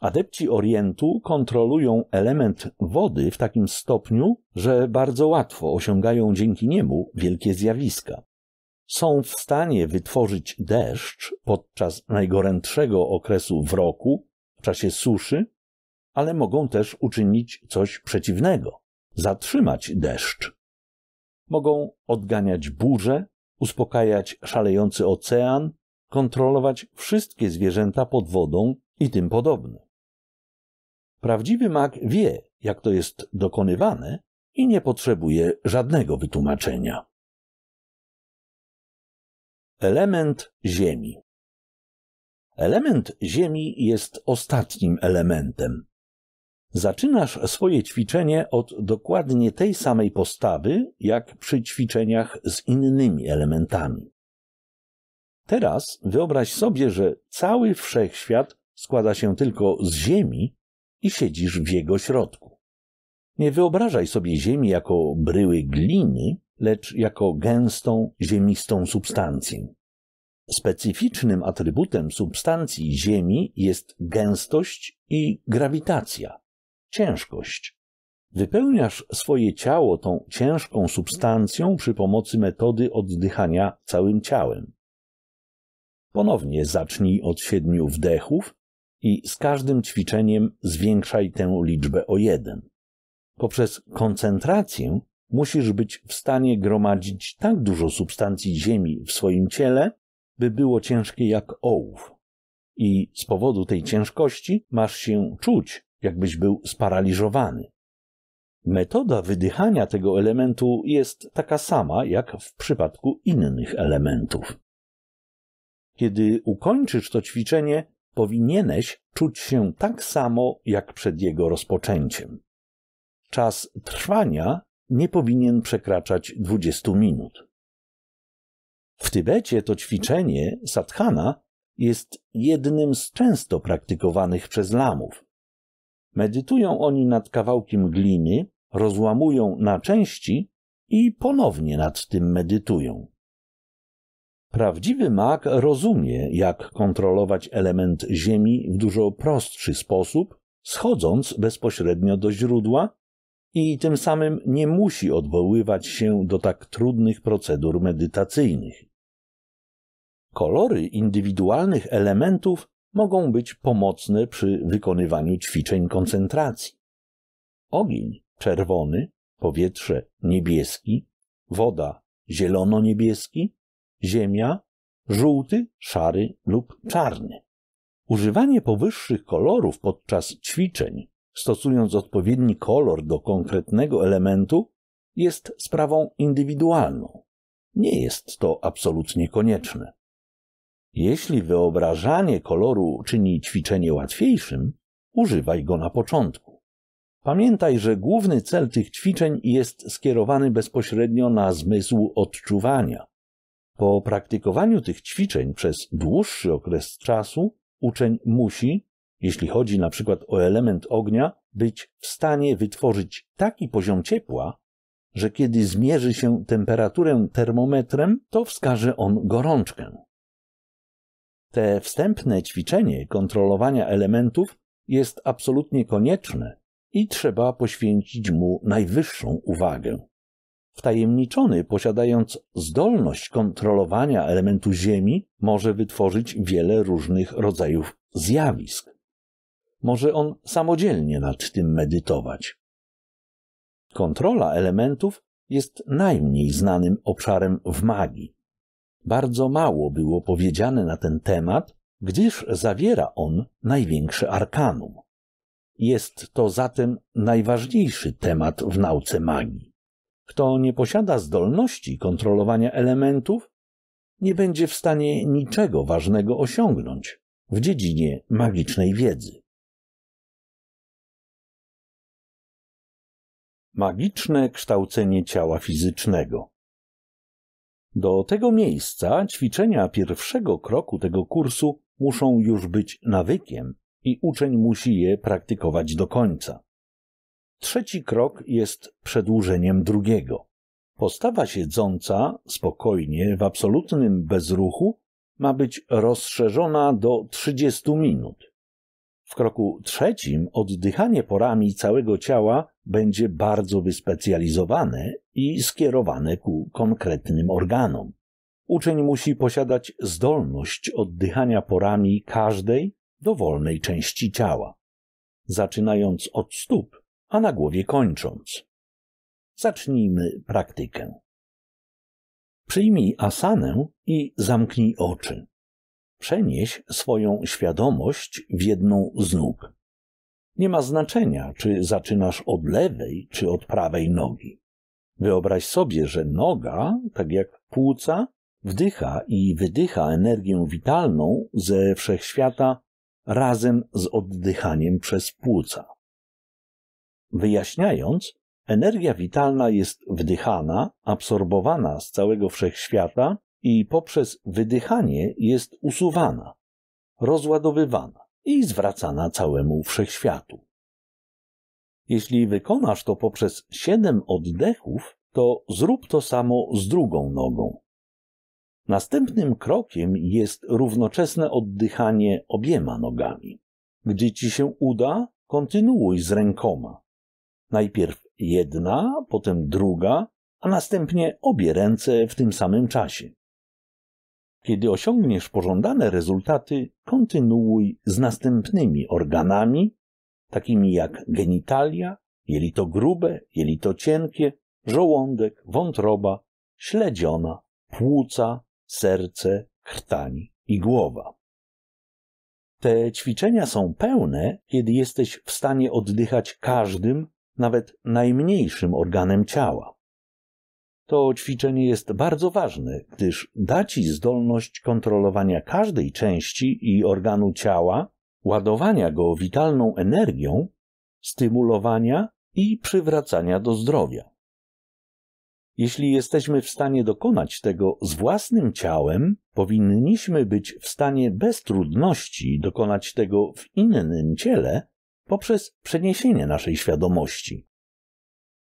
Adepci Orientu kontrolują element wody w takim stopniu, że bardzo łatwo osiągają dzięki niemu wielkie zjawiska. Są w stanie wytworzyć deszcz podczas najgorętszego okresu w roku, w czasie suszy, ale mogą też uczynić coś przeciwnego zatrzymać deszcz. Mogą odganiać burze, uspokajać szalejący ocean, kontrolować wszystkie zwierzęta pod wodą i tym podobne. Prawdziwy mag wie, jak to jest dokonywane i nie potrzebuje żadnego wytłumaczenia. Element Ziemi. Element Ziemi jest ostatnim elementem. Zaczynasz swoje ćwiczenie od dokładnie tej samej postawy, jak przy ćwiczeniach z innymi elementami. Teraz wyobraź sobie, że cały wszechświat składa się tylko z Ziemi i siedzisz w jego środku. Nie wyobrażaj sobie Ziemi jako bryły gliny, lecz jako gęstą, ziemistą substancję. Specyficznym atrybutem substancji Ziemi jest gęstość i grawitacja, ciężkość. Wypełniasz swoje ciało tą ciężką substancją przy pomocy metody oddychania całym ciałem. Ponownie zacznij od siedmiu wdechów i z każdym ćwiczeniem zwiększaj tę liczbę o jeden. Poprzez koncentrację musisz być w stanie gromadzić tak dużo substancji ziemi w swoim ciele, by było ciężkie jak ołów. I z powodu tej ciężkości masz się czuć, jakbyś był sparaliżowany. Metoda wydychania tego elementu jest taka sama jak w przypadku innych elementów. Kiedy ukończysz to ćwiczenie, powinieneś czuć się tak samo jak przed jego rozpoczęciem. Czas trwania nie powinien przekraczać 20 minut. W Tybecie to ćwiczenie sadhana jest jednym z często praktykowanych przez lamów. Medytują oni nad kawałkiem gliny, rozłamują na części i ponownie nad tym medytują. Prawdziwy mag rozumie, jak kontrolować element ziemi w dużo prostszy sposób, schodząc bezpośrednio do źródła i tym samym nie musi odwoływać się do tak trudnych procedur medytacyjnych. Kolory indywidualnych elementów mogą być pomocne przy wykonywaniu ćwiczeń koncentracji. Ogień czerwony, powietrze niebieski, woda zielono-niebieski, ziemia, żółty, szary lub czarny. Używanie powyższych kolorów podczas ćwiczeń, stosując odpowiedni kolor do konkretnego elementu, jest sprawą indywidualną. Nie jest to absolutnie konieczne. Jeśli wyobrażanie koloru czyni ćwiczenie łatwiejszym, używaj go na początku. Pamiętaj, że główny cel tych ćwiczeń jest skierowany bezpośrednio na zmysł odczuwania. Po praktykowaniu tych ćwiczeń przez dłuższy okres czasu uczeń musi, jeśli chodzi na przykład o element ognia, być w stanie wytworzyć taki poziom ciepła, że kiedy zmierzy się temperaturę termometrem, to wskaże on gorączkę. Te wstępne ćwiczenie kontrolowania elementów jest absolutnie konieczne i trzeba poświęcić mu najwyższą uwagę. Wtajemniczony, posiadając zdolność kontrolowania elementu Ziemi, może wytworzyć wiele różnych rodzajów zjawisk. Może on samodzielnie nad tym medytować. Kontrola elementów jest najmniej znanym obszarem w magii. Bardzo mało było powiedziane na ten temat, gdyż zawiera on największe arkanum. Jest to zatem najważniejszy temat w nauce magii. Kto nie posiada zdolności kontrolowania elementów, nie będzie w stanie niczego ważnego osiągnąć w dziedzinie magicznej wiedzy. Magiczne kształcenie ciała fizycznego. Do tego miejsca ćwiczenia pierwszego kroku tego kursu muszą już być nawykiem i uczeń musi je praktykować do końca. Trzeci krok jest przedłużeniem drugiego. Postawa siedząca, spokojnie, w absolutnym bezruchu, ma być rozszerzona do 30 minut. W kroku trzecim oddychanie porami całego ciała będzie bardzo wyspecjalizowane i skierowane ku konkretnym organom. Uczeń musi posiadać zdolność oddychania porami każdej dowolnej części ciała. Zaczynając od stóp, a na głowie kończąc. Zacznijmy praktykę. Przyjmij asanę i zamknij oczy. Przenieś swoją świadomość w jedną z nóg. Nie ma znaczenia, czy zaczynasz od lewej, czy od prawej nogi. Wyobraź sobie, że noga, tak jak płuca, wdycha i wydycha energię witalną ze wszechświata razem z oddychaniem przez płuca. Wyjaśniając, energia witalna jest wdychana, absorbowana z całego wszechświata i poprzez wydychanie jest usuwana, rozładowywana i zwracana całemu wszechświatu. Jeśli wykonasz to poprzez siedem oddechów, to zrób to samo z drugą nogą. Następnym krokiem jest równoczesne oddychanie obiema nogami. Gdy ci się uda, kontynuuj z rękoma. Najpierw jedna, potem druga, a następnie obie ręce w tym samym czasie. Kiedy osiągniesz pożądane rezultaty, kontynuuj z następnymi organami, takimi jak genitalia, jelito grube, jelito cienkie, żołądek, wątroba, śledziona, płuca, serce, krtań i głowa. Te ćwiczenia są pełne, kiedy jesteś w stanie oddychać każdym nawet najmniejszym organem ciała. To ćwiczenie jest bardzo ważne, gdyż da ci zdolność kontrolowania każdej części i organu ciała, ładowania go witalną energią, stymulowania i przywracania do zdrowia. Jeśli jesteśmy w stanie dokonać tego z własnym ciałem, powinniśmy być w stanie bez trudności dokonać tego w innym ciele poprzez przeniesienie naszej świadomości.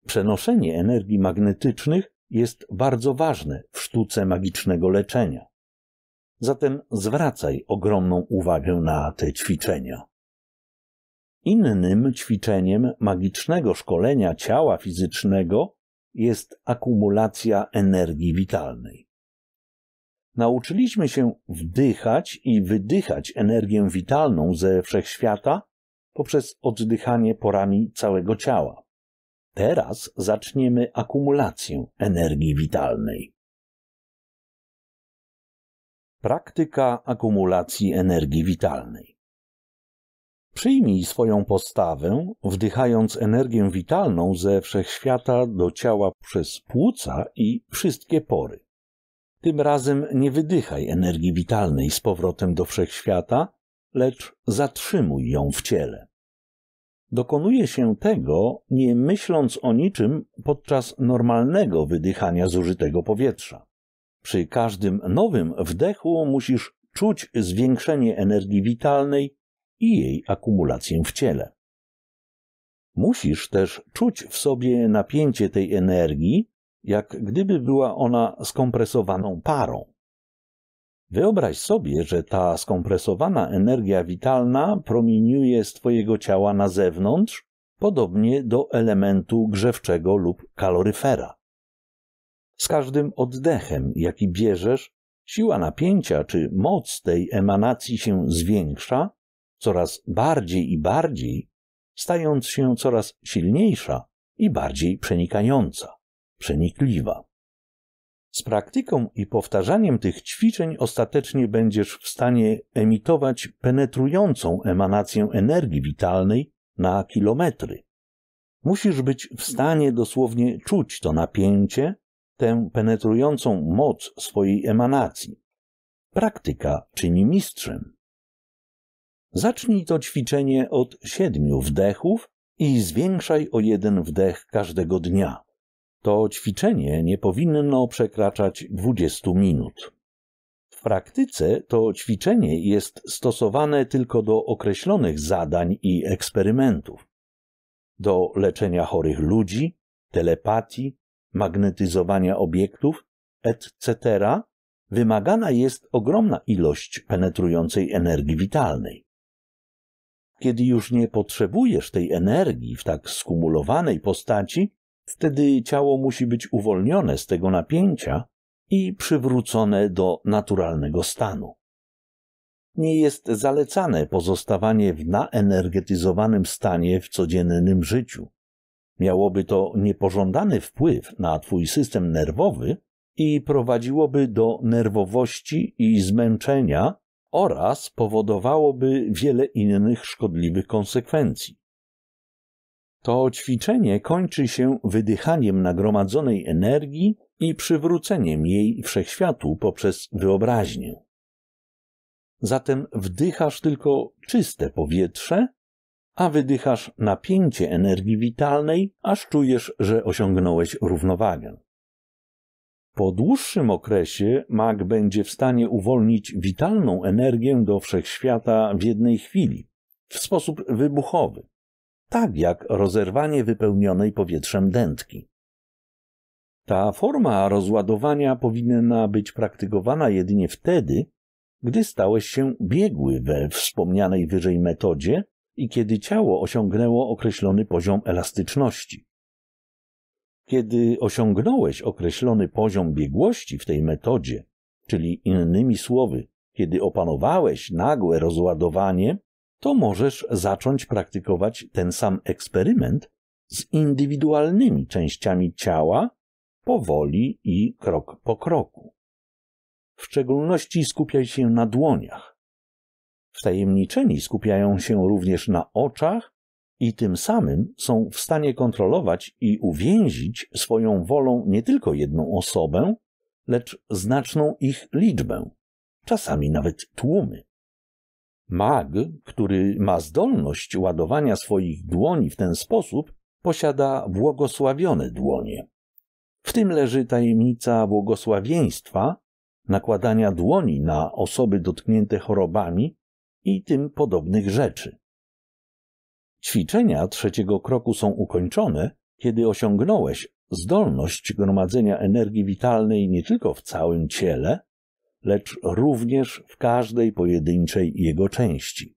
Przenoszenie energii magnetycznych jest bardzo ważne w sztuce magicznego leczenia. Zatem zwracaj ogromną uwagę na te ćwiczenia. Innym ćwiczeniem magicznego szkolenia ciała fizycznego jest akumulacja energii witalnej. Nauczyliśmy się wdychać i wydychać energię witalną ze wszechświata poprzez oddychanie porami całego ciała. Teraz zaczniemy akumulację energii witalnej. Praktyka akumulacji energii witalnej. Przyjmij swoją postawę, wdychając energię witalną ze wszechświata do ciała przez płuca i wszystkie pory. Tym razem nie wydychaj energii witalnej z powrotem do wszechświata, lecz zatrzymuj ją w ciele dokonuje się tego, nie myśląc o niczym podczas normalnego wydychania zużytego powietrza. Przy każdym nowym wdechu musisz czuć zwiększenie energii witalnej i jej akumulację w ciele. Musisz też czuć w sobie napięcie tej energii, jak gdyby była ona skompresowaną parą. Wyobraź sobie, że ta skompresowana energia witalna promieniuje z Twojego ciała na zewnątrz, podobnie do elementu grzewczego lub kaloryfera. Z każdym oddechem, jaki bierzesz, siła napięcia czy moc tej emanacji się zwiększa coraz bardziej i bardziej, stając się coraz silniejsza i bardziej przenikająca, przenikliwa. Z praktyką i powtarzaniem tych ćwiczeń ostatecznie będziesz w stanie emitować penetrującą emanację energii witalnej na kilometry. Musisz być w stanie dosłownie czuć to napięcie, tę penetrującą moc swojej emanacji. Praktyka czyni mistrzem. Zacznij to ćwiczenie od siedmiu wdechów i zwiększaj o jeden wdech każdego dnia to ćwiczenie nie powinno przekraczać 20 minut. W praktyce to ćwiczenie jest stosowane tylko do określonych zadań i eksperymentów. Do leczenia chorych ludzi, telepatii, magnetyzowania obiektów, etc. wymagana jest ogromna ilość penetrującej energii witalnej. Kiedy już nie potrzebujesz tej energii w tak skumulowanej postaci, Wtedy ciało musi być uwolnione z tego napięcia i przywrócone do naturalnego stanu. Nie jest zalecane pozostawanie w naenergetyzowanym stanie w codziennym życiu. Miałoby to niepożądany wpływ na Twój system nerwowy i prowadziłoby do nerwowości i zmęczenia oraz powodowałoby wiele innych szkodliwych konsekwencji. To ćwiczenie kończy się wydychaniem nagromadzonej energii i przywróceniem jej wszechświatu poprzez wyobraźnię. Zatem wdychasz tylko czyste powietrze, a wydychasz napięcie energii witalnej, aż czujesz, że osiągnąłeś równowagę. Po dłuższym okresie mag będzie w stanie uwolnić witalną energię do wszechświata w jednej chwili, w sposób wybuchowy tak jak rozerwanie wypełnionej powietrzem dętki. Ta forma rozładowania powinna być praktykowana jedynie wtedy, gdy stałeś się biegły we wspomnianej wyżej metodzie i kiedy ciało osiągnęło określony poziom elastyczności. Kiedy osiągnąłeś określony poziom biegłości w tej metodzie, czyli innymi słowy, kiedy opanowałeś nagłe rozładowanie, to możesz zacząć praktykować ten sam eksperyment z indywidualnymi częściami ciała powoli i krok po kroku. W szczególności skupiaj się na dłoniach. Wtajemniczeni skupiają się również na oczach i tym samym są w stanie kontrolować i uwięzić swoją wolą nie tylko jedną osobę, lecz znaczną ich liczbę, czasami nawet tłumy. Mag, który ma zdolność ładowania swoich dłoni w ten sposób, posiada błogosławione dłonie. W tym leży tajemnica błogosławieństwa, nakładania dłoni na osoby dotknięte chorobami i tym podobnych rzeczy. Ćwiczenia trzeciego kroku są ukończone, kiedy osiągnąłeś zdolność gromadzenia energii witalnej nie tylko w całym ciele, lecz również w każdej pojedynczej jego części.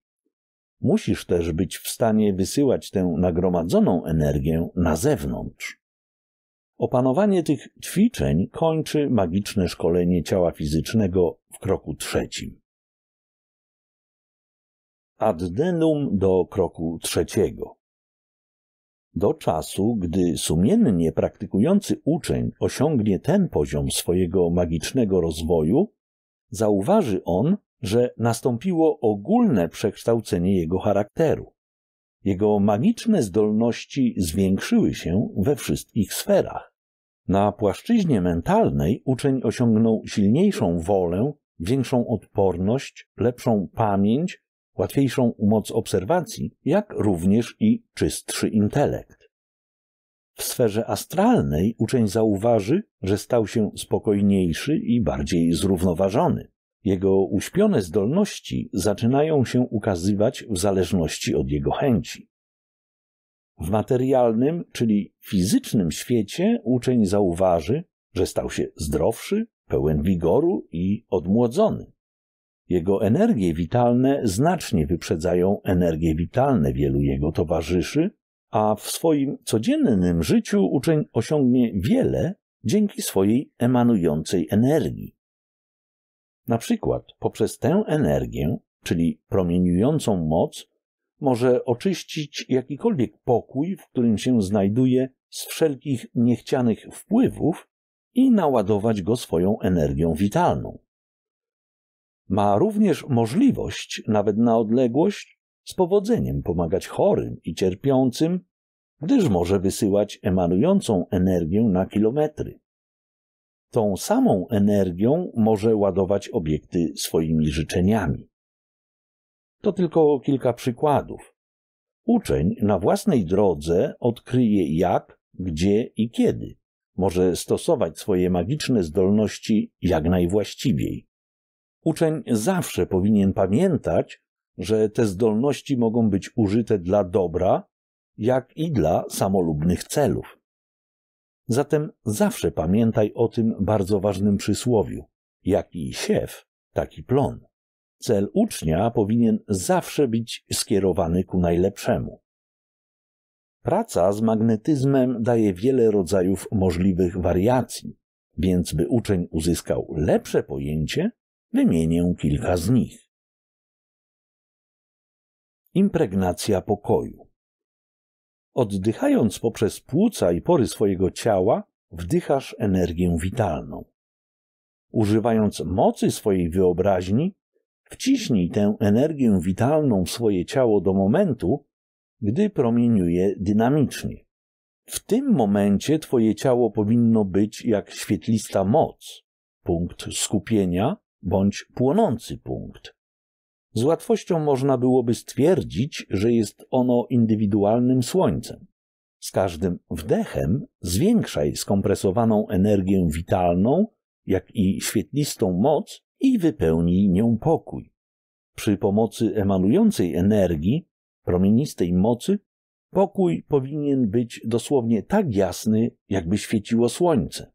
Musisz też być w stanie wysyłać tę nagromadzoną energię na zewnątrz. Opanowanie tych ćwiczeń kończy magiczne szkolenie ciała fizycznego w kroku trzecim. Addenum do kroku trzeciego. Do czasu, gdy sumiennie praktykujący uczeń osiągnie ten poziom swojego magicznego rozwoju, zauważy on, że nastąpiło ogólne przekształcenie jego charakteru. Jego magiczne zdolności zwiększyły się we wszystkich sferach. Na płaszczyźnie mentalnej uczeń osiągnął silniejszą wolę, większą odporność, lepszą pamięć, łatwiejszą moc obserwacji, jak również i czystszy intelekt. W sferze astralnej uczeń zauważy, że stał się spokojniejszy i bardziej zrównoważony. Jego uśpione zdolności zaczynają się ukazywać w zależności od jego chęci. W materialnym, czyli fizycznym świecie uczeń zauważy, że stał się zdrowszy, pełen wigoru i odmłodzony. Jego energie witalne znacznie wyprzedzają energie witalne wielu jego towarzyszy, a w swoim codziennym życiu uczeń osiągnie wiele dzięki swojej emanującej energii. Na przykład poprzez tę energię, czyli promieniującą moc, może oczyścić jakikolwiek pokój, w którym się znajduje, z wszelkich niechcianych wpływów i naładować go swoją energią witalną. Ma również możliwość, nawet na odległość, z powodzeniem pomagać chorym i cierpiącym, gdyż może wysyłać emanującą energię na kilometry. Tą samą energią może ładować obiekty swoimi życzeniami. To tylko kilka przykładów. Uczeń na własnej drodze odkryje jak, gdzie i kiedy może stosować swoje magiczne zdolności jak najwłaściwiej. Uczeń zawsze powinien pamiętać, że te zdolności mogą być użyte dla dobra, jak i dla samolubnych celów. Zatem zawsze pamiętaj o tym bardzo ważnym przysłowiu: jaki siew, taki plon. Cel ucznia powinien zawsze być skierowany ku najlepszemu. Praca z magnetyzmem daje wiele rodzajów możliwych wariacji, więc by uczeń uzyskał lepsze pojęcie, wymienię kilka z nich impregnacja pokoju. Oddychając poprzez płuca i pory swojego ciała, wdychasz energię witalną. Używając mocy swojej wyobraźni, wciśnij tę energię witalną w swoje ciało do momentu, gdy promieniuje dynamicznie. W tym momencie Twoje ciało powinno być jak świetlista moc, punkt skupienia bądź płonący punkt. Z łatwością można byłoby stwierdzić, że jest ono indywidualnym słońcem. Z każdym wdechem zwiększaj skompresowaną energię witalną, jak i świetlistą moc i wypełnij nią pokój. Przy pomocy emanującej energii, promienistej mocy, pokój powinien być dosłownie tak jasny, jakby świeciło słońce.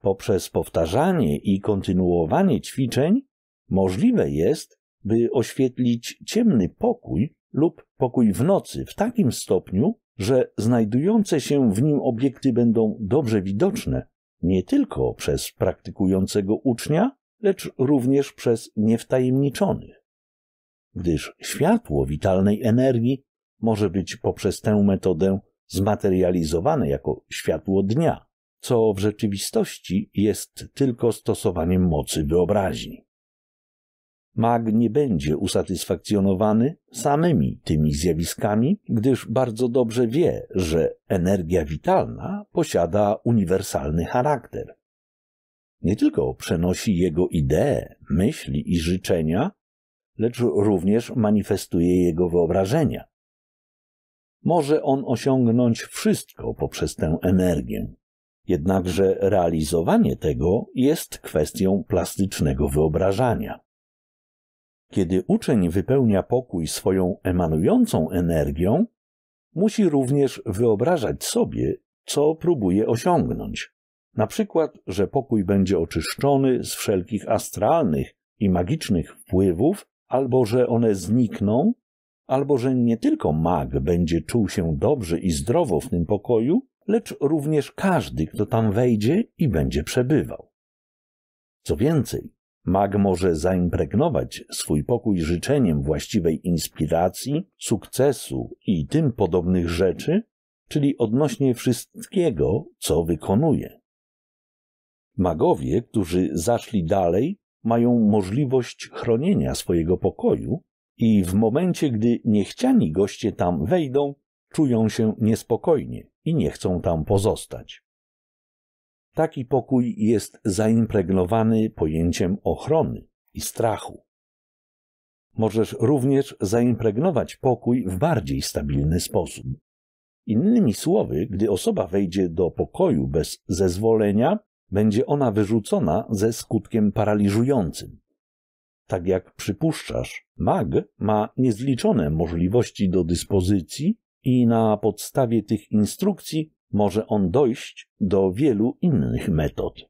Poprzez powtarzanie i kontynuowanie ćwiczeń możliwe jest, by oświetlić ciemny pokój lub pokój w nocy w takim stopniu, że znajdujące się w nim obiekty będą dobrze widoczne nie tylko przez praktykującego ucznia, lecz również przez niewtajemniczonych. Gdyż światło witalnej energii może być poprzez tę metodę zmaterializowane jako światło dnia, co w rzeczywistości jest tylko stosowaniem mocy wyobraźni. Mag nie będzie usatysfakcjonowany samymi tymi zjawiskami, gdyż bardzo dobrze wie, że energia witalna posiada uniwersalny charakter. Nie tylko przenosi jego idee, myśli i życzenia, lecz również manifestuje jego wyobrażenia. Może on osiągnąć wszystko poprzez tę energię. Jednakże realizowanie tego jest kwestią plastycznego wyobrażania. Kiedy uczeń wypełnia pokój swoją emanującą energią, musi również wyobrażać sobie, co próbuje osiągnąć. Na przykład, że pokój będzie oczyszczony z wszelkich astralnych i magicznych wpływów, albo że one znikną, albo że nie tylko mag będzie czuł się dobrze i zdrowo w tym pokoju, lecz również każdy, kto tam wejdzie i będzie przebywał. Co więcej, Mag może zaimpregnować swój pokój życzeniem właściwej inspiracji, sukcesu i tym podobnych rzeczy, czyli odnośnie wszystkiego, co wykonuje. Magowie, którzy zaszli dalej, mają możliwość chronienia swojego pokoju i w momencie, gdy niechciani goście tam wejdą, czują się niespokojnie i nie chcą tam pozostać. Taki pokój jest zaimpregnowany pojęciem ochrony i strachu. Możesz również zaimpregnować pokój w bardziej stabilny sposób. Innymi słowy, gdy osoba wejdzie do pokoju bez zezwolenia, będzie ona wyrzucona ze skutkiem paraliżującym. Tak jak przypuszczasz, mag ma niezliczone możliwości do dyspozycji i na podstawie tych instrukcji może on dojść do wielu innych metod.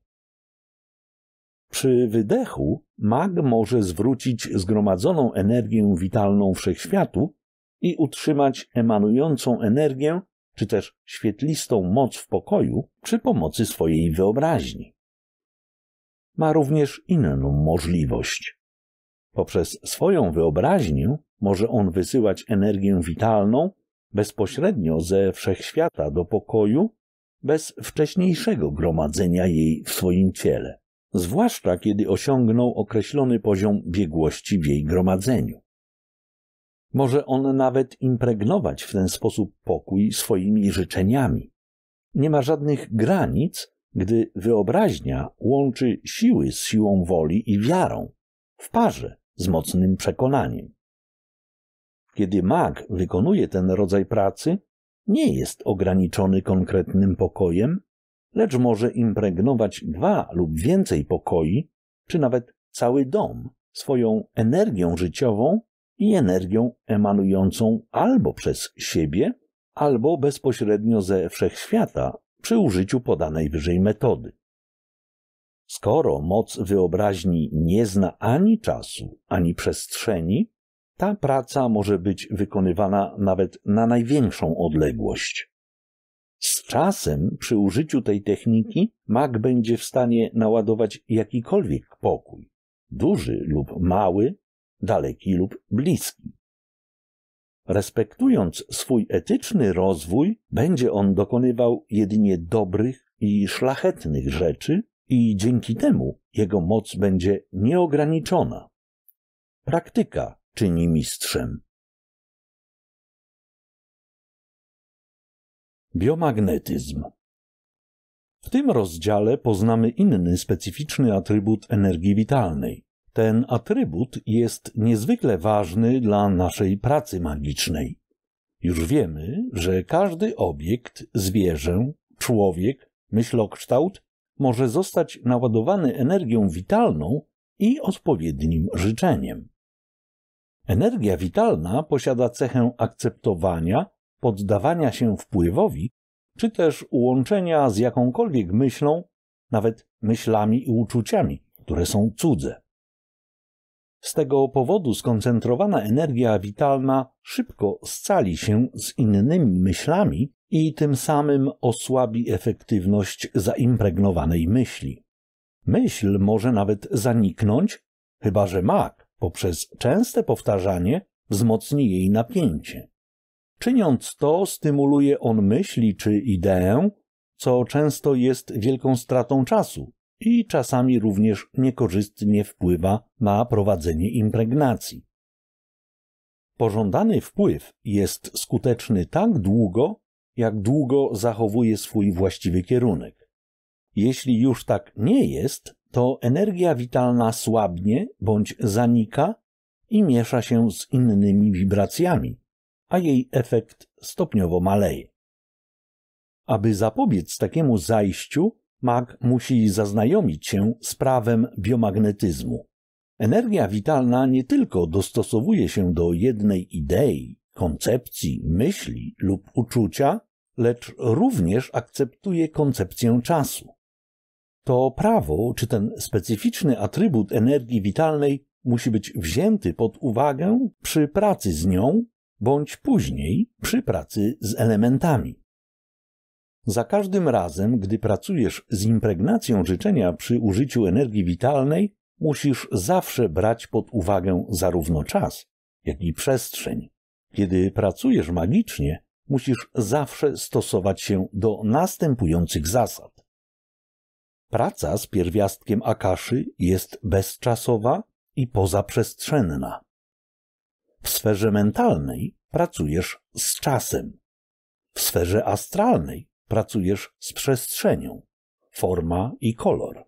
Przy wydechu mag może zwrócić zgromadzoną energię witalną wszechświatu i utrzymać emanującą energię czy też świetlistą moc w pokoju przy pomocy swojej wyobraźni. Ma również inną możliwość. Poprzez swoją wyobraźnię może on wysyłać energię witalną bezpośrednio ze wszechświata do pokoju, bez wcześniejszego gromadzenia jej w swoim ciele, zwłaszcza kiedy osiągnął określony poziom biegłości w jej gromadzeniu. Może on nawet impregnować w ten sposób pokój swoimi życzeniami. Nie ma żadnych granic, gdy wyobraźnia łączy siły z siłą woli i wiarą, w parze z mocnym przekonaniem. Kiedy mag wykonuje ten rodzaj pracy, nie jest ograniczony konkretnym pokojem, lecz może impregnować dwa lub więcej pokoi, czy nawet cały dom swoją energią życiową i energią emanującą albo przez siebie, albo bezpośrednio ze wszechświata przy użyciu podanej wyżej metody. Skoro moc wyobraźni nie zna ani czasu, ani przestrzeni, ta praca może być wykonywana nawet na największą odległość. Z czasem przy użyciu tej techniki Mag będzie w stanie naładować jakikolwiek pokój, duży lub mały, daleki lub bliski. Respektując swój etyczny rozwój, będzie on dokonywał jedynie dobrych i szlachetnych rzeczy i dzięki temu jego moc będzie nieograniczona. Praktyka czyni mistrzem. Biomagnetyzm W tym rozdziale poznamy inny specyficzny atrybut energii witalnej. Ten atrybut jest niezwykle ważny dla naszej pracy magicznej. Już wiemy, że każdy obiekt, zwierzę, człowiek, myślokształt może zostać naładowany energią witalną i odpowiednim życzeniem. Energia witalna posiada cechę akceptowania, poddawania się wpływowi, czy też łączenia z jakąkolwiek myślą, nawet myślami i uczuciami, które są cudze. Z tego powodu skoncentrowana energia witalna szybko scali się z innymi myślami i tym samym osłabi efektywność zaimpregnowanej myśli. Myśl może nawet zaniknąć, chyba że mak poprzez częste powtarzanie wzmocni jej napięcie. Czyniąc to, stymuluje on myśli czy ideę, co często jest wielką stratą czasu i czasami również niekorzystnie wpływa na prowadzenie impregnacji. Pożądany wpływ jest skuteczny tak długo, jak długo zachowuje swój właściwy kierunek. Jeśli już tak nie jest, to energia witalna słabnie bądź zanika i miesza się z innymi wibracjami, a jej efekt stopniowo maleje. Aby zapobiec takiemu zajściu, mag musi zaznajomić się z prawem biomagnetyzmu. Energia witalna nie tylko dostosowuje się do jednej idei, koncepcji, myśli lub uczucia, lecz również akceptuje koncepcję czasu to prawo, czy ten specyficzny atrybut energii witalnej musi być wzięty pod uwagę przy pracy z nią, bądź później przy pracy z elementami. Za każdym razem, gdy pracujesz z impregnacją życzenia przy użyciu energii witalnej, musisz zawsze brać pod uwagę zarówno czas, jak i przestrzeń. Kiedy pracujesz magicznie, musisz zawsze stosować się do następujących zasad. Praca z pierwiastkiem Akaszy jest bezczasowa i pozaprzestrzenna. W sferze mentalnej pracujesz z czasem. W sferze astralnej pracujesz z przestrzenią, forma i kolor.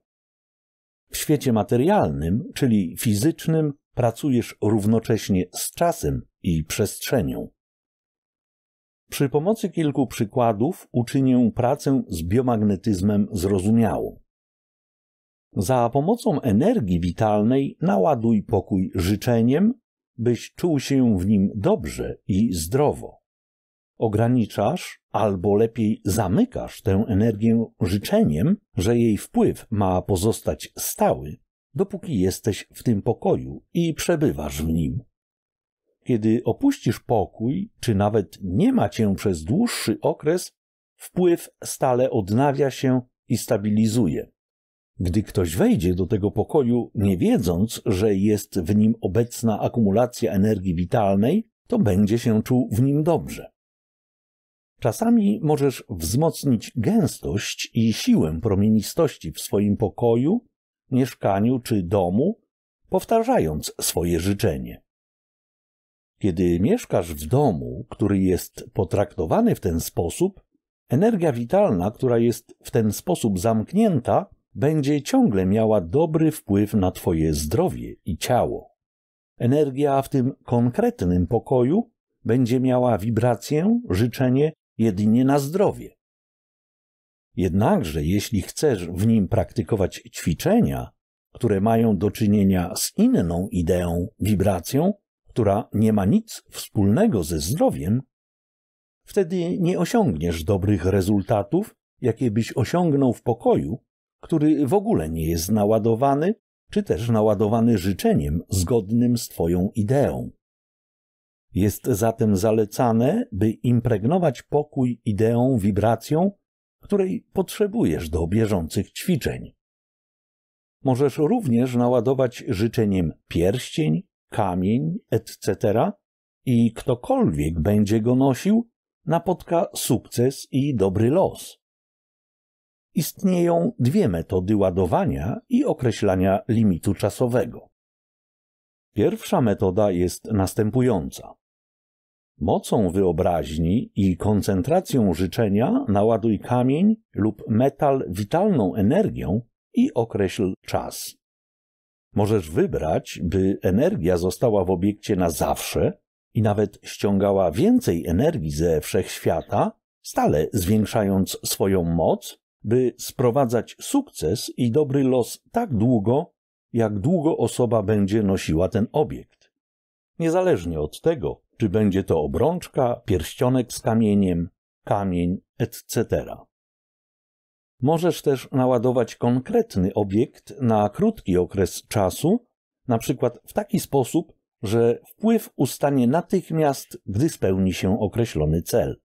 W świecie materialnym, czyli fizycznym, pracujesz równocześnie z czasem i przestrzenią. Przy pomocy kilku przykładów uczynię pracę z biomagnetyzmem zrozumiałą. Za pomocą energii witalnej naładuj pokój życzeniem, byś czuł się w nim dobrze i zdrowo. Ograniczasz albo lepiej zamykasz tę energię życzeniem, że jej wpływ ma pozostać stały, dopóki jesteś w tym pokoju i przebywasz w nim. Kiedy opuścisz pokój, czy nawet nie ma cię przez dłuższy okres, wpływ stale odnawia się i stabilizuje. Gdy ktoś wejdzie do tego pokoju, nie wiedząc, że jest w nim obecna akumulacja energii witalnej, to będzie się czuł w nim dobrze. Czasami możesz wzmocnić gęstość i siłę promienistości w swoim pokoju, mieszkaniu czy domu, powtarzając swoje życzenie. Kiedy mieszkasz w domu, który jest potraktowany w ten sposób, energia witalna, która jest w ten sposób zamknięta, będzie ciągle miała dobry wpływ na Twoje zdrowie i ciało. Energia w tym konkretnym pokoju będzie miała wibrację, życzenie jedynie na zdrowie. Jednakże, jeśli chcesz w nim praktykować ćwiczenia, które mają do czynienia z inną ideą, wibracją, która nie ma nic wspólnego ze zdrowiem, wtedy nie osiągniesz dobrych rezultatów, jakie byś osiągnął w pokoju, który w ogóle nie jest naładowany, czy też naładowany życzeniem zgodnym z Twoją ideą. Jest zatem zalecane, by impregnować pokój ideą, wibracją, której potrzebujesz do bieżących ćwiczeń. Możesz również naładować życzeniem pierścień, kamień, etc. i ktokolwiek będzie go nosił, napotka sukces i dobry los istnieją dwie metody ładowania i określania limitu czasowego. Pierwsza metoda jest następująca. Mocą wyobraźni i koncentracją życzenia naładuj kamień lub metal witalną energią i określ czas. Możesz wybrać, by energia została w obiekcie na zawsze i nawet ściągała więcej energii ze wszechświata, stale zwiększając swoją moc, by sprowadzać sukces i dobry los tak długo, jak długo osoba będzie nosiła ten obiekt. Niezależnie od tego, czy będzie to obrączka, pierścionek z kamieniem, kamień, etc. Możesz też naładować konkretny obiekt na krótki okres czasu, na przykład w taki sposób, że wpływ ustanie natychmiast, gdy spełni się określony cel.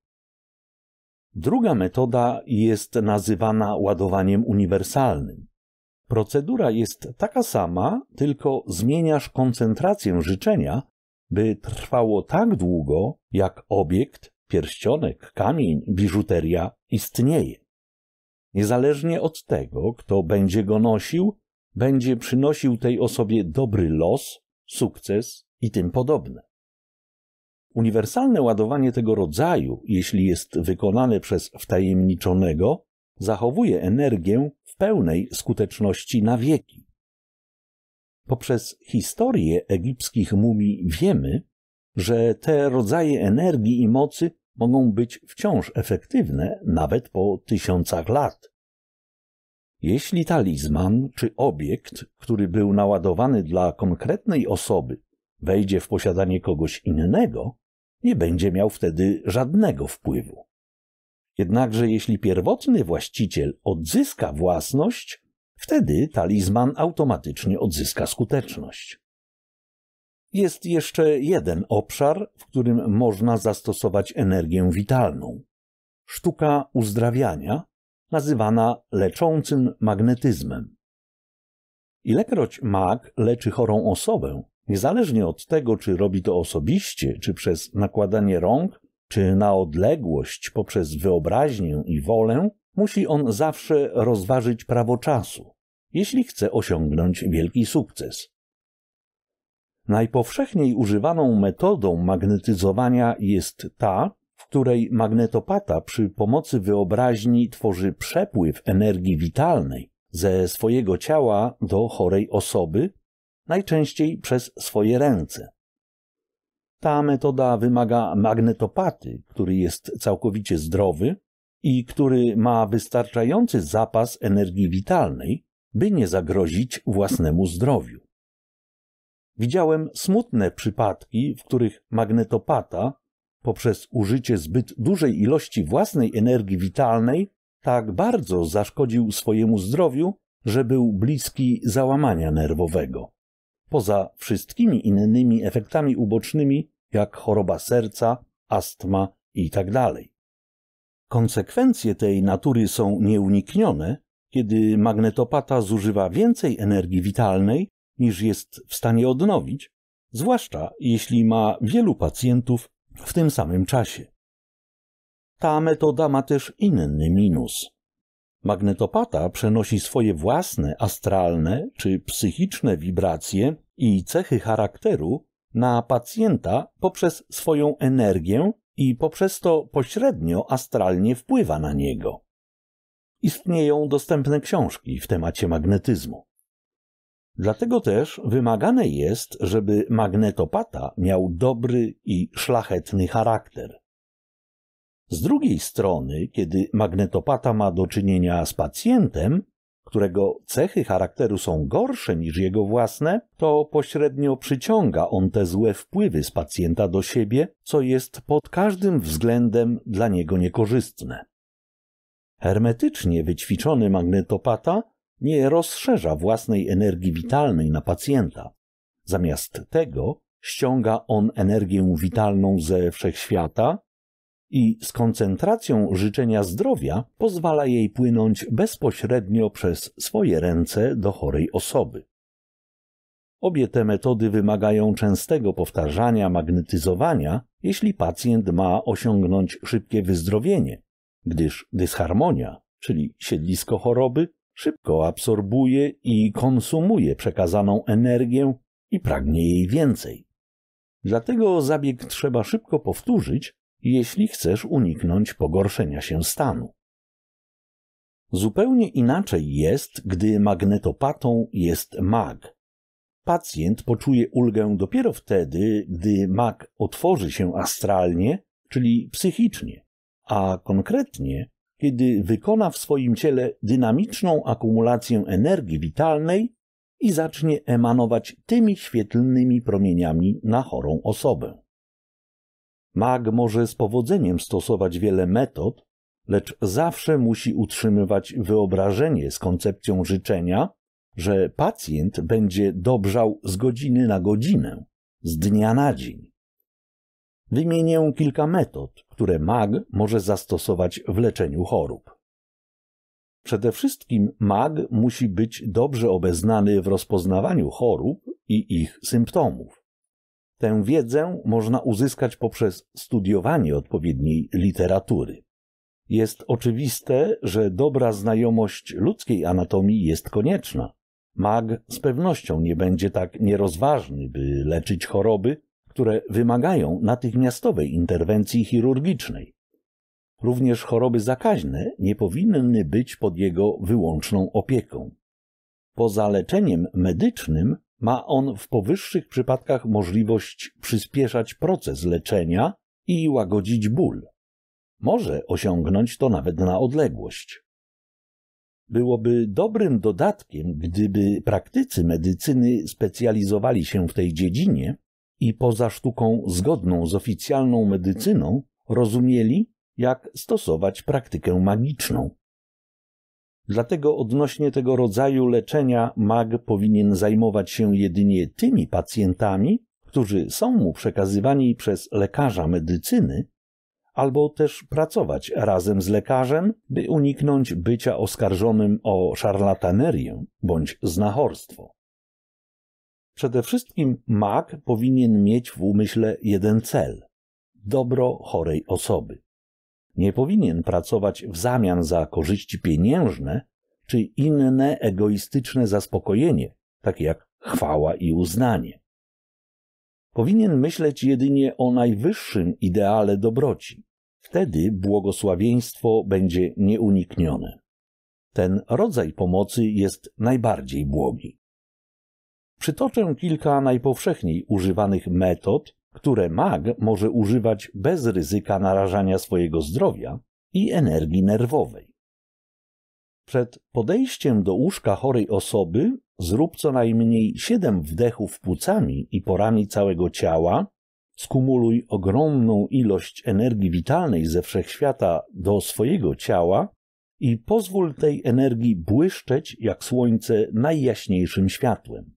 Druga metoda jest nazywana ładowaniem uniwersalnym. Procedura jest taka sama, tylko zmieniasz koncentrację życzenia, by trwało tak długo, jak obiekt, pierścionek, kamień, biżuteria istnieje. Niezależnie od tego, kto będzie go nosił, będzie przynosił tej osobie dobry los, sukces i tym podobne. Uniwersalne ładowanie tego rodzaju, jeśli jest wykonane przez wtajemniczonego, zachowuje energię w pełnej skuteczności na wieki. Poprzez historię egipskich mumii wiemy, że te rodzaje energii i mocy mogą być wciąż efektywne nawet po tysiącach lat. Jeśli talizman czy obiekt, który był naładowany dla konkretnej osoby, wejdzie w posiadanie kogoś innego, nie będzie miał wtedy żadnego wpływu. Jednakże jeśli pierwotny właściciel odzyska własność, wtedy talizman automatycznie odzyska skuteczność. Jest jeszcze jeden obszar, w którym można zastosować energię witalną. Sztuka uzdrawiania, nazywana leczącym magnetyzmem. Ilekroć mag leczy chorą osobę, Niezależnie od tego, czy robi to osobiście, czy przez nakładanie rąk, czy na odległość poprzez wyobraźnię i wolę, musi on zawsze rozważyć prawo czasu, jeśli chce osiągnąć wielki sukces. Najpowszechniej używaną metodą magnetyzowania jest ta, w której magnetopata przy pomocy wyobraźni tworzy przepływ energii witalnej ze swojego ciała do chorej osoby najczęściej przez swoje ręce. Ta metoda wymaga magnetopaty, który jest całkowicie zdrowy i który ma wystarczający zapas energii witalnej, by nie zagrozić własnemu zdrowiu. Widziałem smutne przypadki, w których magnetopata poprzez użycie zbyt dużej ilości własnej energii witalnej tak bardzo zaszkodził swojemu zdrowiu, że był bliski załamania nerwowego. Poza wszystkimi innymi efektami ubocznymi, jak choroba serca, astma itd. Tak Konsekwencje tej natury są nieuniknione, kiedy magnetopata zużywa więcej energii witalnej niż jest w stanie odnowić, zwłaszcza jeśli ma wielu pacjentów w tym samym czasie. Ta metoda ma też inny minus. Magnetopata przenosi swoje własne astralne czy psychiczne wibracje i cechy charakteru na pacjenta poprzez swoją energię i poprzez to pośrednio astralnie wpływa na niego. Istnieją dostępne książki w temacie magnetyzmu. Dlatego też wymagane jest, żeby magnetopata miał dobry i szlachetny charakter. Z drugiej strony, kiedy magnetopata ma do czynienia z pacjentem, którego cechy charakteru są gorsze niż jego własne, to pośrednio przyciąga on te złe wpływy z pacjenta do siebie, co jest pod każdym względem dla niego niekorzystne. Hermetycznie wyćwiczony magnetopata nie rozszerza własnej energii witalnej na pacjenta. Zamiast tego ściąga on energię witalną ze wszechświata i z koncentracją życzenia zdrowia pozwala jej płynąć bezpośrednio przez swoje ręce do chorej osoby. Obie te metody wymagają częstego powtarzania magnetyzowania, jeśli pacjent ma osiągnąć szybkie wyzdrowienie, gdyż dysharmonia, czyli siedlisko choroby, szybko absorbuje i konsumuje przekazaną energię i pragnie jej więcej. Dlatego zabieg trzeba szybko powtórzyć, jeśli chcesz uniknąć pogorszenia się stanu. Zupełnie inaczej jest, gdy magnetopatą jest mag. Pacjent poczuje ulgę dopiero wtedy, gdy mag otworzy się astralnie, czyli psychicznie, a konkretnie, kiedy wykona w swoim ciele dynamiczną akumulację energii witalnej i zacznie emanować tymi świetlnymi promieniami na chorą osobę. Mag może z powodzeniem stosować wiele metod, lecz zawsze musi utrzymywać wyobrażenie z koncepcją życzenia, że pacjent będzie dobrzał z godziny na godzinę, z dnia na dzień. Wymienię kilka metod, które mag może zastosować w leczeniu chorób. Przede wszystkim mag musi być dobrze obeznany w rozpoznawaniu chorób i ich symptomów. Tę wiedzę można uzyskać poprzez studiowanie odpowiedniej literatury. Jest oczywiste, że dobra znajomość ludzkiej anatomii jest konieczna. Mag z pewnością nie będzie tak nierozważny, by leczyć choroby, które wymagają natychmiastowej interwencji chirurgicznej. Również choroby zakaźne nie powinny być pod jego wyłączną opieką. Poza leczeniem medycznym ma on w powyższych przypadkach możliwość przyspieszać proces leczenia i łagodzić ból. Może osiągnąć to nawet na odległość. Byłoby dobrym dodatkiem, gdyby praktycy medycyny specjalizowali się w tej dziedzinie i poza sztuką zgodną z oficjalną medycyną rozumieli, jak stosować praktykę magiczną. Dlatego odnośnie tego rodzaju leczenia mag powinien zajmować się jedynie tymi pacjentami, którzy są mu przekazywani przez lekarza medycyny, albo też pracować razem z lekarzem, by uniknąć bycia oskarżonym o szarlatanerię bądź znachorstwo. Przede wszystkim mag powinien mieć w umyśle jeden cel dobro chorej osoby nie powinien pracować w zamian za korzyści pieniężne czy inne egoistyczne zaspokojenie, takie jak chwała i uznanie. Powinien myśleć jedynie o najwyższym ideale dobroci. Wtedy błogosławieństwo będzie nieuniknione. Ten rodzaj pomocy jest najbardziej błogi. Przytoczę kilka najpowszechniej używanych metod, które mag może używać bez ryzyka narażania swojego zdrowia i energii nerwowej. Przed podejściem do łóżka chorej osoby zrób co najmniej 7 wdechów płucami i porami całego ciała, skumuluj ogromną ilość energii witalnej ze wszechświata do swojego ciała i pozwól tej energii błyszczeć jak słońce najjaśniejszym światłem.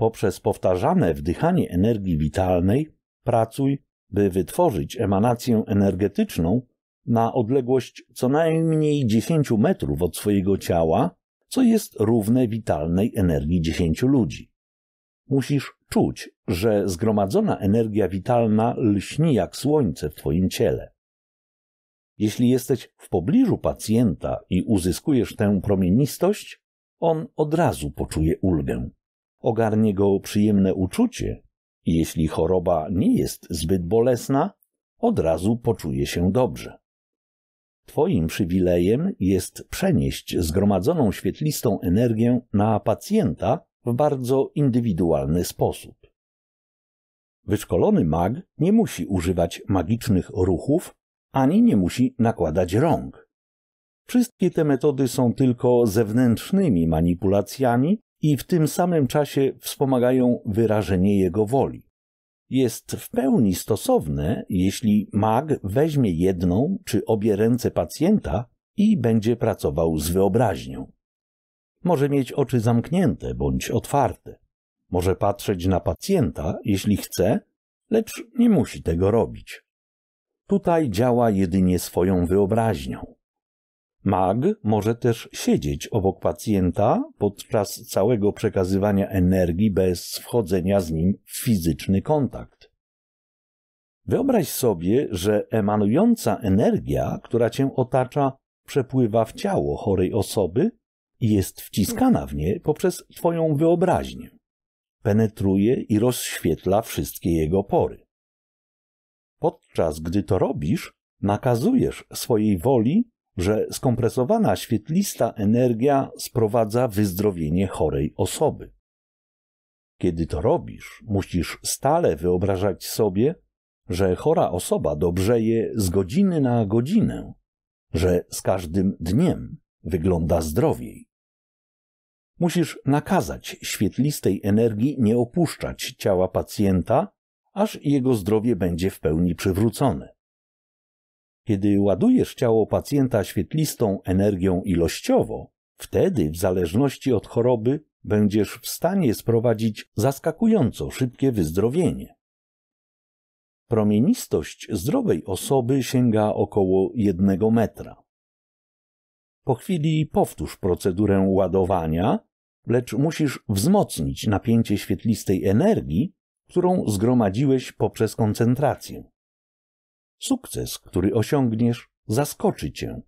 Poprzez powtarzane wdychanie energii witalnej pracuj, by wytworzyć emanację energetyczną na odległość co najmniej 10 metrów od swojego ciała, co jest równe witalnej energii 10 ludzi. Musisz czuć, że zgromadzona energia witalna lśni jak słońce w Twoim ciele. Jeśli jesteś w pobliżu pacjenta i uzyskujesz tę promienistość, on od razu poczuje ulgę ogarnie go przyjemne uczucie. Jeśli choroba nie jest zbyt bolesna, od razu poczuje się dobrze. Twoim przywilejem jest przenieść zgromadzoną świetlistą energię na pacjenta w bardzo indywidualny sposób. Wyszkolony mag nie musi używać magicznych ruchów ani nie musi nakładać rąk. Wszystkie te metody są tylko zewnętrznymi manipulacjami, i w tym samym czasie wspomagają wyrażenie jego woli. Jest w pełni stosowne, jeśli mag weźmie jedną czy obie ręce pacjenta i będzie pracował z wyobraźnią. Może mieć oczy zamknięte bądź otwarte. Może patrzeć na pacjenta, jeśli chce, lecz nie musi tego robić. Tutaj działa jedynie swoją wyobraźnią. Mag może też siedzieć obok pacjenta podczas całego przekazywania energii bez wchodzenia z nim w fizyczny kontakt. Wyobraź sobie, że emanująca energia, która cię otacza, przepływa w ciało chorej osoby i jest wciskana w nie poprzez twoją wyobraźnię. Penetruje i rozświetla wszystkie jego pory. Podczas gdy to robisz, nakazujesz swojej woli że skompresowana świetlista energia sprowadza wyzdrowienie chorej osoby. Kiedy to robisz, musisz stale wyobrażać sobie, że chora osoba dobrzeje z godziny na godzinę, że z każdym dniem wygląda zdrowiej. Musisz nakazać świetlistej energii nie opuszczać ciała pacjenta, aż jego zdrowie będzie w pełni przywrócone. Kiedy ładujesz ciało pacjenta świetlistą energią ilościowo, wtedy, w zależności od choroby, będziesz w stanie sprowadzić zaskakująco szybkie wyzdrowienie. Promienistość zdrowej osoby sięga około jednego metra. Po chwili powtórz procedurę ładowania, lecz musisz wzmocnić napięcie świetlistej energii, którą zgromadziłeś poprzez koncentrację. Sukces, który osiągniesz, zaskoczy cię.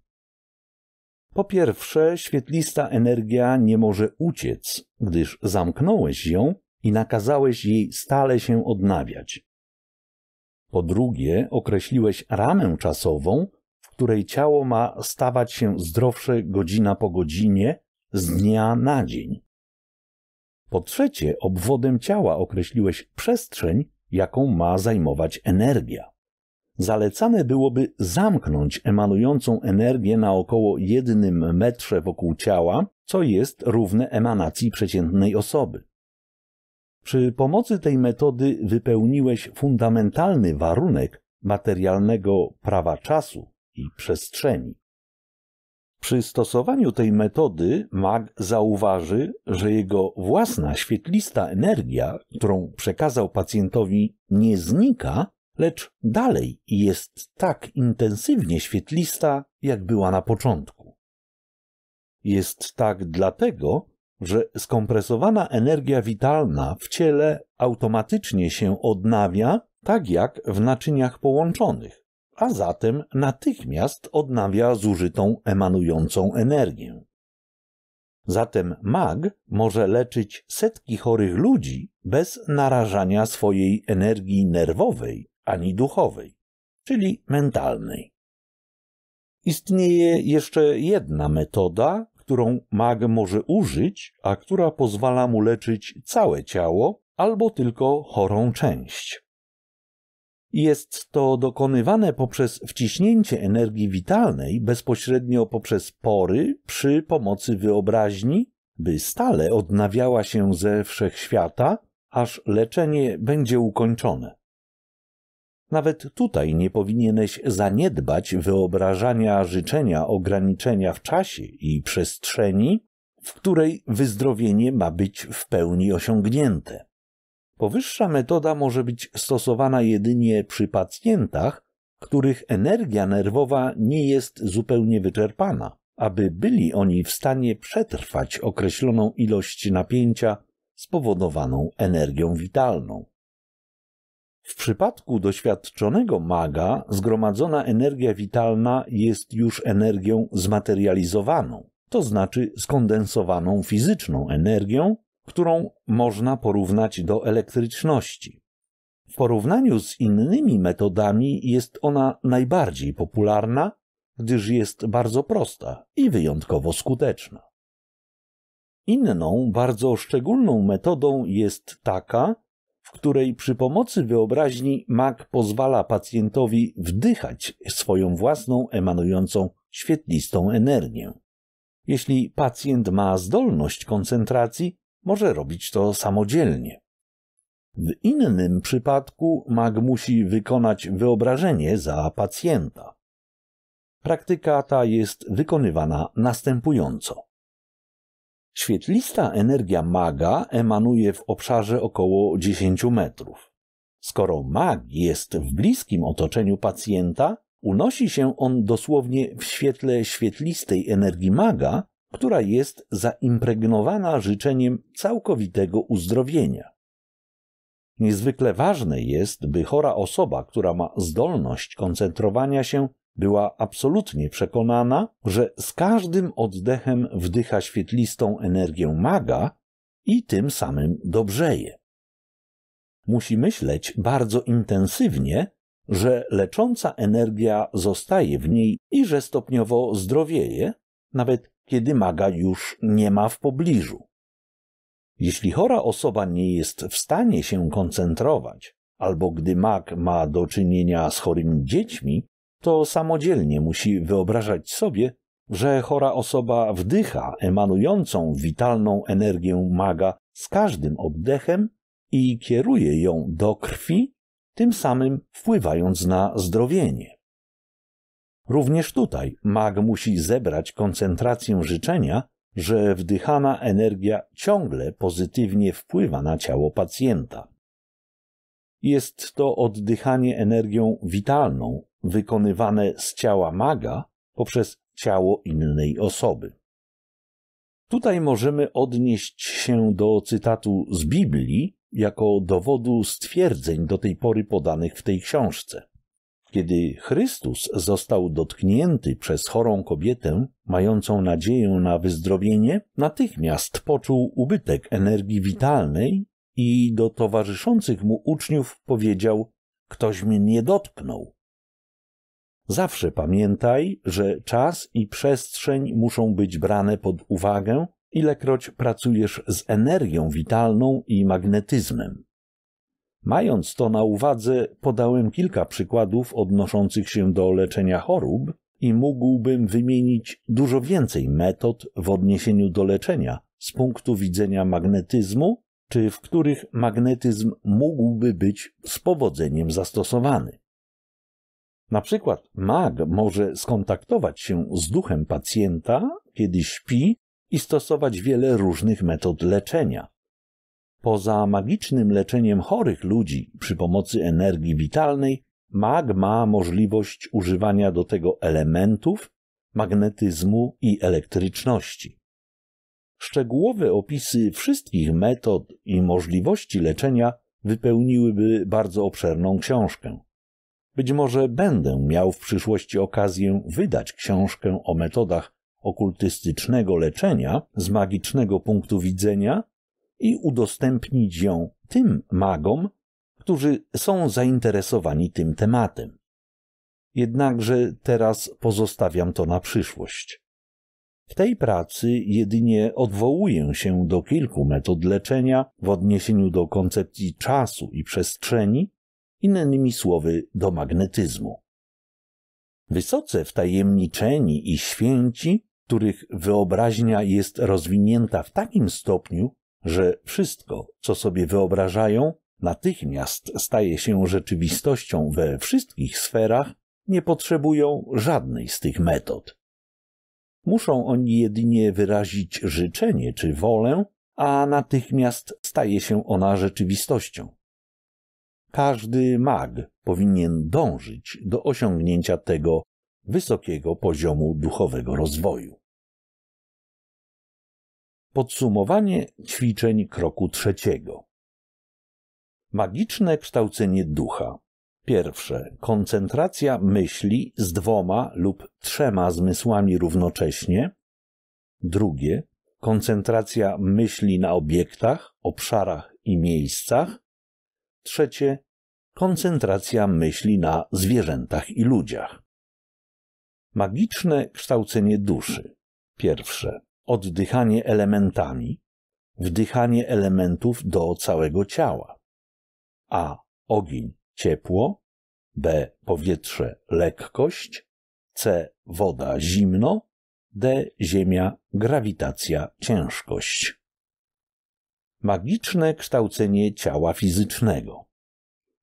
Po pierwsze, świetlista energia nie może uciec, gdyż zamknąłeś ją i nakazałeś jej stale się odnawiać. Po drugie, określiłeś ramę czasową, w której ciało ma stawać się zdrowsze godzina po godzinie z dnia na dzień. Po trzecie, obwodem ciała określiłeś przestrzeń, jaką ma zajmować energia zalecane byłoby zamknąć emanującą energię na około jednym metrze wokół ciała, co jest równe emanacji przeciętnej osoby. Przy pomocy tej metody wypełniłeś fundamentalny warunek materialnego prawa czasu i przestrzeni. Przy stosowaniu tej metody mag zauważy, że jego własna świetlista energia, którą przekazał pacjentowi, nie znika, lecz dalej jest tak intensywnie świetlista, jak była na początku. Jest tak dlatego, że skompresowana energia witalna w ciele automatycznie się odnawia, tak jak w naczyniach połączonych, a zatem natychmiast odnawia zużytą emanującą energię. Zatem mag może leczyć setki chorych ludzi bez narażania swojej energii nerwowej ani duchowej, czyli mentalnej. Istnieje jeszcze jedna metoda, którą mag może użyć, a która pozwala mu leczyć całe ciało albo tylko chorą część. Jest to dokonywane poprzez wciśnięcie energii witalnej bezpośrednio poprzez pory przy pomocy wyobraźni, by stale odnawiała się ze wszechświata, aż leczenie będzie ukończone. Nawet tutaj nie powinieneś zaniedbać wyobrażania życzenia ograniczenia w czasie i przestrzeni, w której wyzdrowienie ma być w pełni osiągnięte. Powyższa metoda może być stosowana jedynie przy pacjentach, których energia nerwowa nie jest zupełnie wyczerpana, aby byli oni w stanie przetrwać określoną ilość napięcia spowodowaną energią witalną. W przypadku doświadczonego maga zgromadzona energia witalna jest już energią zmaterializowaną, to znaczy skondensowaną fizyczną energią, którą można porównać do elektryczności. W porównaniu z innymi metodami jest ona najbardziej popularna, gdyż jest bardzo prosta i wyjątkowo skuteczna. Inną, bardzo szczególną metodą jest taka, w której przy pomocy wyobraźni mak pozwala pacjentowi wdychać swoją własną emanującą świetlistą energię. Jeśli pacjent ma zdolność koncentracji, może robić to samodzielnie. W innym przypadku mag musi wykonać wyobrażenie za pacjenta. Praktyka ta jest wykonywana następująco. Świetlista energia maga emanuje w obszarze około 10 metrów. Skoro mag jest w bliskim otoczeniu pacjenta, unosi się on dosłownie w świetle świetlistej energii maga, która jest zaimpregnowana życzeniem całkowitego uzdrowienia. Niezwykle ważne jest, by chora osoba, która ma zdolność koncentrowania się, była absolutnie przekonana, że z każdym oddechem wdycha świetlistą energię maga i tym samym dobrzeje. Musi myśleć bardzo intensywnie, że lecząca energia zostaje w niej i że stopniowo zdrowieje, nawet kiedy maga już nie ma w pobliżu. Jeśli chora osoba nie jest w stanie się koncentrować, albo gdy mag ma do czynienia z chorymi dziećmi, to samodzielnie musi wyobrażać sobie, że chora osoba wdycha emanującą witalną energię maga z każdym oddechem i kieruje ją do krwi, tym samym wpływając na zdrowienie. Również tutaj mag musi zebrać koncentrację życzenia, że wdychana energia ciągle pozytywnie wpływa na ciało pacjenta. Jest to oddychanie energią witalną, wykonywane z ciała maga poprzez ciało innej osoby. Tutaj możemy odnieść się do cytatu z Biblii jako dowodu stwierdzeń do tej pory podanych w tej książce. Kiedy Chrystus został dotknięty przez chorą kobietę, mającą nadzieję na wyzdrowienie, natychmiast poczuł ubytek energii witalnej i do towarzyszących mu uczniów powiedział: Ktoś mnie dotknął. Zawsze pamiętaj, że czas i przestrzeń muszą być brane pod uwagę, ilekroć pracujesz z energią witalną i magnetyzmem. Mając to na uwadze, podałem kilka przykładów odnoszących się do leczenia chorób i mógłbym wymienić dużo więcej metod w odniesieniu do leczenia z punktu widzenia magnetyzmu, czy w których magnetyzm mógłby być z powodzeniem zastosowany. Na przykład mag może skontaktować się z duchem pacjenta, kiedy śpi, i stosować wiele różnych metod leczenia. Poza magicznym leczeniem chorych ludzi przy pomocy energii witalnej, mag ma możliwość używania do tego elementów, magnetyzmu i elektryczności. Szczegółowe opisy wszystkich metod i możliwości leczenia wypełniłyby bardzo obszerną książkę. Być może będę miał w przyszłości okazję wydać książkę o metodach okultystycznego leczenia z magicznego punktu widzenia i udostępnić ją tym magom, którzy są zainteresowani tym tematem. Jednakże teraz pozostawiam to na przyszłość. W tej pracy jedynie odwołuję się do kilku metod leczenia w odniesieniu do koncepcji czasu i przestrzeni innymi słowy do magnetyzmu. Wysoce wtajemniczeni i święci, których wyobraźnia jest rozwinięta w takim stopniu, że wszystko, co sobie wyobrażają, natychmiast staje się rzeczywistością we wszystkich sferach, nie potrzebują żadnej z tych metod. Muszą oni jedynie wyrazić życzenie czy wolę, a natychmiast staje się ona rzeczywistością. Każdy mag powinien dążyć do osiągnięcia tego wysokiego poziomu duchowego rozwoju. Podsumowanie ćwiczeń kroku trzeciego. Magiczne kształcenie ducha. Pierwsze, koncentracja myśli z dwoma lub trzema zmysłami równocześnie. Drugie, koncentracja myśli na obiektach, obszarach i miejscach. Trzecie, koncentracja myśli na zwierzętach i ludziach. Magiczne kształcenie duszy. Pierwsze, oddychanie elementami, wdychanie elementów do całego ciała. A. Ogień, ciepło. B. Powietrze, lekkość. C. Woda, zimno. D. Ziemia, grawitacja, ciężkość. Magiczne kształcenie ciała fizycznego.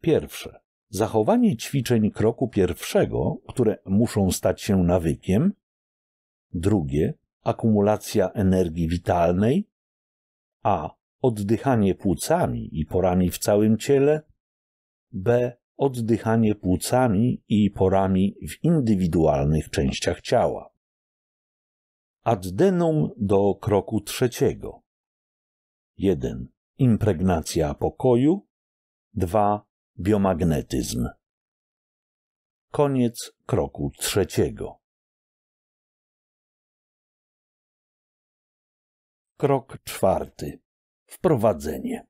Pierwsze. Zachowanie ćwiczeń kroku pierwszego, które muszą stać się nawykiem. Drugie. Akumulacja energii witalnej. A. Oddychanie płucami i porami w całym ciele. B. Oddychanie płucami i porami w indywidualnych częściach ciała. Addenum do kroku trzeciego 1. Impregnacja pokoju. 2. Biomagnetyzm. Koniec kroku trzeciego. Krok czwarty. Wprowadzenie.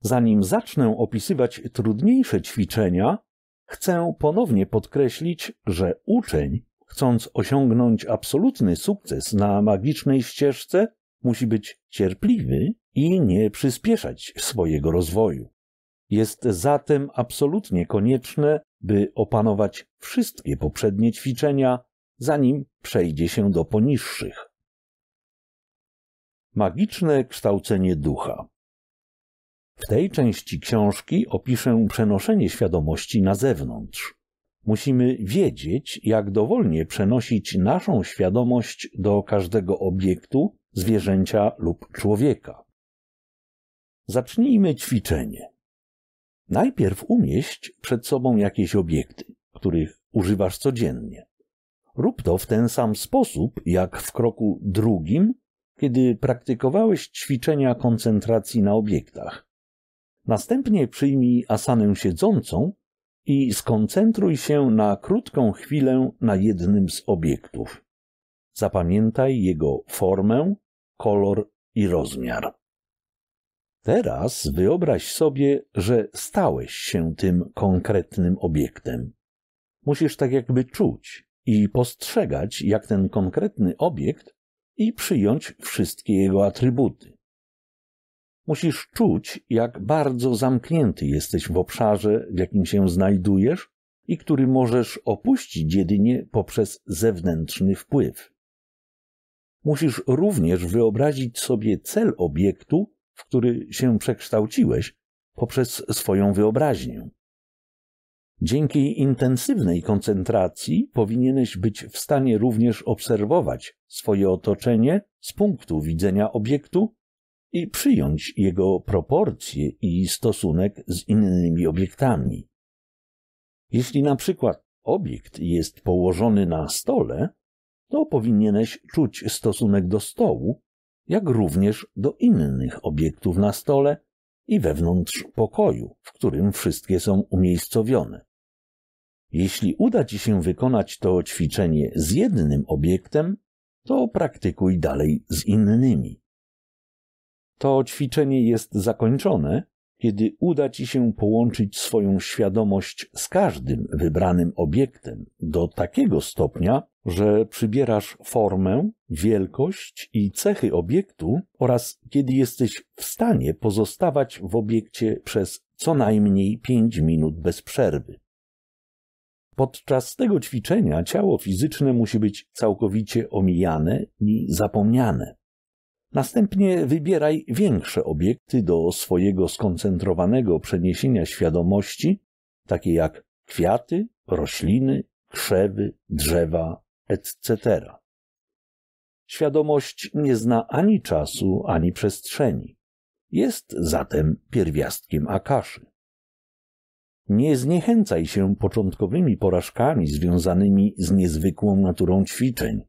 Zanim zacznę opisywać trudniejsze ćwiczenia, chcę ponownie podkreślić, że uczeń, chcąc osiągnąć absolutny sukces na magicznej ścieżce, musi być cierpliwy i nie przyspieszać swojego rozwoju. Jest zatem absolutnie konieczne, by opanować wszystkie poprzednie ćwiczenia, zanim przejdzie się do poniższych. Magiczne kształcenie ducha. W tej części książki opiszę przenoszenie świadomości na zewnątrz. Musimy wiedzieć, jak dowolnie przenosić naszą świadomość do każdego obiektu zwierzęcia lub człowieka. Zacznijmy ćwiczenie. Najpierw umieść przed sobą jakieś obiekty, których używasz codziennie. Rób to w ten sam sposób, jak w kroku drugim, kiedy praktykowałeś ćwiczenia koncentracji na obiektach. Następnie przyjmij asanę siedzącą i skoncentruj się na krótką chwilę na jednym z obiektów. Zapamiętaj jego formę, kolor i rozmiar. Teraz wyobraź sobie, że stałeś się tym konkretnym obiektem. Musisz tak jakby czuć i postrzegać, jak ten konkretny obiekt i przyjąć wszystkie jego atrybuty. Musisz czuć, jak bardzo zamknięty jesteś w obszarze, w jakim się znajdujesz i który możesz opuścić jedynie poprzez zewnętrzny wpływ. Musisz również wyobrazić sobie cel obiektu, w który się przekształciłeś, poprzez swoją wyobraźnię. Dzięki intensywnej koncentracji powinieneś być w stanie również obserwować swoje otoczenie z punktu widzenia obiektu i przyjąć jego proporcje i stosunek z innymi obiektami. Jeśli na przykład obiekt jest położony na stole, to powinieneś czuć stosunek do stołu, jak również do innych obiektów na stole i wewnątrz pokoju, w którym wszystkie są umiejscowione. Jeśli uda Ci się wykonać to ćwiczenie z jednym obiektem, to praktykuj dalej z innymi. To ćwiczenie jest zakończone, kiedy uda Ci się połączyć swoją świadomość z każdym wybranym obiektem do takiego stopnia, że przybierasz formę, wielkość i cechy obiektu oraz kiedy jesteś w stanie pozostawać w obiekcie przez co najmniej 5 minut bez przerwy. Podczas tego ćwiczenia ciało fizyczne musi być całkowicie omijane i zapomniane. Następnie wybieraj większe obiekty do swojego skoncentrowanego przeniesienia świadomości, takie jak kwiaty, rośliny, krzewy, drzewa etc. Świadomość nie zna ani czasu, ani przestrzeni. Jest zatem pierwiastkiem Akaszy. Nie zniechęcaj się początkowymi porażkami związanymi z niezwykłą naturą ćwiczeń.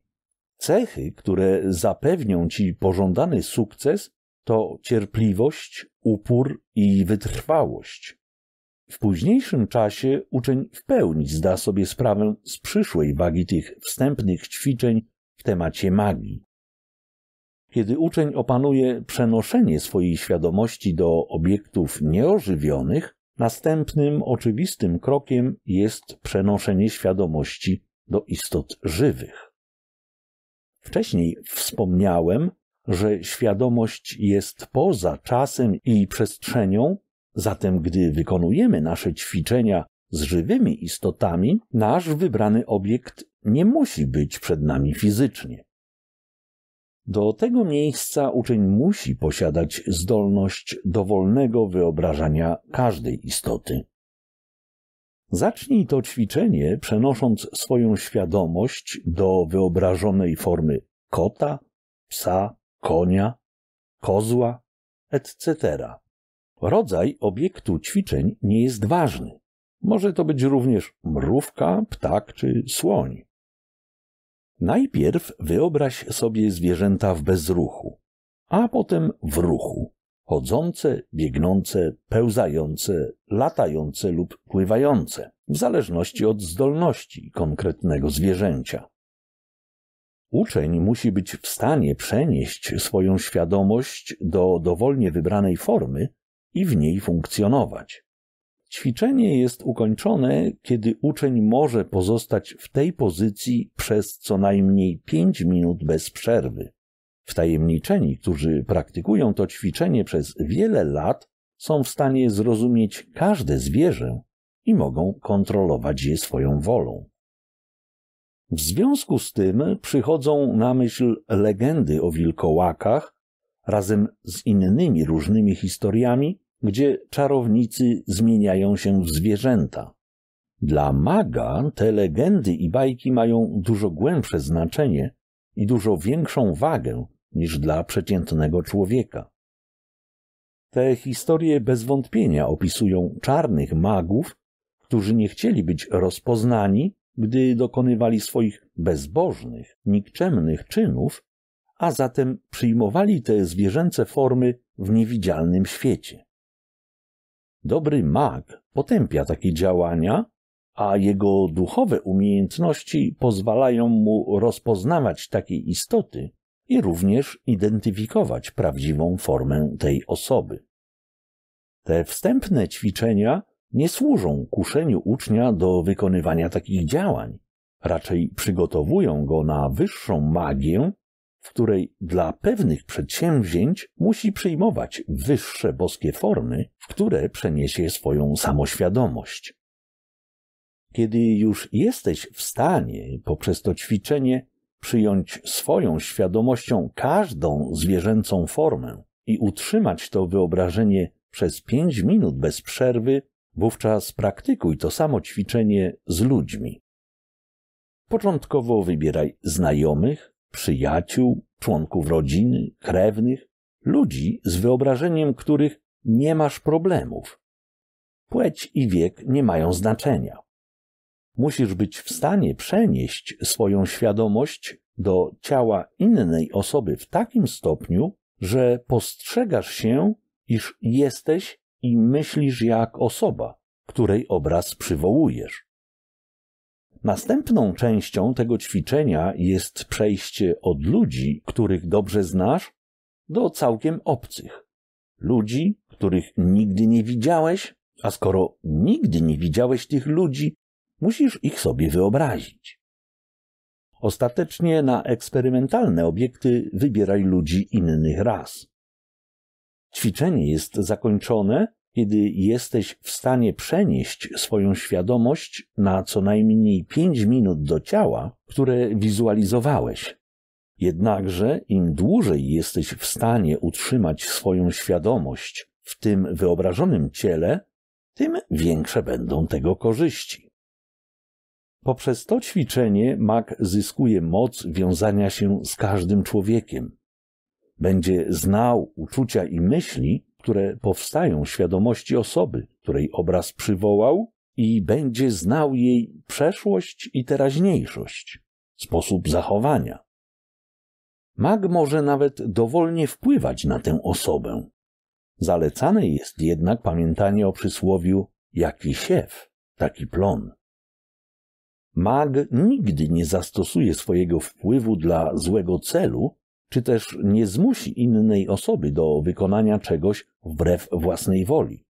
Cechy, które zapewnią ci pożądany sukces, to cierpliwość, upór i wytrwałość. W późniejszym czasie uczeń w pełni zda sobie sprawę z przyszłej wagi tych wstępnych ćwiczeń w temacie magii. Kiedy uczeń opanuje przenoszenie swojej świadomości do obiektów nieożywionych, następnym oczywistym krokiem jest przenoszenie świadomości do istot żywych. Wcześniej wspomniałem, że świadomość jest poza czasem i przestrzenią Zatem, gdy wykonujemy nasze ćwiczenia z żywymi istotami, nasz wybrany obiekt nie musi być przed nami fizycznie. Do tego miejsca uczeń musi posiadać zdolność dowolnego wyobrażania każdej istoty. Zacznij to ćwiczenie przenosząc swoją świadomość do wyobrażonej formy kota, psa, konia, kozła, etc. Rodzaj obiektu ćwiczeń nie jest ważny. Może to być również mrówka, ptak czy słoń. Najpierw wyobraź sobie zwierzęta w bezruchu, a potem w ruchu. Chodzące, biegnące, pełzające, latające lub pływające, w zależności od zdolności konkretnego zwierzęcia. Uczeń musi być w stanie przenieść swoją świadomość do dowolnie wybranej formy i w niej funkcjonować. Ćwiczenie jest ukończone, kiedy uczeń może pozostać w tej pozycji przez co najmniej 5 minut bez przerwy. Wtajemniczeni, którzy praktykują to ćwiczenie przez wiele lat, są w stanie zrozumieć każde zwierzę i mogą kontrolować je swoją wolą. W związku z tym przychodzą na myśl legendy o wilkołakach razem z innymi różnymi historiami, gdzie czarownicy zmieniają się w zwierzęta. Dla maga te legendy i bajki mają dużo głębsze znaczenie i dużo większą wagę niż dla przeciętnego człowieka. Te historie bez wątpienia opisują czarnych magów, którzy nie chcieli być rozpoznani, gdy dokonywali swoich bezbożnych, nikczemnych czynów, a zatem przyjmowali te zwierzęce formy w niewidzialnym świecie. Dobry mag potępia takie działania, a jego duchowe umiejętności pozwalają mu rozpoznawać takie istoty i również identyfikować prawdziwą formę tej osoby. Te wstępne ćwiczenia nie służą kuszeniu ucznia do wykonywania takich działań, raczej przygotowują go na wyższą magię w której dla pewnych przedsięwzięć musi przyjmować wyższe boskie formy, w które przeniesie swoją samoświadomość. Kiedy już jesteś w stanie poprzez to ćwiczenie przyjąć swoją świadomością każdą zwierzęcą formę i utrzymać to wyobrażenie przez pięć minut bez przerwy, wówczas praktykuj to samo ćwiczenie z ludźmi. Początkowo wybieraj znajomych, przyjaciół, członków rodziny, krewnych, ludzi z wyobrażeniem których nie masz problemów. Płeć i wiek nie mają znaczenia. Musisz być w stanie przenieść swoją świadomość do ciała innej osoby w takim stopniu, że postrzegasz się, iż jesteś i myślisz jak osoba, której obraz przywołujesz. Następną częścią tego ćwiczenia jest przejście od ludzi, których dobrze znasz, do całkiem obcych. Ludzi, których nigdy nie widziałeś, a skoro nigdy nie widziałeś tych ludzi, musisz ich sobie wyobrazić. Ostatecznie na eksperymentalne obiekty wybieraj ludzi innych ras. Ćwiczenie jest zakończone, kiedy jesteś w stanie przenieść swoją świadomość na co najmniej 5 minut do ciała, które wizualizowałeś. Jednakże im dłużej jesteś w stanie utrzymać swoją świadomość w tym wyobrażonym ciele, tym większe będą tego korzyści. Poprzez to ćwiczenie mak zyskuje moc wiązania się z każdym człowiekiem. Będzie znał uczucia i myśli, które powstają w świadomości osoby, której obraz przywołał i będzie znał jej przeszłość i teraźniejszość, sposób zachowania. Mag może nawet dowolnie wpływać na tę osobę. Zalecane jest jednak pamiętanie o przysłowiu jaki siew, taki plon. Mag nigdy nie zastosuje swojego wpływu dla złego celu, czy też nie zmusi innej osoby do wykonania czegoś wbrew własnej woli.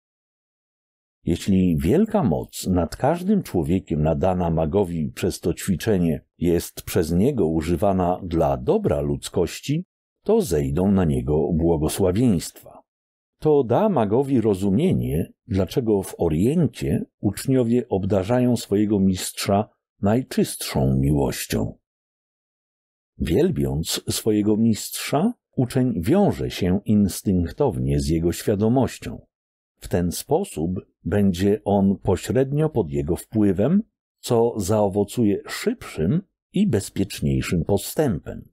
Jeśli wielka moc nad każdym człowiekiem nadana magowi przez to ćwiczenie jest przez niego używana dla dobra ludzkości, to zejdą na niego błogosławieństwa. To da magowi rozumienie, dlaczego w Oriencie uczniowie obdarzają swojego mistrza najczystszą miłością. Wielbiąc swojego mistrza, uczeń wiąże się instynktownie z jego świadomością. W ten sposób będzie on pośrednio pod jego wpływem, co zaowocuje szybszym i bezpieczniejszym postępem.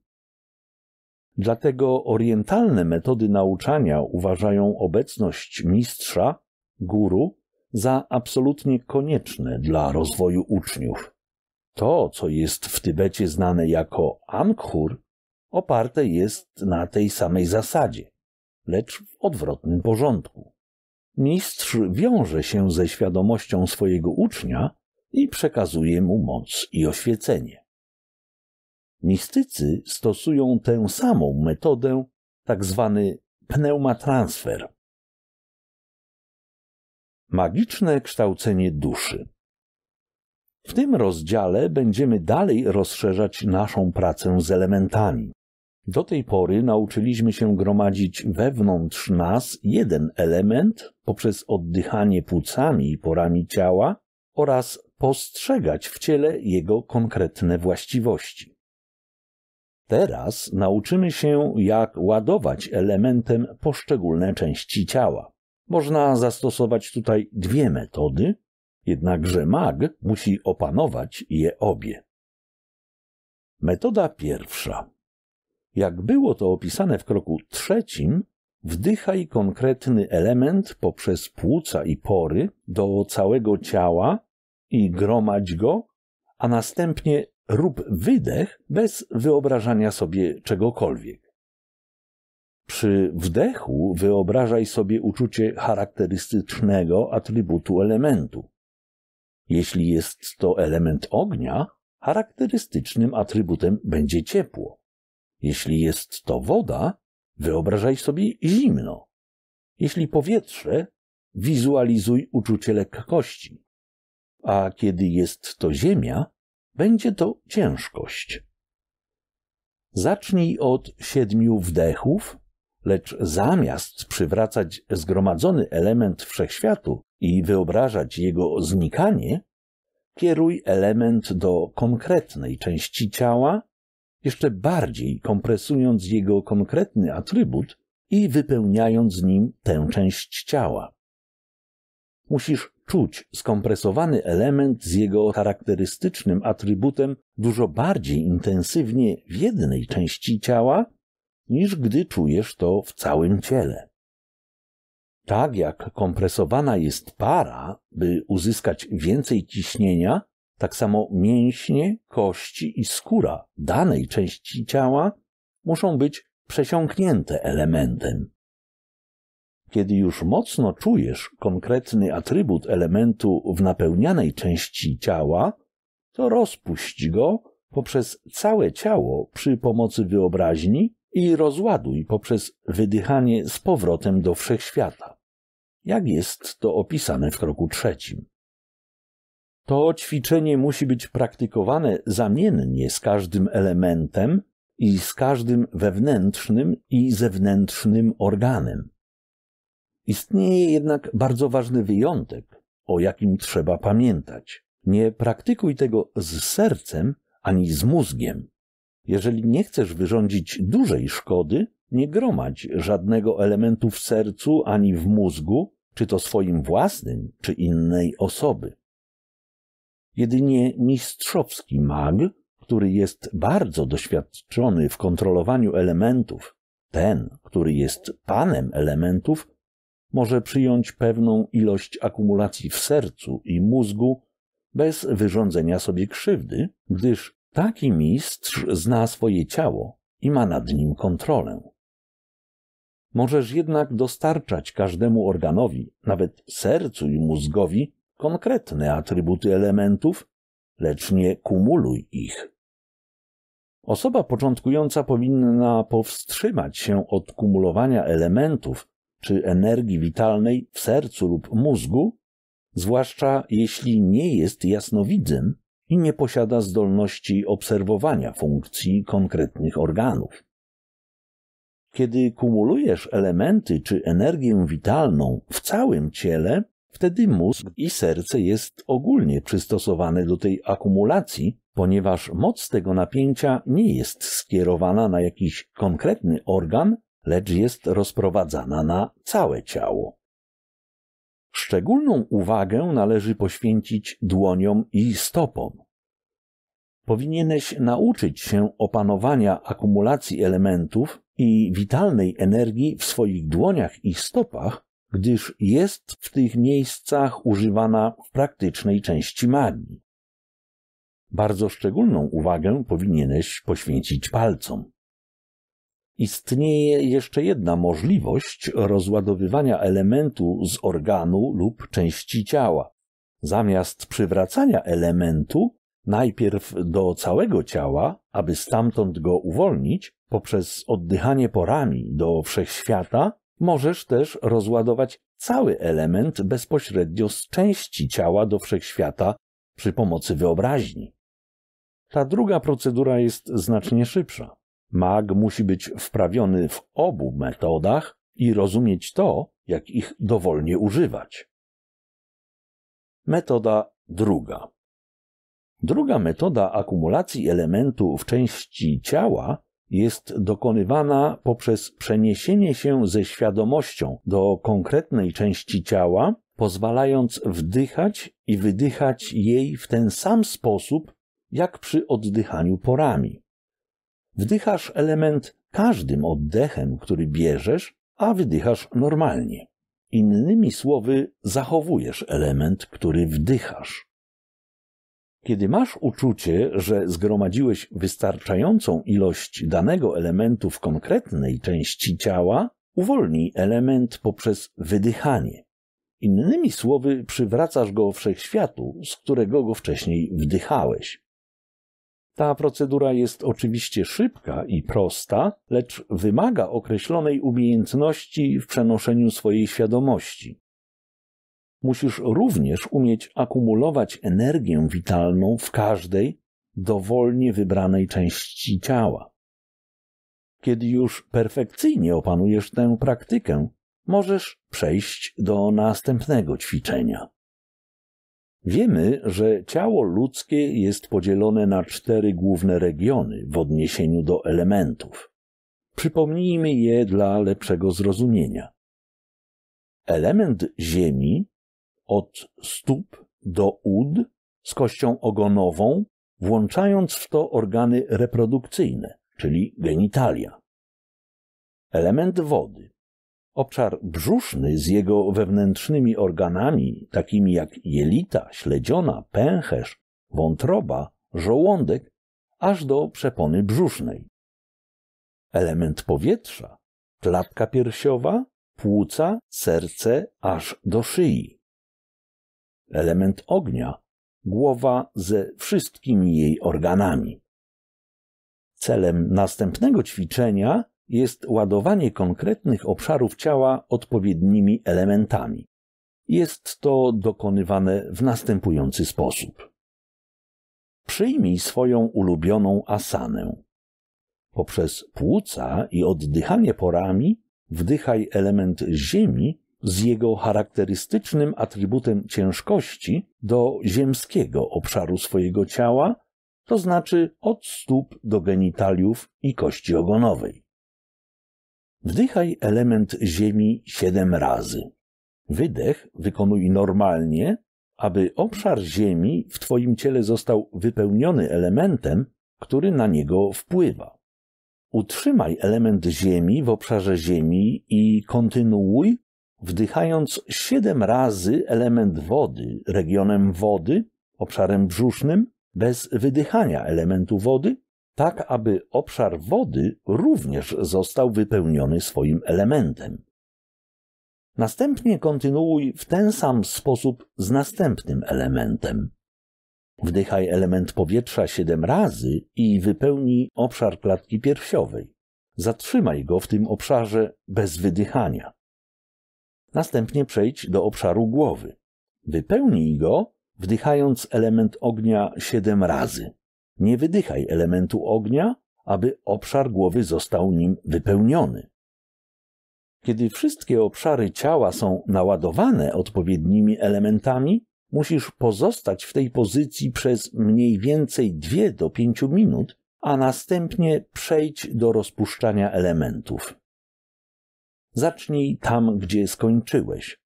Dlatego orientalne metody nauczania uważają obecność mistrza, guru, za absolutnie konieczne dla rozwoju uczniów. To, co jest w Tybecie znane jako Ankhur, oparte jest na tej samej zasadzie, lecz w odwrotnym porządku. Mistrz wiąże się ze świadomością swojego ucznia i przekazuje mu moc i oświecenie. Mistycy stosują tę samą metodę, tak zwany pneumatransfer. Magiczne kształcenie duszy. W tym rozdziale będziemy dalej rozszerzać naszą pracę z elementami. Do tej pory nauczyliśmy się gromadzić wewnątrz nas jeden element poprzez oddychanie płucami i porami ciała oraz postrzegać w ciele jego konkretne właściwości. Teraz nauczymy się, jak ładować elementem poszczególne części ciała. Można zastosować tutaj dwie metody, jednakże mag musi opanować je obie. Metoda pierwsza. Jak było to opisane w kroku trzecim, wdychaj konkretny element poprzez płuca i pory do całego ciała i gromadź go, a następnie rób wydech bez wyobrażania sobie czegokolwiek. Przy wdechu wyobrażaj sobie uczucie charakterystycznego atrybutu elementu. Jeśli jest to element ognia, charakterystycznym atrybutem będzie ciepło. Jeśli jest to woda, wyobrażaj sobie zimno. Jeśli powietrze, wizualizuj uczucie lekkości. A kiedy jest to ziemia, będzie to ciężkość. Zacznij od siedmiu wdechów Lecz zamiast przywracać zgromadzony element wszechświatu i wyobrażać jego znikanie, kieruj element do konkretnej części ciała, jeszcze bardziej kompresując jego konkretny atrybut i wypełniając nim tę część ciała. Musisz czuć skompresowany element z jego charakterystycznym atrybutem dużo bardziej intensywnie w jednej części ciała niż gdy czujesz to w całym ciele. Tak jak kompresowana jest para, by uzyskać więcej ciśnienia, tak samo mięśnie, kości i skóra danej części ciała muszą być przesiąknięte elementem. Kiedy już mocno czujesz konkretny atrybut elementu w napełnianej części ciała, to rozpuść go poprzez całe ciało przy pomocy wyobraźni i rozładuj poprzez wydychanie z powrotem do wszechświata, jak jest to opisane w kroku trzecim. To ćwiczenie musi być praktykowane zamiennie z każdym elementem i z każdym wewnętrznym i zewnętrznym organem. Istnieje jednak bardzo ważny wyjątek, o jakim trzeba pamiętać. Nie praktykuj tego z sercem ani z mózgiem. Jeżeli nie chcesz wyrządzić dużej szkody, nie gromadź żadnego elementu w sercu ani w mózgu, czy to swoim własnym, czy innej osoby. Jedynie mistrzowski mag, który jest bardzo doświadczony w kontrolowaniu elementów, ten, który jest panem elementów, może przyjąć pewną ilość akumulacji w sercu i mózgu bez wyrządzenia sobie krzywdy, gdyż Taki mistrz zna swoje ciało i ma nad nim kontrolę. Możesz jednak dostarczać każdemu organowi, nawet sercu i mózgowi, konkretne atrybuty elementów, lecz nie kumuluj ich. Osoba początkująca powinna powstrzymać się od kumulowania elementów czy energii witalnej w sercu lub mózgu, zwłaszcza jeśli nie jest jasnowidzem i nie posiada zdolności obserwowania funkcji konkretnych organów. Kiedy kumulujesz elementy czy energię witalną w całym ciele, wtedy mózg i serce jest ogólnie przystosowane do tej akumulacji, ponieważ moc tego napięcia nie jest skierowana na jakiś konkretny organ, lecz jest rozprowadzana na całe ciało. Szczególną uwagę należy poświęcić dłoniom i stopom. Powinieneś nauczyć się opanowania akumulacji elementów i witalnej energii w swoich dłoniach i stopach, gdyż jest w tych miejscach używana w praktycznej części magii. Bardzo szczególną uwagę powinieneś poświęcić palcom. Istnieje jeszcze jedna możliwość rozładowywania elementu z organu lub części ciała. Zamiast przywracania elementu, najpierw do całego ciała, aby stamtąd go uwolnić, poprzez oddychanie porami do wszechświata, możesz też rozładować cały element bezpośrednio z części ciała do wszechświata przy pomocy wyobraźni. Ta druga procedura jest znacznie szybsza. Mag musi być wprawiony w obu metodach i rozumieć to, jak ich dowolnie używać. Metoda druga. Druga metoda akumulacji elementu w części ciała jest dokonywana poprzez przeniesienie się ze świadomością do konkretnej części ciała, pozwalając wdychać i wydychać jej w ten sam sposób, jak przy oddychaniu porami. Wdychasz element każdym oddechem, który bierzesz, a wydychasz normalnie. Innymi słowy, zachowujesz element, który wdychasz. Kiedy masz uczucie, że zgromadziłeś wystarczającą ilość danego elementu w konkretnej części ciała, uwolnij element poprzez wydychanie. Innymi słowy, przywracasz go wszechświatu, z którego go wcześniej wdychałeś. Ta procedura jest oczywiście szybka i prosta, lecz wymaga określonej umiejętności w przenoszeniu swojej świadomości. Musisz również umieć akumulować energię witalną w każdej dowolnie wybranej części ciała. Kiedy już perfekcyjnie opanujesz tę praktykę, możesz przejść do następnego ćwiczenia. Wiemy, że ciało ludzkie jest podzielone na cztery główne regiony w odniesieniu do elementów. Przypomnijmy je dla lepszego zrozumienia. Element ziemi od stóp do ud z kością ogonową, włączając w to organy reprodukcyjne, czyli genitalia. Element wody Obszar brzuszny z jego wewnętrznymi organami, takimi jak jelita, śledziona, pęcherz, wątroba, żołądek, aż do przepony brzusznej. Element powietrza, klatka piersiowa, płuca, serce aż do szyi. Element ognia, głowa ze wszystkimi jej organami. Celem następnego ćwiczenia jest ładowanie konkretnych obszarów ciała odpowiednimi elementami. Jest to dokonywane w następujący sposób. Przyjmij swoją ulubioną asanę. Poprzez płuca i oddychanie porami wdychaj element ziemi z jego charakterystycznym atrybutem ciężkości do ziemskiego obszaru swojego ciała, to znaczy od stóp do genitaliów i kości ogonowej. Wdychaj element ziemi siedem razy. Wydech wykonuj normalnie, aby obszar ziemi w Twoim ciele został wypełniony elementem, który na niego wpływa. Utrzymaj element ziemi w obszarze ziemi i kontynuuj, wdychając siedem razy element wody regionem wody, obszarem brzusznym, bez wydychania elementu wody tak aby obszar wody również został wypełniony swoim elementem. Następnie kontynuuj w ten sam sposób z następnym elementem. Wdychaj element powietrza siedem razy i wypełnij obszar klatki piersiowej. Zatrzymaj go w tym obszarze bez wydychania. Następnie przejdź do obszaru głowy. Wypełnij go, wdychając element ognia siedem razy. Nie wydychaj elementu ognia, aby obszar głowy został nim wypełniony. Kiedy wszystkie obszary ciała są naładowane odpowiednimi elementami, musisz pozostać w tej pozycji przez mniej więcej 2 do 5 minut, a następnie przejdź do rozpuszczania elementów. Zacznij tam, gdzie skończyłeś.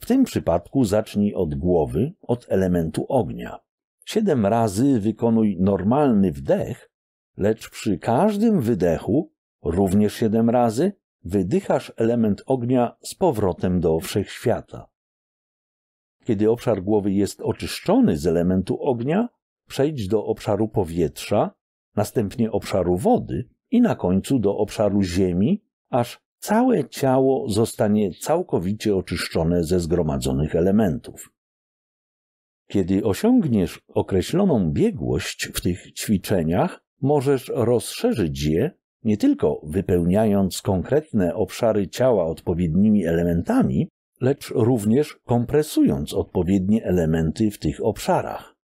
W tym przypadku zacznij od głowy, od elementu ognia. Siedem razy wykonuj normalny wdech, lecz przy każdym wydechu, również siedem razy, wydychasz element ognia z powrotem do wszechświata. Kiedy obszar głowy jest oczyszczony z elementu ognia, przejdź do obszaru powietrza, następnie obszaru wody i na końcu do obszaru ziemi, aż całe ciało zostanie całkowicie oczyszczone ze zgromadzonych elementów. Kiedy osiągniesz określoną biegłość w tych ćwiczeniach, możesz rozszerzyć je nie tylko wypełniając konkretne obszary ciała odpowiednimi elementami, lecz również kompresując odpowiednie elementy w tych obszarach.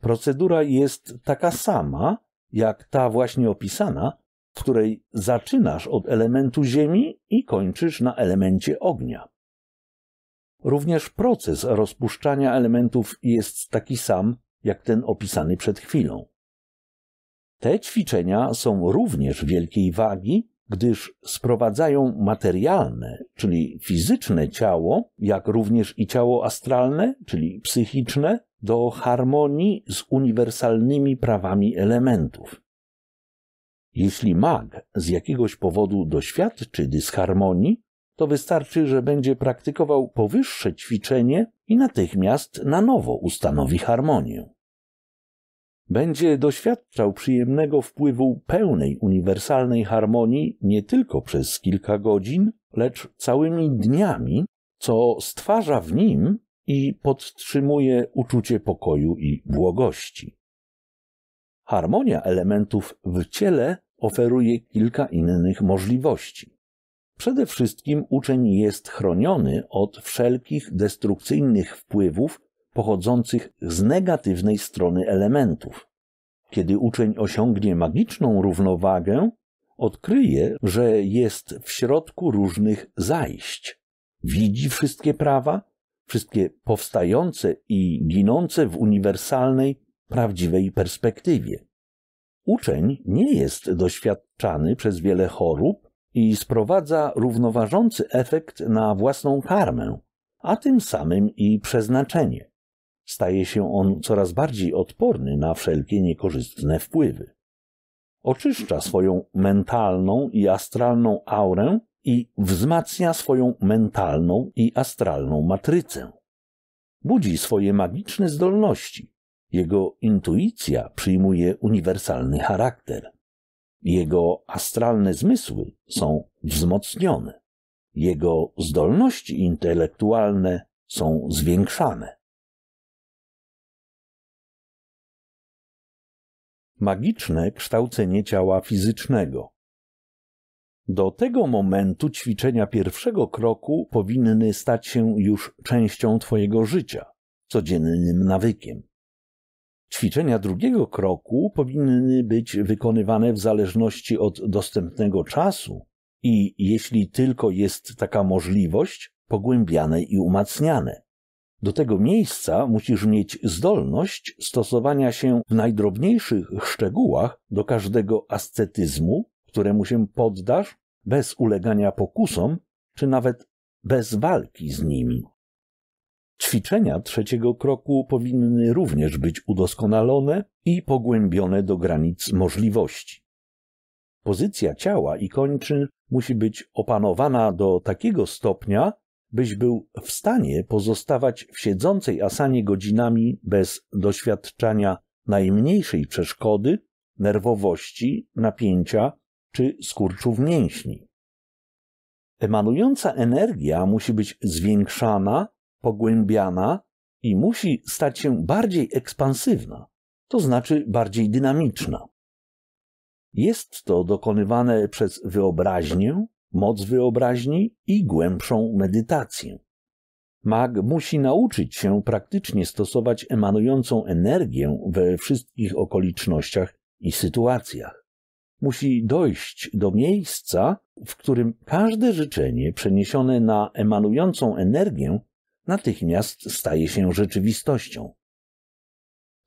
Procedura jest taka sama, jak ta właśnie opisana, w której zaczynasz od elementu ziemi i kończysz na elemencie ognia. Również proces rozpuszczania elementów jest taki sam, jak ten opisany przed chwilą. Te ćwiczenia są również wielkiej wagi, gdyż sprowadzają materialne, czyli fizyczne ciało, jak również i ciało astralne, czyli psychiczne, do harmonii z uniwersalnymi prawami elementów. Jeśli mag z jakiegoś powodu doświadczy dysharmonii, to wystarczy, że będzie praktykował powyższe ćwiczenie i natychmiast na nowo ustanowi harmonię. Będzie doświadczał przyjemnego wpływu pełnej uniwersalnej harmonii nie tylko przez kilka godzin, lecz całymi dniami, co stwarza w nim i podtrzymuje uczucie pokoju i błogości. Harmonia elementów w ciele oferuje kilka innych możliwości. Przede wszystkim uczeń jest chroniony od wszelkich destrukcyjnych wpływów pochodzących z negatywnej strony elementów. Kiedy uczeń osiągnie magiczną równowagę, odkryje, że jest w środku różnych zajść. Widzi wszystkie prawa, wszystkie powstające i ginące w uniwersalnej, prawdziwej perspektywie. Uczeń nie jest doświadczany przez wiele chorób, i sprowadza równoważący efekt na własną karmę, a tym samym i przeznaczenie. Staje się on coraz bardziej odporny na wszelkie niekorzystne wpływy. Oczyszcza swoją mentalną i astralną aurę i wzmacnia swoją mentalną i astralną matrycę. Budzi swoje magiczne zdolności. Jego intuicja przyjmuje uniwersalny charakter. Jego astralne zmysły są wzmocnione, jego zdolności intelektualne są zwiększane. Magiczne kształcenie ciała fizycznego. Do tego momentu ćwiczenia pierwszego kroku powinny stać się już częścią Twojego życia, codziennym nawykiem. Ćwiczenia drugiego kroku powinny być wykonywane w zależności od dostępnego czasu i, jeśli tylko jest taka możliwość, pogłębiane i umacniane. Do tego miejsca musisz mieć zdolność stosowania się w najdrobniejszych szczegółach do każdego ascetyzmu, któremu się poddasz bez ulegania pokusom, czy nawet bez walki z nimi. Ćwiczenia trzeciego kroku powinny również być udoskonalone i pogłębione do granic możliwości. Pozycja ciała i kończyn musi być opanowana do takiego stopnia, byś był w stanie pozostawać w siedzącej asanie godzinami bez doświadczania najmniejszej przeszkody, nerwowości, napięcia czy skurczów mięśni. Emanująca energia musi być zwiększana pogłębiana i musi stać się bardziej ekspansywna, to znaczy bardziej dynamiczna. Jest to dokonywane przez wyobraźnię, moc wyobraźni i głębszą medytację. Mag musi nauczyć się praktycznie stosować emanującą energię we wszystkich okolicznościach i sytuacjach. Musi dojść do miejsca, w którym każde życzenie przeniesione na emanującą energię natychmiast staje się rzeczywistością.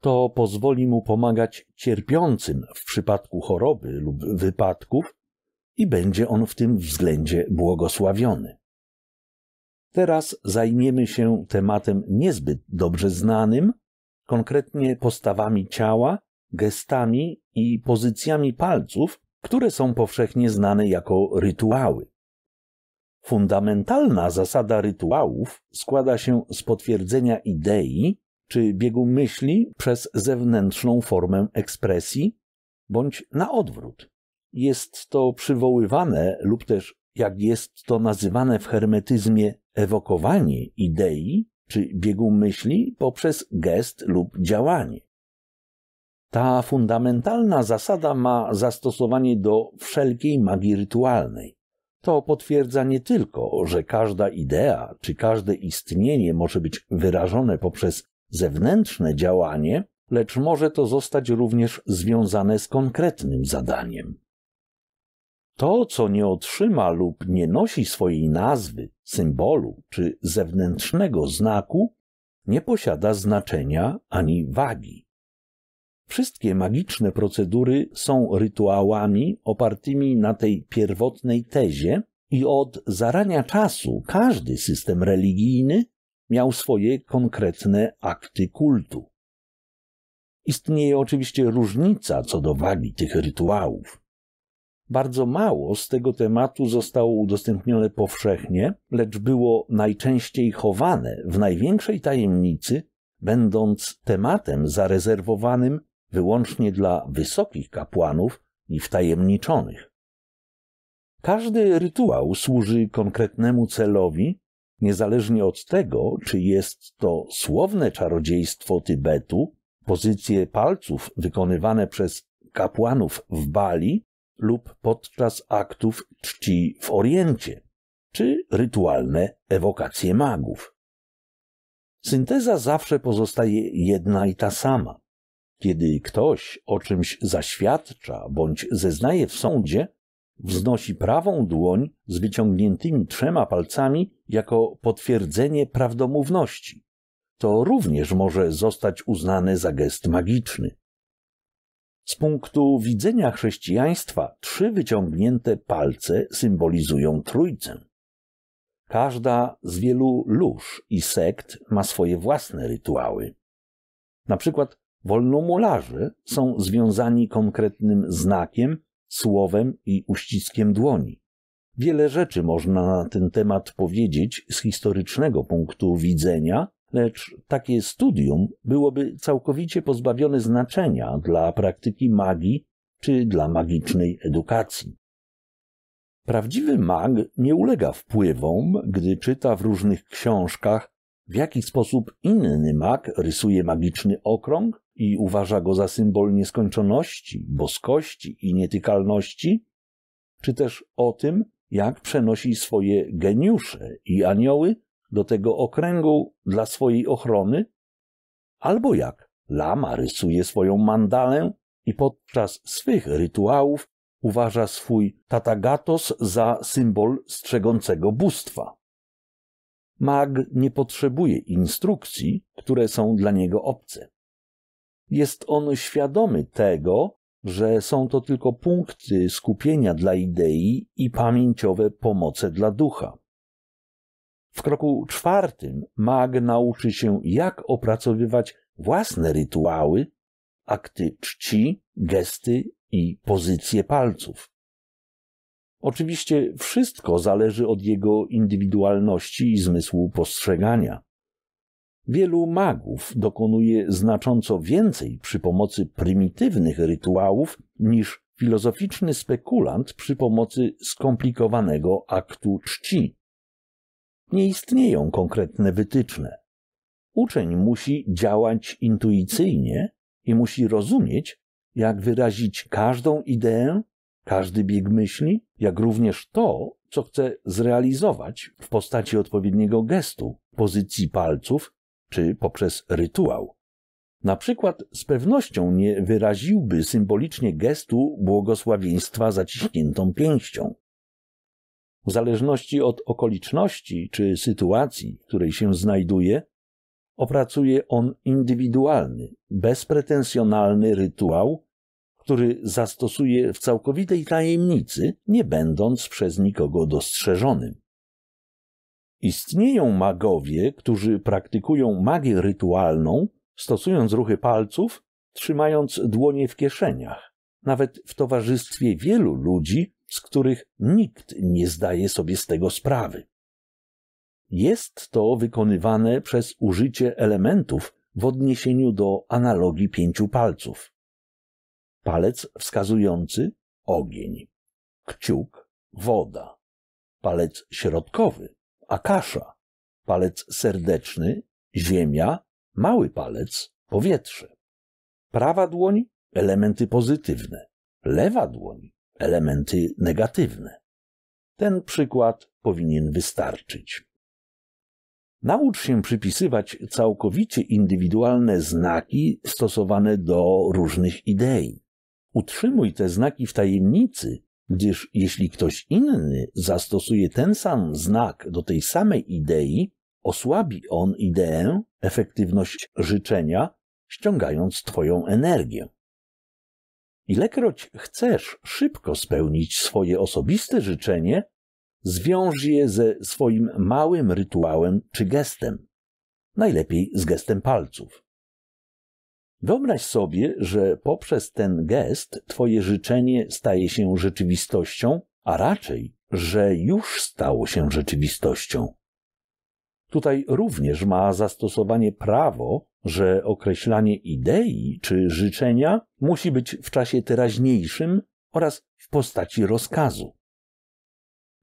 To pozwoli mu pomagać cierpiącym w przypadku choroby lub wypadków i będzie on w tym względzie błogosławiony. Teraz zajmiemy się tematem niezbyt dobrze znanym, konkretnie postawami ciała, gestami i pozycjami palców, które są powszechnie znane jako rytuały. Fundamentalna zasada rytuałów składa się z potwierdzenia idei czy biegu myśli przez zewnętrzną formę ekspresji, bądź na odwrót. Jest to przywoływane lub też, jak jest to nazywane w hermetyzmie, ewokowanie idei czy biegu myśli poprzez gest lub działanie. Ta fundamentalna zasada ma zastosowanie do wszelkiej magii rytualnej. To potwierdza nie tylko, że każda idea czy każde istnienie może być wyrażone poprzez zewnętrzne działanie, lecz może to zostać również związane z konkretnym zadaniem. To, co nie otrzyma lub nie nosi swojej nazwy, symbolu czy zewnętrznego znaku, nie posiada znaczenia ani wagi. Wszystkie magiczne procedury są rytuałami opartymi na tej pierwotnej tezie i od zarania czasu każdy system religijny miał swoje konkretne akty kultu. Istnieje oczywiście różnica co do wagi tych rytuałów. Bardzo mało z tego tematu zostało udostępnione powszechnie, lecz było najczęściej chowane w największej tajemnicy, będąc tematem zarezerwowanym wyłącznie dla wysokich kapłanów i wtajemniczonych. Każdy rytuał służy konkretnemu celowi, niezależnie od tego, czy jest to słowne czarodziejstwo Tybetu, pozycje palców wykonywane przez kapłanów w Bali lub podczas aktów czci w Oriencie, czy rytualne ewokacje magów. Synteza zawsze pozostaje jedna i ta sama. Kiedy ktoś o czymś zaświadcza bądź zeznaje w sądzie, wznosi prawą dłoń z wyciągniętymi trzema palcami jako potwierdzenie prawdomówności. To również może zostać uznane za gest magiczny. Z punktu widzenia chrześcijaństwa trzy wyciągnięte palce symbolizują trójcę. Każda z wielu lóż i sekt ma swoje własne rytuały. Na przykład Wolnomularzy są związani konkretnym znakiem, słowem i uściskiem dłoni. Wiele rzeczy można na ten temat powiedzieć z historycznego punktu widzenia, lecz takie studium byłoby całkowicie pozbawione znaczenia dla praktyki magii czy dla magicznej edukacji. Prawdziwy mag nie ulega wpływom, gdy czyta w różnych książkach, w jaki sposób inny mag rysuje magiczny okrąg, i uważa go za symbol nieskończoności, boskości i nietykalności? Czy też o tym, jak przenosi swoje geniusze i anioły do tego okręgu dla swojej ochrony? Albo jak lama rysuje swoją mandalę i podczas swych rytuałów uważa swój tatagatos za symbol strzegącego bóstwa. Mag nie potrzebuje instrukcji, które są dla niego obce. Jest on świadomy tego, że są to tylko punkty skupienia dla idei i pamięciowe pomoce dla ducha. W kroku czwartym mag nauczy się, jak opracowywać własne rytuały, akty czci, gesty i pozycje palców. Oczywiście wszystko zależy od jego indywidualności i zmysłu postrzegania. Wielu magów dokonuje znacząco więcej przy pomocy prymitywnych rytuałów niż filozoficzny spekulant przy pomocy skomplikowanego aktu czci. Nie istnieją konkretne wytyczne. Uczeń musi działać intuicyjnie i musi rozumieć, jak wyrazić każdą ideę, każdy bieg myśli, jak również to, co chce zrealizować w postaci odpowiedniego gestu, pozycji palców czy poprzez rytuał. Na przykład z pewnością nie wyraziłby symbolicznie gestu błogosławieństwa zaciśniętą pięścią. W zależności od okoliczności czy sytuacji, w której się znajduje, opracuje on indywidualny, bezpretensjonalny rytuał, który zastosuje w całkowitej tajemnicy, nie będąc przez nikogo dostrzeżonym. Istnieją magowie, którzy praktykują magię rytualną, stosując ruchy palców, trzymając dłonie w kieszeniach, nawet w towarzystwie wielu ludzi, z których nikt nie zdaje sobie z tego sprawy. Jest to wykonywane przez użycie elementów w odniesieniu do analogii pięciu palców. Palec wskazujący ogień, kciuk woda, palec środkowy akasza, palec serdeczny, ziemia, mały palec, powietrze. Prawa dłoń elementy pozytywne, lewa dłoń elementy negatywne. Ten przykład powinien wystarczyć. Naucz się przypisywać całkowicie indywidualne znaki stosowane do różnych idei. Utrzymuj te znaki w tajemnicy gdyż jeśli ktoś inny zastosuje ten sam znak do tej samej idei, osłabi on ideę, efektywność życzenia, ściągając Twoją energię. Ilekroć chcesz szybko spełnić swoje osobiste życzenie, zwiąż je ze swoim małym rytuałem czy gestem, najlepiej z gestem palców. Wyobraź sobie, że poprzez ten gest Twoje życzenie staje się rzeczywistością, a raczej, że już stało się rzeczywistością. Tutaj również ma zastosowanie prawo, że określanie idei czy życzenia musi być w czasie teraźniejszym oraz w postaci rozkazu.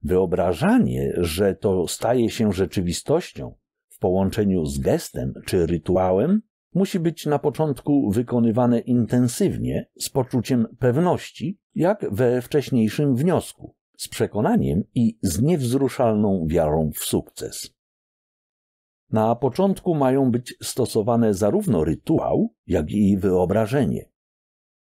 Wyobrażanie, że to staje się rzeczywistością w połączeniu z gestem czy rytuałem musi być na początku wykonywane intensywnie, z poczuciem pewności, jak we wcześniejszym wniosku, z przekonaniem i z niewzruszalną wiarą w sukces. Na początku mają być stosowane zarówno rytuał, jak i wyobrażenie.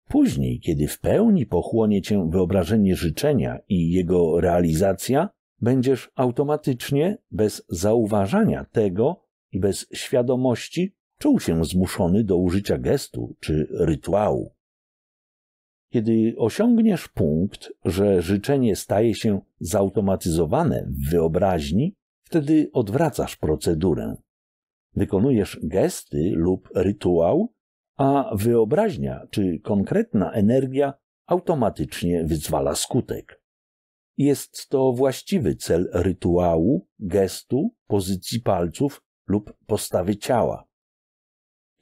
Później, kiedy w pełni pochłonie cię wyobrażenie życzenia i jego realizacja, będziesz automatycznie, bez zauważania tego i bez świadomości, czuł się zmuszony do użycia gestu czy rytuału. Kiedy osiągniesz punkt, że życzenie staje się zautomatyzowane w wyobraźni, wtedy odwracasz procedurę. Wykonujesz gesty lub rytuał, a wyobraźnia czy konkretna energia automatycznie wyzwala skutek. Jest to właściwy cel rytuału, gestu, pozycji palców lub postawy ciała.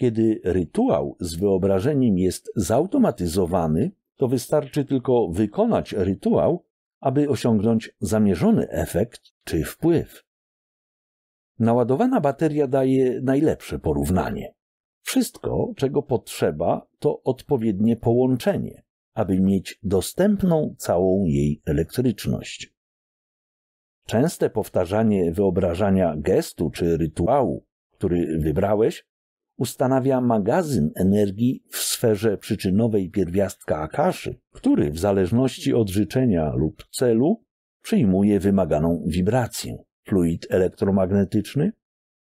Kiedy rytuał z wyobrażeniem jest zautomatyzowany, to wystarczy tylko wykonać rytuał, aby osiągnąć zamierzony efekt czy wpływ. Naładowana bateria daje najlepsze porównanie. Wszystko, czego potrzeba, to odpowiednie połączenie, aby mieć dostępną całą jej elektryczność. Częste powtarzanie wyobrażania gestu czy rytuału, który wybrałeś, ustanawia magazyn energii w sferze przyczynowej pierwiastka Akaszy, który w zależności od życzenia lub celu przyjmuje wymaganą wibrację, fluid elektromagnetyczny,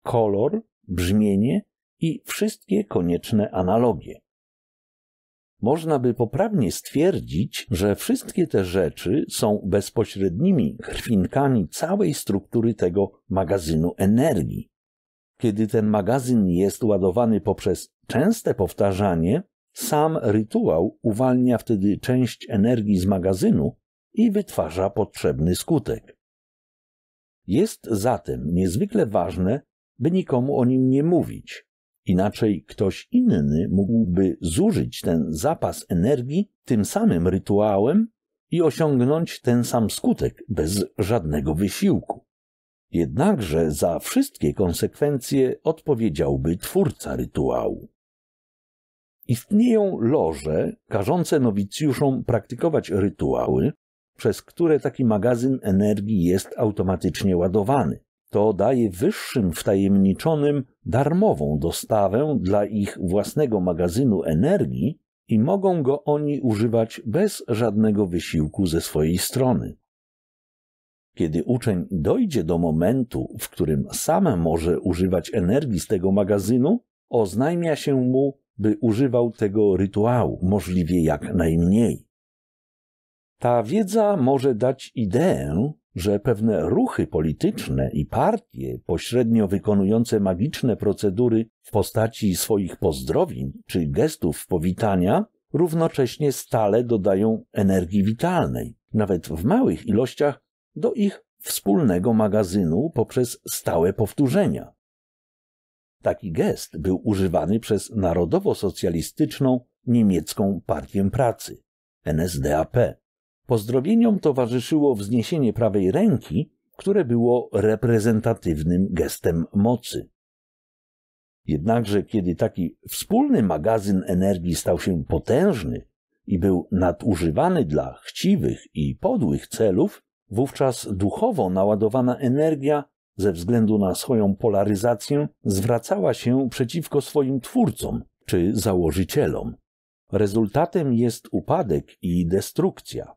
kolor, brzmienie i wszystkie konieczne analogie. Można by poprawnie stwierdzić, że wszystkie te rzeczy są bezpośrednimi krwinkami całej struktury tego magazynu energii, kiedy ten magazyn jest ładowany poprzez częste powtarzanie, sam rytuał uwalnia wtedy część energii z magazynu i wytwarza potrzebny skutek. Jest zatem niezwykle ważne, by nikomu o nim nie mówić. Inaczej ktoś inny mógłby zużyć ten zapas energii tym samym rytuałem i osiągnąć ten sam skutek bez żadnego wysiłku. Jednakże za wszystkie konsekwencje odpowiedziałby twórca rytuału. Istnieją loże każące nowicjuszom praktykować rytuały, przez które taki magazyn energii jest automatycznie ładowany. To daje wyższym wtajemniczonym darmową dostawę dla ich własnego magazynu energii i mogą go oni używać bez żadnego wysiłku ze swojej strony. Kiedy uczeń dojdzie do momentu, w którym sam może używać energii z tego magazynu, oznajmia się mu, by używał tego rytuału możliwie jak najmniej. Ta wiedza może dać ideę, że pewne ruchy polityczne i partie pośrednio wykonujące magiczne procedury w postaci swoich pozdrowień czy gestów powitania równocześnie stale dodają energii witalnej, nawet w małych ilościach do ich wspólnego magazynu poprzez stałe powtórzenia. Taki gest był używany przez narodowo-socjalistyczną niemiecką partię pracy NSDAP. Pozdrowieniom towarzyszyło wzniesienie prawej ręki, które było reprezentatywnym gestem mocy. Jednakże kiedy taki wspólny magazyn energii stał się potężny i był nadużywany dla chciwych i podłych celów, Wówczas duchowo naładowana energia ze względu na swoją polaryzację zwracała się przeciwko swoim twórcom czy założycielom. Rezultatem jest upadek i destrukcja.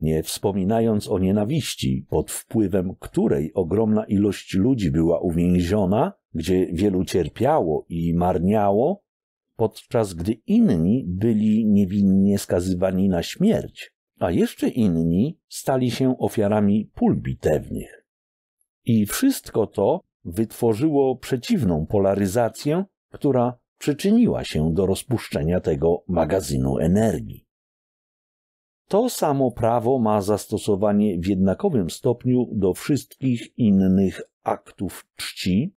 Nie wspominając o nienawiści, pod wpływem której ogromna ilość ludzi była uwięziona, gdzie wielu cierpiało i marniało, podczas gdy inni byli niewinnie skazywani na śmierć a jeszcze inni stali się ofiarami pól bitewnych. I wszystko to wytworzyło przeciwną polaryzację, która przyczyniła się do rozpuszczenia tego magazynu energii. To samo prawo ma zastosowanie w jednakowym stopniu do wszystkich innych aktów czci,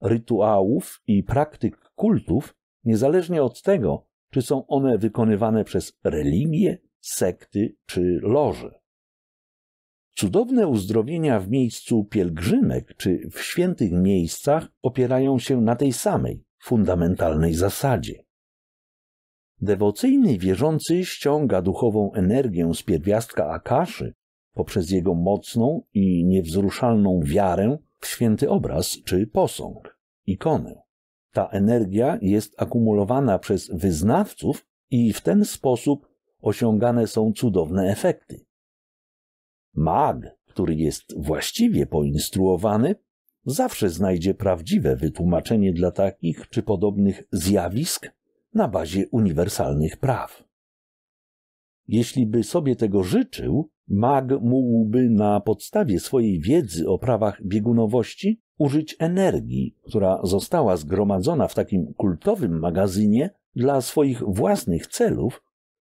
rytuałów i praktyk kultów, niezależnie od tego, czy są one wykonywane przez religię, sekty czy loży. Cudowne uzdrowienia w miejscu pielgrzymek czy w świętych miejscach opierają się na tej samej fundamentalnej zasadzie. Dewocyjny wierzący ściąga duchową energię z pierwiastka Akaszy poprzez jego mocną i niewzruszalną wiarę w święty obraz czy posąg, ikonę. Ta energia jest akumulowana przez wyznawców i w ten sposób osiągane są cudowne efekty. Mag, który jest właściwie poinstruowany, zawsze znajdzie prawdziwe wytłumaczenie dla takich czy podobnych zjawisk na bazie uniwersalnych praw. Jeśli by sobie tego życzył, mag mógłby na podstawie swojej wiedzy o prawach biegunowości użyć energii, która została zgromadzona w takim kultowym magazynie dla swoich własnych celów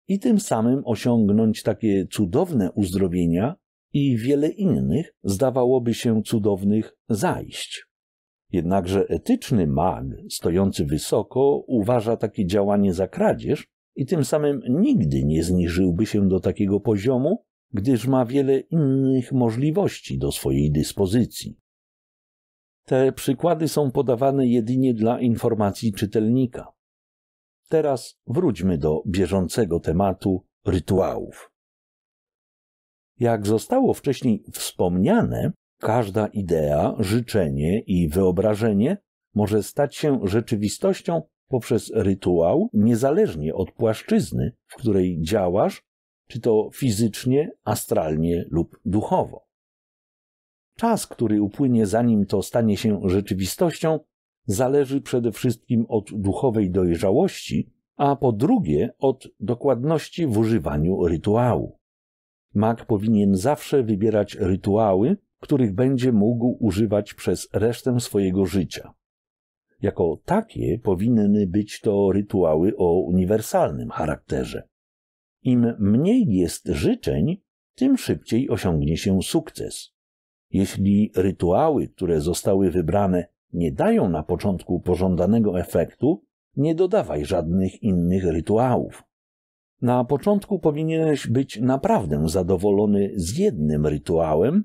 i tym samym osiągnąć takie cudowne uzdrowienia i wiele innych, zdawałoby się cudownych, zajść. Jednakże etyczny mag, stojący wysoko, uważa takie działanie za kradzież i tym samym nigdy nie zniżyłby się do takiego poziomu, gdyż ma wiele innych możliwości do swojej dyspozycji. Te przykłady są podawane jedynie dla informacji czytelnika. Teraz wróćmy do bieżącego tematu rytuałów. Jak zostało wcześniej wspomniane, każda idea, życzenie i wyobrażenie może stać się rzeczywistością poprzez rytuał, niezależnie od płaszczyzny, w której działasz, czy to fizycznie, astralnie lub duchowo. Czas, który upłynie zanim to stanie się rzeczywistością, zależy przede wszystkim od duchowej dojrzałości, a po drugie od dokładności w używaniu rytuału. Mak powinien zawsze wybierać rytuały, których będzie mógł używać przez resztę swojego życia. Jako takie powinny być to rytuały o uniwersalnym charakterze. Im mniej jest życzeń, tym szybciej osiągnie się sukces. Jeśli rytuały, które zostały wybrane, nie dają na początku pożądanego efektu, nie dodawaj żadnych innych rytuałów. Na początku powinieneś być naprawdę zadowolony z jednym rytuałem,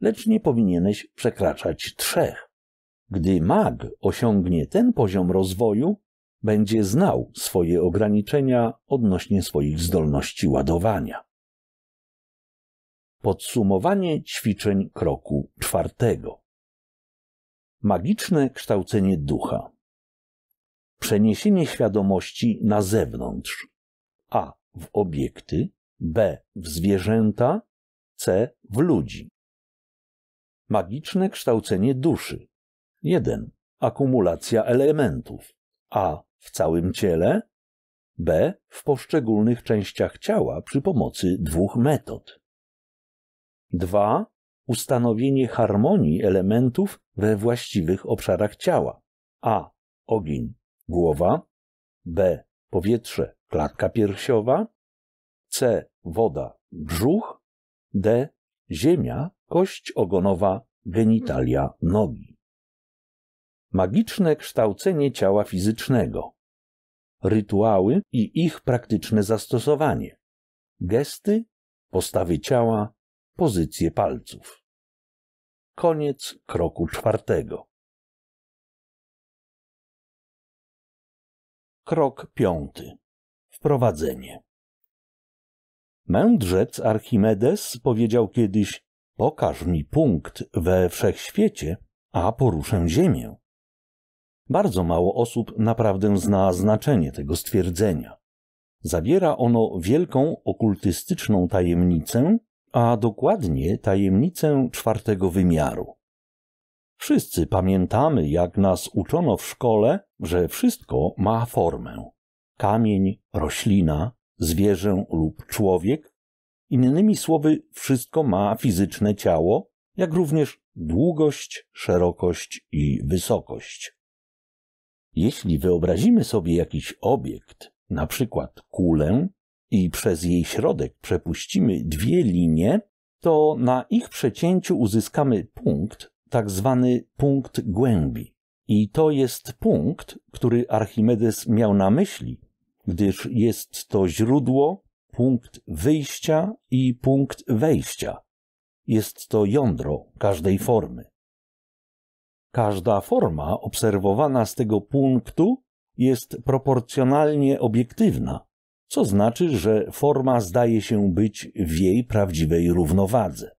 lecz nie powinieneś przekraczać trzech. Gdy mag osiągnie ten poziom rozwoju, będzie znał swoje ograniczenia odnośnie swoich zdolności ładowania. Podsumowanie ćwiczeń kroku czwartego. Magiczne kształcenie ducha. Przeniesienie świadomości na zewnątrz. A. W obiekty. B. W zwierzęta. C. W ludzi. Magiczne kształcenie duszy. 1. Akumulacja elementów. A. W całym ciele. B. W poszczególnych częściach ciała przy pomocy dwóch metod. 2 ustanowienie harmonii elementów we właściwych obszarach ciała. A. Ogień, głowa. B. Powietrze, klatka piersiowa. C. Woda, brzuch. D. Ziemia, kość ogonowa, genitalia, nogi. Magiczne kształcenie ciała fizycznego. Rytuały i ich praktyczne zastosowanie. Gesty, postawy ciała, pozycję palców. Koniec kroku czwartego. Krok piąty. Wprowadzenie. Mędrzec Archimedes powiedział kiedyś: Pokaż mi punkt we wszechświecie, a poruszę Ziemię. Bardzo mało osób naprawdę zna znaczenie tego stwierdzenia. Zawiera ono wielką okultystyczną tajemnicę, a dokładnie tajemnicę czwartego wymiaru. Wszyscy pamiętamy, jak nas uczono w szkole, że wszystko ma formę: kamień, roślina, zwierzę lub człowiek. Innymi słowy, wszystko ma fizyczne ciało, jak również długość, szerokość i wysokość. Jeśli wyobrazimy sobie jakiś obiekt, na przykład kulę, i przez jej środek przepuścimy dwie linie, to na ich przecięciu uzyskamy punkt, tak zwany punkt głębi. I to jest punkt, który Archimedes miał na myśli, gdyż jest to źródło, punkt wyjścia i punkt wejścia. Jest to jądro każdej formy. Każda forma obserwowana z tego punktu jest proporcjonalnie obiektywna, co znaczy, że forma zdaje się być w jej prawdziwej równowadze.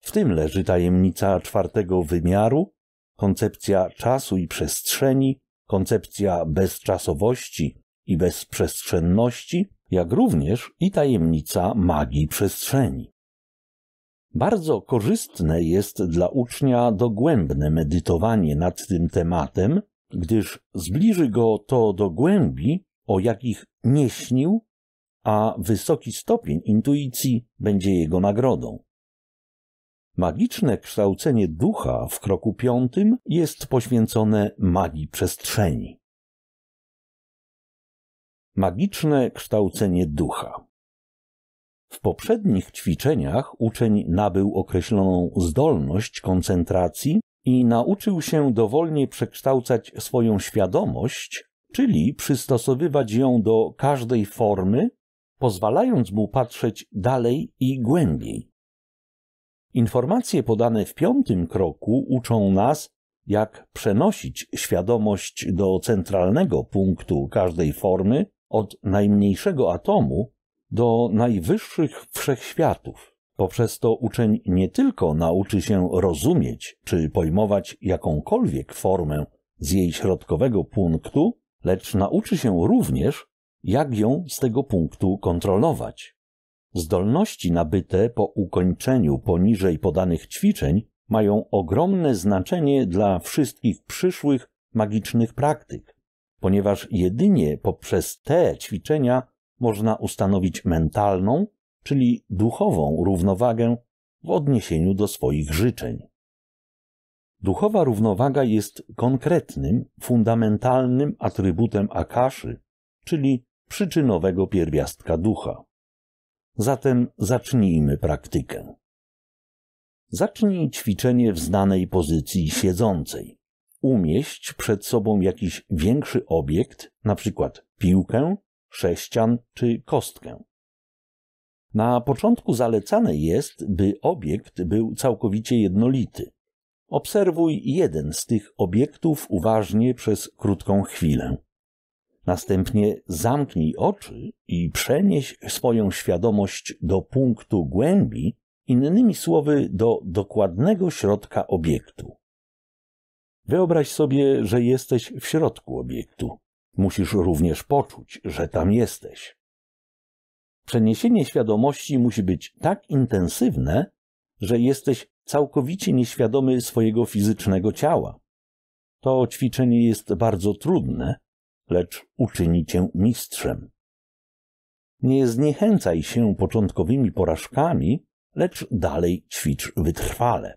W tym leży tajemnica czwartego wymiaru, koncepcja czasu i przestrzeni, koncepcja bezczasowości i bezprzestrzenności, jak również i tajemnica magii przestrzeni. Bardzo korzystne jest dla ucznia dogłębne medytowanie nad tym tematem, gdyż zbliży go to do głębi, o jakich nie śnił a wysoki stopień intuicji będzie jego nagrodą. Magiczne kształcenie ducha w kroku piątym jest poświęcone magii przestrzeni. Magiczne kształcenie ducha. W poprzednich ćwiczeniach uczeń nabył określoną zdolność koncentracji i nauczył się dowolnie przekształcać swoją świadomość, czyli przystosowywać ją do każdej formy pozwalając mu patrzeć dalej i głębiej. Informacje podane w piątym kroku uczą nas, jak przenosić świadomość do centralnego punktu każdej formy, od najmniejszego atomu do najwyższych wszechświatów. Poprzez to uczeń nie tylko nauczy się rozumieć czy pojmować jakąkolwiek formę z jej środkowego punktu, lecz nauczy się również jak ją z tego punktu kontrolować. Zdolności nabyte po ukończeniu poniżej podanych ćwiczeń mają ogromne znaczenie dla wszystkich przyszłych magicznych praktyk, ponieważ jedynie poprzez te ćwiczenia można ustanowić mentalną, czyli duchową równowagę w odniesieniu do swoich życzeń. Duchowa równowaga jest konkretnym, fundamentalnym atrybutem Akaszy, czyli przyczynowego pierwiastka ducha. Zatem zacznijmy praktykę. Zacznij ćwiczenie w znanej pozycji siedzącej. Umieść przed sobą jakiś większy obiekt, np. piłkę, sześcian czy kostkę. Na początku zalecane jest, by obiekt był całkowicie jednolity. Obserwuj jeden z tych obiektów uważnie przez krótką chwilę. Następnie zamknij oczy i przenieś swoją świadomość do punktu głębi, innymi słowy, do dokładnego środka obiektu. Wyobraź sobie, że jesteś w środku obiektu. Musisz również poczuć, że tam jesteś. Przeniesienie świadomości musi być tak intensywne, że jesteś całkowicie nieświadomy swojego fizycznego ciała. To ćwiczenie jest bardzo trudne, lecz uczyni cię mistrzem. Nie zniechęcaj się początkowymi porażkami, lecz dalej ćwicz wytrwale.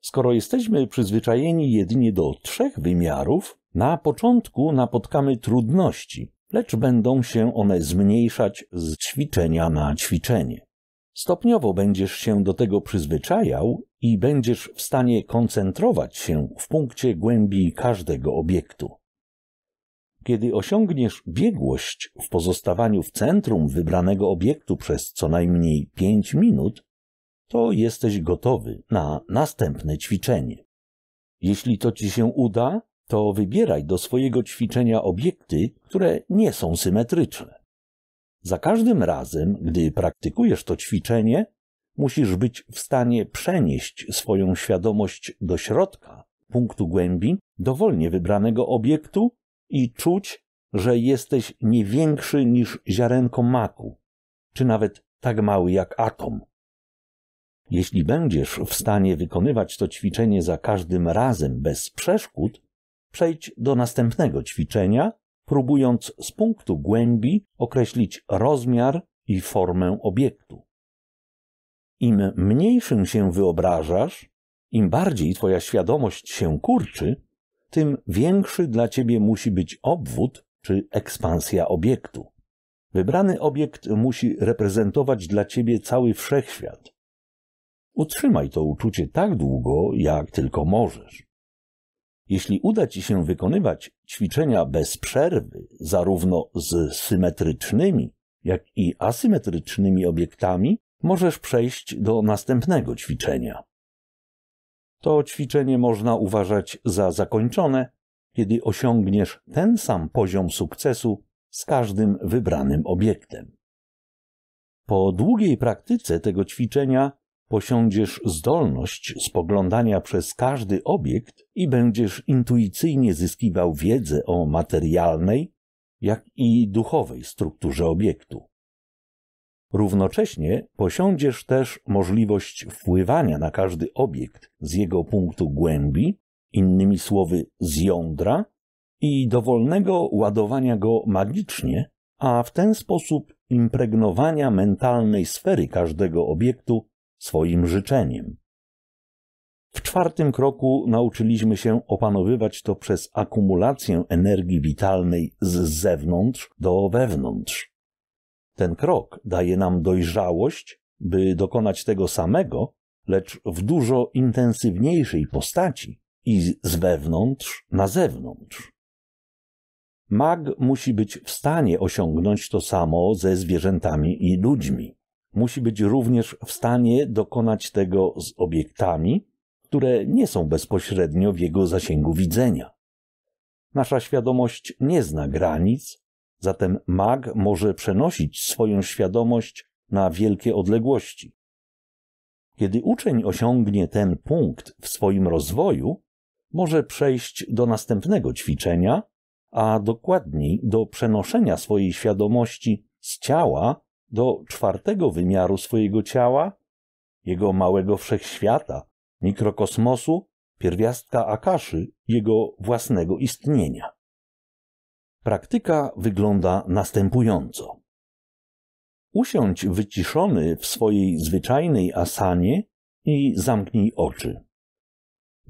Skoro jesteśmy przyzwyczajeni jedynie do trzech wymiarów, na początku napotkamy trudności, lecz będą się one zmniejszać z ćwiczenia na ćwiczenie. Stopniowo będziesz się do tego przyzwyczajał i będziesz w stanie koncentrować się w punkcie głębi każdego obiektu. Kiedy osiągniesz biegłość w pozostawaniu w centrum wybranego obiektu przez co najmniej 5 minut, to jesteś gotowy na następne ćwiczenie. Jeśli to ci się uda, to wybieraj do swojego ćwiczenia obiekty, które nie są symetryczne. Za każdym razem, gdy praktykujesz to ćwiczenie, musisz być w stanie przenieść swoją świadomość do środka, punktu głębi, dowolnie wybranego obiektu i czuć, że jesteś nie większy niż ziarenko maku, czy nawet tak mały jak atom. Jeśli będziesz w stanie wykonywać to ćwiczenie za każdym razem bez przeszkód, przejdź do następnego ćwiczenia, próbując z punktu głębi określić rozmiar i formę obiektu. Im mniejszym się wyobrażasz, im bardziej twoja świadomość się kurczy, tym większy dla ciebie musi być obwód czy ekspansja obiektu. Wybrany obiekt musi reprezentować dla ciebie cały wszechświat. Utrzymaj to uczucie tak długo, jak tylko możesz. Jeśli uda ci się wykonywać ćwiczenia bez przerwy, zarówno z symetrycznymi, jak i asymetrycznymi obiektami, możesz przejść do następnego ćwiczenia to ćwiczenie można uważać za zakończone, kiedy osiągniesz ten sam poziom sukcesu z każdym wybranym obiektem. Po długiej praktyce tego ćwiczenia posiądziesz zdolność spoglądania przez każdy obiekt i będziesz intuicyjnie zyskiwał wiedzę o materialnej, jak i duchowej strukturze obiektu. Równocześnie posiądziesz też możliwość wpływania na każdy obiekt z jego punktu głębi, innymi słowy z jądra, i dowolnego ładowania go magicznie, a w ten sposób impregnowania mentalnej sfery każdego obiektu swoim życzeniem. W czwartym kroku nauczyliśmy się opanowywać to przez akumulację energii witalnej z zewnątrz do wewnątrz. Ten krok daje nam dojrzałość, by dokonać tego samego, lecz w dużo intensywniejszej postaci i z wewnątrz na zewnątrz. Mag musi być w stanie osiągnąć to samo ze zwierzętami i ludźmi. Musi być również w stanie dokonać tego z obiektami, które nie są bezpośrednio w jego zasięgu widzenia. Nasza świadomość nie zna granic Zatem mag może przenosić swoją świadomość na wielkie odległości. Kiedy uczeń osiągnie ten punkt w swoim rozwoju, może przejść do następnego ćwiczenia, a dokładniej do przenoszenia swojej świadomości z ciała do czwartego wymiaru swojego ciała, jego małego wszechświata, mikrokosmosu, pierwiastka Akaszy, jego własnego istnienia. Praktyka wygląda następująco. Usiądź wyciszony w swojej zwyczajnej asanie i zamknij oczy.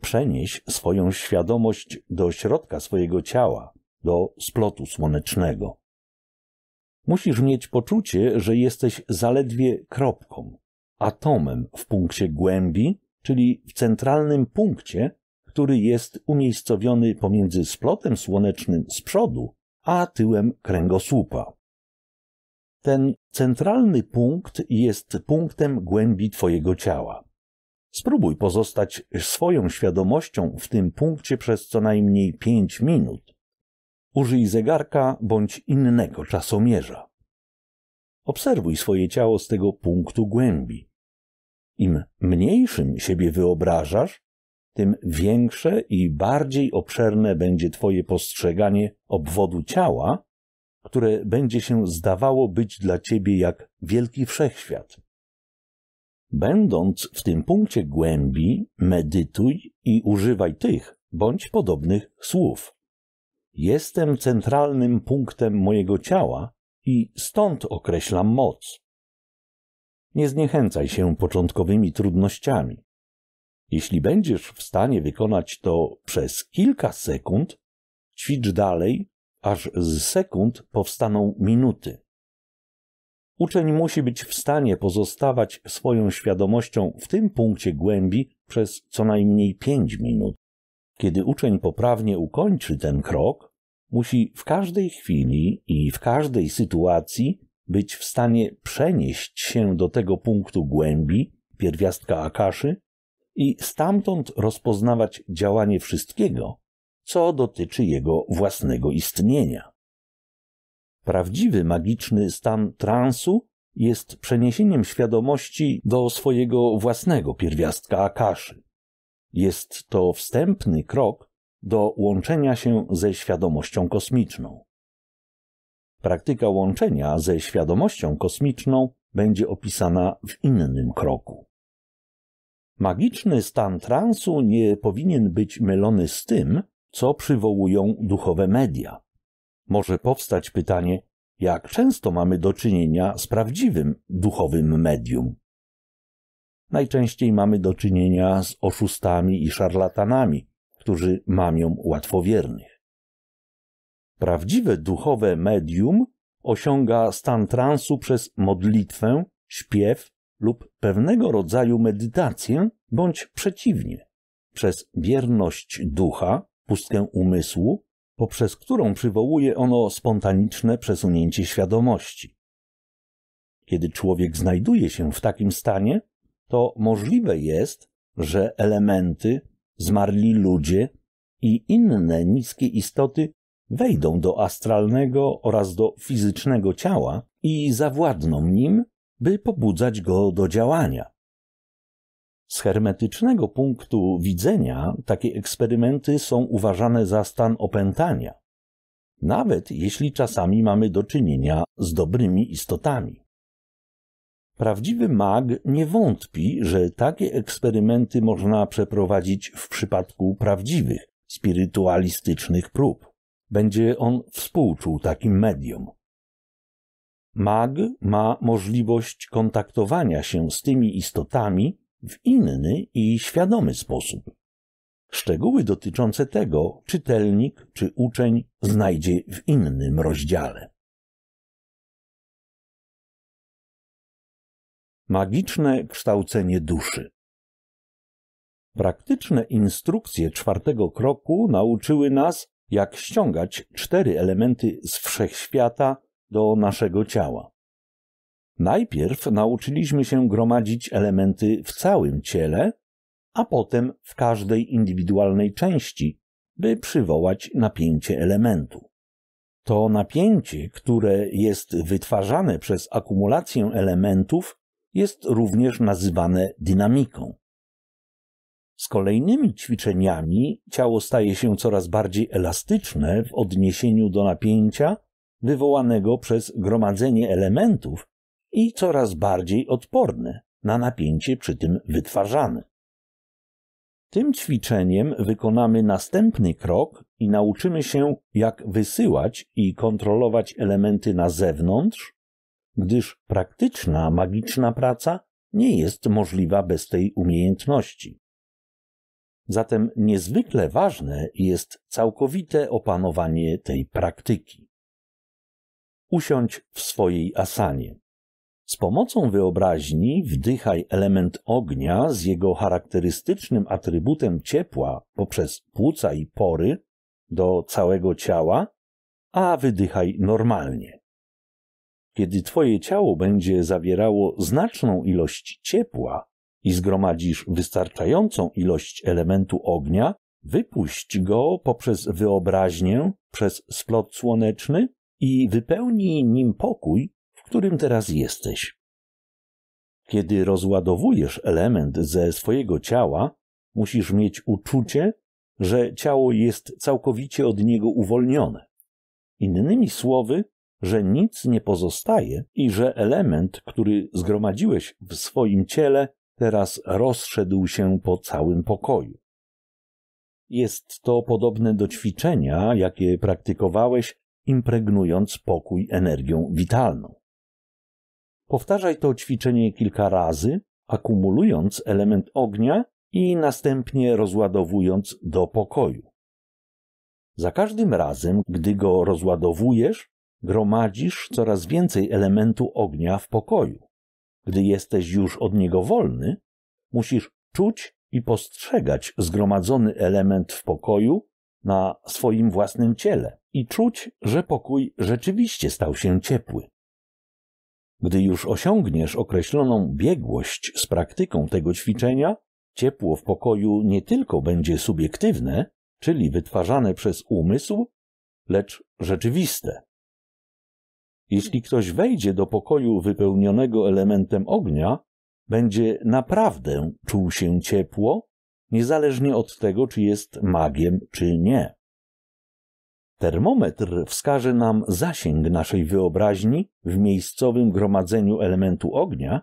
Przenieś swoją świadomość do środka swojego ciała, do splotu słonecznego. Musisz mieć poczucie, że jesteś zaledwie kropką, atomem w punkcie głębi, czyli w centralnym punkcie, który jest umiejscowiony pomiędzy splotem słonecznym z przodu a tyłem kręgosłupa. Ten centralny punkt jest punktem głębi Twojego ciała. Spróbuj pozostać swoją świadomością w tym punkcie przez co najmniej 5 minut. Użyj zegarka bądź innego czasomierza. Obserwuj swoje ciało z tego punktu głębi. Im mniejszym siebie wyobrażasz, tym większe i bardziej obszerne będzie Twoje postrzeganie obwodu ciała, które będzie się zdawało być dla Ciebie jak wielki wszechświat. Będąc w tym punkcie głębi, medytuj i używaj tych bądź podobnych słów. Jestem centralnym punktem mojego ciała i stąd określam moc. Nie zniechęcaj się początkowymi trudnościami. Jeśli będziesz w stanie wykonać to przez kilka sekund, ćwicz dalej, aż z sekund powstaną minuty. Uczeń musi być w stanie pozostawać swoją świadomością w tym punkcie głębi przez co najmniej pięć minut. Kiedy uczeń poprawnie ukończy ten krok, musi w każdej chwili i w każdej sytuacji być w stanie przenieść się do tego punktu głębi, pierwiastka akaszy, i stamtąd rozpoznawać działanie wszystkiego, co dotyczy jego własnego istnienia. Prawdziwy magiczny stan transu jest przeniesieniem świadomości do swojego własnego pierwiastka Akaszy. Jest to wstępny krok do łączenia się ze świadomością kosmiczną. Praktyka łączenia ze świadomością kosmiczną będzie opisana w innym kroku. Magiczny stan transu nie powinien być mylony z tym, co przywołują duchowe media. Może powstać pytanie, jak często mamy do czynienia z prawdziwym duchowym medium. Najczęściej mamy do czynienia z oszustami i szarlatanami, którzy mamią łatwowiernych. Prawdziwe duchowe medium osiąga stan transu przez modlitwę, śpiew lub pewnego rodzaju medytację, bądź przeciwnie, przez bierność ducha, pustkę umysłu, poprzez którą przywołuje ono spontaniczne przesunięcie świadomości. Kiedy człowiek znajduje się w takim stanie, to możliwe jest, że elementy, zmarli ludzie i inne niskie istoty wejdą do astralnego oraz do fizycznego ciała i zawładną nim by pobudzać go do działania. Z hermetycznego punktu widzenia takie eksperymenty są uważane za stan opętania, nawet jeśli czasami mamy do czynienia z dobrymi istotami. Prawdziwy mag nie wątpi, że takie eksperymenty można przeprowadzić w przypadku prawdziwych, spirytualistycznych prób. Będzie on współczuł takim mediom. Mag ma możliwość kontaktowania się z tymi istotami w inny i świadomy sposób. Szczegóły dotyczące tego czytelnik czy uczeń znajdzie w innym rozdziale. Magiczne kształcenie duszy. Praktyczne instrukcje czwartego kroku nauczyły nas, jak ściągać cztery elementy z wszechświata do naszego ciała. Najpierw nauczyliśmy się gromadzić elementy w całym ciele, a potem w każdej indywidualnej części, by przywołać napięcie elementu. To napięcie, które jest wytwarzane przez akumulację elementów, jest również nazywane dynamiką. Z kolejnymi ćwiczeniami ciało staje się coraz bardziej elastyczne w odniesieniu do napięcia wywołanego przez gromadzenie elementów i coraz bardziej odporny na napięcie przy tym wytwarzane. Tym ćwiczeniem wykonamy następny krok i nauczymy się, jak wysyłać i kontrolować elementy na zewnątrz, gdyż praktyczna magiczna praca nie jest możliwa bez tej umiejętności. Zatem niezwykle ważne jest całkowite opanowanie tej praktyki usiądź w swojej asanie. Z pomocą wyobraźni wdychaj element ognia z jego charakterystycznym atrybutem ciepła poprzez płuca i pory do całego ciała, a wydychaj normalnie. Kiedy twoje ciało będzie zawierało znaczną ilość ciepła i zgromadzisz wystarczającą ilość elementu ognia, wypuść go poprzez wyobraźnię, przez splot słoneczny i wypełni nim pokój, w którym teraz jesteś. Kiedy rozładowujesz element ze swojego ciała, musisz mieć uczucie, że ciało jest całkowicie od niego uwolnione. Innymi słowy, że nic nie pozostaje i że element, który zgromadziłeś w swoim ciele, teraz rozszedł się po całym pokoju. Jest to podobne do ćwiczenia, jakie praktykowałeś, impregnując pokój energią witalną. Powtarzaj to ćwiczenie kilka razy, akumulując element ognia i następnie rozładowując do pokoju. Za każdym razem, gdy go rozładowujesz, gromadzisz coraz więcej elementu ognia w pokoju. Gdy jesteś już od niego wolny, musisz czuć i postrzegać zgromadzony element w pokoju na swoim własnym ciele i czuć, że pokój rzeczywiście stał się ciepły. Gdy już osiągniesz określoną biegłość z praktyką tego ćwiczenia, ciepło w pokoju nie tylko będzie subiektywne, czyli wytwarzane przez umysł, lecz rzeczywiste. Jeśli ktoś wejdzie do pokoju wypełnionego elementem ognia, będzie naprawdę czuł się ciepło niezależnie od tego, czy jest magiem, czy nie. Termometr wskaże nam zasięg naszej wyobraźni w miejscowym gromadzeniu elementu ognia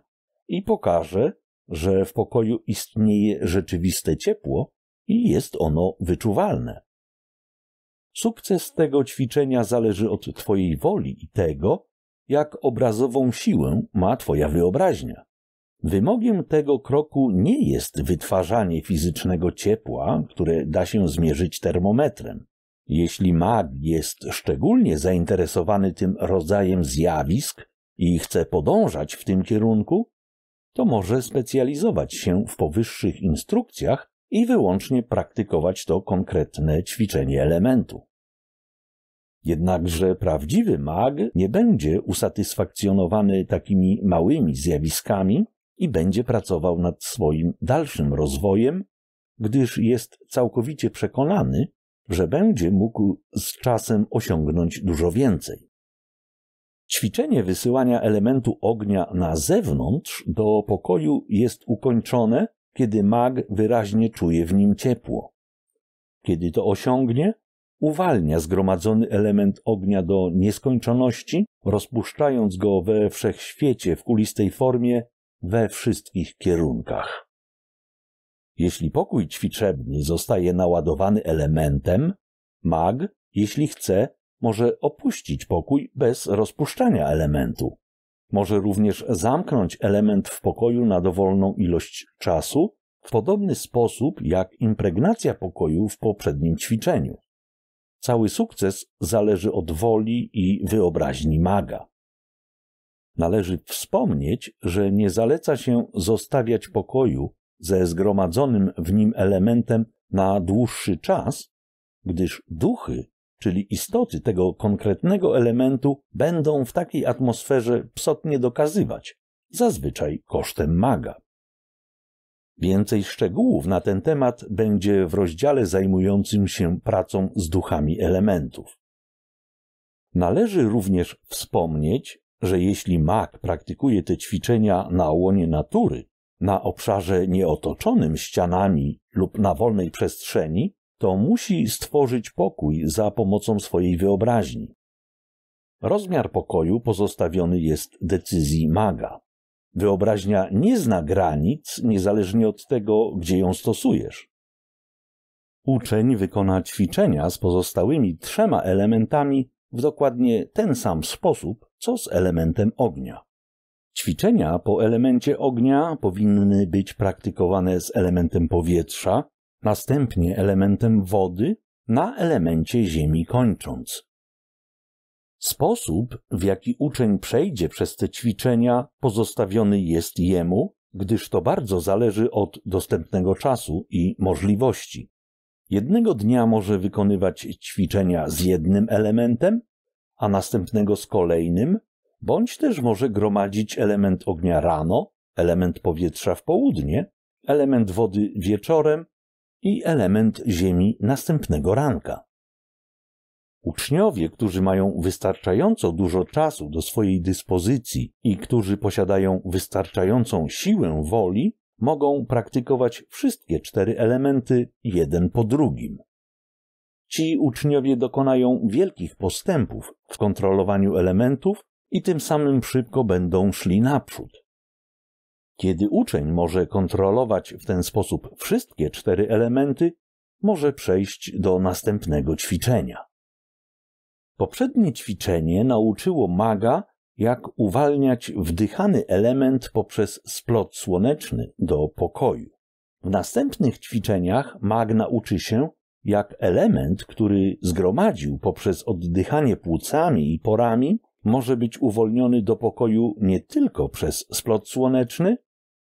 i pokaże, że w pokoju istnieje rzeczywiste ciepło i jest ono wyczuwalne. Sukces tego ćwiczenia zależy od Twojej woli i tego, jak obrazową siłę ma Twoja wyobraźnia. Wymogiem tego kroku nie jest wytwarzanie fizycznego ciepła, które da się zmierzyć termometrem. Jeśli mag jest szczególnie zainteresowany tym rodzajem zjawisk i chce podążać w tym kierunku, to może specjalizować się w powyższych instrukcjach i wyłącznie praktykować to konkretne ćwiczenie elementu. Jednakże prawdziwy mag nie będzie usatysfakcjonowany takimi małymi zjawiskami, i będzie pracował nad swoim dalszym rozwojem, gdyż jest całkowicie przekonany, że będzie mógł z czasem osiągnąć dużo więcej. Ćwiczenie wysyłania elementu ognia na zewnątrz do pokoju jest ukończone, kiedy mag wyraźnie czuje w nim ciepło. Kiedy to osiągnie, uwalnia zgromadzony element ognia do nieskończoności, rozpuszczając go we wszechświecie w kulistej formie we wszystkich kierunkach. Jeśli pokój ćwiczebny zostaje naładowany elementem, mag, jeśli chce, może opuścić pokój bez rozpuszczania elementu. Może również zamknąć element w pokoju na dowolną ilość czasu, w podobny sposób jak impregnacja pokoju w poprzednim ćwiczeniu. Cały sukces zależy od woli i wyobraźni maga. Należy wspomnieć, że nie zaleca się zostawiać pokoju ze zgromadzonym w nim elementem na dłuższy czas, gdyż duchy, czyli istoty tego konkretnego elementu, będą w takiej atmosferze psotnie dokazywać, zazwyczaj kosztem maga. Więcej szczegółów na ten temat będzie w rozdziale zajmującym się pracą z duchami elementów. Należy również wspomnieć, że jeśli mak praktykuje te ćwiczenia na łonie natury, na obszarze nieotoczonym ścianami lub na wolnej przestrzeni, to musi stworzyć pokój za pomocą swojej wyobraźni. Rozmiar pokoju pozostawiony jest decyzji maga. Wyobraźnia nie zna granic, niezależnie od tego, gdzie ją stosujesz. Uczeń wykona ćwiczenia z pozostałymi trzema elementami w dokładnie ten sam sposób, co z elementem ognia. Ćwiczenia po elemencie ognia powinny być praktykowane z elementem powietrza, następnie elementem wody, na elemencie ziemi kończąc. Sposób, w jaki uczeń przejdzie przez te ćwiczenia, pozostawiony jest jemu, gdyż to bardzo zależy od dostępnego czasu i możliwości. Jednego dnia może wykonywać ćwiczenia z jednym elementem, a następnego z kolejnym, bądź też może gromadzić element ognia rano, element powietrza w południe, element wody wieczorem i element ziemi następnego ranka. Uczniowie, którzy mają wystarczająco dużo czasu do swojej dyspozycji i którzy posiadają wystarczającą siłę woli, mogą praktykować wszystkie cztery elementy jeden po drugim. Ci uczniowie dokonają wielkich postępów w kontrolowaniu elementów i tym samym szybko będą szli naprzód. Kiedy uczeń może kontrolować w ten sposób wszystkie cztery elementy, może przejść do następnego ćwiczenia. Poprzednie ćwiczenie nauczyło maga, jak uwalniać wdychany element poprzez splot słoneczny do pokoju. W następnych ćwiczeniach mag nauczy się, jak element, który zgromadził poprzez oddychanie płucami i porami, może być uwolniony do pokoju nie tylko przez splot słoneczny,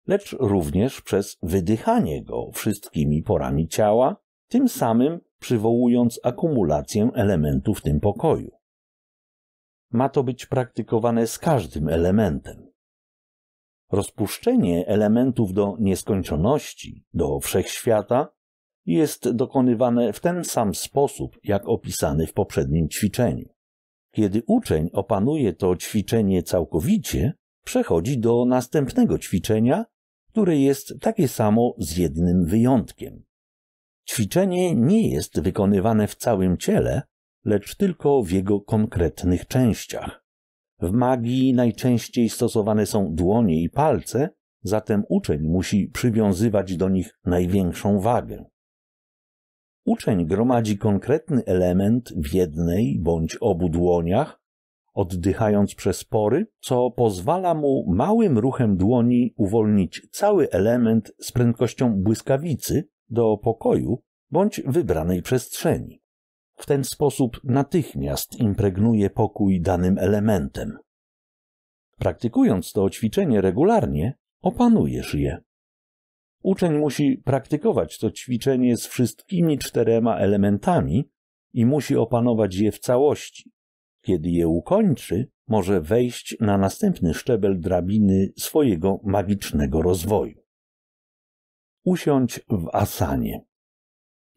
lecz również przez wydychanie go wszystkimi porami ciała, tym samym przywołując akumulację elementu w tym pokoju. Ma to być praktykowane z każdym elementem. Rozpuszczenie elementów do nieskończoności, do wszechświata, jest dokonywane w ten sam sposób, jak opisany w poprzednim ćwiczeniu. Kiedy uczeń opanuje to ćwiczenie całkowicie, przechodzi do następnego ćwiczenia, które jest takie samo z jednym wyjątkiem. Ćwiczenie nie jest wykonywane w całym ciele, lecz tylko w jego konkretnych częściach. W magii najczęściej stosowane są dłonie i palce, zatem uczeń musi przywiązywać do nich największą wagę. Uczeń gromadzi konkretny element w jednej bądź obu dłoniach, oddychając przez pory, co pozwala mu małym ruchem dłoni uwolnić cały element z prędkością błyskawicy do pokoju bądź wybranej przestrzeni. W ten sposób natychmiast impregnuje pokój danym elementem. Praktykując to ćwiczenie regularnie, opanujesz je. Uczeń musi praktykować to ćwiczenie z wszystkimi czterema elementami i musi opanować je w całości. Kiedy je ukończy, może wejść na następny szczebel drabiny swojego magicznego rozwoju. Usiądź w asanie.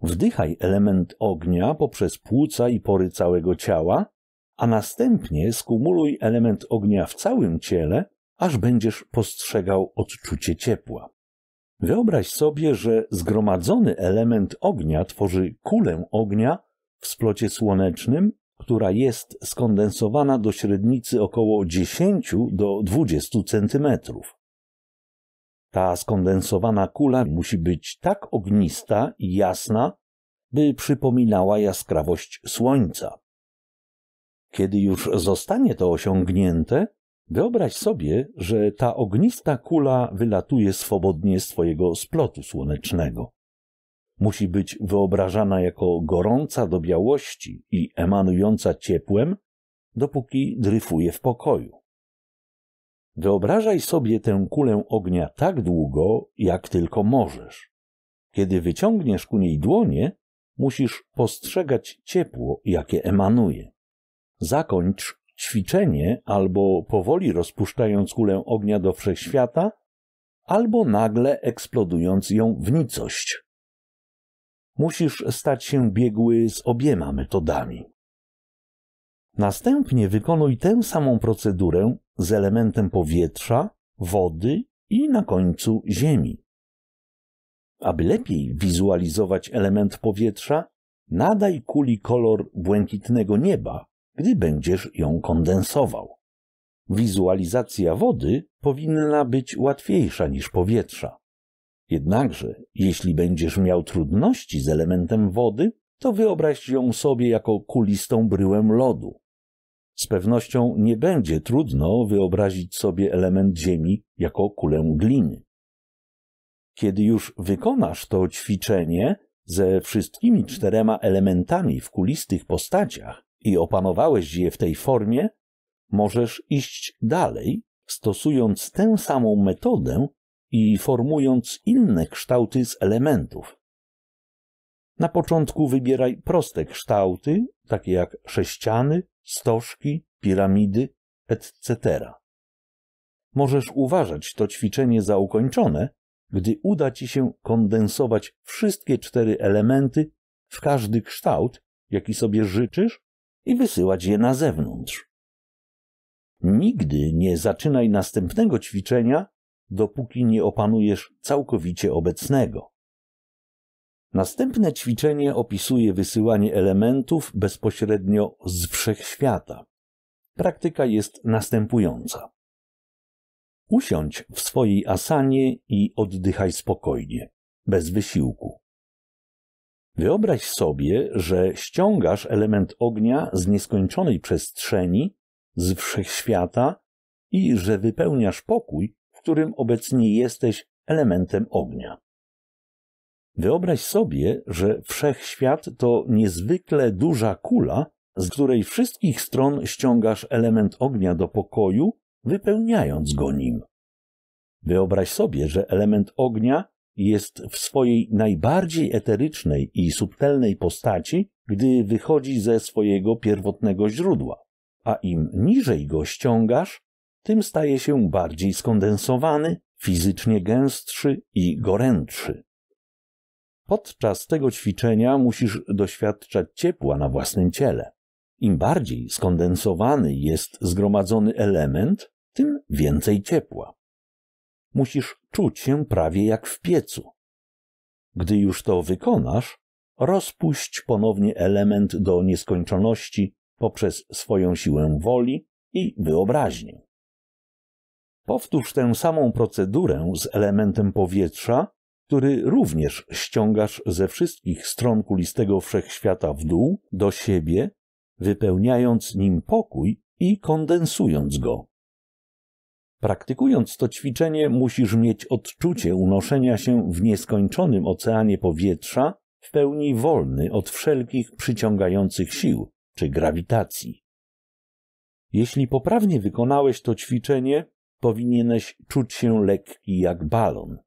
Wdychaj element ognia poprzez płuca i pory całego ciała, a następnie skumuluj element ognia w całym ciele, aż będziesz postrzegał odczucie ciepła. Wyobraź sobie, że zgromadzony element ognia tworzy kulę ognia w splocie słonecznym, która jest skondensowana do średnicy około 10 do 20 cm. Ta skondensowana kula musi być tak ognista i jasna, by przypominała jaskrawość słońca. Kiedy już zostanie to osiągnięte, Wyobraź sobie, że ta ognista kula wylatuje swobodnie z twojego splotu słonecznego. Musi być wyobrażana jako gorąca do białości i emanująca ciepłem, dopóki dryfuje w pokoju. Wyobrażaj sobie tę kulę ognia tak długo, jak tylko możesz. Kiedy wyciągniesz ku niej dłonie, musisz postrzegać ciepło, jakie emanuje. Zakończ Ćwiczenie albo powoli rozpuszczając kulę ognia do wszechświata, albo nagle eksplodując ją w nicość. Musisz stać się biegły z obiema metodami. Następnie wykonuj tę samą procedurę z elementem powietrza, wody i na końcu ziemi. Aby lepiej wizualizować element powietrza, nadaj kuli kolor błękitnego nieba, gdy będziesz ją kondensował. Wizualizacja wody powinna być łatwiejsza niż powietrza. Jednakże, jeśli będziesz miał trudności z elementem wody, to wyobraź ją sobie jako kulistą bryłę lodu. Z pewnością nie będzie trudno wyobrazić sobie element ziemi jako kulę gliny. Kiedy już wykonasz to ćwiczenie ze wszystkimi czterema elementami w kulistych postaciach, i opanowałeś je w tej formie, możesz iść dalej, stosując tę samą metodę i formując inne kształty z elementów. Na początku wybieraj proste kształty, takie jak sześciany, stożki, piramidy, etc. Możesz uważać to ćwiczenie za ukończone, gdy uda ci się kondensować wszystkie cztery elementy w każdy kształt, jaki sobie życzysz i wysyłać je na zewnątrz. Nigdy nie zaczynaj następnego ćwiczenia, dopóki nie opanujesz całkowicie obecnego. Następne ćwiczenie opisuje wysyłanie elementów bezpośrednio z wszechświata. Praktyka jest następująca. Usiądź w swojej asanie i oddychaj spokojnie, bez wysiłku. Wyobraź sobie, że ściągasz element ognia z nieskończonej przestrzeni, z wszechświata i że wypełniasz pokój, w którym obecnie jesteś elementem ognia. Wyobraź sobie, że wszechświat to niezwykle duża kula, z której wszystkich stron ściągasz element ognia do pokoju, wypełniając go nim. Wyobraź sobie, że element ognia jest w swojej najbardziej eterycznej i subtelnej postaci, gdy wychodzi ze swojego pierwotnego źródła, a im niżej go ściągasz, tym staje się bardziej skondensowany, fizycznie gęstszy i gorętszy. Podczas tego ćwiczenia musisz doświadczać ciepła na własnym ciele. Im bardziej skondensowany jest zgromadzony element, tym więcej ciepła musisz czuć się prawie jak w piecu. Gdy już to wykonasz, rozpuść ponownie element do nieskończoności poprzez swoją siłę woli i wyobraźnię. Powtórz tę samą procedurę z elementem powietrza, który również ściągasz ze wszystkich stron kulistego wszechświata w dół do siebie, wypełniając nim pokój i kondensując go. Praktykując to ćwiczenie, musisz mieć odczucie unoszenia się w nieskończonym oceanie powietrza, w pełni wolny od wszelkich przyciągających sił czy grawitacji. Jeśli poprawnie wykonałeś to ćwiczenie, powinieneś czuć się lekki jak balon.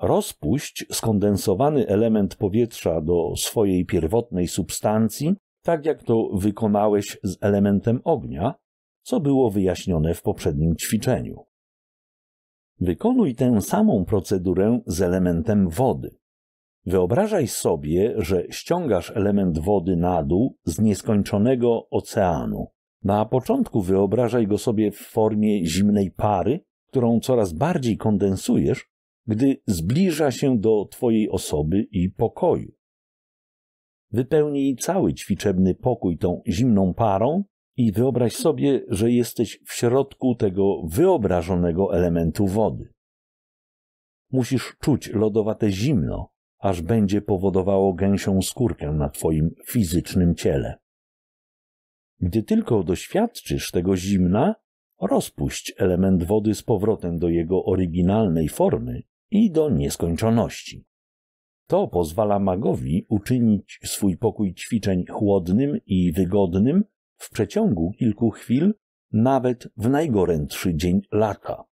Rozpuść skondensowany element powietrza do swojej pierwotnej substancji, tak jak to wykonałeś z elementem ognia, co było wyjaśnione w poprzednim ćwiczeniu. Wykonuj tę samą procedurę z elementem wody. Wyobrażaj sobie, że ściągasz element wody na dół z nieskończonego oceanu. Na początku wyobrażaj go sobie w formie zimnej pary, którą coraz bardziej kondensujesz, gdy zbliża się do Twojej osoby i pokoju. Wypełnij cały ćwiczebny pokój tą zimną parą i wyobraź sobie, że jesteś w środku tego wyobrażonego elementu wody. Musisz czuć lodowate zimno, aż będzie powodowało gęsią skórkę na twoim fizycznym ciele. Gdy tylko doświadczysz tego zimna, rozpuść element wody z powrotem do jego oryginalnej formy i do nieskończoności. To pozwala magowi uczynić swój pokój ćwiczeń chłodnym i wygodnym w przeciągu kilku chwil, nawet w najgorętszy dzień lata.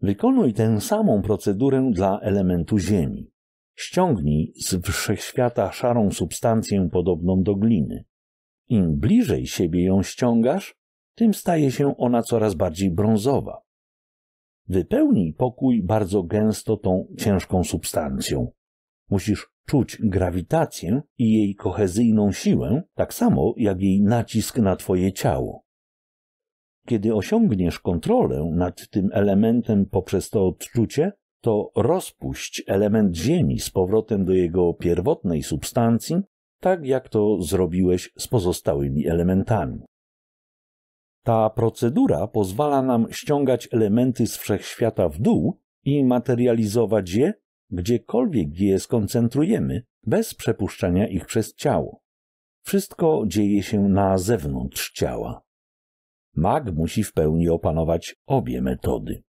Wykonuj tę samą procedurę dla elementu Ziemi. Ściągnij z wszechświata szarą substancję podobną do gliny. Im bliżej siebie ją ściągasz, tym staje się ona coraz bardziej brązowa. Wypełnij pokój bardzo gęsto tą ciężką substancją. Musisz czuć grawitację i jej kohezyjną siłę, tak samo jak jej nacisk na Twoje ciało. Kiedy osiągniesz kontrolę nad tym elementem poprzez to odczucie, to rozpuść element Ziemi z powrotem do jego pierwotnej substancji, tak jak to zrobiłeś z pozostałymi elementami. Ta procedura pozwala nam ściągać elementy z wszechświata w dół i materializować je gdziekolwiek je skoncentrujemy, bez przepuszczania ich przez ciało. Wszystko dzieje się na zewnątrz ciała. Mag musi w pełni opanować obie metody.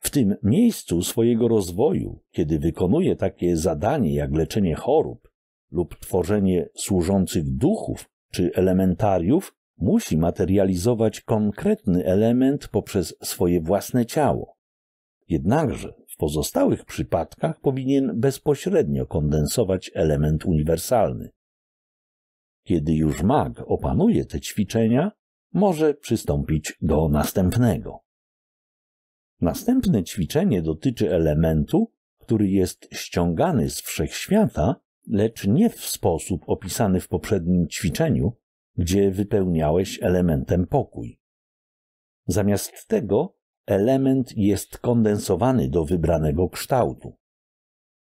W tym miejscu swojego rozwoju, kiedy wykonuje takie zadanie jak leczenie chorób lub tworzenie służących duchów czy elementariów, musi materializować konkretny element poprzez swoje własne ciało. Jednakże pozostałych przypadkach powinien bezpośrednio kondensować element uniwersalny. Kiedy już mag opanuje te ćwiczenia, może przystąpić do następnego. Następne ćwiczenie dotyczy elementu, który jest ściągany z wszechświata, lecz nie w sposób opisany w poprzednim ćwiczeniu, gdzie wypełniałeś elementem pokój. Zamiast tego element jest kondensowany do wybranego kształtu.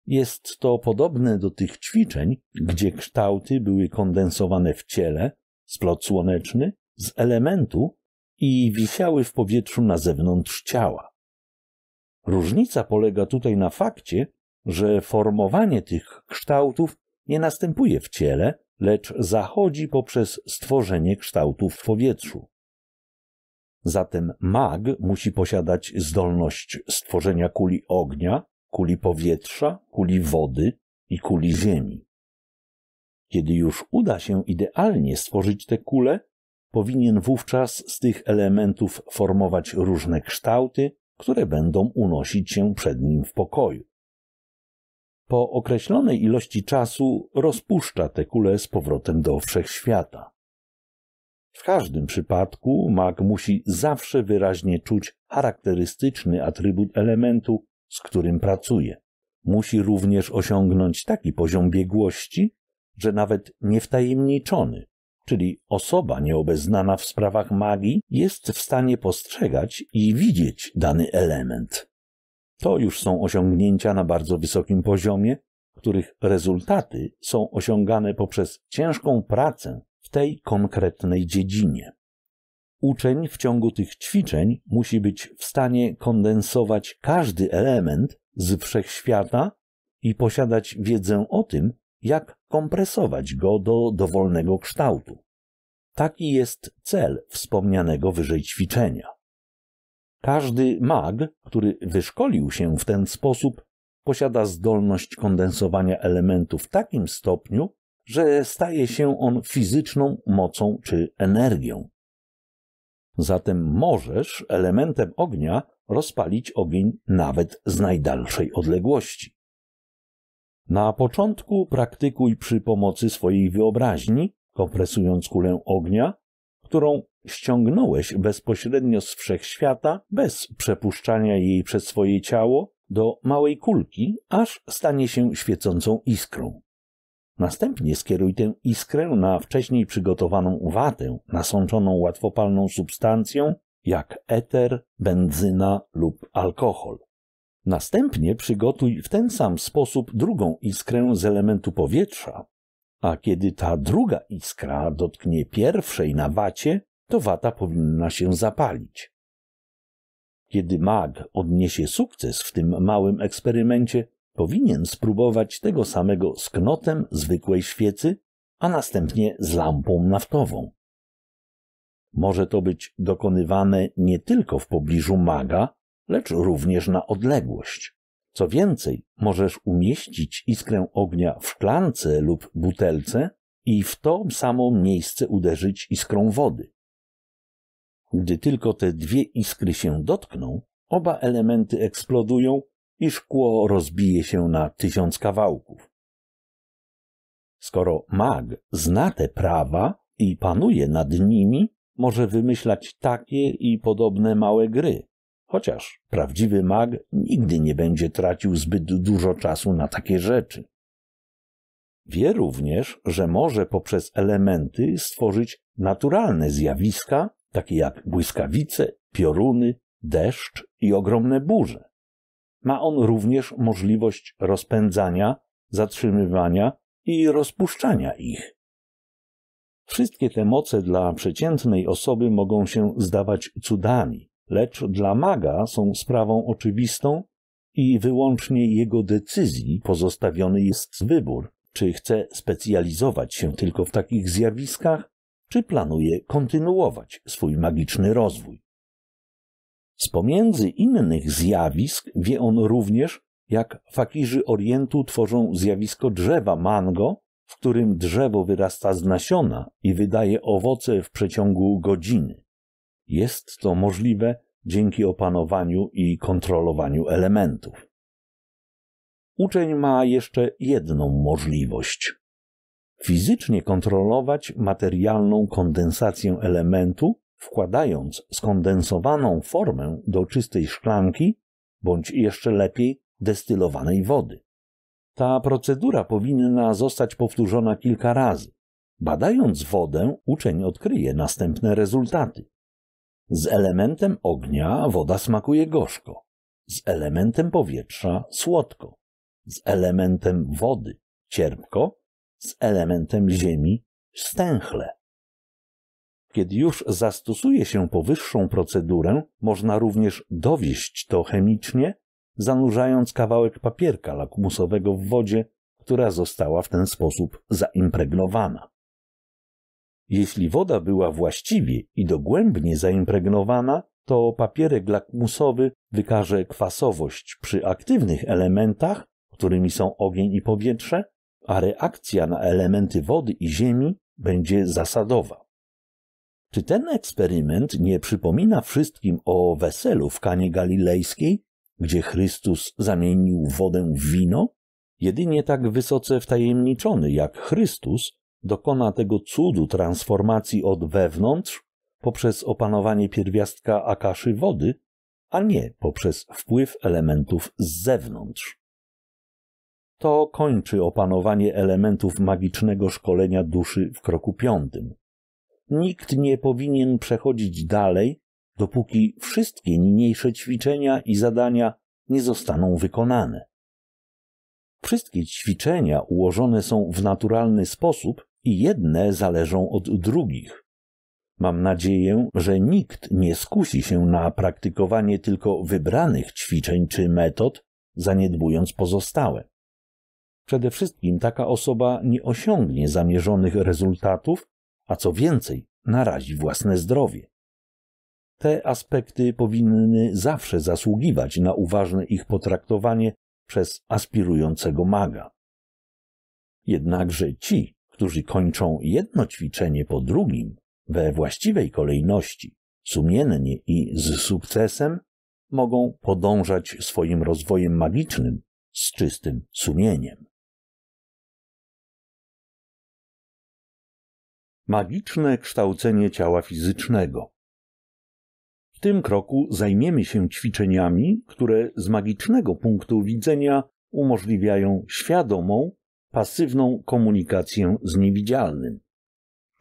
Jest to podobne do tych ćwiczeń, gdzie kształty były kondensowane w ciele, splot słoneczny, z elementu i wisiały w powietrzu na zewnątrz ciała. Różnica polega tutaj na fakcie, że formowanie tych kształtów nie następuje w ciele, lecz zachodzi poprzez stworzenie kształtów w powietrzu. Zatem mag musi posiadać zdolność stworzenia kuli ognia, kuli powietrza, kuli wody i kuli ziemi. Kiedy już uda się idealnie stworzyć te kule, powinien wówczas z tych elementów formować różne kształty, które będą unosić się przed nim w pokoju. Po określonej ilości czasu rozpuszcza te kule z powrotem do wszechświata. W każdym przypadku mag musi zawsze wyraźnie czuć charakterystyczny atrybut elementu, z którym pracuje. Musi również osiągnąć taki poziom biegłości, że nawet niewtajemniczony, czyli osoba nieobeznana w sprawach magii, jest w stanie postrzegać i widzieć dany element. To już są osiągnięcia na bardzo wysokim poziomie, których rezultaty są osiągane poprzez ciężką pracę w tej konkretnej dziedzinie. Uczeń w ciągu tych ćwiczeń musi być w stanie kondensować każdy element z wszechświata i posiadać wiedzę o tym, jak kompresować go do dowolnego kształtu. Taki jest cel wspomnianego wyżej ćwiczenia. Każdy mag, który wyszkolił się w ten sposób, posiada zdolność kondensowania elementu w takim stopniu, że staje się on fizyczną mocą czy energią. Zatem możesz elementem ognia rozpalić ogień nawet z najdalszej odległości. Na początku praktykuj przy pomocy swojej wyobraźni, kompresując kulę ognia, którą ściągnąłeś bezpośrednio z wszechświata, bez przepuszczania jej przez swoje ciało, do małej kulki, aż stanie się świecącą iskrą. Następnie skieruj tę iskrę na wcześniej przygotowaną uwatę, nasączoną łatwopalną substancją, jak eter, benzyna lub alkohol. Następnie przygotuj w ten sam sposób drugą iskrę z elementu powietrza, a kiedy ta druga iskra dotknie pierwszej na wacie, to wata powinna się zapalić. Kiedy mag odniesie sukces w tym małym eksperymencie, powinien spróbować tego samego z knotem zwykłej świecy, a następnie z lampą naftową. Może to być dokonywane nie tylko w pobliżu maga, lecz również na odległość. Co więcej, możesz umieścić iskrę ognia w szklance lub butelce i w to samo miejsce uderzyć iskrą wody. Gdy tylko te dwie iskry się dotkną, oba elementy eksplodują i szkło rozbije się na tysiąc kawałków. Skoro mag zna te prawa i panuje nad nimi, może wymyślać takie i podobne małe gry. Chociaż prawdziwy mag nigdy nie będzie tracił zbyt dużo czasu na takie rzeczy. Wie również, że może poprzez elementy stworzyć naturalne zjawiska, takie jak błyskawice, pioruny, deszcz i ogromne burze ma on również możliwość rozpędzania, zatrzymywania i rozpuszczania ich. Wszystkie te moce dla przeciętnej osoby mogą się zdawać cudami, lecz dla maga są sprawą oczywistą i wyłącznie jego decyzji pozostawiony jest wybór, czy chce specjalizować się tylko w takich zjawiskach, czy planuje kontynuować swój magiczny rozwój. Z pomiędzy innych zjawisk wie on również, jak fakirzy Orientu tworzą zjawisko drzewa mango, w którym drzewo wyrasta z nasiona i wydaje owoce w przeciągu godziny. Jest to możliwe dzięki opanowaniu i kontrolowaniu elementów. Uczeń ma jeszcze jedną możliwość. Fizycznie kontrolować materialną kondensację elementu wkładając skondensowaną formę do czystej szklanki bądź jeszcze lepiej destylowanej wody. Ta procedura powinna zostać powtórzona kilka razy. Badając wodę, uczeń odkryje następne rezultaty. Z elementem ognia woda smakuje gorzko, z elementem powietrza słodko, z elementem wody cierpko, z elementem ziemi stęchle. Kiedy już zastosuje się powyższą procedurę, można również dowieść to chemicznie, zanurzając kawałek papierka lakmusowego w wodzie, która została w ten sposób zaimpregnowana. Jeśli woda była właściwie i dogłębnie zaimpregnowana, to papierek lakmusowy wykaże kwasowość przy aktywnych elementach, którymi są ogień i powietrze, a reakcja na elementy wody i ziemi będzie zasadowa. Czy ten eksperyment nie przypomina wszystkim o weselu w Kanie Galilejskiej, gdzie Chrystus zamienił wodę w wino? Jedynie tak wysoce wtajemniczony jak Chrystus dokona tego cudu transformacji od wewnątrz poprzez opanowanie pierwiastka akaszy wody, a nie poprzez wpływ elementów z zewnątrz. To kończy opanowanie elementów magicznego szkolenia duszy w kroku piątym. Nikt nie powinien przechodzić dalej, dopóki wszystkie niniejsze ćwiczenia i zadania nie zostaną wykonane. Wszystkie ćwiczenia ułożone są w naturalny sposób i jedne zależą od drugich. Mam nadzieję, że nikt nie skusi się na praktykowanie tylko wybranych ćwiczeń czy metod, zaniedbując pozostałe. Przede wszystkim taka osoba nie osiągnie zamierzonych rezultatów, a co więcej, narazi własne zdrowie. Te aspekty powinny zawsze zasługiwać na uważne ich potraktowanie przez aspirującego maga. Jednakże ci, którzy kończą jedno ćwiczenie po drugim, we właściwej kolejności, sumiennie i z sukcesem, mogą podążać swoim rozwojem magicznym z czystym sumieniem. magiczne kształcenie ciała fizycznego. W tym kroku zajmiemy się ćwiczeniami, które z magicznego punktu widzenia umożliwiają świadomą, pasywną komunikację z niewidzialnym.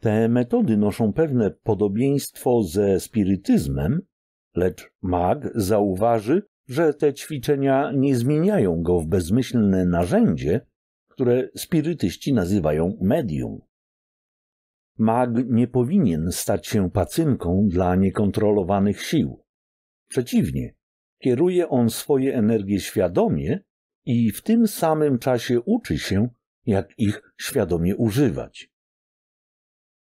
Te metody noszą pewne podobieństwo ze spirytyzmem, lecz mag zauważy, że te ćwiczenia nie zmieniają go w bezmyślne narzędzie, które spirytyści nazywają medium. Mag nie powinien stać się pacynką dla niekontrolowanych sił. Przeciwnie, kieruje on swoje energie świadomie i w tym samym czasie uczy się, jak ich świadomie używać.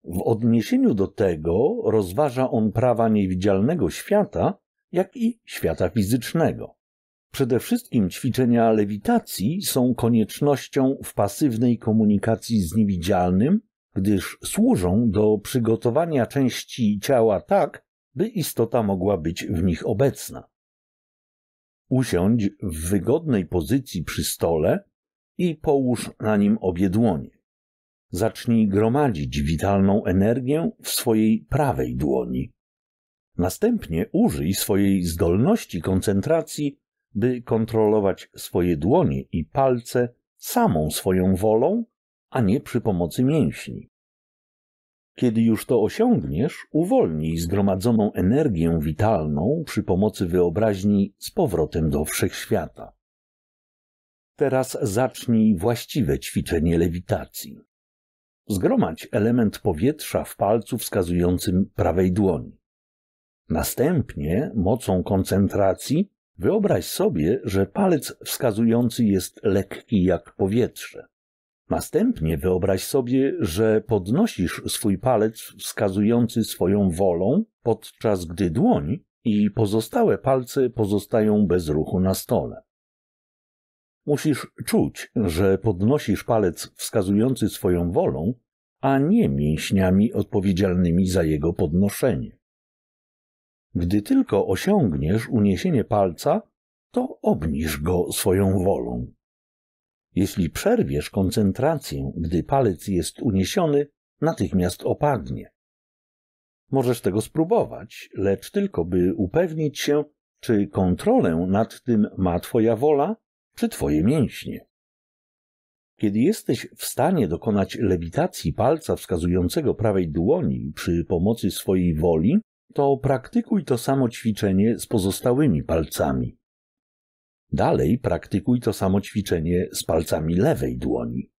W odniesieniu do tego rozważa on prawa niewidzialnego świata, jak i świata fizycznego. Przede wszystkim ćwiczenia lewitacji są koniecznością w pasywnej komunikacji z niewidzialnym gdyż służą do przygotowania części ciała tak, by istota mogła być w nich obecna. Usiądź w wygodnej pozycji przy stole i połóż na nim obie dłonie. Zacznij gromadzić witalną energię w swojej prawej dłoni. Następnie użyj swojej zdolności koncentracji, by kontrolować swoje dłonie i palce samą swoją wolą, a nie przy pomocy mięśni. Kiedy już to osiągniesz, uwolnij zgromadzoną energię witalną przy pomocy wyobraźni z powrotem do wszechświata. Teraz zacznij właściwe ćwiczenie lewitacji. Zgromadź element powietrza w palcu wskazującym prawej dłoni. Następnie, mocą koncentracji, wyobraź sobie, że palec wskazujący jest lekki jak powietrze. Następnie wyobraź sobie, że podnosisz swój palec wskazujący swoją wolą, podczas gdy dłoń i pozostałe palce pozostają bez ruchu na stole. Musisz czuć, że podnosisz palec wskazujący swoją wolą, a nie mięśniami odpowiedzialnymi za jego podnoszenie. Gdy tylko osiągniesz uniesienie palca, to obniż go swoją wolą. Jeśli przerwiesz koncentrację, gdy palec jest uniesiony, natychmiast opadnie. Możesz tego spróbować, lecz tylko by upewnić się, czy kontrolę nad tym ma Twoja wola, czy Twoje mięśnie. Kiedy jesteś w stanie dokonać lewitacji palca wskazującego prawej dłoni przy pomocy swojej woli, to praktykuj to samo ćwiczenie z pozostałymi palcami. Dalej praktykuj to samo ćwiczenie z palcami lewej dłoni.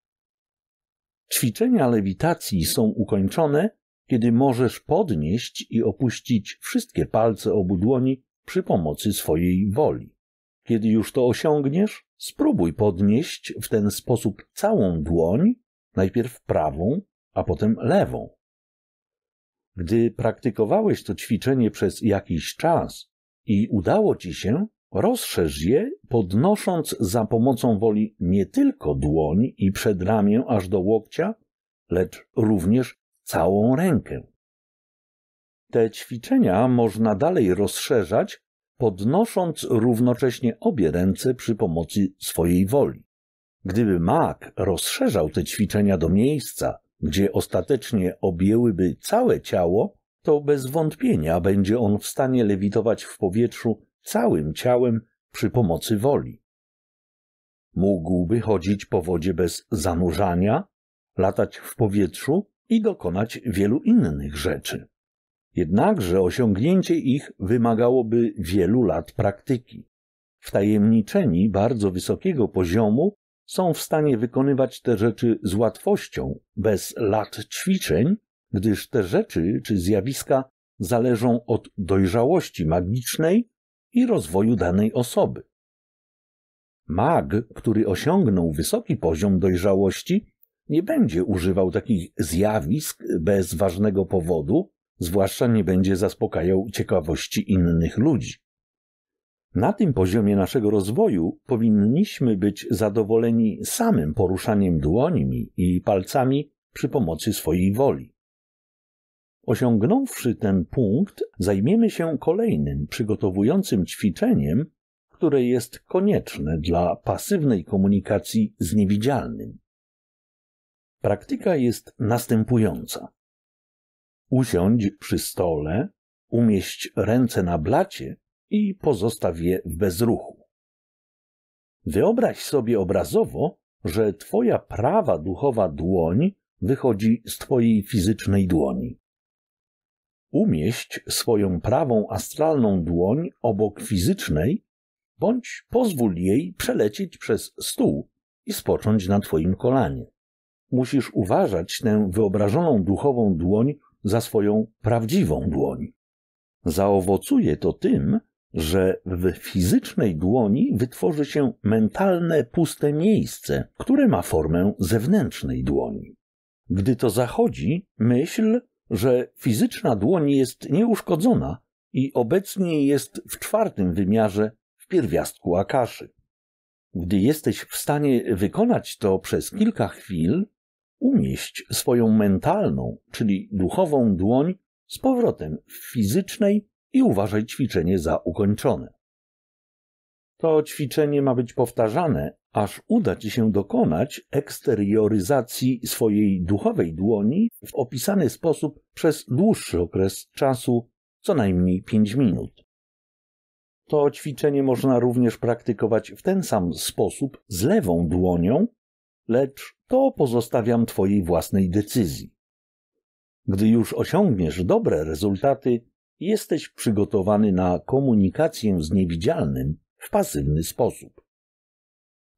Ćwiczenia lewitacji są ukończone, kiedy możesz podnieść i opuścić wszystkie palce obu dłoni przy pomocy swojej woli. Kiedy już to osiągniesz, spróbuj podnieść w ten sposób całą dłoń, najpierw prawą, a potem lewą. Gdy praktykowałeś to ćwiczenie przez jakiś czas i udało ci się, Rozszerz je, podnosząc za pomocą woli nie tylko dłoń i przedramię aż do łokcia, lecz również całą rękę. Te ćwiczenia można dalej rozszerzać, podnosząc równocześnie obie ręce przy pomocy swojej woli. Gdyby mak rozszerzał te ćwiczenia do miejsca, gdzie ostatecznie objęłyby całe ciało, to bez wątpienia będzie on w stanie lewitować w powietrzu całym ciałem przy pomocy woli. Mógłby chodzić po wodzie bez zanurzania, latać w powietrzu i dokonać wielu innych rzeczy. Jednakże osiągnięcie ich wymagałoby wielu lat praktyki. Wtajemniczeni bardzo wysokiego poziomu są w stanie wykonywać te rzeczy z łatwością, bez lat ćwiczeń, gdyż te rzeczy czy zjawiska zależą od dojrzałości magicznej i rozwoju danej osoby. Mag, który osiągnął wysoki poziom dojrzałości, nie będzie używał takich zjawisk bez ważnego powodu, zwłaszcza nie będzie zaspokajał ciekawości innych ludzi. Na tym poziomie naszego rozwoju powinniśmy być zadowoleni samym poruszaniem dłońmi i palcami przy pomocy swojej woli. Osiągnąwszy ten punkt, zajmiemy się kolejnym przygotowującym ćwiczeniem, które jest konieczne dla pasywnej komunikacji z niewidzialnym. Praktyka jest następująca. Usiądź przy stole, umieść ręce na blacie i pozostaw je w bezruchu. Wyobraź sobie obrazowo, że twoja prawa duchowa dłoń wychodzi z twojej fizycznej dłoni. Umieść swoją prawą astralną dłoń obok fizycznej, bądź pozwól jej przelecieć przez stół i spocząć na twoim kolanie. Musisz uważać tę wyobrażoną duchową dłoń za swoją prawdziwą dłoń. Zaowocuje to tym, że w fizycznej dłoni wytworzy się mentalne puste miejsce, które ma formę zewnętrznej dłoni. Gdy to zachodzi, myśl że fizyczna dłoń jest nieuszkodzona i obecnie jest w czwartym wymiarze w pierwiastku Akaszy. Gdy jesteś w stanie wykonać to przez kilka chwil, umieść swoją mentalną, czyli duchową dłoń z powrotem w fizycznej i uważaj ćwiczenie za ukończone. To ćwiczenie ma być powtarzane, aż uda Ci się dokonać eksterioryzacji swojej duchowej dłoni w opisany sposób przez dłuższy okres czasu, co najmniej 5 minut. To ćwiczenie można również praktykować w ten sam sposób z lewą dłonią, lecz to pozostawiam Twojej własnej decyzji. Gdy już osiągniesz dobre rezultaty, jesteś przygotowany na komunikację z niewidzialnym, w pasywny sposób.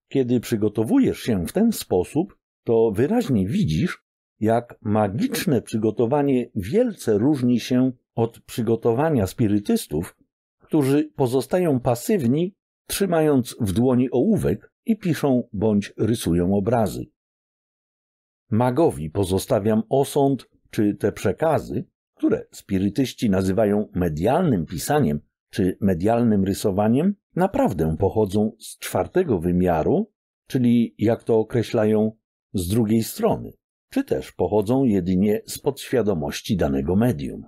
Kiedy przygotowujesz się w ten sposób, to wyraźnie widzisz, jak magiczne przygotowanie wielce różni się od przygotowania spirytystów, którzy pozostają pasywni, trzymając w dłoni ołówek i piszą bądź rysują obrazy. Magowi pozostawiam osąd, czy te przekazy, które spirytyści nazywają medialnym pisaniem czy medialnym rysowaniem, naprawdę pochodzą z czwartego wymiaru, czyli jak to określają, z drugiej strony, czy też pochodzą jedynie z podświadomości danego medium.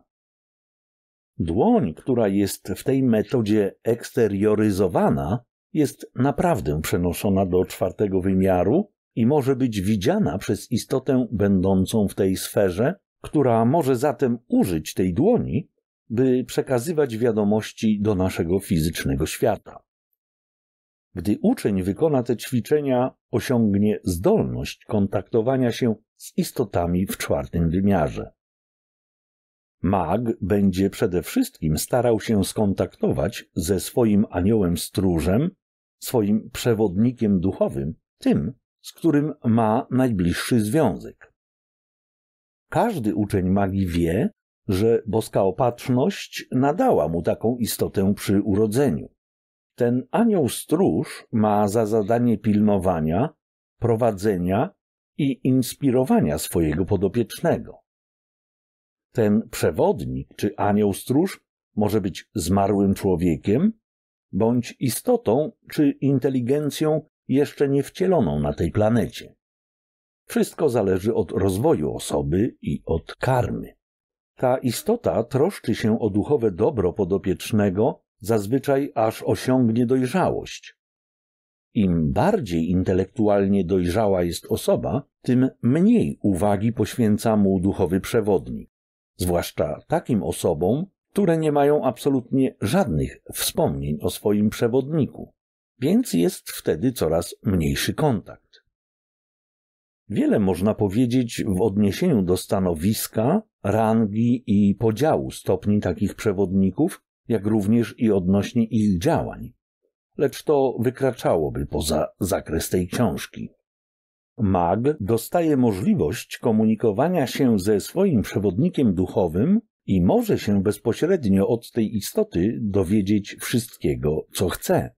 Dłoń, która jest w tej metodzie eksterioryzowana, jest naprawdę przenoszona do czwartego wymiaru i może być widziana przez istotę będącą w tej sferze, która może zatem użyć tej dłoni by przekazywać wiadomości do naszego fizycznego świata. Gdy uczeń wykona te ćwiczenia, osiągnie zdolność kontaktowania się z istotami w czwartym wymiarze. Mag będzie przede wszystkim starał się skontaktować ze swoim aniołem stróżem, swoim przewodnikiem duchowym, tym, z którym ma najbliższy związek. Każdy uczeń magii wie, że boska opatrzność nadała mu taką istotę przy urodzeniu. Ten anioł stróż ma za zadanie pilnowania, prowadzenia i inspirowania swojego podopiecznego. Ten przewodnik czy anioł stróż może być zmarłym człowiekiem, bądź istotą czy inteligencją jeszcze nie wcieloną na tej planecie. Wszystko zależy od rozwoju osoby i od karmy. Ta istota troszczy się o duchowe dobro podopiecznego, zazwyczaj aż osiągnie dojrzałość. Im bardziej intelektualnie dojrzała jest osoba, tym mniej uwagi poświęca mu duchowy przewodnik, zwłaszcza takim osobom, które nie mają absolutnie żadnych wspomnień o swoim przewodniku, więc jest wtedy coraz mniejszy kontakt. Wiele można powiedzieć w odniesieniu do stanowiska, rangi i podziału stopni takich przewodników, jak również i odnośnie ich działań. Lecz to wykraczałoby poza zakres tej książki. Mag dostaje możliwość komunikowania się ze swoim przewodnikiem duchowym i może się bezpośrednio od tej istoty dowiedzieć wszystkiego, co chce.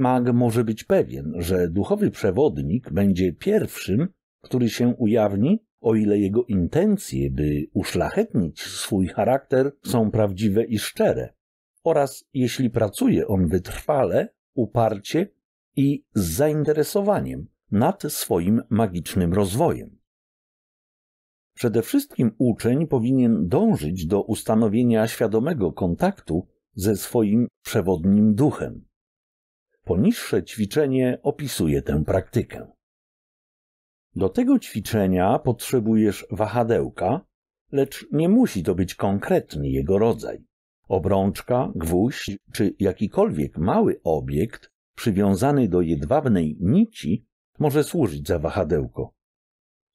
Mag może być pewien, że duchowy przewodnik będzie pierwszym, który się ujawni, o ile jego intencje, by uszlachetnić swój charakter, są prawdziwe i szczere, oraz jeśli pracuje on wytrwale, uparcie i z zainteresowaniem nad swoim magicznym rozwojem. Przede wszystkim uczeń powinien dążyć do ustanowienia świadomego kontaktu ze swoim przewodnim duchem. Poniższe ćwiczenie opisuje tę praktykę. Do tego ćwiczenia potrzebujesz wahadełka, lecz nie musi to być konkretny jego rodzaj. Obrączka, gwóźdź czy jakikolwiek mały obiekt przywiązany do jedwabnej nici może służyć za wahadełko.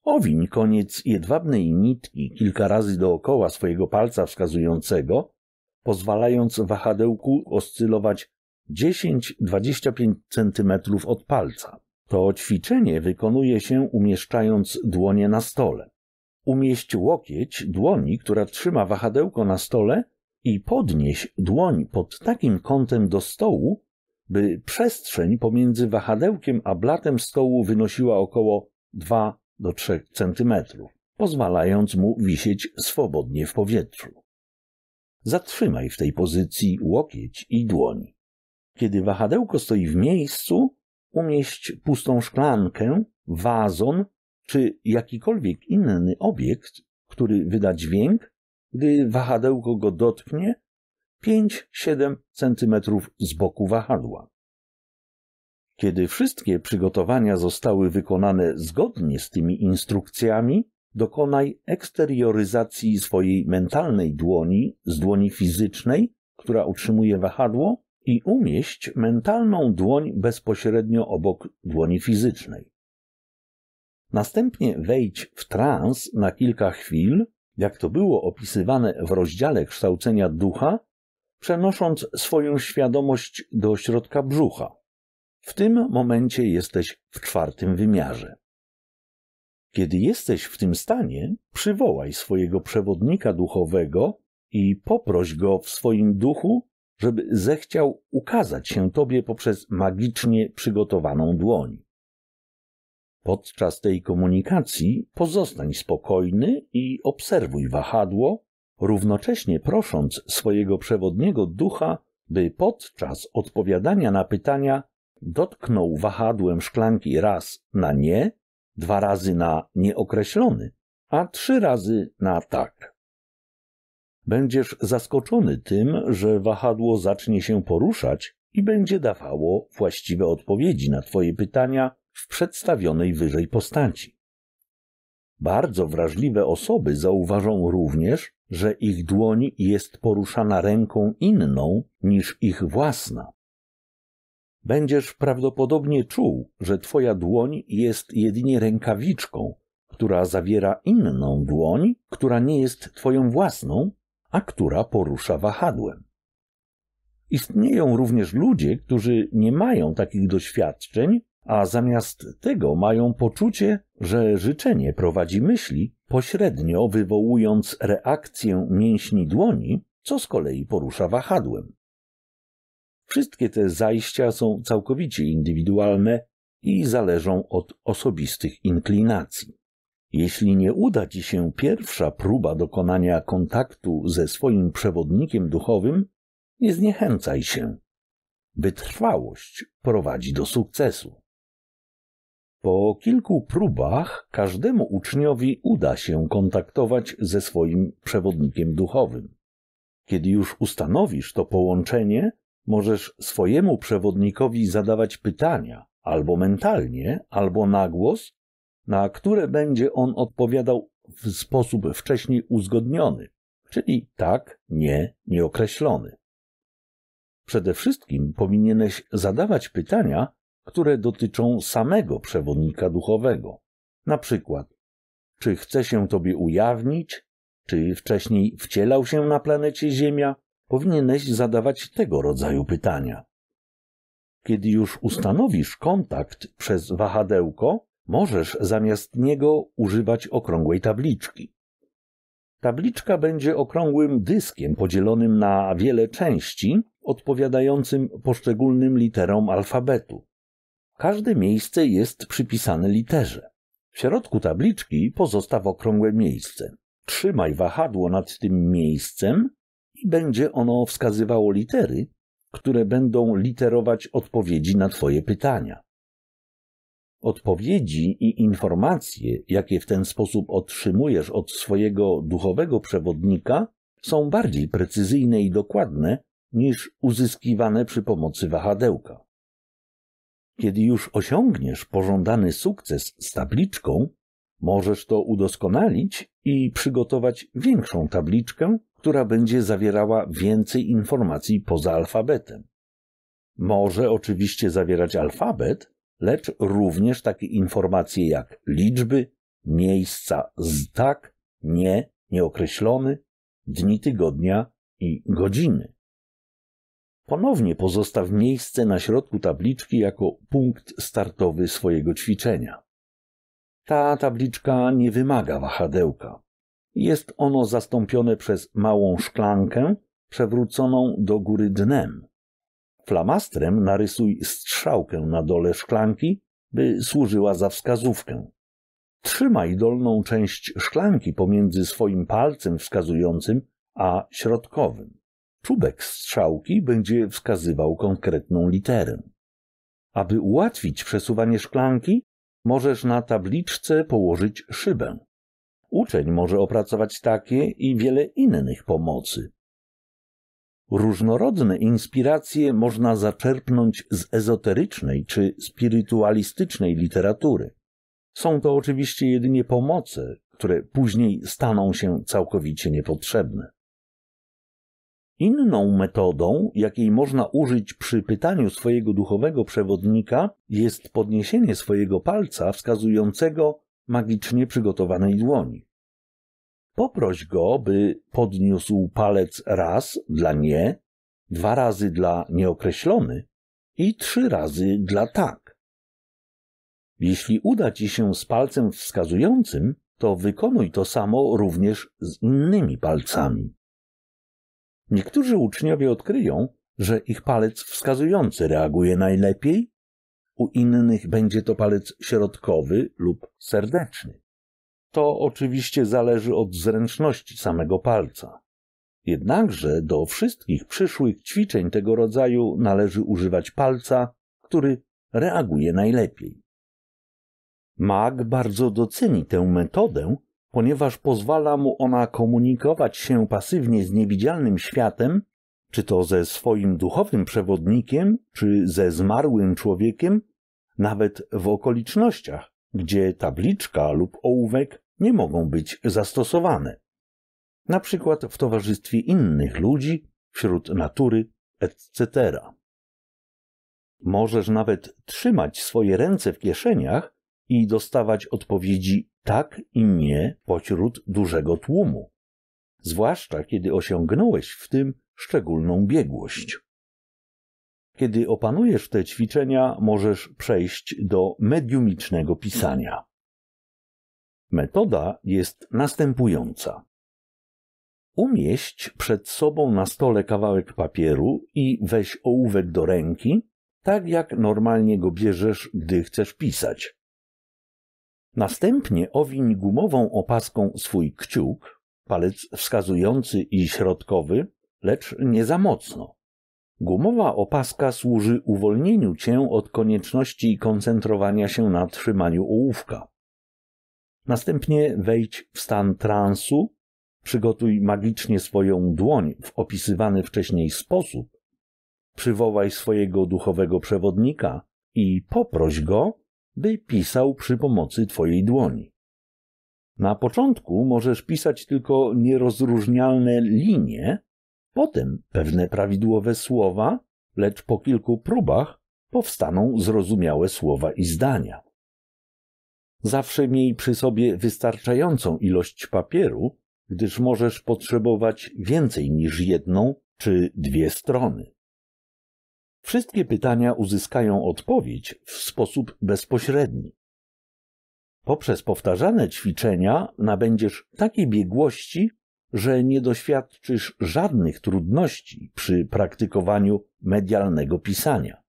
Owiń koniec jedwabnej nitki kilka razy dookoła swojego palca wskazującego, pozwalając wahadełku oscylować 10-25 cm od palca. To ćwiczenie wykonuje się umieszczając dłonie na stole. Umieść łokieć dłoni, która trzyma wahadełko na stole i podnieś dłoń pod takim kątem do stołu, by przestrzeń pomiędzy wahadełkiem a blatem stołu wynosiła około 2 do 3 cm, pozwalając mu wisieć swobodnie w powietrzu. Zatrzymaj w tej pozycji łokieć i dłoń. Kiedy wahadełko stoi w miejscu, umieść pustą szklankę, wazon czy jakikolwiek inny obiekt, który wyda dźwięk, gdy wahadełko go dotknie 5-7 cm z boku wahadła. Kiedy wszystkie przygotowania zostały wykonane zgodnie z tymi instrukcjami, dokonaj eksterioryzacji swojej mentalnej dłoni z dłoni fizycznej, która utrzymuje wahadło, i umieść mentalną dłoń bezpośrednio obok dłoni fizycznej. Następnie wejdź w trans na kilka chwil, jak to było opisywane w rozdziale kształcenia ducha, przenosząc swoją świadomość do środka brzucha. W tym momencie jesteś w czwartym wymiarze. Kiedy jesteś w tym stanie, przywołaj swojego przewodnika duchowego i poproś go w swoim duchu żeby zechciał ukazać się Tobie poprzez magicznie przygotowaną dłoń. Podczas tej komunikacji pozostań spokojny i obserwuj wahadło, równocześnie prosząc swojego przewodniego ducha, by podczas odpowiadania na pytania dotknął wahadłem szklanki raz na nie, dwa razy na nieokreślony, a trzy razy na tak. Będziesz zaskoczony tym, że wahadło zacznie się poruszać i będzie dawało właściwe odpowiedzi na Twoje pytania w przedstawionej wyżej postaci. Bardzo wrażliwe osoby zauważą również, że ich dłoń jest poruszana ręką inną niż ich własna. Będziesz prawdopodobnie czuł, że Twoja dłoń jest jedynie rękawiczką, która zawiera inną dłoń, która nie jest Twoją własną, a która porusza wahadłem. Istnieją również ludzie, którzy nie mają takich doświadczeń, a zamiast tego mają poczucie, że życzenie prowadzi myśli, pośrednio wywołując reakcję mięśni dłoni, co z kolei porusza wahadłem. Wszystkie te zajścia są całkowicie indywidualne i zależą od osobistych inklinacji. Jeśli nie uda ci się pierwsza próba dokonania kontaktu ze swoim przewodnikiem duchowym, nie zniechęcaj się. Wytrwałość prowadzi do sukcesu. Po kilku próbach każdemu uczniowi uda się kontaktować ze swoim przewodnikiem duchowym. Kiedy już ustanowisz to połączenie, możesz swojemu przewodnikowi zadawać pytania albo mentalnie, albo na głos na które będzie on odpowiadał w sposób wcześniej uzgodniony, czyli tak, nie, nieokreślony. Przede wszystkim powinieneś zadawać pytania, które dotyczą samego przewodnika duchowego. Na przykład, czy chce się tobie ujawnić, czy wcześniej wcielał się na planecie Ziemia, powinieneś zadawać tego rodzaju pytania. Kiedy już ustanowisz kontakt przez wahadełko, Możesz zamiast niego używać okrągłej tabliczki. Tabliczka będzie okrągłym dyskiem podzielonym na wiele części, odpowiadającym poszczególnym literom alfabetu. Każde miejsce jest przypisane literze. W środku tabliczki pozostaw okrągłe miejsce. Trzymaj wahadło nad tym miejscem i będzie ono wskazywało litery, które będą literować odpowiedzi na Twoje pytania. Odpowiedzi i informacje, jakie w ten sposób otrzymujesz od swojego duchowego przewodnika, są bardziej precyzyjne i dokładne niż uzyskiwane przy pomocy wahadełka. Kiedy już osiągniesz pożądany sukces z tabliczką, możesz to udoskonalić i przygotować większą tabliczkę, która będzie zawierała więcej informacji poza alfabetem. Może oczywiście zawierać alfabet, lecz również takie informacje jak liczby, miejsca z tak, nie, nieokreślony, dni tygodnia i godziny. Ponownie pozostaw miejsce na środku tabliczki jako punkt startowy swojego ćwiczenia. Ta tabliczka nie wymaga wahadełka. Jest ono zastąpione przez małą szklankę przewróconą do góry dnem. Flamastrem narysuj strzałkę na dole szklanki, by służyła za wskazówkę. Trzymaj dolną część szklanki pomiędzy swoim palcem wskazującym a środkowym. Czubek strzałki będzie wskazywał konkretną literę. Aby ułatwić przesuwanie szklanki, możesz na tabliczce położyć szybę. Uczeń może opracować takie i wiele innych pomocy. Różnorodne inspiracje można zaczerpnąć z ezoterycznej czy spirytualistycznej literatury. Są to oczywiście jedynie pomoce, które później staną się całkowicie niepotrzebne. Inną metodą, jakiej można użyć przy pytaniu swojego duchowego przewodnika, jest podniesienie swojego palca wskazującego magicznie przygotowanej dłoni. Poproś go, by podniósł palec raz dla nie, dwa razy dla nieokreślony i trzy razy dla tak. Jeśli uda ci się z palcem wskazującym, to wykonuj to samo również z innymi palcami. Niektórzy uczniowie odkryją, że ich palec wskazujący reaguje najlepiej, u innych będzie to palec środkowy lub serdeczny. To oczywiście zależy od zręczności samego palca. Jednakże do wszystkich przyszłych ćwiczeń tego rodzaju należy używać palca, który reaguje najlepiej. Mag bardzo doceni tę metodę, ponieważ pozwala mu ona komunikować się pasywnie z niewidzialnym światem, czy to ze swoim duchowym przewodnikiem, czy ze zmarłym człowiekiem, nawet w okolicznościach, gdzie tabliczka lub ołówek nie mogą być zastosowane, na przykład w towarzystwie innych ludzi, wśród natury, etc. Możesz nawet trzymać swoje ręce w kieszeniach i dostawać odpowiedzi tak i nie pośród dużego tłumu, zwłaszcza kiedy osiągnąłeś w tym szczególną biegłość. Kiedy opanujesz te ćwiczenia, możesz przejść do mediumicznego pisania. Metoda jest następująca. Umieść przed sobą na stole kawałek papieru i weź ołówek do ręki, tak jak normalnie go bierzesz, gdy chcesz pisać. Następnie owiń gumową opaską swój kciuk, palec wskazujący i środkowy, lecz nie za mocno. Gumowa opaska służy uwolnieniu cię od konieczności koncentrowania się na trzymaniu ołówka. Następnie wejdź w stan transu, przygotuj magicznie swoją dłoń w opisywany wcześniej sposób, przywołaj swojego duchowego przewodnika i poproś go, by pisał przy pomocy twojej dłoni. Na początku możesz pisać tylko nierozróżnialne linie, potem pewne prawidłowe słowa, lecz po kilku próbach powstaną zrozumiałe słowa i zdania. Zawsze miej przy sobie wystarczającą ilość papieru, gdyż możesz potrzebować więcej niż jedną czy dwie strony. Wszystkie pytania uzyskają odpowiedź w sposób bezpośredni. Poprzez powtarzane ćwiczenia nabędziesz takiej biegłości, że nie doświadczysz żadnych trudności przy praktykowaniu medialnego pisania.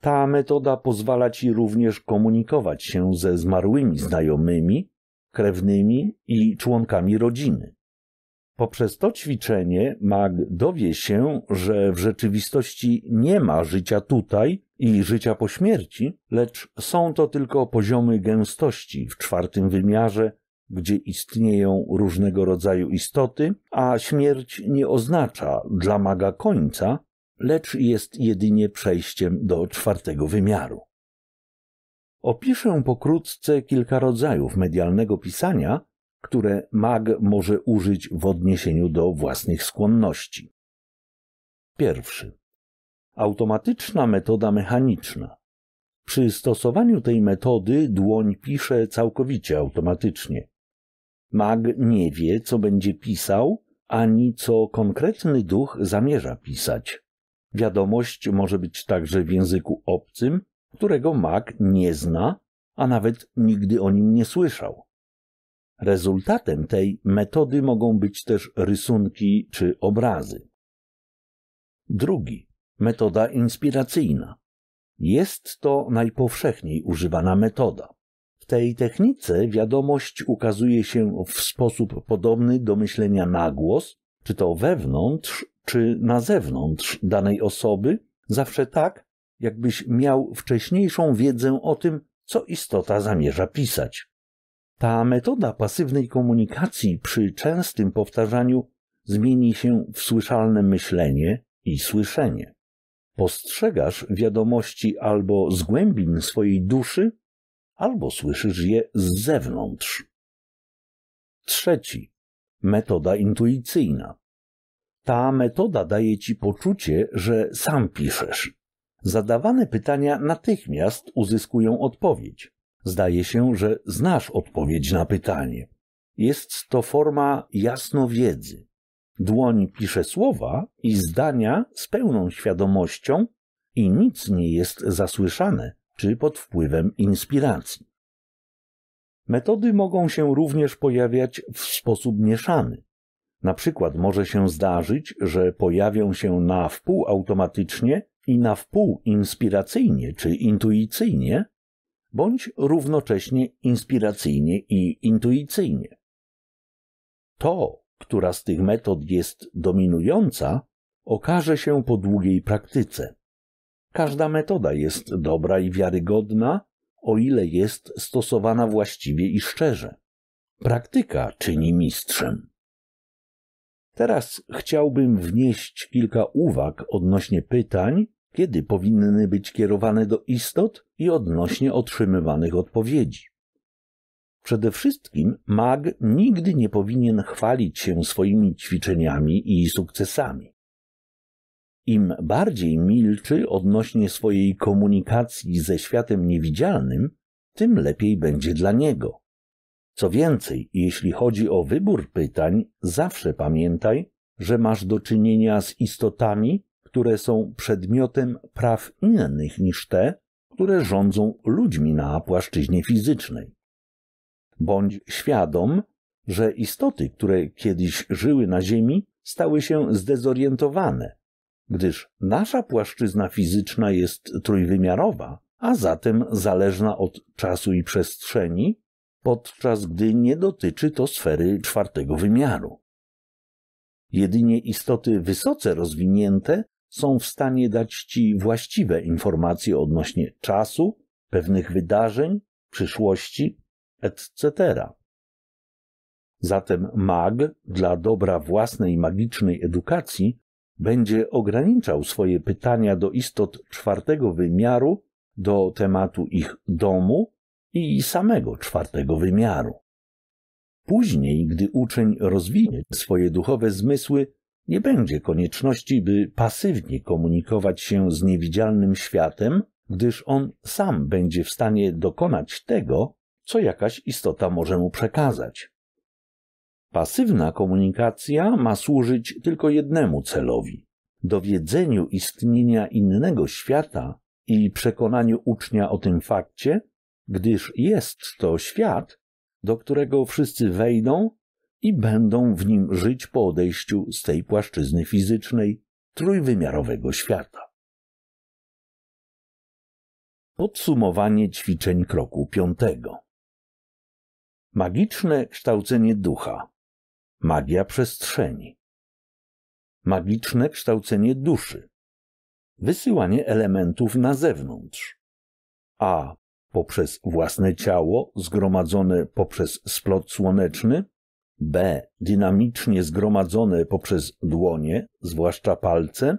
Ta metoda pozwala ci również komunikować się ze zmarłymi znajomymi, krewnymi i członkami rodziny. Poprzez to ćwiczenie mag dowie się, że w rzeczywistości nie ma życia tutaj i życia po śmierci, lecz są to tylko poziomy gęstości w czwartym wymiarze, gdzie istnieją różnego rodzaju istoty, a śmierć nie oznacza dla maga końca, lecz jest jedynie przejściem do czwartego wymiaru. Opiszę pokrótce kilka rodzajów medialnego pisania, które mag może użyć w odniesieniu do własnych skłonności. Pierwszy. Automatyczna metoda mechaniczna. Przy stosowaniu tej metody dłoń pisze całkowicie automatycznie. Mag nie wie, co będzie pisał, ani co konkretny duch zamierza pisać. Wiadomość może być także w języku obcym, którego mak nie zna, a nawet nigdy o nim nie słyszał. Rezultatem tej metody mogą być też rysunki czy obrazy. Drugi, metoda inspiracyjna. Jest to najpowszechniej używana metoda. W tej technice wiadomość ukazuje się w sposób podobny do myślenia na głos, czy to wewnątrz, czy na zewnątrz danej osoby, zawsze tak, jakbyś miał wcześniejszą wiedzę o tym, co istota zamierza pisać. Ta metoda pasywnej komunikacji przy częstym powtarzaniu zmieni się w słyszalne myślenie i słyszenie. Postrzegasz wiadomości albo z głębin swojej duszy, albo słyszysz je z zewnątrz. Trzeci. Metoda intuicyjna. Ta metoda daje ci poczucie, że sam piszesz. Zadawane pytania natychmiast uzyskują odpowiedź. Zdaje się, że znasz odpowiedź na pytanie. Jest to forma jasnowiedzy. Dłoń pisze słowa i zdania z pełną świadomością i nic nie jest zasłyszane czy pod wpływem inspiracji. Metody mogą się również pojawiać w sposób mieszany. Na przykład może się zdarzyć, że pojawią się na wpół automatycznie i na wpół inspiracyjnie czy intuicyjnie, bądź równocześnie inspiracyjnie i intuicyjnie. To, która z tych metod jest dominująca, okaże się po długiej praktyce. Każda metoda jest dobra i wiarygodna, o ile jest stosowana właściwie i szczerze. Praktyka czyni mistrzem. Teraz chciałbym wnieść kilka uwag odnośnie pytań, kiedy powinny być kierowane do istot i odnośnie otrzymywanych odpowiedzi. Przede wszystkim mag nigdy nie powinien chwalić się swoimi ćwiczeniami i sukcesami. Im bardziej milczy odnośnie swojej komunikacji ze światem niewidzialnym, tym lepiej będzie dla niego. Co więcej, jeśli chodzi o wybór pytań, zawsze pamiętaj, że masz do czynienia z istotami, które są przedmiotem praw innych niż te, które rządzą ludźmi na płaszczyźnie fizycznej. Bądź świadom, że istoty, które kiedyś żyły na Ziemi, stały się zdezorientowane, gdyż nasza płaszczyzna fizyczna jest trójwymiarowa, a zatem zależna od czasu i przestrzeni, podczas gdy nie dotyczy to sfery czwartego wymiaru. Jedynie istoty wysoce rozwinięte są w stanie dać ci właściwe informacje odnośnie czasu, pewnych wydarzeń, przyszłości, etc. Zatem mag dla dobra własnej magicznej edukacji będzie ograniczał swoje pytania do istot czwartego wymiaru, do tematu ich domu, i samego czwartego wymiaru. Później, gdy uczeń rozwinie swoje duchowe zmysły, nie będzie konieczności, by pasywnie komunikować się z niewidzialnym światem, gdyż on sam będzie w stanie dokonać tego, co jakaś istota może mu przekazać. Pasywna komunikacja ma służyć tylko jednemu celowi dowiedzeniu istnienia innego świata i przekonaniu ucznia o tym fakcie, gdyż jest to świat, do którego wszyscy wejdą i będą w nim żyć po odejściu z tej płaszczyzny fizycznej, trójwymiarowego świata. Podsumowanie ćwiczeń kroku piątego. Magiczne kształcenie ducha. Magia przestrzeni. Magiczne kształcenie duszy. Wysyłanie elementów na zewnątrz. A poprzez własne ciało zgromadzone poprzez splot słoneczny, b. dynamicznie zgromadzone poprzez dłonie, zwłaszcza palce,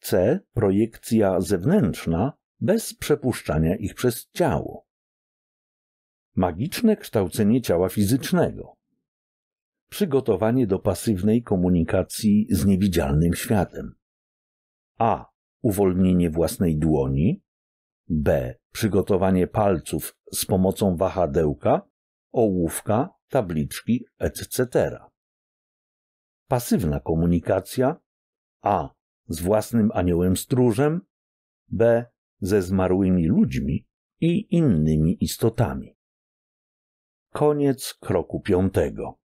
c. projekcja zewnętrzna bez przepuszczania ich przez ciało. Magiczne kształcenie ciała fizycznego. Przygotowanie do pasywnej komunikacji z niewidzialnym światem. A. Uwolnienie własnej dłoni. B. Przygotowanie palców z pomocą wahadełka, ołówka, tabliczki, etc. Pasywna komunikacja A. Z własnym aniołem stróżem B. Ze zmarłymi ludźmi i innymi istotami. Koniec kroku piątego.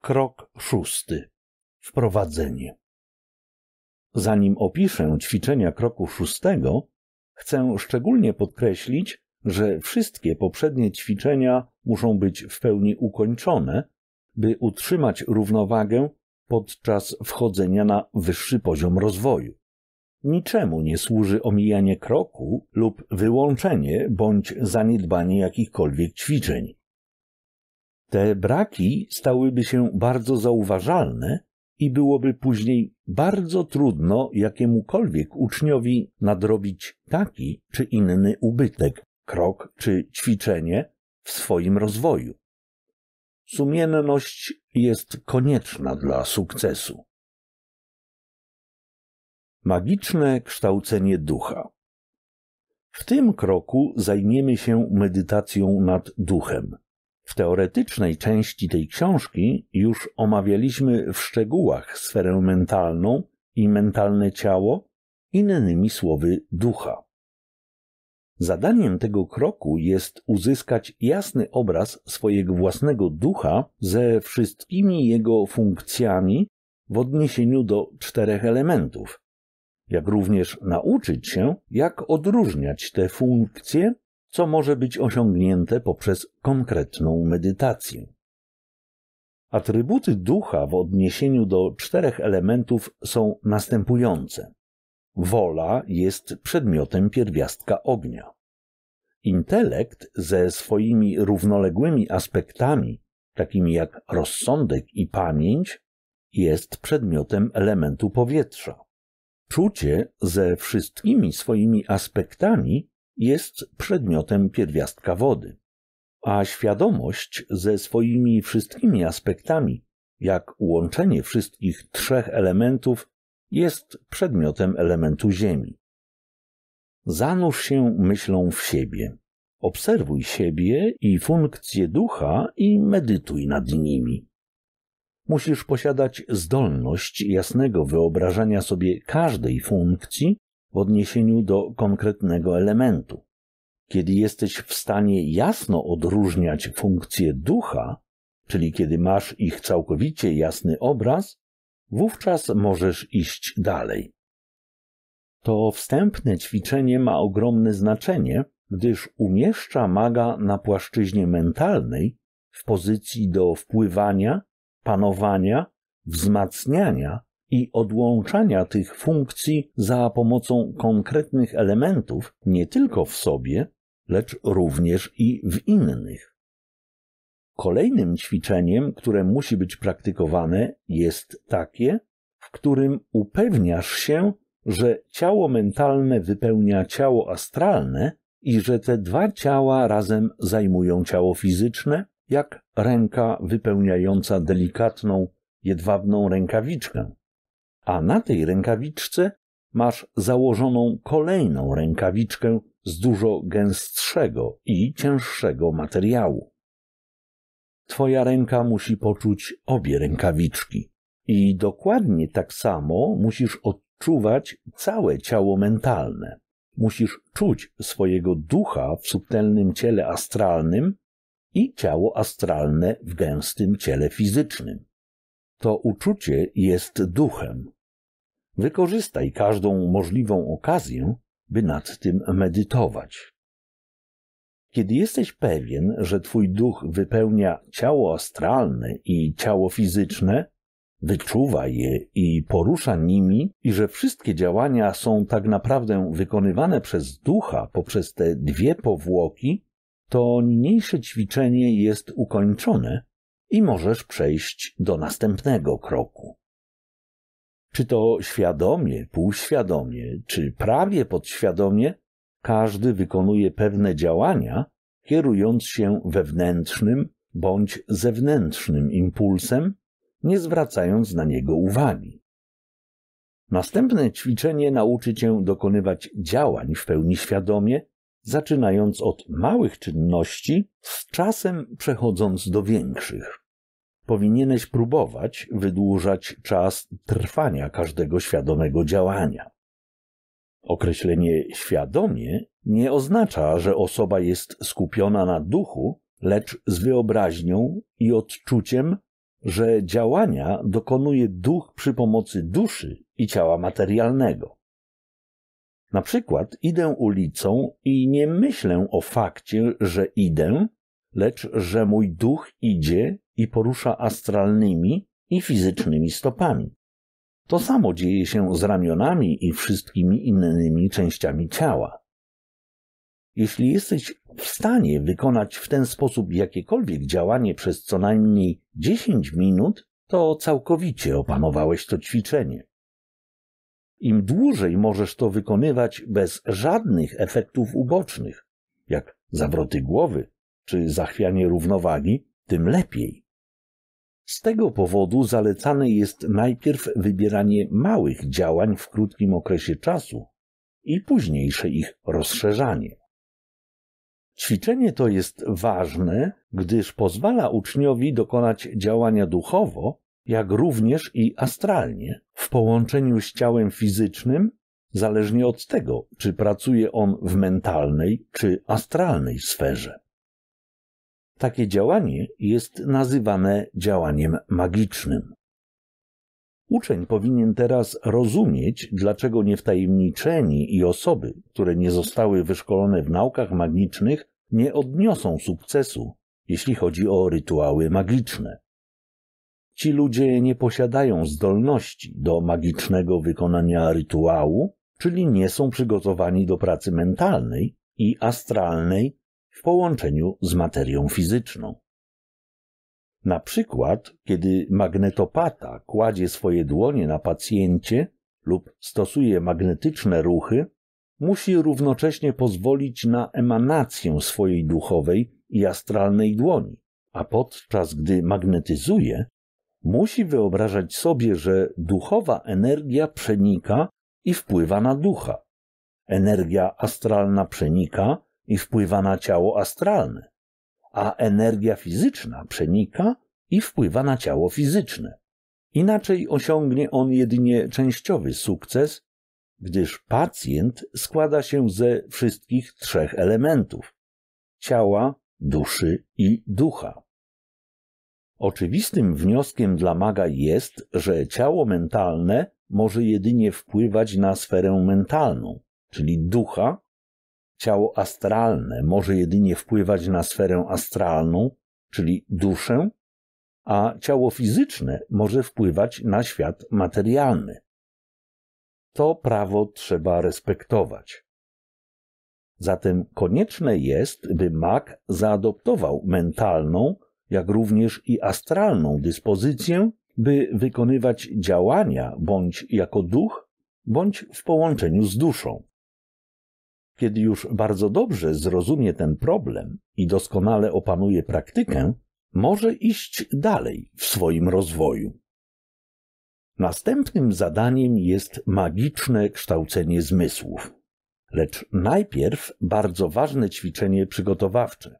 Krok szósty. Wprowadzenie. Zanim opiszę ćwiczenia kroku szóstego, chcę szczególnie podkreślić, że wszystkie poprzednie ćwiczenia muszą być w pełni ukończone, by utrzymać równowagę podczas wchodzenia na wyższy poziom rozwoju. Niczemu nie służy omijanie kroku lub wyłączenie bądź zaniedbanie jakichkolwiek ćwiczeń. Te braki stałyby się bardzo zauważalne, i byłoby później bardzo trudno jakiemukolwiek uczniowi nadrobić taki czy inny ubytek, krok czy ćwiczenie w swoim rozwoju. Sumienność jest konieczna dla sukcesu. Magiczne kształcenie ducha. W tym kroku zajmiemy się medytacją nad duchem. W teoretycznej części tej książki już omawialiśmy w szczegółach sferę mentalną i mentalne ciało, innymi słowy ducha. Zadaniem tego kroku jest uzyskać jasny obraz swojego własnego ducha ze wszystkimi jego funkcjami w odniesieniu do czterech elementów, jak również nauczyć się, jak odróżniać te funkcje co może być osiągnięte poprzez konkretną medytację. Atrybuty ducha w odniesieniu do czterech elementów są następujące. Wola jest przedmiotem pierwiastka ognia. Intelekt ze swoimi równoległymi aspektami, takimi jak rozsądek i pamięć, jest przedmiotem elementu powietrza. Czucie ze wszystkimi swoimi aspektami jest przedmiotem pierwiastka wody, a świadomość ze swoimi wszystkimi aspektami, jak łączenie wszystkich trzech elementów, jest przedmiotem elementu ziemi. Zanurz się myślą w siebie. Obserwuj siebie i funkcje ducha i medytuj nad nimi. Musisz posiadać zdolność jasnego wyobrażania sobie każdej funkcji w odniesieniu do konkretnego elementu. Kiedy jesteś w stanie jasno odróżniać funkcje ducha, czyli kiedy masz ich całkowicie jasny obraz, wówczas możesz iść dalej. To wstępne ćwiczenie ma ogromne znaczenie, gdyż umieszcza maga na płaszczyźnie mentalnej w pozycji do wpływania, panowania, wzmacniania i odłączania tych funkcji za pomocą konkretnych elementów nie tylko w sobie, lecz również i w innych. Kolejnym ćwiczeniem, które musi być praktykowane, jest takie, w którym upewniasz się, że ciało mentalne wypełnia ciało astralne i że te dwa ciała razem zajmują ciało fizyczne, jak ręka wypełniająca delikatną, jedwabną rękawiczkę a na tej rękawiczce masz założoną kolejną rękawiczkę z dużo gęstszego i cięższego materiału. Twoja ręka musi poczuć obie rękawiczki i dokładnie tak samo musisz odczuwać całe ciało mentalne. Musisz czuć swojego ducha w subtelnym ciele astralnym i ciało astralne w gęstym ciele fizycznym. To uczucie jest duchem, Wykorzystaj każdą możliwą okazję, by nad tym medytować. Kiedy jesteś pewien, że Twój duch wypełnia ciało astralne i ciało fizyczne, wyczuwa je i porusza nimi, i że wszystkie działania są tak naprawdę wykonywane przez ducha poprzez te dwie powłoki, to niniejsze ćwiczenie jest ukończone i możesz przejść do następnego kroku czy to świadomie, półświadomie, czy prawie podświadomie, każdy wykonuje pewne działania, kierując się wewnętrznym bądź zewnętrznym impulsem, nie zwracając na niego uwagi. Następne ćwiczenie nauczy cię dokonywać działań w pełni świadomie, zaczynając od małych czynności, z czasem przechodząc do większych powinieneś próbować wydłużać czas trwania każdego świadomego działania. Określenie świadomie nie oznacza, że osoba jest skupiona na duchu, lecz z wyobraźnią i odczuciem, że działania dokonuje duch przy pomocy duszy i ciała materialnego. Na przykład idę ulicą i nie myślę o fakcie, że idę, lecz że mój duch idzie i porusza astralnymi i fizycznymi stopami. To samo dzieje się z ramionami i wszystkimi innymi częściami ciała. Jeśli jesteś w stanie wykonać w ten sposób jakiekolwiek działanie przez co najmniej 10 minut, to całkowicie opanowałeś to ćwiczenie. Im dłużej możesz to wykonywać bez żadnych efektów ubocznych, jak zawroty głowy, czy zachwianie równowagi, tym lepiej. Z tego powodu zalecane jest najpierw wybieranie małych działań w krótkim okresie czasu i późniejsze ich rozszerzanie. Ćwiczenie to jest ważne, gdyż pozwala uczniowi dokonać działania duchowo, jak również i astralnie, w połączeniu z ciałem fizycznym, zależnie od tego, czy pracuje on w mentalnej czy astralnej sferze. Takie działanie jest nazywane działaniem magicznym. Uczeń powinien teraz rozumieć, dlaczego niewtajemniczeni i osoby, które nie zostały wyszkolone w naukach magicznych, nie odniosą sukcesu, jeśli chodzi o rytuały magiczne. Ci ludzie nie posiadają zdolności do magicznego wykonania rytuału, czyli nie są przygotowani do pracy mentalnej i astralnej w połączeniu z materią fizyczną. Na przykład, kiedy magnetopata kładzie swoje dłonie na pacjencie lub stosuje magnetyczne ruchy, musi równocześnie pozwolić na emanację swojej duchowej i astralnej dłoni, a podczas gdy magnetyzuje, musi wyobrażać sobie, że duchowa energia przenika i wpływa na ducha. Energia astralna przenika i wpływa na ciało astralne, a energia fizyczna przenika i wpływa na ciało fizyczne. Inaczej osiągnie on jedynie częściowy sukces, gdyż pacjent składa się ze wszystkich trzech elementów ciała, duszy i ducha. Oczywistym wnioskiem dla maga jest, że ciało mentalne może jedynie wpływać na sferę mentalną, czyli ducha, Ciało astralne może jedynie wpływać na sferę astralną, czyli duszę, a ciało fizyczne może wpływać na świat materialny. To prawo trzeba respektować. Zatem konieczne jest, by mak zaadoptował mentalną, jak również i astralną dyspozycję, by wykonywać działania bądź jako duch, bądź w połączeniu z duszą. Kiedy już bardzo dobrze zrozumie ten problem i doskonale opanuje praktykę, może iść dalej w swoim rozwoju. Następnym zadaniem jest magiczne kształcenie zmysłów, lecz najpierw bardzo ważne ćwiczenie przygotowawcze.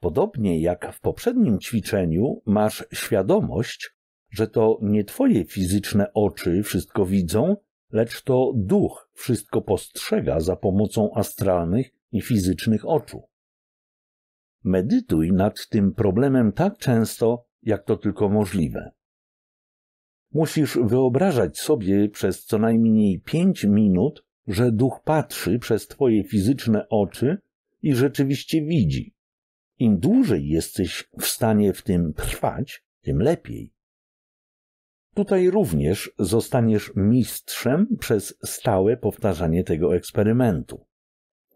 Podobnie jak w poprzednim ćwiczeniu, masz świadomość, że to nie twoje fizyczne oczy wszystko widzą, lecz to duch wszystko postrzega za pomocą astralnych i fizycznych oczu. Medytuj nad tym problemem tak często, jak to tylko możliwe. Musisz wyobrażać sobie przez co najmniej pięć minut, że duch patrzy przez twoje fizyczne oczy i rzeczywiście widzi. Im dłużej jesteś w stanie w tym trwać, tym lepiej. Tutaj również zostaniesz mistrzem przez stałe powtarzanie tego eksperymentu.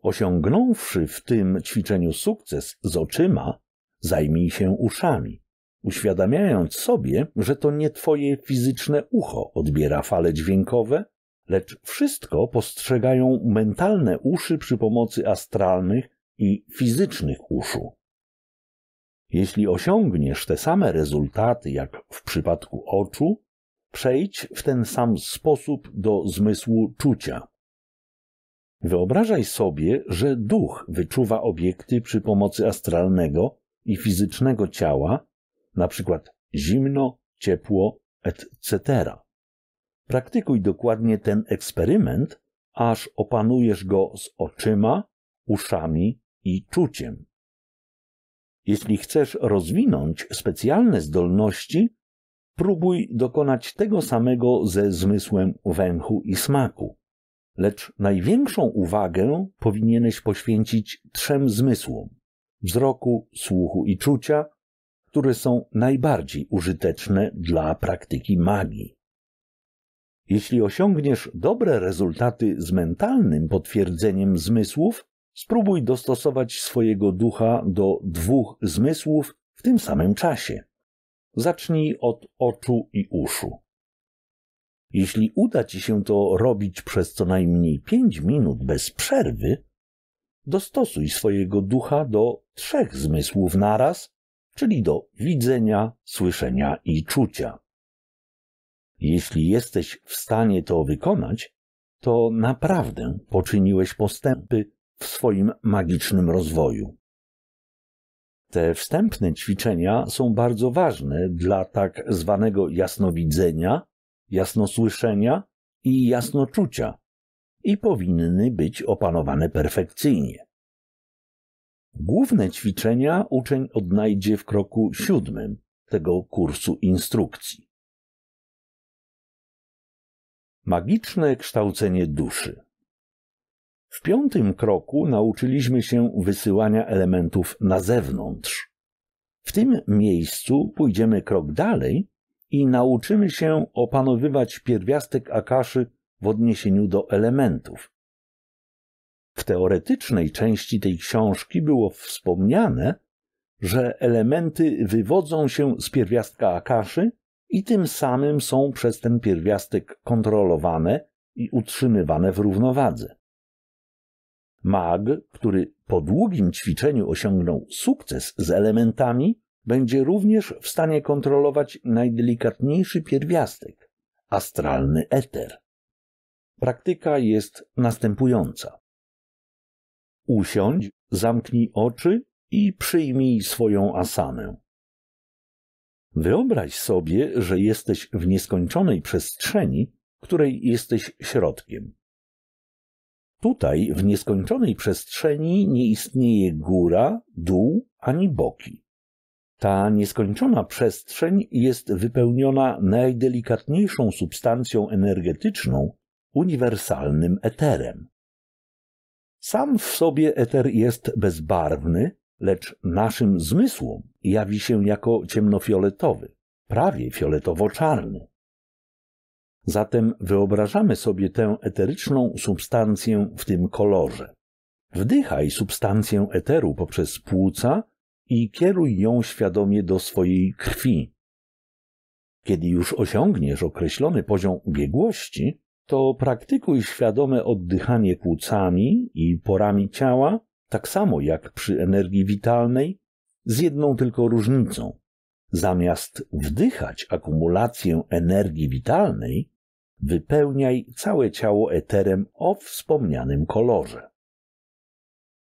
Osiągnąwszy w tym ćwiczeniu sukces z oczyma, zajmij się uszami, uświadamiając sobie, że to nie twoje fizyczne ucho odbiera fale dźwiękowe, lecz wszystko postrzegają mentalne uszy przy pomocy astralnych i fizycznych uszu. Jeśli osiągniesz te same rezultaty jak w przypadku oczu, Przejdź w ten sam sposób do zmysłu czucia. Wyobrażaj sobie, że duch wyczuwa obiekty przy pomocy astralnego i fizycznego ciała, na przykład zimno, ciepło, etc. Praktykuj dokładnie ten eksperyment, aż opanujesz go z oczyma, uszami i czuciem. Jeśli chcesz rozwinąć specjalne zdolności, próbuj dokonać tego samego ze zmysłem węchu i smaku. Lecz największą uwagę powinieneś poświęcić trzem zmysłom wzroku, słuchu i czucia, które są najbardziej użyteczne dla praktyki magii. Jeśli osiągniesz dobre rezultaty z mentalnym potwierdzeniem zmysłów, spróbuj dostosować swojego ducha do dwóch zmysłów w tym samym czasie. Zacznij od oczu i uszu. Jeśli uda ci się to robić przez co najmniej pięć minut bez przerwy, dostosuj swojego ducha do trzech zmysłów naraz, czyli do widzenia, słyszenia i czucia. Jeśli jesteś w stanie to wykonać, to naprawdę poczyniłeś postępy w swoim magicznym rozwoju. Te wstępne ćwiczenia są bardzo ważne dla tak zwanego jasnowidzenia, jasnosłyszenia i jasnoczucia i powinny być opanowane perfekcyjnie. Główne ćwiczenia uczeń odnajdzie w kroku siódmym tego kursu instrukcji. Magiczne kształcenie duszy. W piątym kroku nauczyliśmy się wysyłania elementów na zewnątrz. W tym miejscu pójdziemy krok dalej i nauczymy się opanowywać pierwiastek akaszy w odniesieniu do elementów. W teoretycznej części tej książki było wspomniane, że elementy wywodzą się z pierwiastka akaszy i tym samym są przez ten pierwiastek kontrolowane i utrzymywane w równowadze. Mag, który po długim ćwiczeniu osiągnął sukces z elementami, będzie również w stanie kontrolować najdelikatniejszy pierwiastek astralny eter. Praktyka jest następująca. Usiądź, zamknij oczy i przyjmij swoją asanę. Wyobraź sobie, że jesteś w nieskończonej przestrzeni, której jesteś środkiem. Tutaj w nieskończonej przestrzeni nie istnieje góra, dół ani boki. Ta nieskończona przestrzeń jest wypełniona najdelikatniejszą substancją energetyczną, uniwersalnym eterem. Sam w sobie eter jest bezbarwny, lecz naszym zmysłom jawi się jako ciemnofioletowy, prawie fioletowo-czarny. Zatem wyobrażamy sobie tę eteryczną substancję w tym kolorze. Wdychaj substancję eteru poprzez płuca i kieruj ją świadomie do swojej krwi. Kiedy już osiągniesz określony poziom biegłości, to praktykuj świadome oddychanie płucami i porami ciała, tak samo jak przy energii witalnej, z jedną tylko różnicą. Zamiast wdychać akumulację energii witalnej, Wypełniaj całe ciało eterem o wspomnianym kolorze.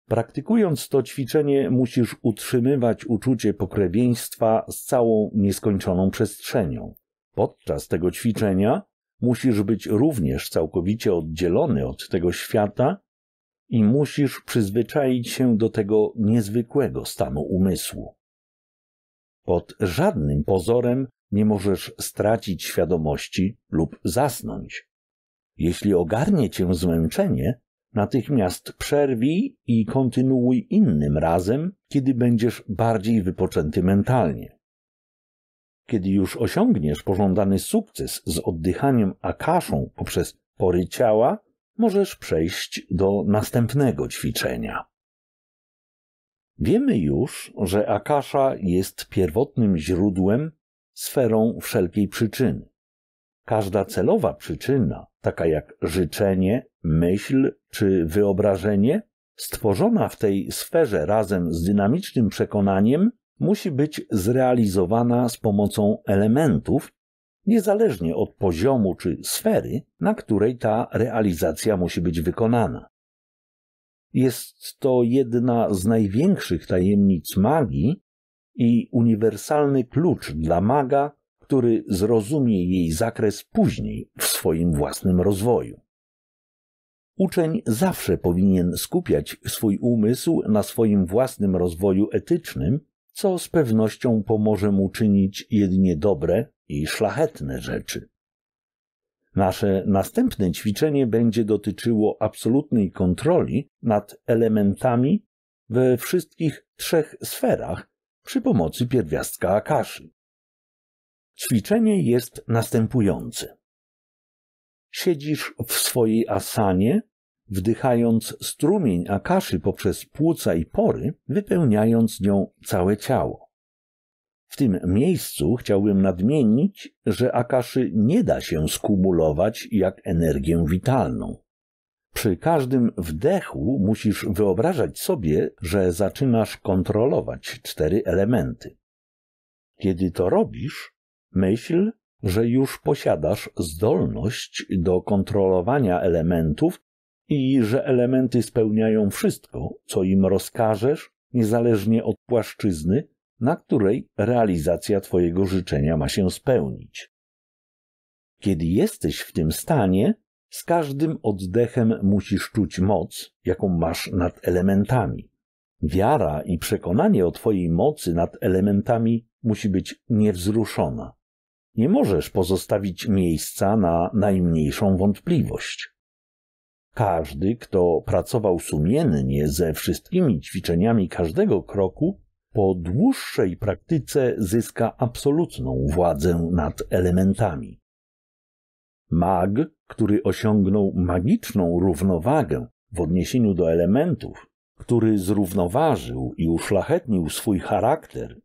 Praktykując to ćwiczenie, musisz utrzymywać uczucie pokrewieństwa z całą nieskończoną przestrzenią. Podczas tego ćwiczenia musisz być również całkowicie oddzielony od tego świata i musisz przyzwyczaić się do tego niezwykłego stanu umysłu. Pod żadnym pozorem nie możesz stracić świadomości lub zasnąć. Jeśli ogarnie cię zmęczenie, natychmiast przerwij i kontynuuj innym razem, kiedy będziesz bardziej wypoczęty mentalnie. Kiedy już osiągniesz pożądany sukces z oddychaniem a poprzez pory ciała, możesz przejść do następnego ćwiczenia. Wiemy już, że akasza jest pierwotnym źródłem sferą wszelkiej przyczyny. Każda celowa przyczyna, taka jak życzenie, myśl czy wyobrażenie, stworzona w tej sferze razem z dynamicznym przekonaniem, musi być zrealizowana z pomocą elementów, niezależnie od poziomu czy sfery, na której ta realizacja musi być wykonana. Jest to jedna z największych tajemnic magii, i uniwersalny klucz dla maga, który zrozumie jej zakres później w swoim własnym rozwoju. Uczeń zawsze powinien skupiać swój umysł na swoim własnym rozwoju etycznym, co z pewnością pomoże mu czynić jedynie dobre i szlachetne rzeczy. Nasze następne ćwiczenie będzie dotyczyło absolutnej kontroli nad elementami we wszystkich trzech sferach, przy pomocy pierwiastka akaszy. Ćwiczenie jest następujące. Siedzisz w swojej asanie, wdychając strumień akaszy poprzez płuca i pory, wypełniając nią całe ciało. W tym miejscu chciałbym nadmienić, że akaszy nie da się skumulować jak energię witalną. Przy każdym wdechu musisz wyobrażać sobie, że zaczynasz kontrolować cztery elementy. Kiedy to robisz, myśl, że już posiadasz zdolność do kontrolowania elementów i że elementy spełniają wszystko, co im rozkażesz, niezależnie od płaszczyzny, na której realizacja Twojego życzenia ma się spełnić. Kiedy jesteś w tym stanie, z każdym oddechem musisz czuć moc, jaką masz nad elementami. Wiara i przekonanie o Twojej mocy nad elementami musi być niewzruszona. Nie możesz pozostawić miejsca na najmniejszą wątpliwość. Każdy, kto pracował sumiennie ze wszystkimi ćwiczeniami każdego kroku, po dłuższej praktyce zyska absolutną władzę nad elementami. Mag, który osiągnął magiczną równowagę w odniesieniu do elementów, który zrównoważył i uszlachetnił swój charakter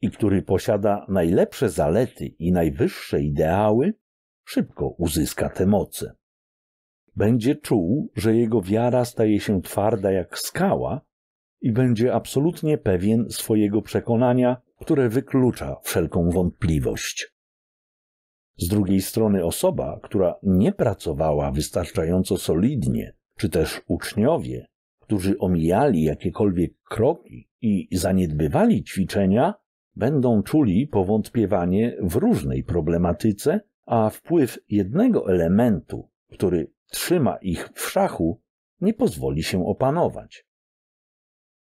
i który posiada najlepsze zalety i najwyższe ideały, szybko uzyska te moce. Będzie czuł, że jego wiara staje się twarda jak skała i będzie absolutnie pewien swojego przekonania, które wyklucza wszelką wątpliwość. Z drugiej strony osoba, która nie pracowała wystarczająco solidnie, czy też uczniowie, którzy omijali jakiekolwiek kroki i zaniedbywali ćwiczenia, będą czuli powątpiewanie w różnej problematyce, a wpływ jednego elementu, który trzyma ich w szachu, nie pozwoli się opanować.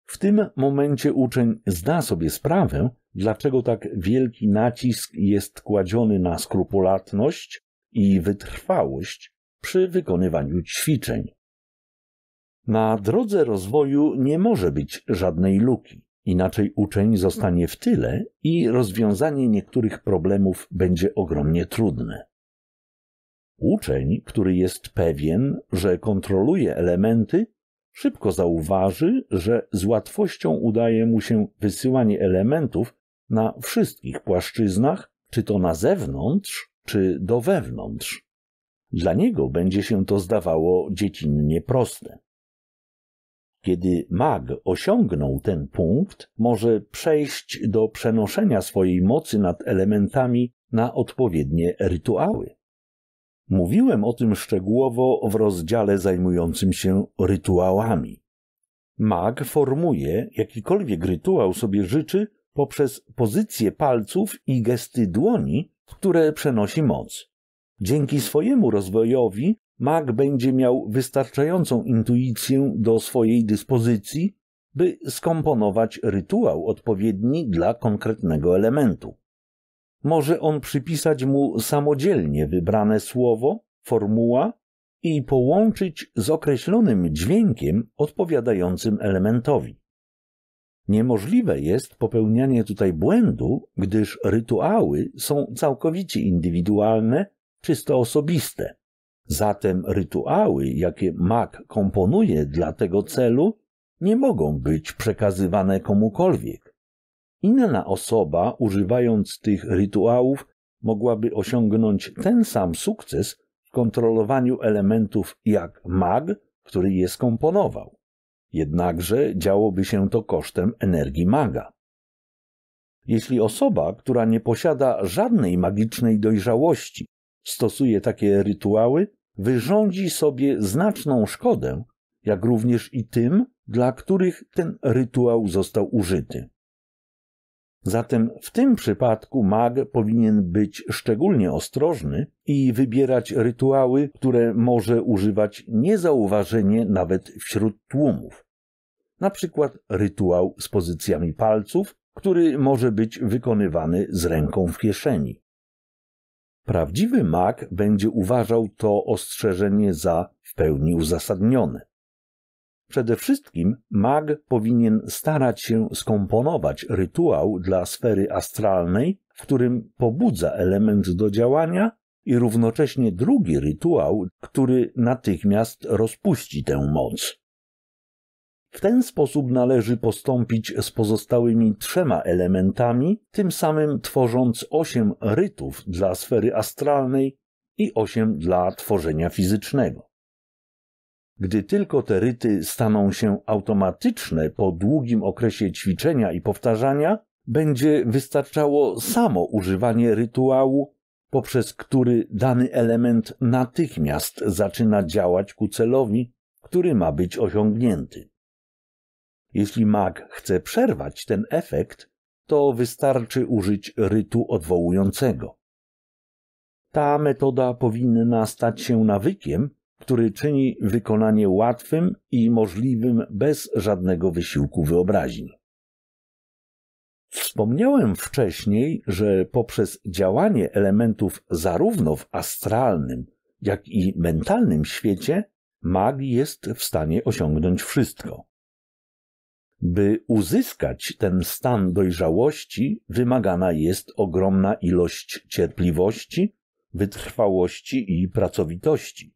W tym momencie uczeń zda sobie sprawę, dlaczego tak wielki nacisk jest kładziony na skrupulatność i wytrwałość przy wykonywaniu ćwiczeń. Na drodze rozwoju nie może być żadnej luki, inaczej uczeń zostanie w tyle i rozwiązanie niektórych problemów będzie ogromnie trudne. Uczeń, który jest pewien, że kontroluje elementy, szybko zauważy, że z łatwością udaje mu się wysyłanie elementów na wszystkich płaszczyznach, czy to na zewnątrz, czy do wewnątrz. Dla niego będzie się to zdawało dziecinnie proste. Kiedy mag osiągnął ten punkt, może przejść do przenoszenia swojej mocy nad elementami na odpowiednie rytuały. Mówiłem o tym szczegółowo w rozdziale zajmującym się rytuałami. Mag formuje jakikolwiek rytuał sobie życzy poprzez pozycję palców i gesty dłoni, które przenosi moc. Dzięki swojemu rozwojowi mag będzie miał wystarczającą intuicję do swojej dyspozycji, by skomponować rytuał odpowiedni dla konkretnego elementu. Może on przypisać mu samodzielnie wybrane słowo, formuła i połączyć z określonym dźwiękiem odpowiadającym elementowi. Niemożliwe jest popełnianie tutaj błędu, gdyż rytuały są całkowicie indywidualne, czysto osobiste. Zatem rytuały, jakie mag komponuje dla tego celu, nie mogą być przekazywane komukolwiek. Inna osoba, używając tych rytuałów, mogłaby osiągnąć ten sam sukces w kontrolowaniu elementów jak mag, który je skomponował. Jednakże działoby się to kosztem energii maga. Jeśli osoba, która nie posiada żadnej magicznej dojrzałości, stosuje takie rytuały, wyrządzi sobie znaczną szkodę, jak również i tym, dla których ten rytuał został użyty. Zatem w tym przypadku mag powinien być szczególnie ostrożny i wybierać rytuały, które może używać niezauważenie nawet wśród tłumów na przykład rytuał z pozycjami palców, który może być wykonywany z ręką w kieszeni. Prawdziwy mag będzie uważał to ostrzeżenie za w pełni uzasadnione. Przede wszystkim mag powinien starać się skomponować rytuał dla sfery astralnej, w którym pobudza element do działania i równocześnie drugi rytuał, który natychmiast rozpuści tę moc. W ten sposób należy postąpić z pozostałymi trzema elementami, tym samym tworząc osiem rytów dla sfery astralnej i osiem dla tworzenia fizycznego. Gdy tylko te ryty staną się automatyczne po długim okresie ćwiczenia i powtarzania, będzie wystarczało samo używanie rytuału, poprzez który dany element natychmiast zaczyna działać ku celowi, który ma być osiągnięty. Jeśli mag chce przerwać ten efekt, to wystarczy użyć rytu odwołującego. Ta metoda powinna stać się nawykiem, który czyni wykonanie łatwym i możliwym bez żadnego wysiłku wyobraźni. Wspomniałem wcześniej, że poprzez działanie elementów zarówno w astralnym, jak i mentalnym świecie, mag jest w stanie osiągnąć wszystko. By uzyskać ten stan dojrzałości, wymagana jest ogromna ilość cierpliwości, wytrwałości i pracowitości.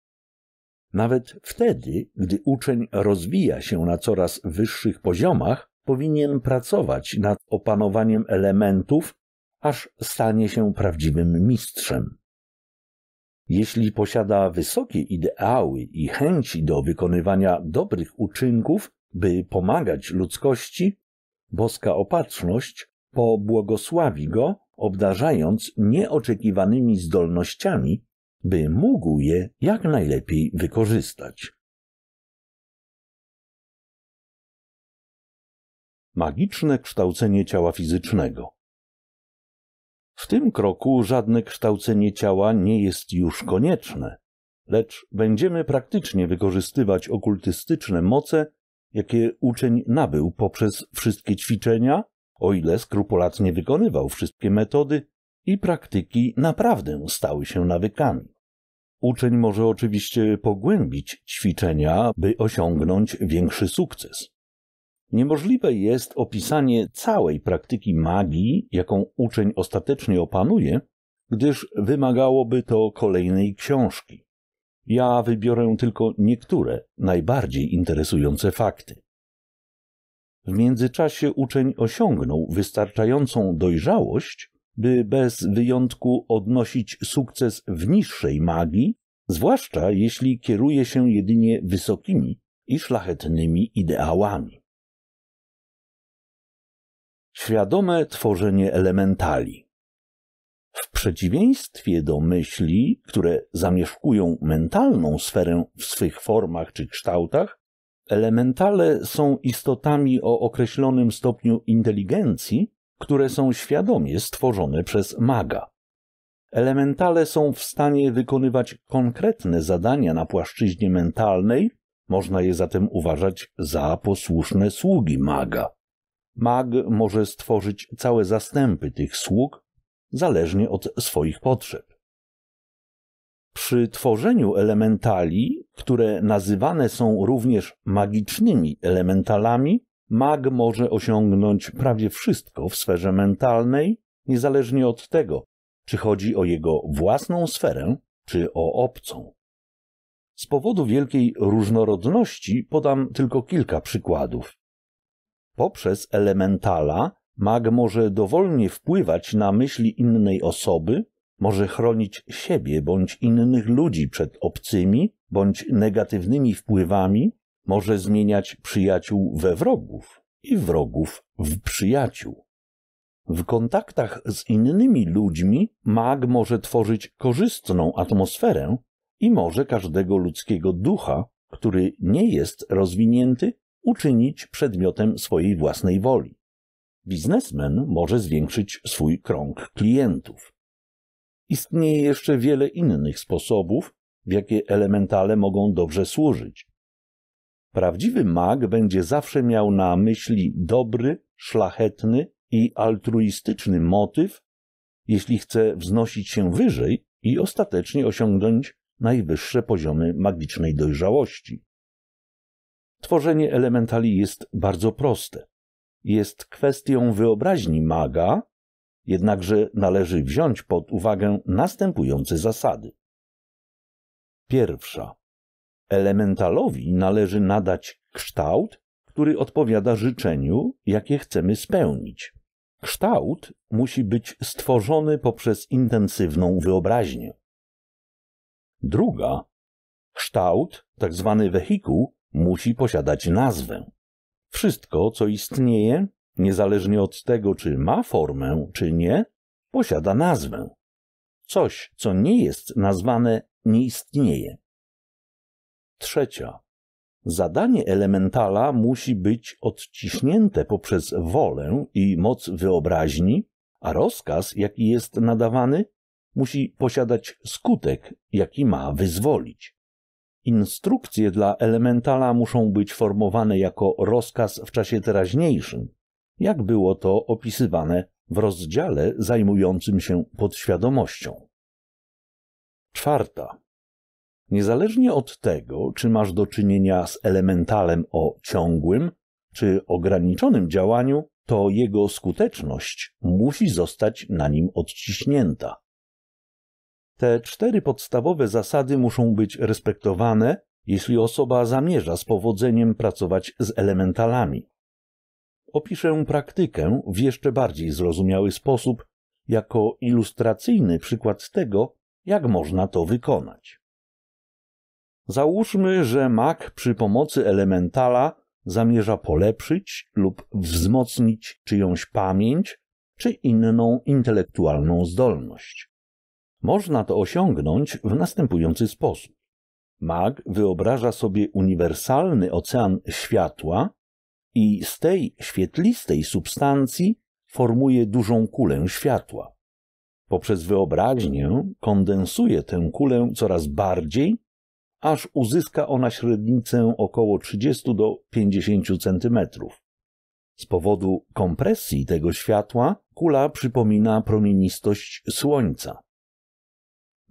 Nawet wtedy, gdy uczeń rozwija się na coraz wyższych poziomach, powinien pracować nad opanowaniem elementów, aż stanie się prawdziwym mistrzem. Jeśli posiada wysokie ideały i chęci do wykonywania dobrych uczynków, by pomagać ludzkości, boska opatrzność pobłogosławi go, obdarzając nieoczekiwanymi zdolnościami, by mógł je jak najlepiej wykorzystać. Magiczne kształcenie ciała fizycznego. W tym kroku żadne kształcenie ciała nie jest już konieczne, lecz będziemy praktycznie wykorzystywać okultystyczne moce jakie uczeń nabył poprzez wszystkie ćwiczenia, o ile skrupulatnie wykonywał wszystkie metody i praktyki naprawdę stały się nawykami. Uczeń może oczywiście pogłębić ćwiczenia, by osiągnąć większy sukces. Niemożliwe jest opisanie całej praktyki magii, jaką uczeń ostatecznie opanuje, gdyż wymagałoby to kolejnej książki. Ja wybiorę tylko niektóre, najbardziej interesujące fakty. W międzyczasie uczeń osiągnął wystarczającą dojrzałość, by bez wyjątku odnosić sukces w niższej magii, zwłaszcza jeśli kieruje się jedynie wysokimi i szlachetnymi ideałami. Świadome tworzenie elementali. W przeciwieństwie do myśli, które zamieszkują mentalną sferę w swych formach czy kształtach, elementale są istotami o określonym stopniu inteligencji, które są świadomie stworzone przez maga. Elementale są w stanie wykonywać konkretne zadania na płaszczyźnie mentalnej, można je zatem uważać za posłuszne sługi maga. Mag może stworzyć całe zastępy tych sług, zależnie od swoich potrzeb. Przy tworzeniu elementali, które nazywane są również magicznymi elementalami, mag może osiągnąć prawie wszystko w sferze mentalnej, niezależnie od tego, czy chodzi o jego własną sferę, czy o obcą. Z powodu wielkiej różnorodności podam tylko kilka przykładów. Poprzez elementala Mag może dowolnie wpływać na myśli innej osoby, może chronić siebie bądź innych ludzi przed obcymi bądź negatywnymi wpływami, może zmieniać przyjaciół we wrogów i wrogów w przyjaciół. W kontaktach z innymi ludźmi mag może tworzyć korzystną atmosferę i może każdego ludzkiego ducha, który nie jest rozwinięty, uczynić przedmiotem swojej własnej woli biznesmen może zwiększyć swój krąg klientów. Istnieje jeszcze wiele innych sposobów, w jakie elementale mogą dobrze służyć. Prawdziwy mag będzie zawsze miał na myśli dobry, szlachetny i altruistyczny motyw, jeśli chce wznosić się wyżej i ostatecznie osiągnąć najwyższe poziomy magicznej dojrzałości. Tworzenie elementali jest bardzo proste jest kwestią wyobraźni maga, jednakże należy wziąć pod uwagę następujące zasady. Pierwsza. Elementalowi należy nadać kształt, który odpowiada życzeniu, jakie chcemy spełnić. Kształt musi być stworzony poprzez intensywną wyobraźnię. Druga. Kształt, tzw. Tak wehikuł, musi posiadać nazwę. Wszystko, co istnieje, niezależnie od tego, czy ma formę, czy nie, posiada nazwę. Coś, co nie jest nazwane, nie istnieje. Trzecia. Zadanie elementala musi być odciśnięte poprzez wolę i moc wyobraźni, a rozkaz, jaki jest nadawany, musi posiadać skutek, jaki ma wyzwolić. Instrukcje dla elementala muszą być formowane jako rozkaz w czasie teraźniejszym, jak było to opisywane w rozdziale zajmującym się podświadomością. Czwarta. Niezależnie od tego, czy masz do czynienia z elementalem o ciągłym czy ograniczonym działaniu, to jego skuteczność musi zostać na nim odciśnięta. Te cztery podstawowe zasady muszą być respektowane, jeśli osoba zamierza z powodzeniem pracować z elementalami. Opiszę praktykę w jeszcze bardziej zrozumiały sposób, jako ilustracyjny przykład tego, jak można to wykonać. Załóżmy, że mak przy pomocy elementala zamierza polepszyć lub wzmocnić czyjąś pamięć czy inną intelektualną zdolność. Można to osiągnąć w następujący sposób. Mag wyobraża sobie uniwersalny ocean światła i z tej świetlistej substancji formuje dużą kulę światła. Poprzez wyobraźnię kondensuje tę kulę coraz bardziej, aż uzyska ona średnicę około 30 do 50 cm. Z powodu kompresji tego światła kula przypomina promienistość Słońca.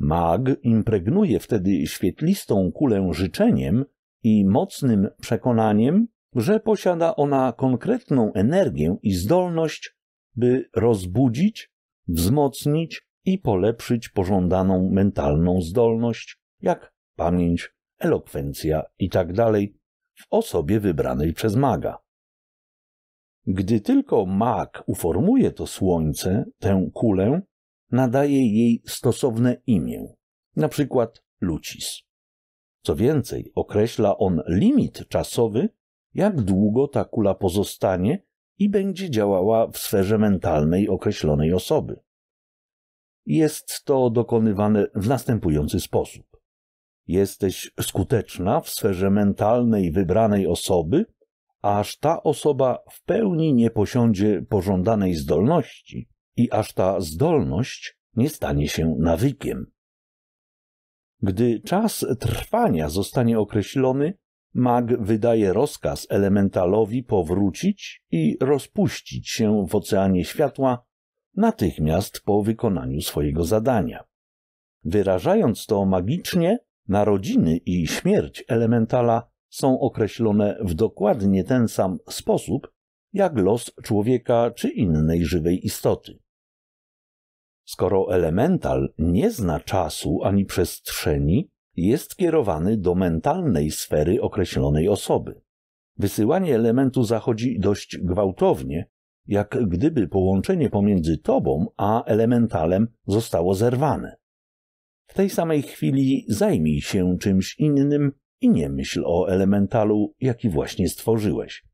Mag impregnuje wtedy świetlistą kulę życzeniem i mocnym przekonaniem, że posiada ona konkretną energię i zdolność, by rozbudzić, wzmocnić i polepszyć pożądaną mentalną zdolność, jak pamięć, elokwencja itd. Tak w osobie wybranej przez maga. Gdy tylko mag uformuje to słońce, tę kulę, nadaje jej stosowne imię, na przykład lucis. Co więcej, określa on limit czasowy, jak długo ta kula pozostanie i będzie działała w sferze mentalnej określonej osoby. Jest to dokonywane w następujący sposób. Jesteś skuteczna w sferze mentalnej wybranej osoby, aż ta osoba w pełni nie posiądzie pożądanej zdolności, i aż ta zdolność nie stanie się nawykiem. Gdy czas trwania zostanie określony, mag wydaje rozkaz elementalowi powrócić i rozpuścić się w oceanie światła natychmiast po wykonaniu swojego zadania. Wyrażając to magicznie, narodziny i śmierć elementala są określone w dokładnie ten sam sposób, jak los człowieka czy innej żywej istoty. Skoro elemental nie zna czasu ani przestrzeni, jest kierowany do mentalnej sfery określonej osoby. Wysyłanie elementu zachodzi dość gwałtownie, jak gdyby połączenie pomiędzy tobą a elementalem zostało zerwane. W tej samej chwili zajmij się czymś innym i nie myśl o elementalu, jaki właśnie stworzyłeś.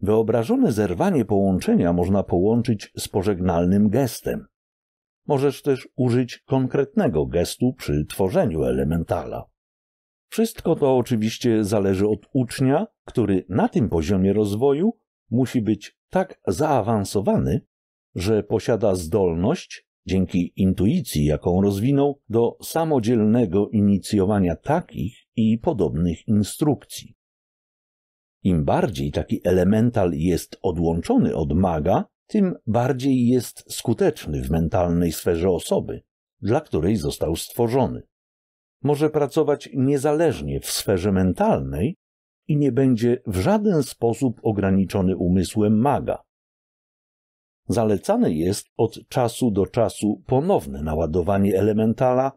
Wyobrażone zerwanie połączenia można połączyć z pożegnalnym gestem. Możesz też użyć konkretnego gestu przy tworzeniu elementala. Wszystko to oczywiście zależy od ucznia, który na tym poziomie rozwoju musi być tak zaawansowany, że posiada zdolność, dzięki intuicji, jaką rozwinął, do samodzielnego inicjowania takich i podobnych instrukcji. Im bardziej taki elemental jest odłączony od maga, tym bardziej jest skuteczny w mentalnej sferze osoby, dla której został stworzony. Może pracować niezależnie w sferze mentalnej i nie będzie w żaden sposób ograniczony umysłem maga. Zalecane jest od czasu do czasu ponowne naładowanie elementala,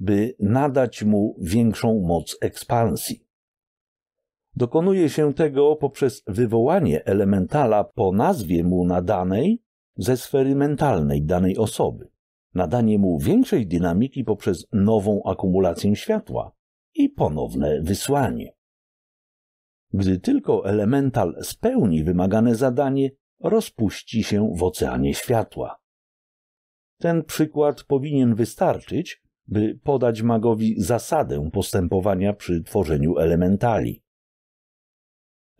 by nadać mu większą moc ekspansji. Dokonuje się tego poprzez wywołanie elementala po nazwie mu nadanej ze sfery mentalnej danej osoby, nadanie mu większej dynamiki poprzez nową akumulację światła i ponowne wysłanie. Gdy tylko elemental spełni wymagane zadanie, rozpuści się w oceanie światła. Ten przykład powinien wystarczyć, by podać magowi zasadę postępowania przy tworzeniu elementali.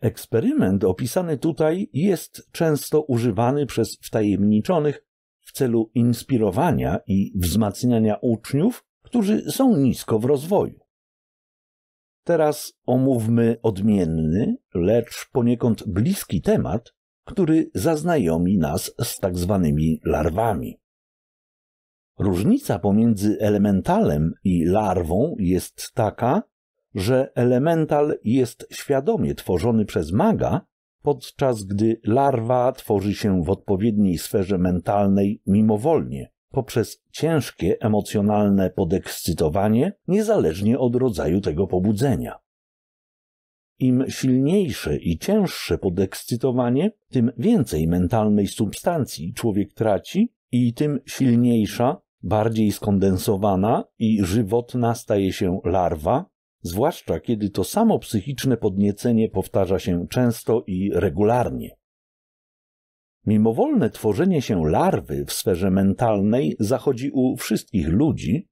Eksperyment opisany tutaj jest często używany przez wtajemniczonych w celu inspirowania i wzmacniania uczniów, którzy są nisko w rozwoju. Teraz omówmy odmienny, lecz poniekąd bliski temat, który zaznajomi nas z tak zwanymi larwami. Różnica pomiędzy elementalem i larwą jest taka, że elemental jest świadomie tworzony przez maga, podczas gdy larwa tworzy się w odpowiedniej sferze mentalnej mimowolnie, poprzez ciężkie emocjonalne podekscytowanie, niezależnie od rodzaju tego pobudzenia. Im silniejsze i cięższe podekscytowanie, tym więcej mentalnej substancji człowiek traci i tym silniejsza, bardziej skondensowana i żywotna staje się larwa, zwłaszcza kiedy to samo psychiczne podniecenie powtarza się często i regularnie. Mimowolne tworzenie się larwy w sferze mentalnej zachodzi u wszystkich ludzi,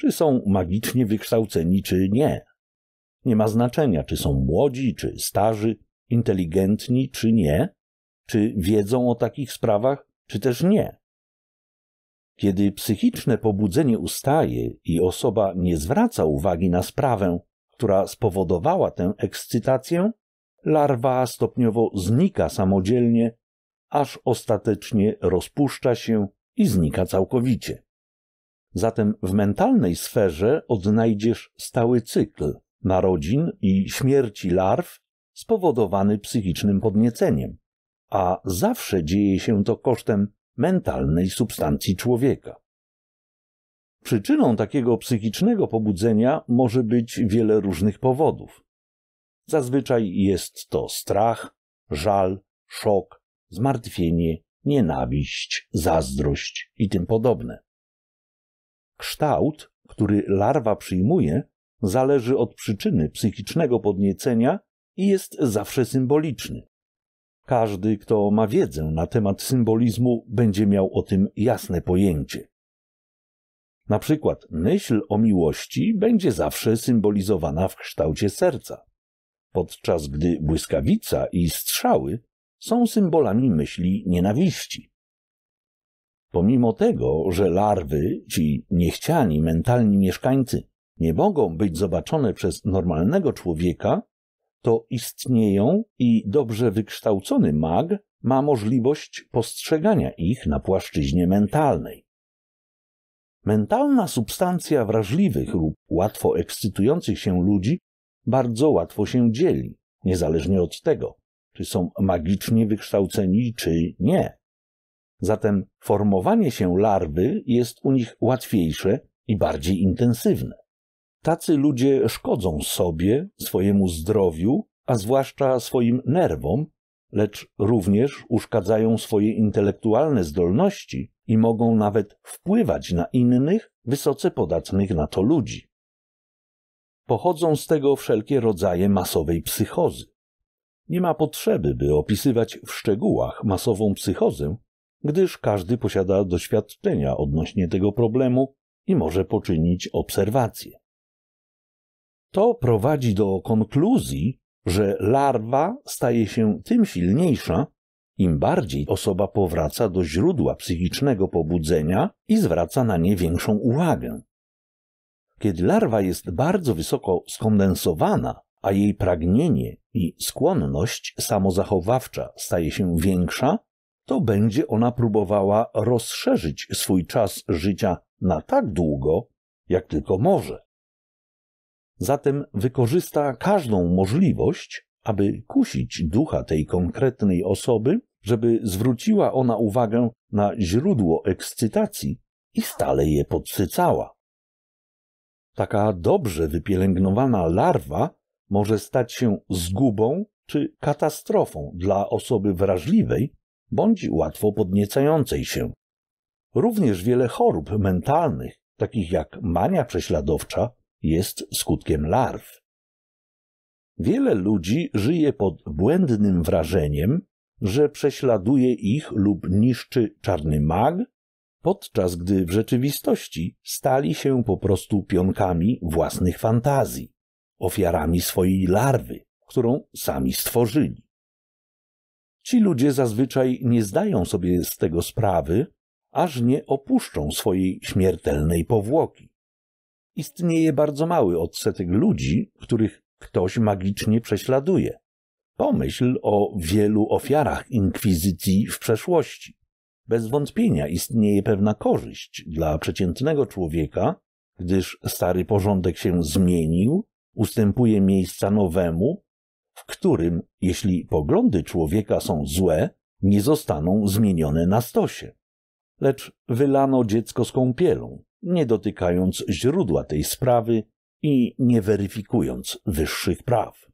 czy są magicznie wykształceni, czy nie. Nie ma znaczenia, czy są młodzi, czy starzy, inteligentni, czy nie, czy wiedzą o takich sprawach, czy też nie. Kiedy psychiczne pobudzenie ustaje i osoba nie zwraca uwagi na sprawę, która spowodowała tę ekscytację, larwa stopniowo znika samodzielnie, aż ostatecznie rozpuszcza się i znika całkowicie. Zatem w mentalnej sferze odnajdziesz stały cykl narodzin i śmierci larw spowodowany psychicznym podnieceniem, a zawsze dzieje się to kosztem mentalnej substancji człowieka. Przyczyną takiego psychicznego pobudzenia może być wiele różnych powodów. Zazwyczaj jest to strach, żal, szok, zmartwienie, nienawiść, zazdrość i tym podobne. Kształt, który larwa przyjmuje, zależy od przyczyny psychicznego podniecenia i jest zawsze symboliczny. Każdy, kto ma wiedzę na temat symbolizmu, będzie miał o tym jasne pojęcie. Na przykład myśl o miłości będzie zawsze symbolizowana w kształcie serca, podczas gdy błyskawica i strzały są symbolami myśli nienawiści. Pomimo tego, że larwy, ci niechciani mentalni mieszkańcy, nie mogą być zobaczone przez normalnego człowieka, to istnieją i dobrze wykształcony mag ma możliwość postrzegania ich na płaszczyźnie mentalnej. Mentalna substancja wrażliwych lub łatwo ekscytujących się ludzi bardzo łatwo się dzieli, niezależnie od tego, czy są magicznie wykształceni, czy nie. Zatem formowanie się larwy jest u nich łatwiejsze i bardziej intensywne. Tacy ludzie szkodzą sobie, swojemu zdrowiu, a zwłaszcza swoim nerwom lecz również uszkadzają swoje intelektualne zdolności i mogą nawet wpływać na innych, wysoce podatnych na to ludzi. Pochodzą z tego wszelkie rodzaje masowej psychozy. Nie ma potrzeby, by opisywać w szczegółach masową psychozę, gdyż każdy posiada doświadczenia odnośnie tego problemu i może poczynić obserwacje. To prowadzi do konkluzji, że larwa staje się tym silniejsza, im bardziej osoba powraca do źródła psychicznego pobudzenia i zwraca na nie większą uwagę. Kiedy larwa jest bardzo wysoko skondensowana, a jej pragnienie i skłonność samozachowawcza staje się większa, to będzie ona próbowała rozszerzyć swój czas życia na tak długo, jak tylko może. Zatem wykorzysta każdą możliwość, aby kusić ducha tej konkretnej osoby, żeby zwróciła ona uwagę na źródło ekscytacji i stale je podsycała. Taka dobrze wypielęgnowana larwa może stać się zgubą czy katastrofą dla osoby wrażliwej bądź łatwo podniecającej się. Również wiele chorób mentalnych, takich jak mania prześladowcza, jest skutkiem larw. Wiele ludzi żyje pod błędnym wrażeniem, że prześladuje ich lub niszczy czarny mag, podczas gdy w rzeczywistości stali się po prostu pionkami własnych fantazji, ofiarami swojej larwy, którą sami stworzyli. Ci ludzie zazwyczaj nie zdają sobie z tego sprawy, aż nie opuszczą swojej śmiertelnej powłoki istnieje bardzo mały odsetek ludzi, których ktoś magicznie prześladuje. Pomyśl o wielu ofiarach inkwizycji w przeszłości. Bez wątpienia istnieje pewna korzyść dla przeciętnego człowieka, gdyż stary porządek się zmienił, ustępuje miejsca nowemu, w którym, jeśli poglądy człowieka są złe, nie zostaną zmienione na stosie. Lecz wylano dziecko z kąpielą nie dotykając źródła tej sprawy i nie weryfikując wyższych praw.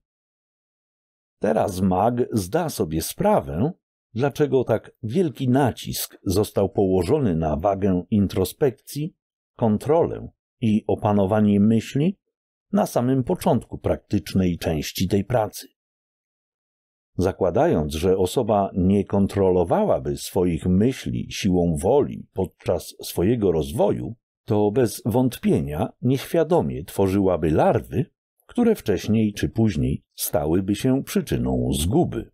Teraz mag zda sobie sprawę, dlaczego tak wielki nacisk został położony na wagę introspekcji, kontrolę i opanowanie myśli na samym początku praktycznej części tej pracy. Zakładając, że osoba nie kontrolowałaby swoich myśli siłą woli podczas swojego rozwoju, to bez wątpienia nieświadomie tworzyłaby larwy, które wcześniej czy później stałyby się przyczyną zguby.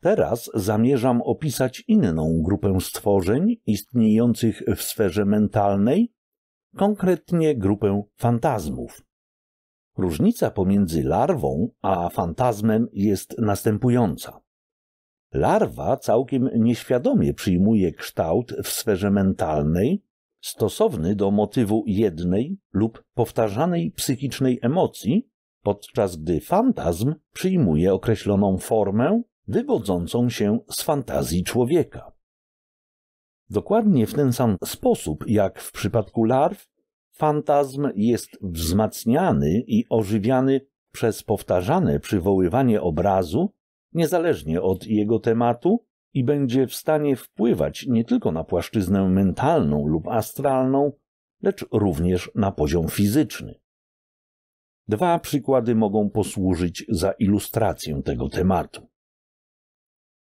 Teraz zamierzam opisać inną grupę stworzeń istniejących w sferze mentalnej, konkretnie grupę fantazmów. Różnica pomiędzy larwą a fantazmem jest następująca. Larwa całkiem nieświadomie przyjmuje kształt w sferze mentalnej, stosowny do motywu jednej lub powtarzanej psychicznej emocji, podczas gdy fantazm przyjmuje określoną formę wywodzącą się z fantazji człowieka. Dokładnie w ten sam sposób jak w przypadku larw, fantazm jest wzmacniany i ożywiany przez powtarzane przywoływanie obrazu, niezależnie od jego tematu, i będzie w stanie wpływać nie tylko na płaszczyznę mentalną lub astralną, lecz również na poziom fizyczny. Dwa przykłady mogą posłużyć za ilustrację tego tematu.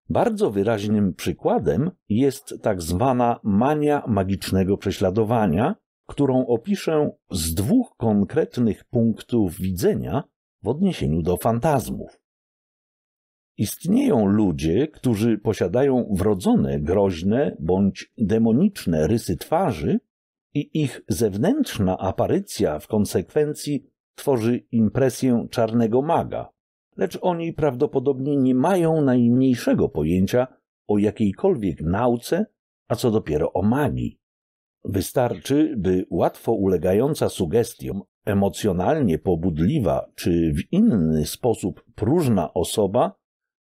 Bardzo wyraźnym przykładem jest tak zwana mania magicznego prześladowania, którą opiszę z dwóch konkretnych punktów widzenia w odniesieniu do fantazmów. Istnieją ludzie, którzy posiadają wrodzone, groźne bądź demoniczne rysy twarzy i ich zewnętrzna aparycja w konsekwencji tworzy impresję czarnego maga, lecz oni prawdopodobnie nie mają najmniejszego pojęcia o jakiejkolwiek nauce, a co dopiero o magii. Wystarczy, by łatwo ulegająca sugestiom, emocjonalnie pobudliwa czy w inny sposób próżna osoba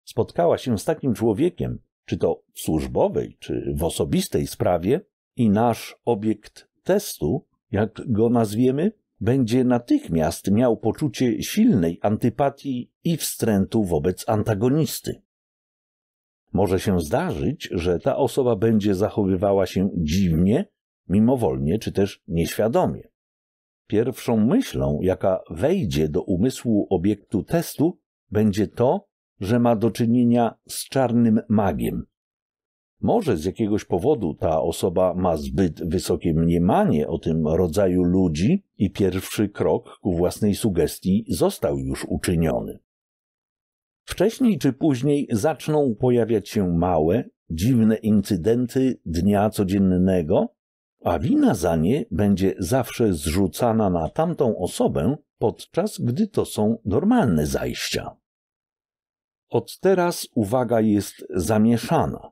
spotkała się z takim człowiekiem, czy to w służbowej, czy w osobistej sprawie, i nasz obiekt testu, jak go nazwiemy, będzie natychmiast miał poczucie silnej antypatii i wstrętu wobec antagonisty. Może się zdarzyć, że ta osoba będzie zachowywała się dziwnie, mimowolnie czy też nieświadomie. Pierwszą myślą, jaka wejdzie do umysłu obiektu testu, będzie to, że ma do czynienia z czarnym magiem. Może z jakiegoś powodu ta osoba ma zbyt wysokie mniemanie o tym rodzaju ludzi i pierwszy krok ku własnej sugestii został już uczyniony. Wcześniej czy później zaczną pojawiać się małe, dziwne incydenty dnia codziennego, a wina za nie będzie zawsze zrzucana na tamtą osobę, podczas gdy to są normalne zajścia. Od teraz uwaga jest zamieszana.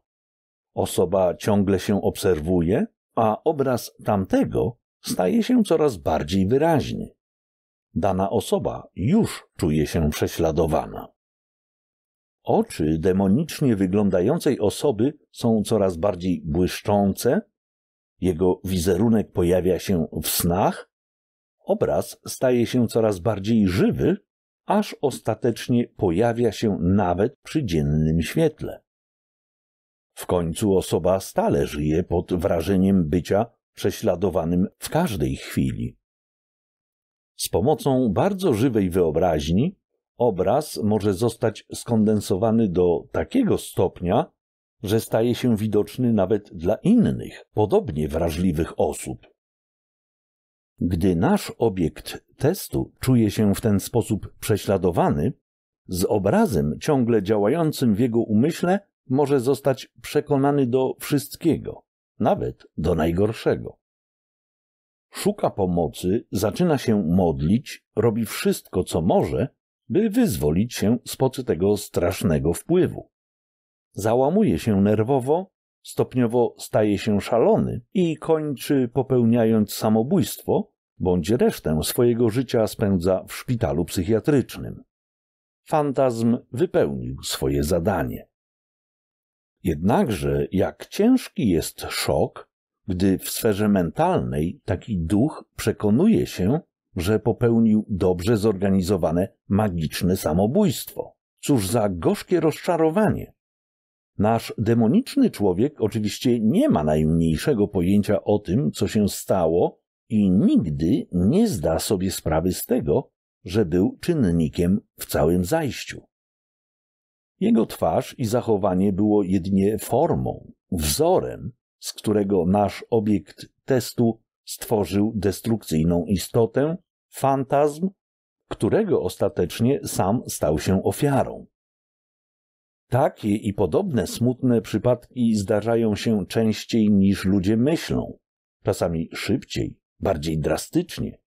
Osoba ciągle się obserwuje, a obraz tamtego staje się coraz bardziej wyraźny. Dana osoba już czuje się prześladowana. Oczy demonicznie wyglądającej osoby są coraz bardziej błyszczące, jego wizerunek pojawia się w snach, obraz staje się coraz bardziej żywy, aż ostatecznie pojawia się nawet przy dziennym świetle. W końcu osoba stale żyje pod wrażeniem bycia prześladowanym w każdej chwili. Z pomocą bardzo żywej wyobraźni obraz może zostać skondensowany do takiego stopnia, że staje się widoczny nawet dla innych, podobnie wrażliwych osób. Gdy nasz obiekt testu czuje się w ten sposób prześladowany, z obrazem ciągle działającym w jego umyśle może zostać przekonany do wszystkiego, nawet do najgorszego. Szuka pomocy, zaczyna się modlić, robi wszystko, co może, by wyzwolić się spod tego strasznego wpływu. Załamuje się nerwowo, stopniowo staje się szalony i kończy popełniając samobójstwo, bądź resztę swojego życia spędza w szpitalu psychiatrycznym. Fantazm wypełnił swoje zadanie. Jednakże, jak ciężki jest szok, gdy w sferze mentalnej taki duch przekonuje się, że popełnił dobrze zorganizowane magiczne samobójstwo. Cóż za gorzkie rozczarowanie! Nasz demoniczny człowiek oczywiście nie ma najmniejszego pojęcia o tym, co się stało i nigdy nie zda sobie sprawy z tego, że był czynnikiem w całym zajściu. Jego twarz i zachowanie było jedynie formą, wzorem, z którego nasz obiekt testu stworzył destrukcyjną istotę, fantazm, którego ostatecznie sam stał się ofiarą. Takie i podobne smutne przypadki zdarzają się częściej niż ludzie myślą, czasami szybciej, bardziej drastycznie,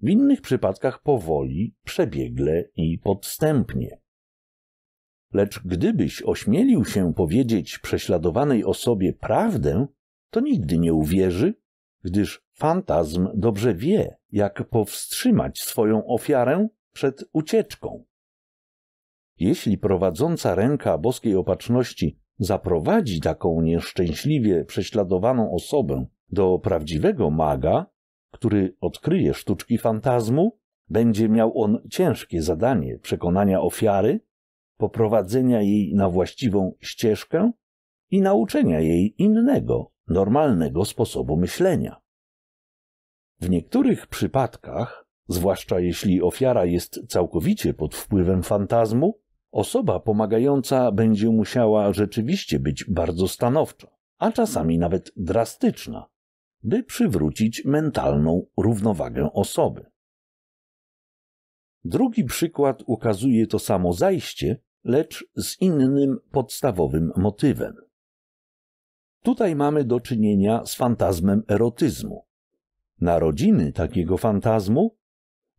w innych przypadkach powoli, przebiegle i podstępnie. Lecz gdybyś ośmielił się powiedzieć prześladowanej osobie prawdę, to nigdy nie uwierzy, gdyż fantazm dobrze wie, jak powstrzymać swoją ofiarę przed ucieczką. Jeśli prowadząca ręka boskiej opatrzności zaprowadzi taką nieszczęśliwie prześladowaną osobę do prawdziwego maga, który odkryje sztuczki fantazmu, będzie miał on ciężkie zadanie przekonania ofiary, poprowadzenia jej na właściwą ścieżkę i nauczenia jej innego, normalnego sposobu myślenia. W niektórych przypadkach, zwłaszcza jeśli ofiara jest całkowicie pod wpływem fantazmu, osoba pomagająca będzie musiała rzeczywiście być bardzo stanowcza, a czasami nawet drastyczna, by przywrócić mentalną równowagę osoby. Drugi przykład ukazuje to samo zajście, lecz z innym podstawowym motywem. Tutaj mamy do czynienia z fantazmem erotyzmu. Narodziny takiego fantazmu,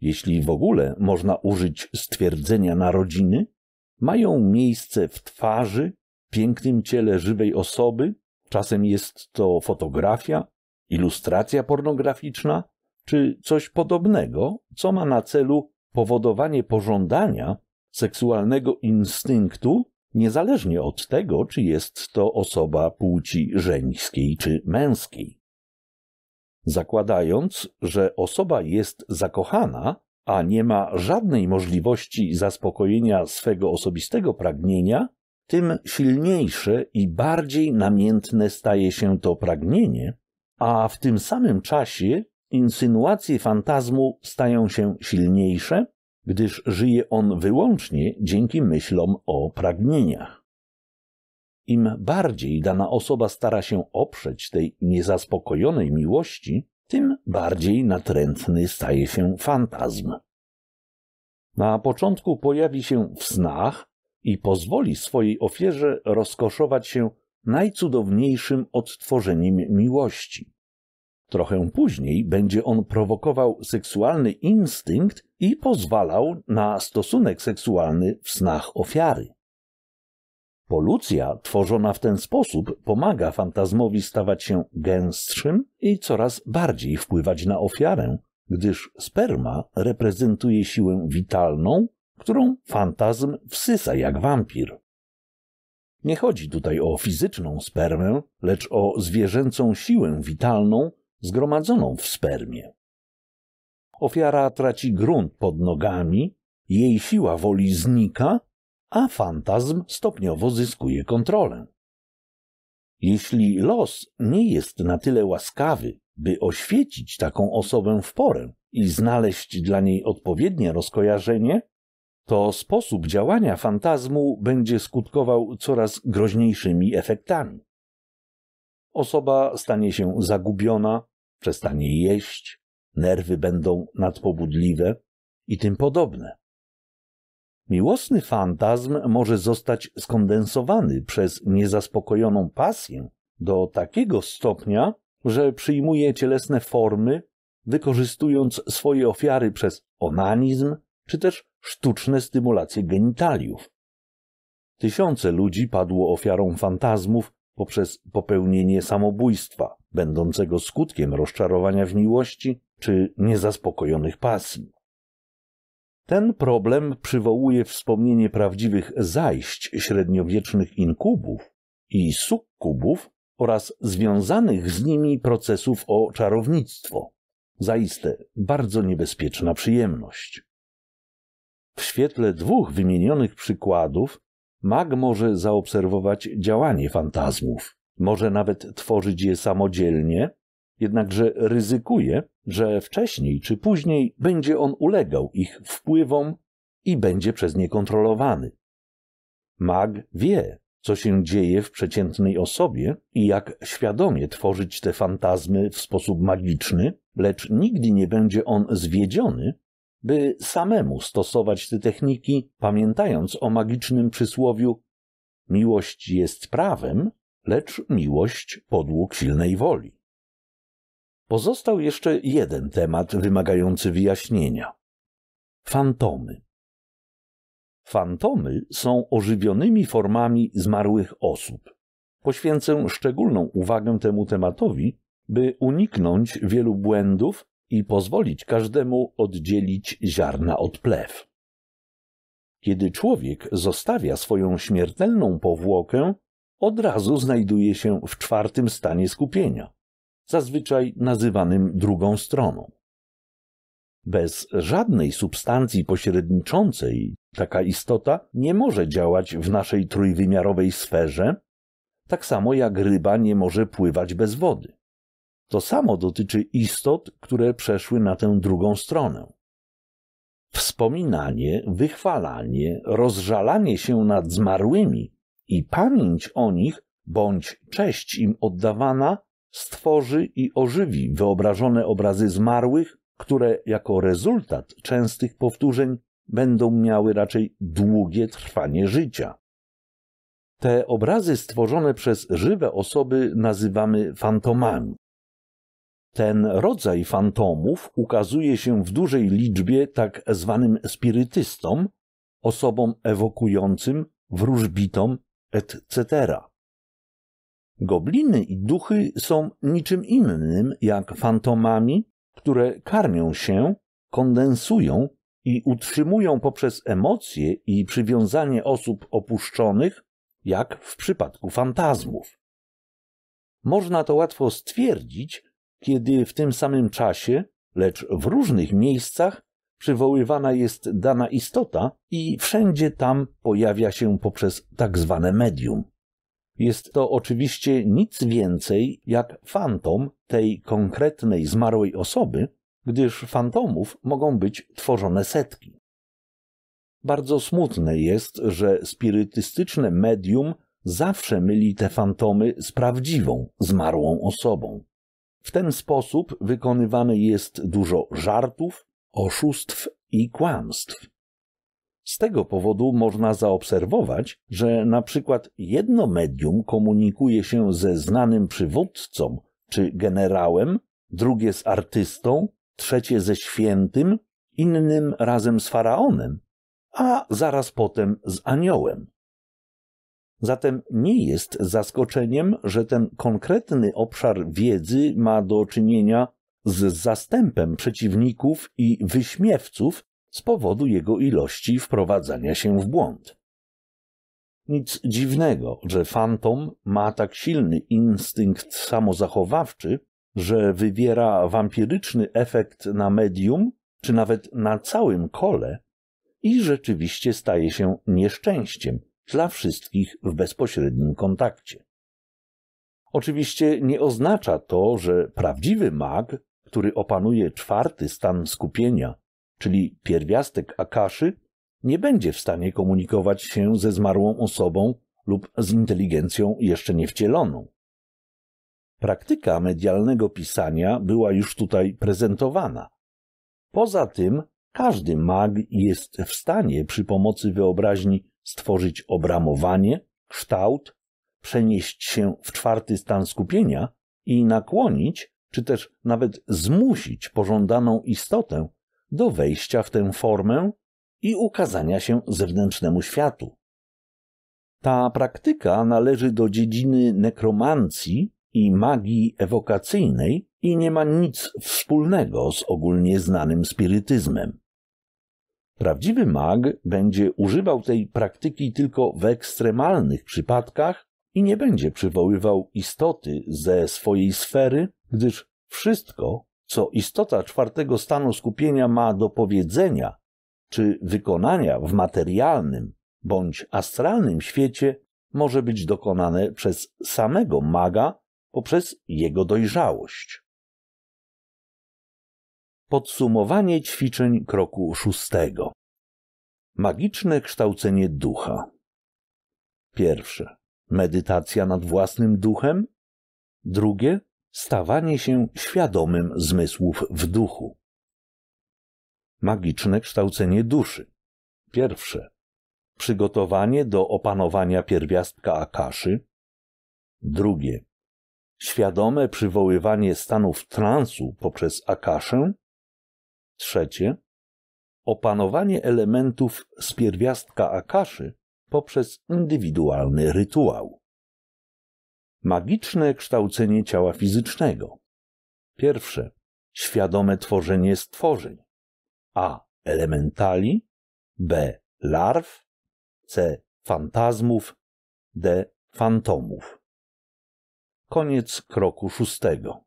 jeśli w ogóle można użyć stwierdzenia narodziny, mają miejsce w twarzy, pięknym ciele żywej osoby, czasem jest to fotografia, ilustracja pornograficzna czy coś podobnego, co ma na celu powodowanie pożądania seksualnego instynktu, niezależnie od tego, czy jest to osoba płci żeńskiej czy męskiej. Zakładając, że osoba jest zakochana, a nie ma żadnej możliwości zaspokojenia swego osobistego pragnienia, tym silniejsze i bardziej namiętne staje się to pragnienie, a w tym samym czasie insynuacje fantazmu stają się silniejsze, gdyż żyje on wyłącznie dzięki myślom o pragnieniach. Im bardziej dana osoba stara się oprzeć tej niezaspokojonej miłości, tym bardziej natrętny staje się fantazm. Na początku pojawi się w snach i pozwoli swojej ofierze rozkoszować się najcudowniejszym odtworzeniem miłości. Trochę później będzie on prowokował seksualny instynkt i pozwalał na stosunek seksualny w snach ofiary. Polucja tworzona w ten sposób pomaga fantazmowi stawać się gęstszym i coraz bardziej wpływać na ofiarę, gdyż sperma reprezentuje siłę witalną, którą fantazm wsysa jak wampir. Nie chodzi tutaj o fizyczną spermę, lecz o zwierzęcą siłę witalną zgromadzoną w spermie. Ofiara traci grunt pod nogami, jej siła woli znika, a fantazm stopniowo zyskuje kontrolę. Jeśli los nie jest na tyle łaskawy, by oświecić taką osobę w porę i znaleźć dla niej odpowiednie rozkojarzenie, to sposób działania fantazmu będzie skutkował coraz groźniejszymi efektami. Osoba stanie się zagubiona, przestanie jeść, nerwy będą nadpobudliwe i tym podobne. Miłosny fantazm może zostać skondensowany przez niezaspokojoną pasję do takiego stopnia, że przyjmuje cielesne formy, wykorzystując swoje ofiary przez onanizm, czy też sztuczne stymulacje genitaliów. Tysiące ludzi padło ofiarą fantazmów poprzez popełnienie samobójstwa, będącego skutkiem rozczarowania w miłości czy niezaspokojonych pasji. Ten problem przywołuje wspomnienie prawdziwych zajść średniowiecznych inkubów i sukkubów oraz związanych z nimi procesów o czarownictwo. Zaiste bardzo niebezpieczna przyjemność. W świetle dwóch wymienionych przykładów mag może zaobserwować działanie fantazmów, może nawet tworzyć je samodzielnie, jednakże ryzykuje, że wcześniej czy później będzie on ulegał ich wpływom i będzie przez nie kontrolowany. Mag wie, co się dzieje w przeciętnej osobie i jak świadomie tworzyć te fantazmy w sposób magiczny, lecz nigdy nie będzie on zwiedziony by samemu stosować te techniki, pamiętając o magicznym przysłowiu: Miłość jest prawem, lecz miłość podług silnej woli. Pozostał jeszcze jeden temat wymagający wyjaśnienia: fantomy. Fantomy są ożywionymi formami zmarłych osób. Poświęcę szczególną uwagę temu tematowi, by uniknąć wielu błędów i pozwolić każdemu oddzielić ziarna od plew. Kiedy człowiek zostawia swoją śmiertelną powłokę, od razu znajduje się w czwartym stanie skupienia, zazwyczaj nazywanym drugą stroną. Bez żadnej substancji pośredniczącej taka istota nie może działać w naszej trójwymiarowej sferze, tak samo jak ryba nie może pływać bez wody. To samo dotyczy istot, które przeszły na tę drugą stronę. Wspominanie, wychwalanie, rozżalanie się nad zmarłymi i pamięć o nich bądź cześć im oddawana stworzy i ożywi wyobrażone obrazy zmarłych, które jako rezultat częstych powtórzeń będą miały raczej długie trwanie życia. Te obrazy stworzone przez żywe osoby nazywamy fantomami. Ten rodzaj fantomów ukazuje się w dużej liczbie tak zwanym spirytystom, osobom ewokującym, wróżbitom, etc. Gobliny i duchy są niczym innym jak fantomami, które karmią się, kondensują i utrzymują poprzez emocje i przywiązanie osób opuszczonych, jak w przypadku fantazmów. Można to łatwo stwierdzić, kiedy w tym samym czasie, lecz w różnych miejscach, przywoływana jest dana istota i wszędzie tam pojawia się poprzez tak zwane medium. Jest to oczywiście nic więcej jak fantom tej konkretnej zmarłej osoby, gdyż fantomów mogą być tworzone setki. Bardzo smutne jest, że spirytystyczne medium zawsze myli te fantomy z prawdziwą, zmarłą osobą. W ten sposób wykonywane jest dużo żartów, oszustw i kłamstw. Z tego powodu można zaobserwować, że na przykład jedno medium komunikuje się ze znanym przywódcą czy generałem, drugie z artystą, trzecie ze świętym, innym razem z faraonem, a zaraz potem z aniołem. Zatem nie jest zaskoczeniem, że ten konkretny obszar wiedzy ma do czynienia z zastępem przeciwników i wyśmiewców z powodu jego ilości wprowadzania się w błąd. Nic dziwnego, że fantom ma tak silny instynkt samozachowawczy, że wywiera wampiryczny efekt na medium, czy nawet na całym kole i rzeczywiście staje się nieszczęściem, dla wszystkich w bezpośrednim kontakcie. Oczywiście nie oznacza to, że prawdziwy mag, który opanuje czwarty stan skupienia, czyli pierwiastek akaszy, nie będzie w stanie komunikować się ze zmarłą osobą lub z inteligencją jeszcze nie Praktyka medialnego pisania była już tutaj prezentowana. Poza tym każdy mag jest w stanie przy pomocy wyobraźni stworzyć obramowanie, kształt, przenieść się w czwarty stan skupienia i nakłonić, czy też nawet zmusić pożądaną istotę do wejścia w tę formę i ukazania się zewnętrznemu światu. Ta praktyka należy do dziedziny nekromancji i magii ewokacyjnej i nie ma nic wspólnego z ogólnie znanym spirytyzmem. Prawdziwy mag będzie używał tej praktyki tylko w ekstremalnych przypadkach i nie będzie przywoływał istoty ze swojej sfery, gdyż wszystko, co istota czwartego stanu skupienia ma do powiedzenia czy wykonania w materialnym bądź astralnym świecie, może być dokonane przez samego maga poprzez jego dojrzałość. Podsumowanie ćwiczeń kroku szóstego. Magiczne kształcenie ducha. Pierwsze. Medytacja nad własnym duchem. Drugie. Stawanie się świadomym zmysłów w duchu. Magiczne kształcenie duszy. Pierwsze. Przygotowanie do opanowania pierwiastka akaszy. Drugie. Świadome przywoływanie stanów transu poprzez akaszę. Trzecie, opanowanie elementów z pierwiastka akaszy poprzez indywidualny rytuał. Magiczne kształcenie ciała fizycznego. Pierwsze, świadome tworzenie stworzeń. A. Elementali. B. Larw. C. Fantazmów. D. Fantomów. Koniec kroku szóstego.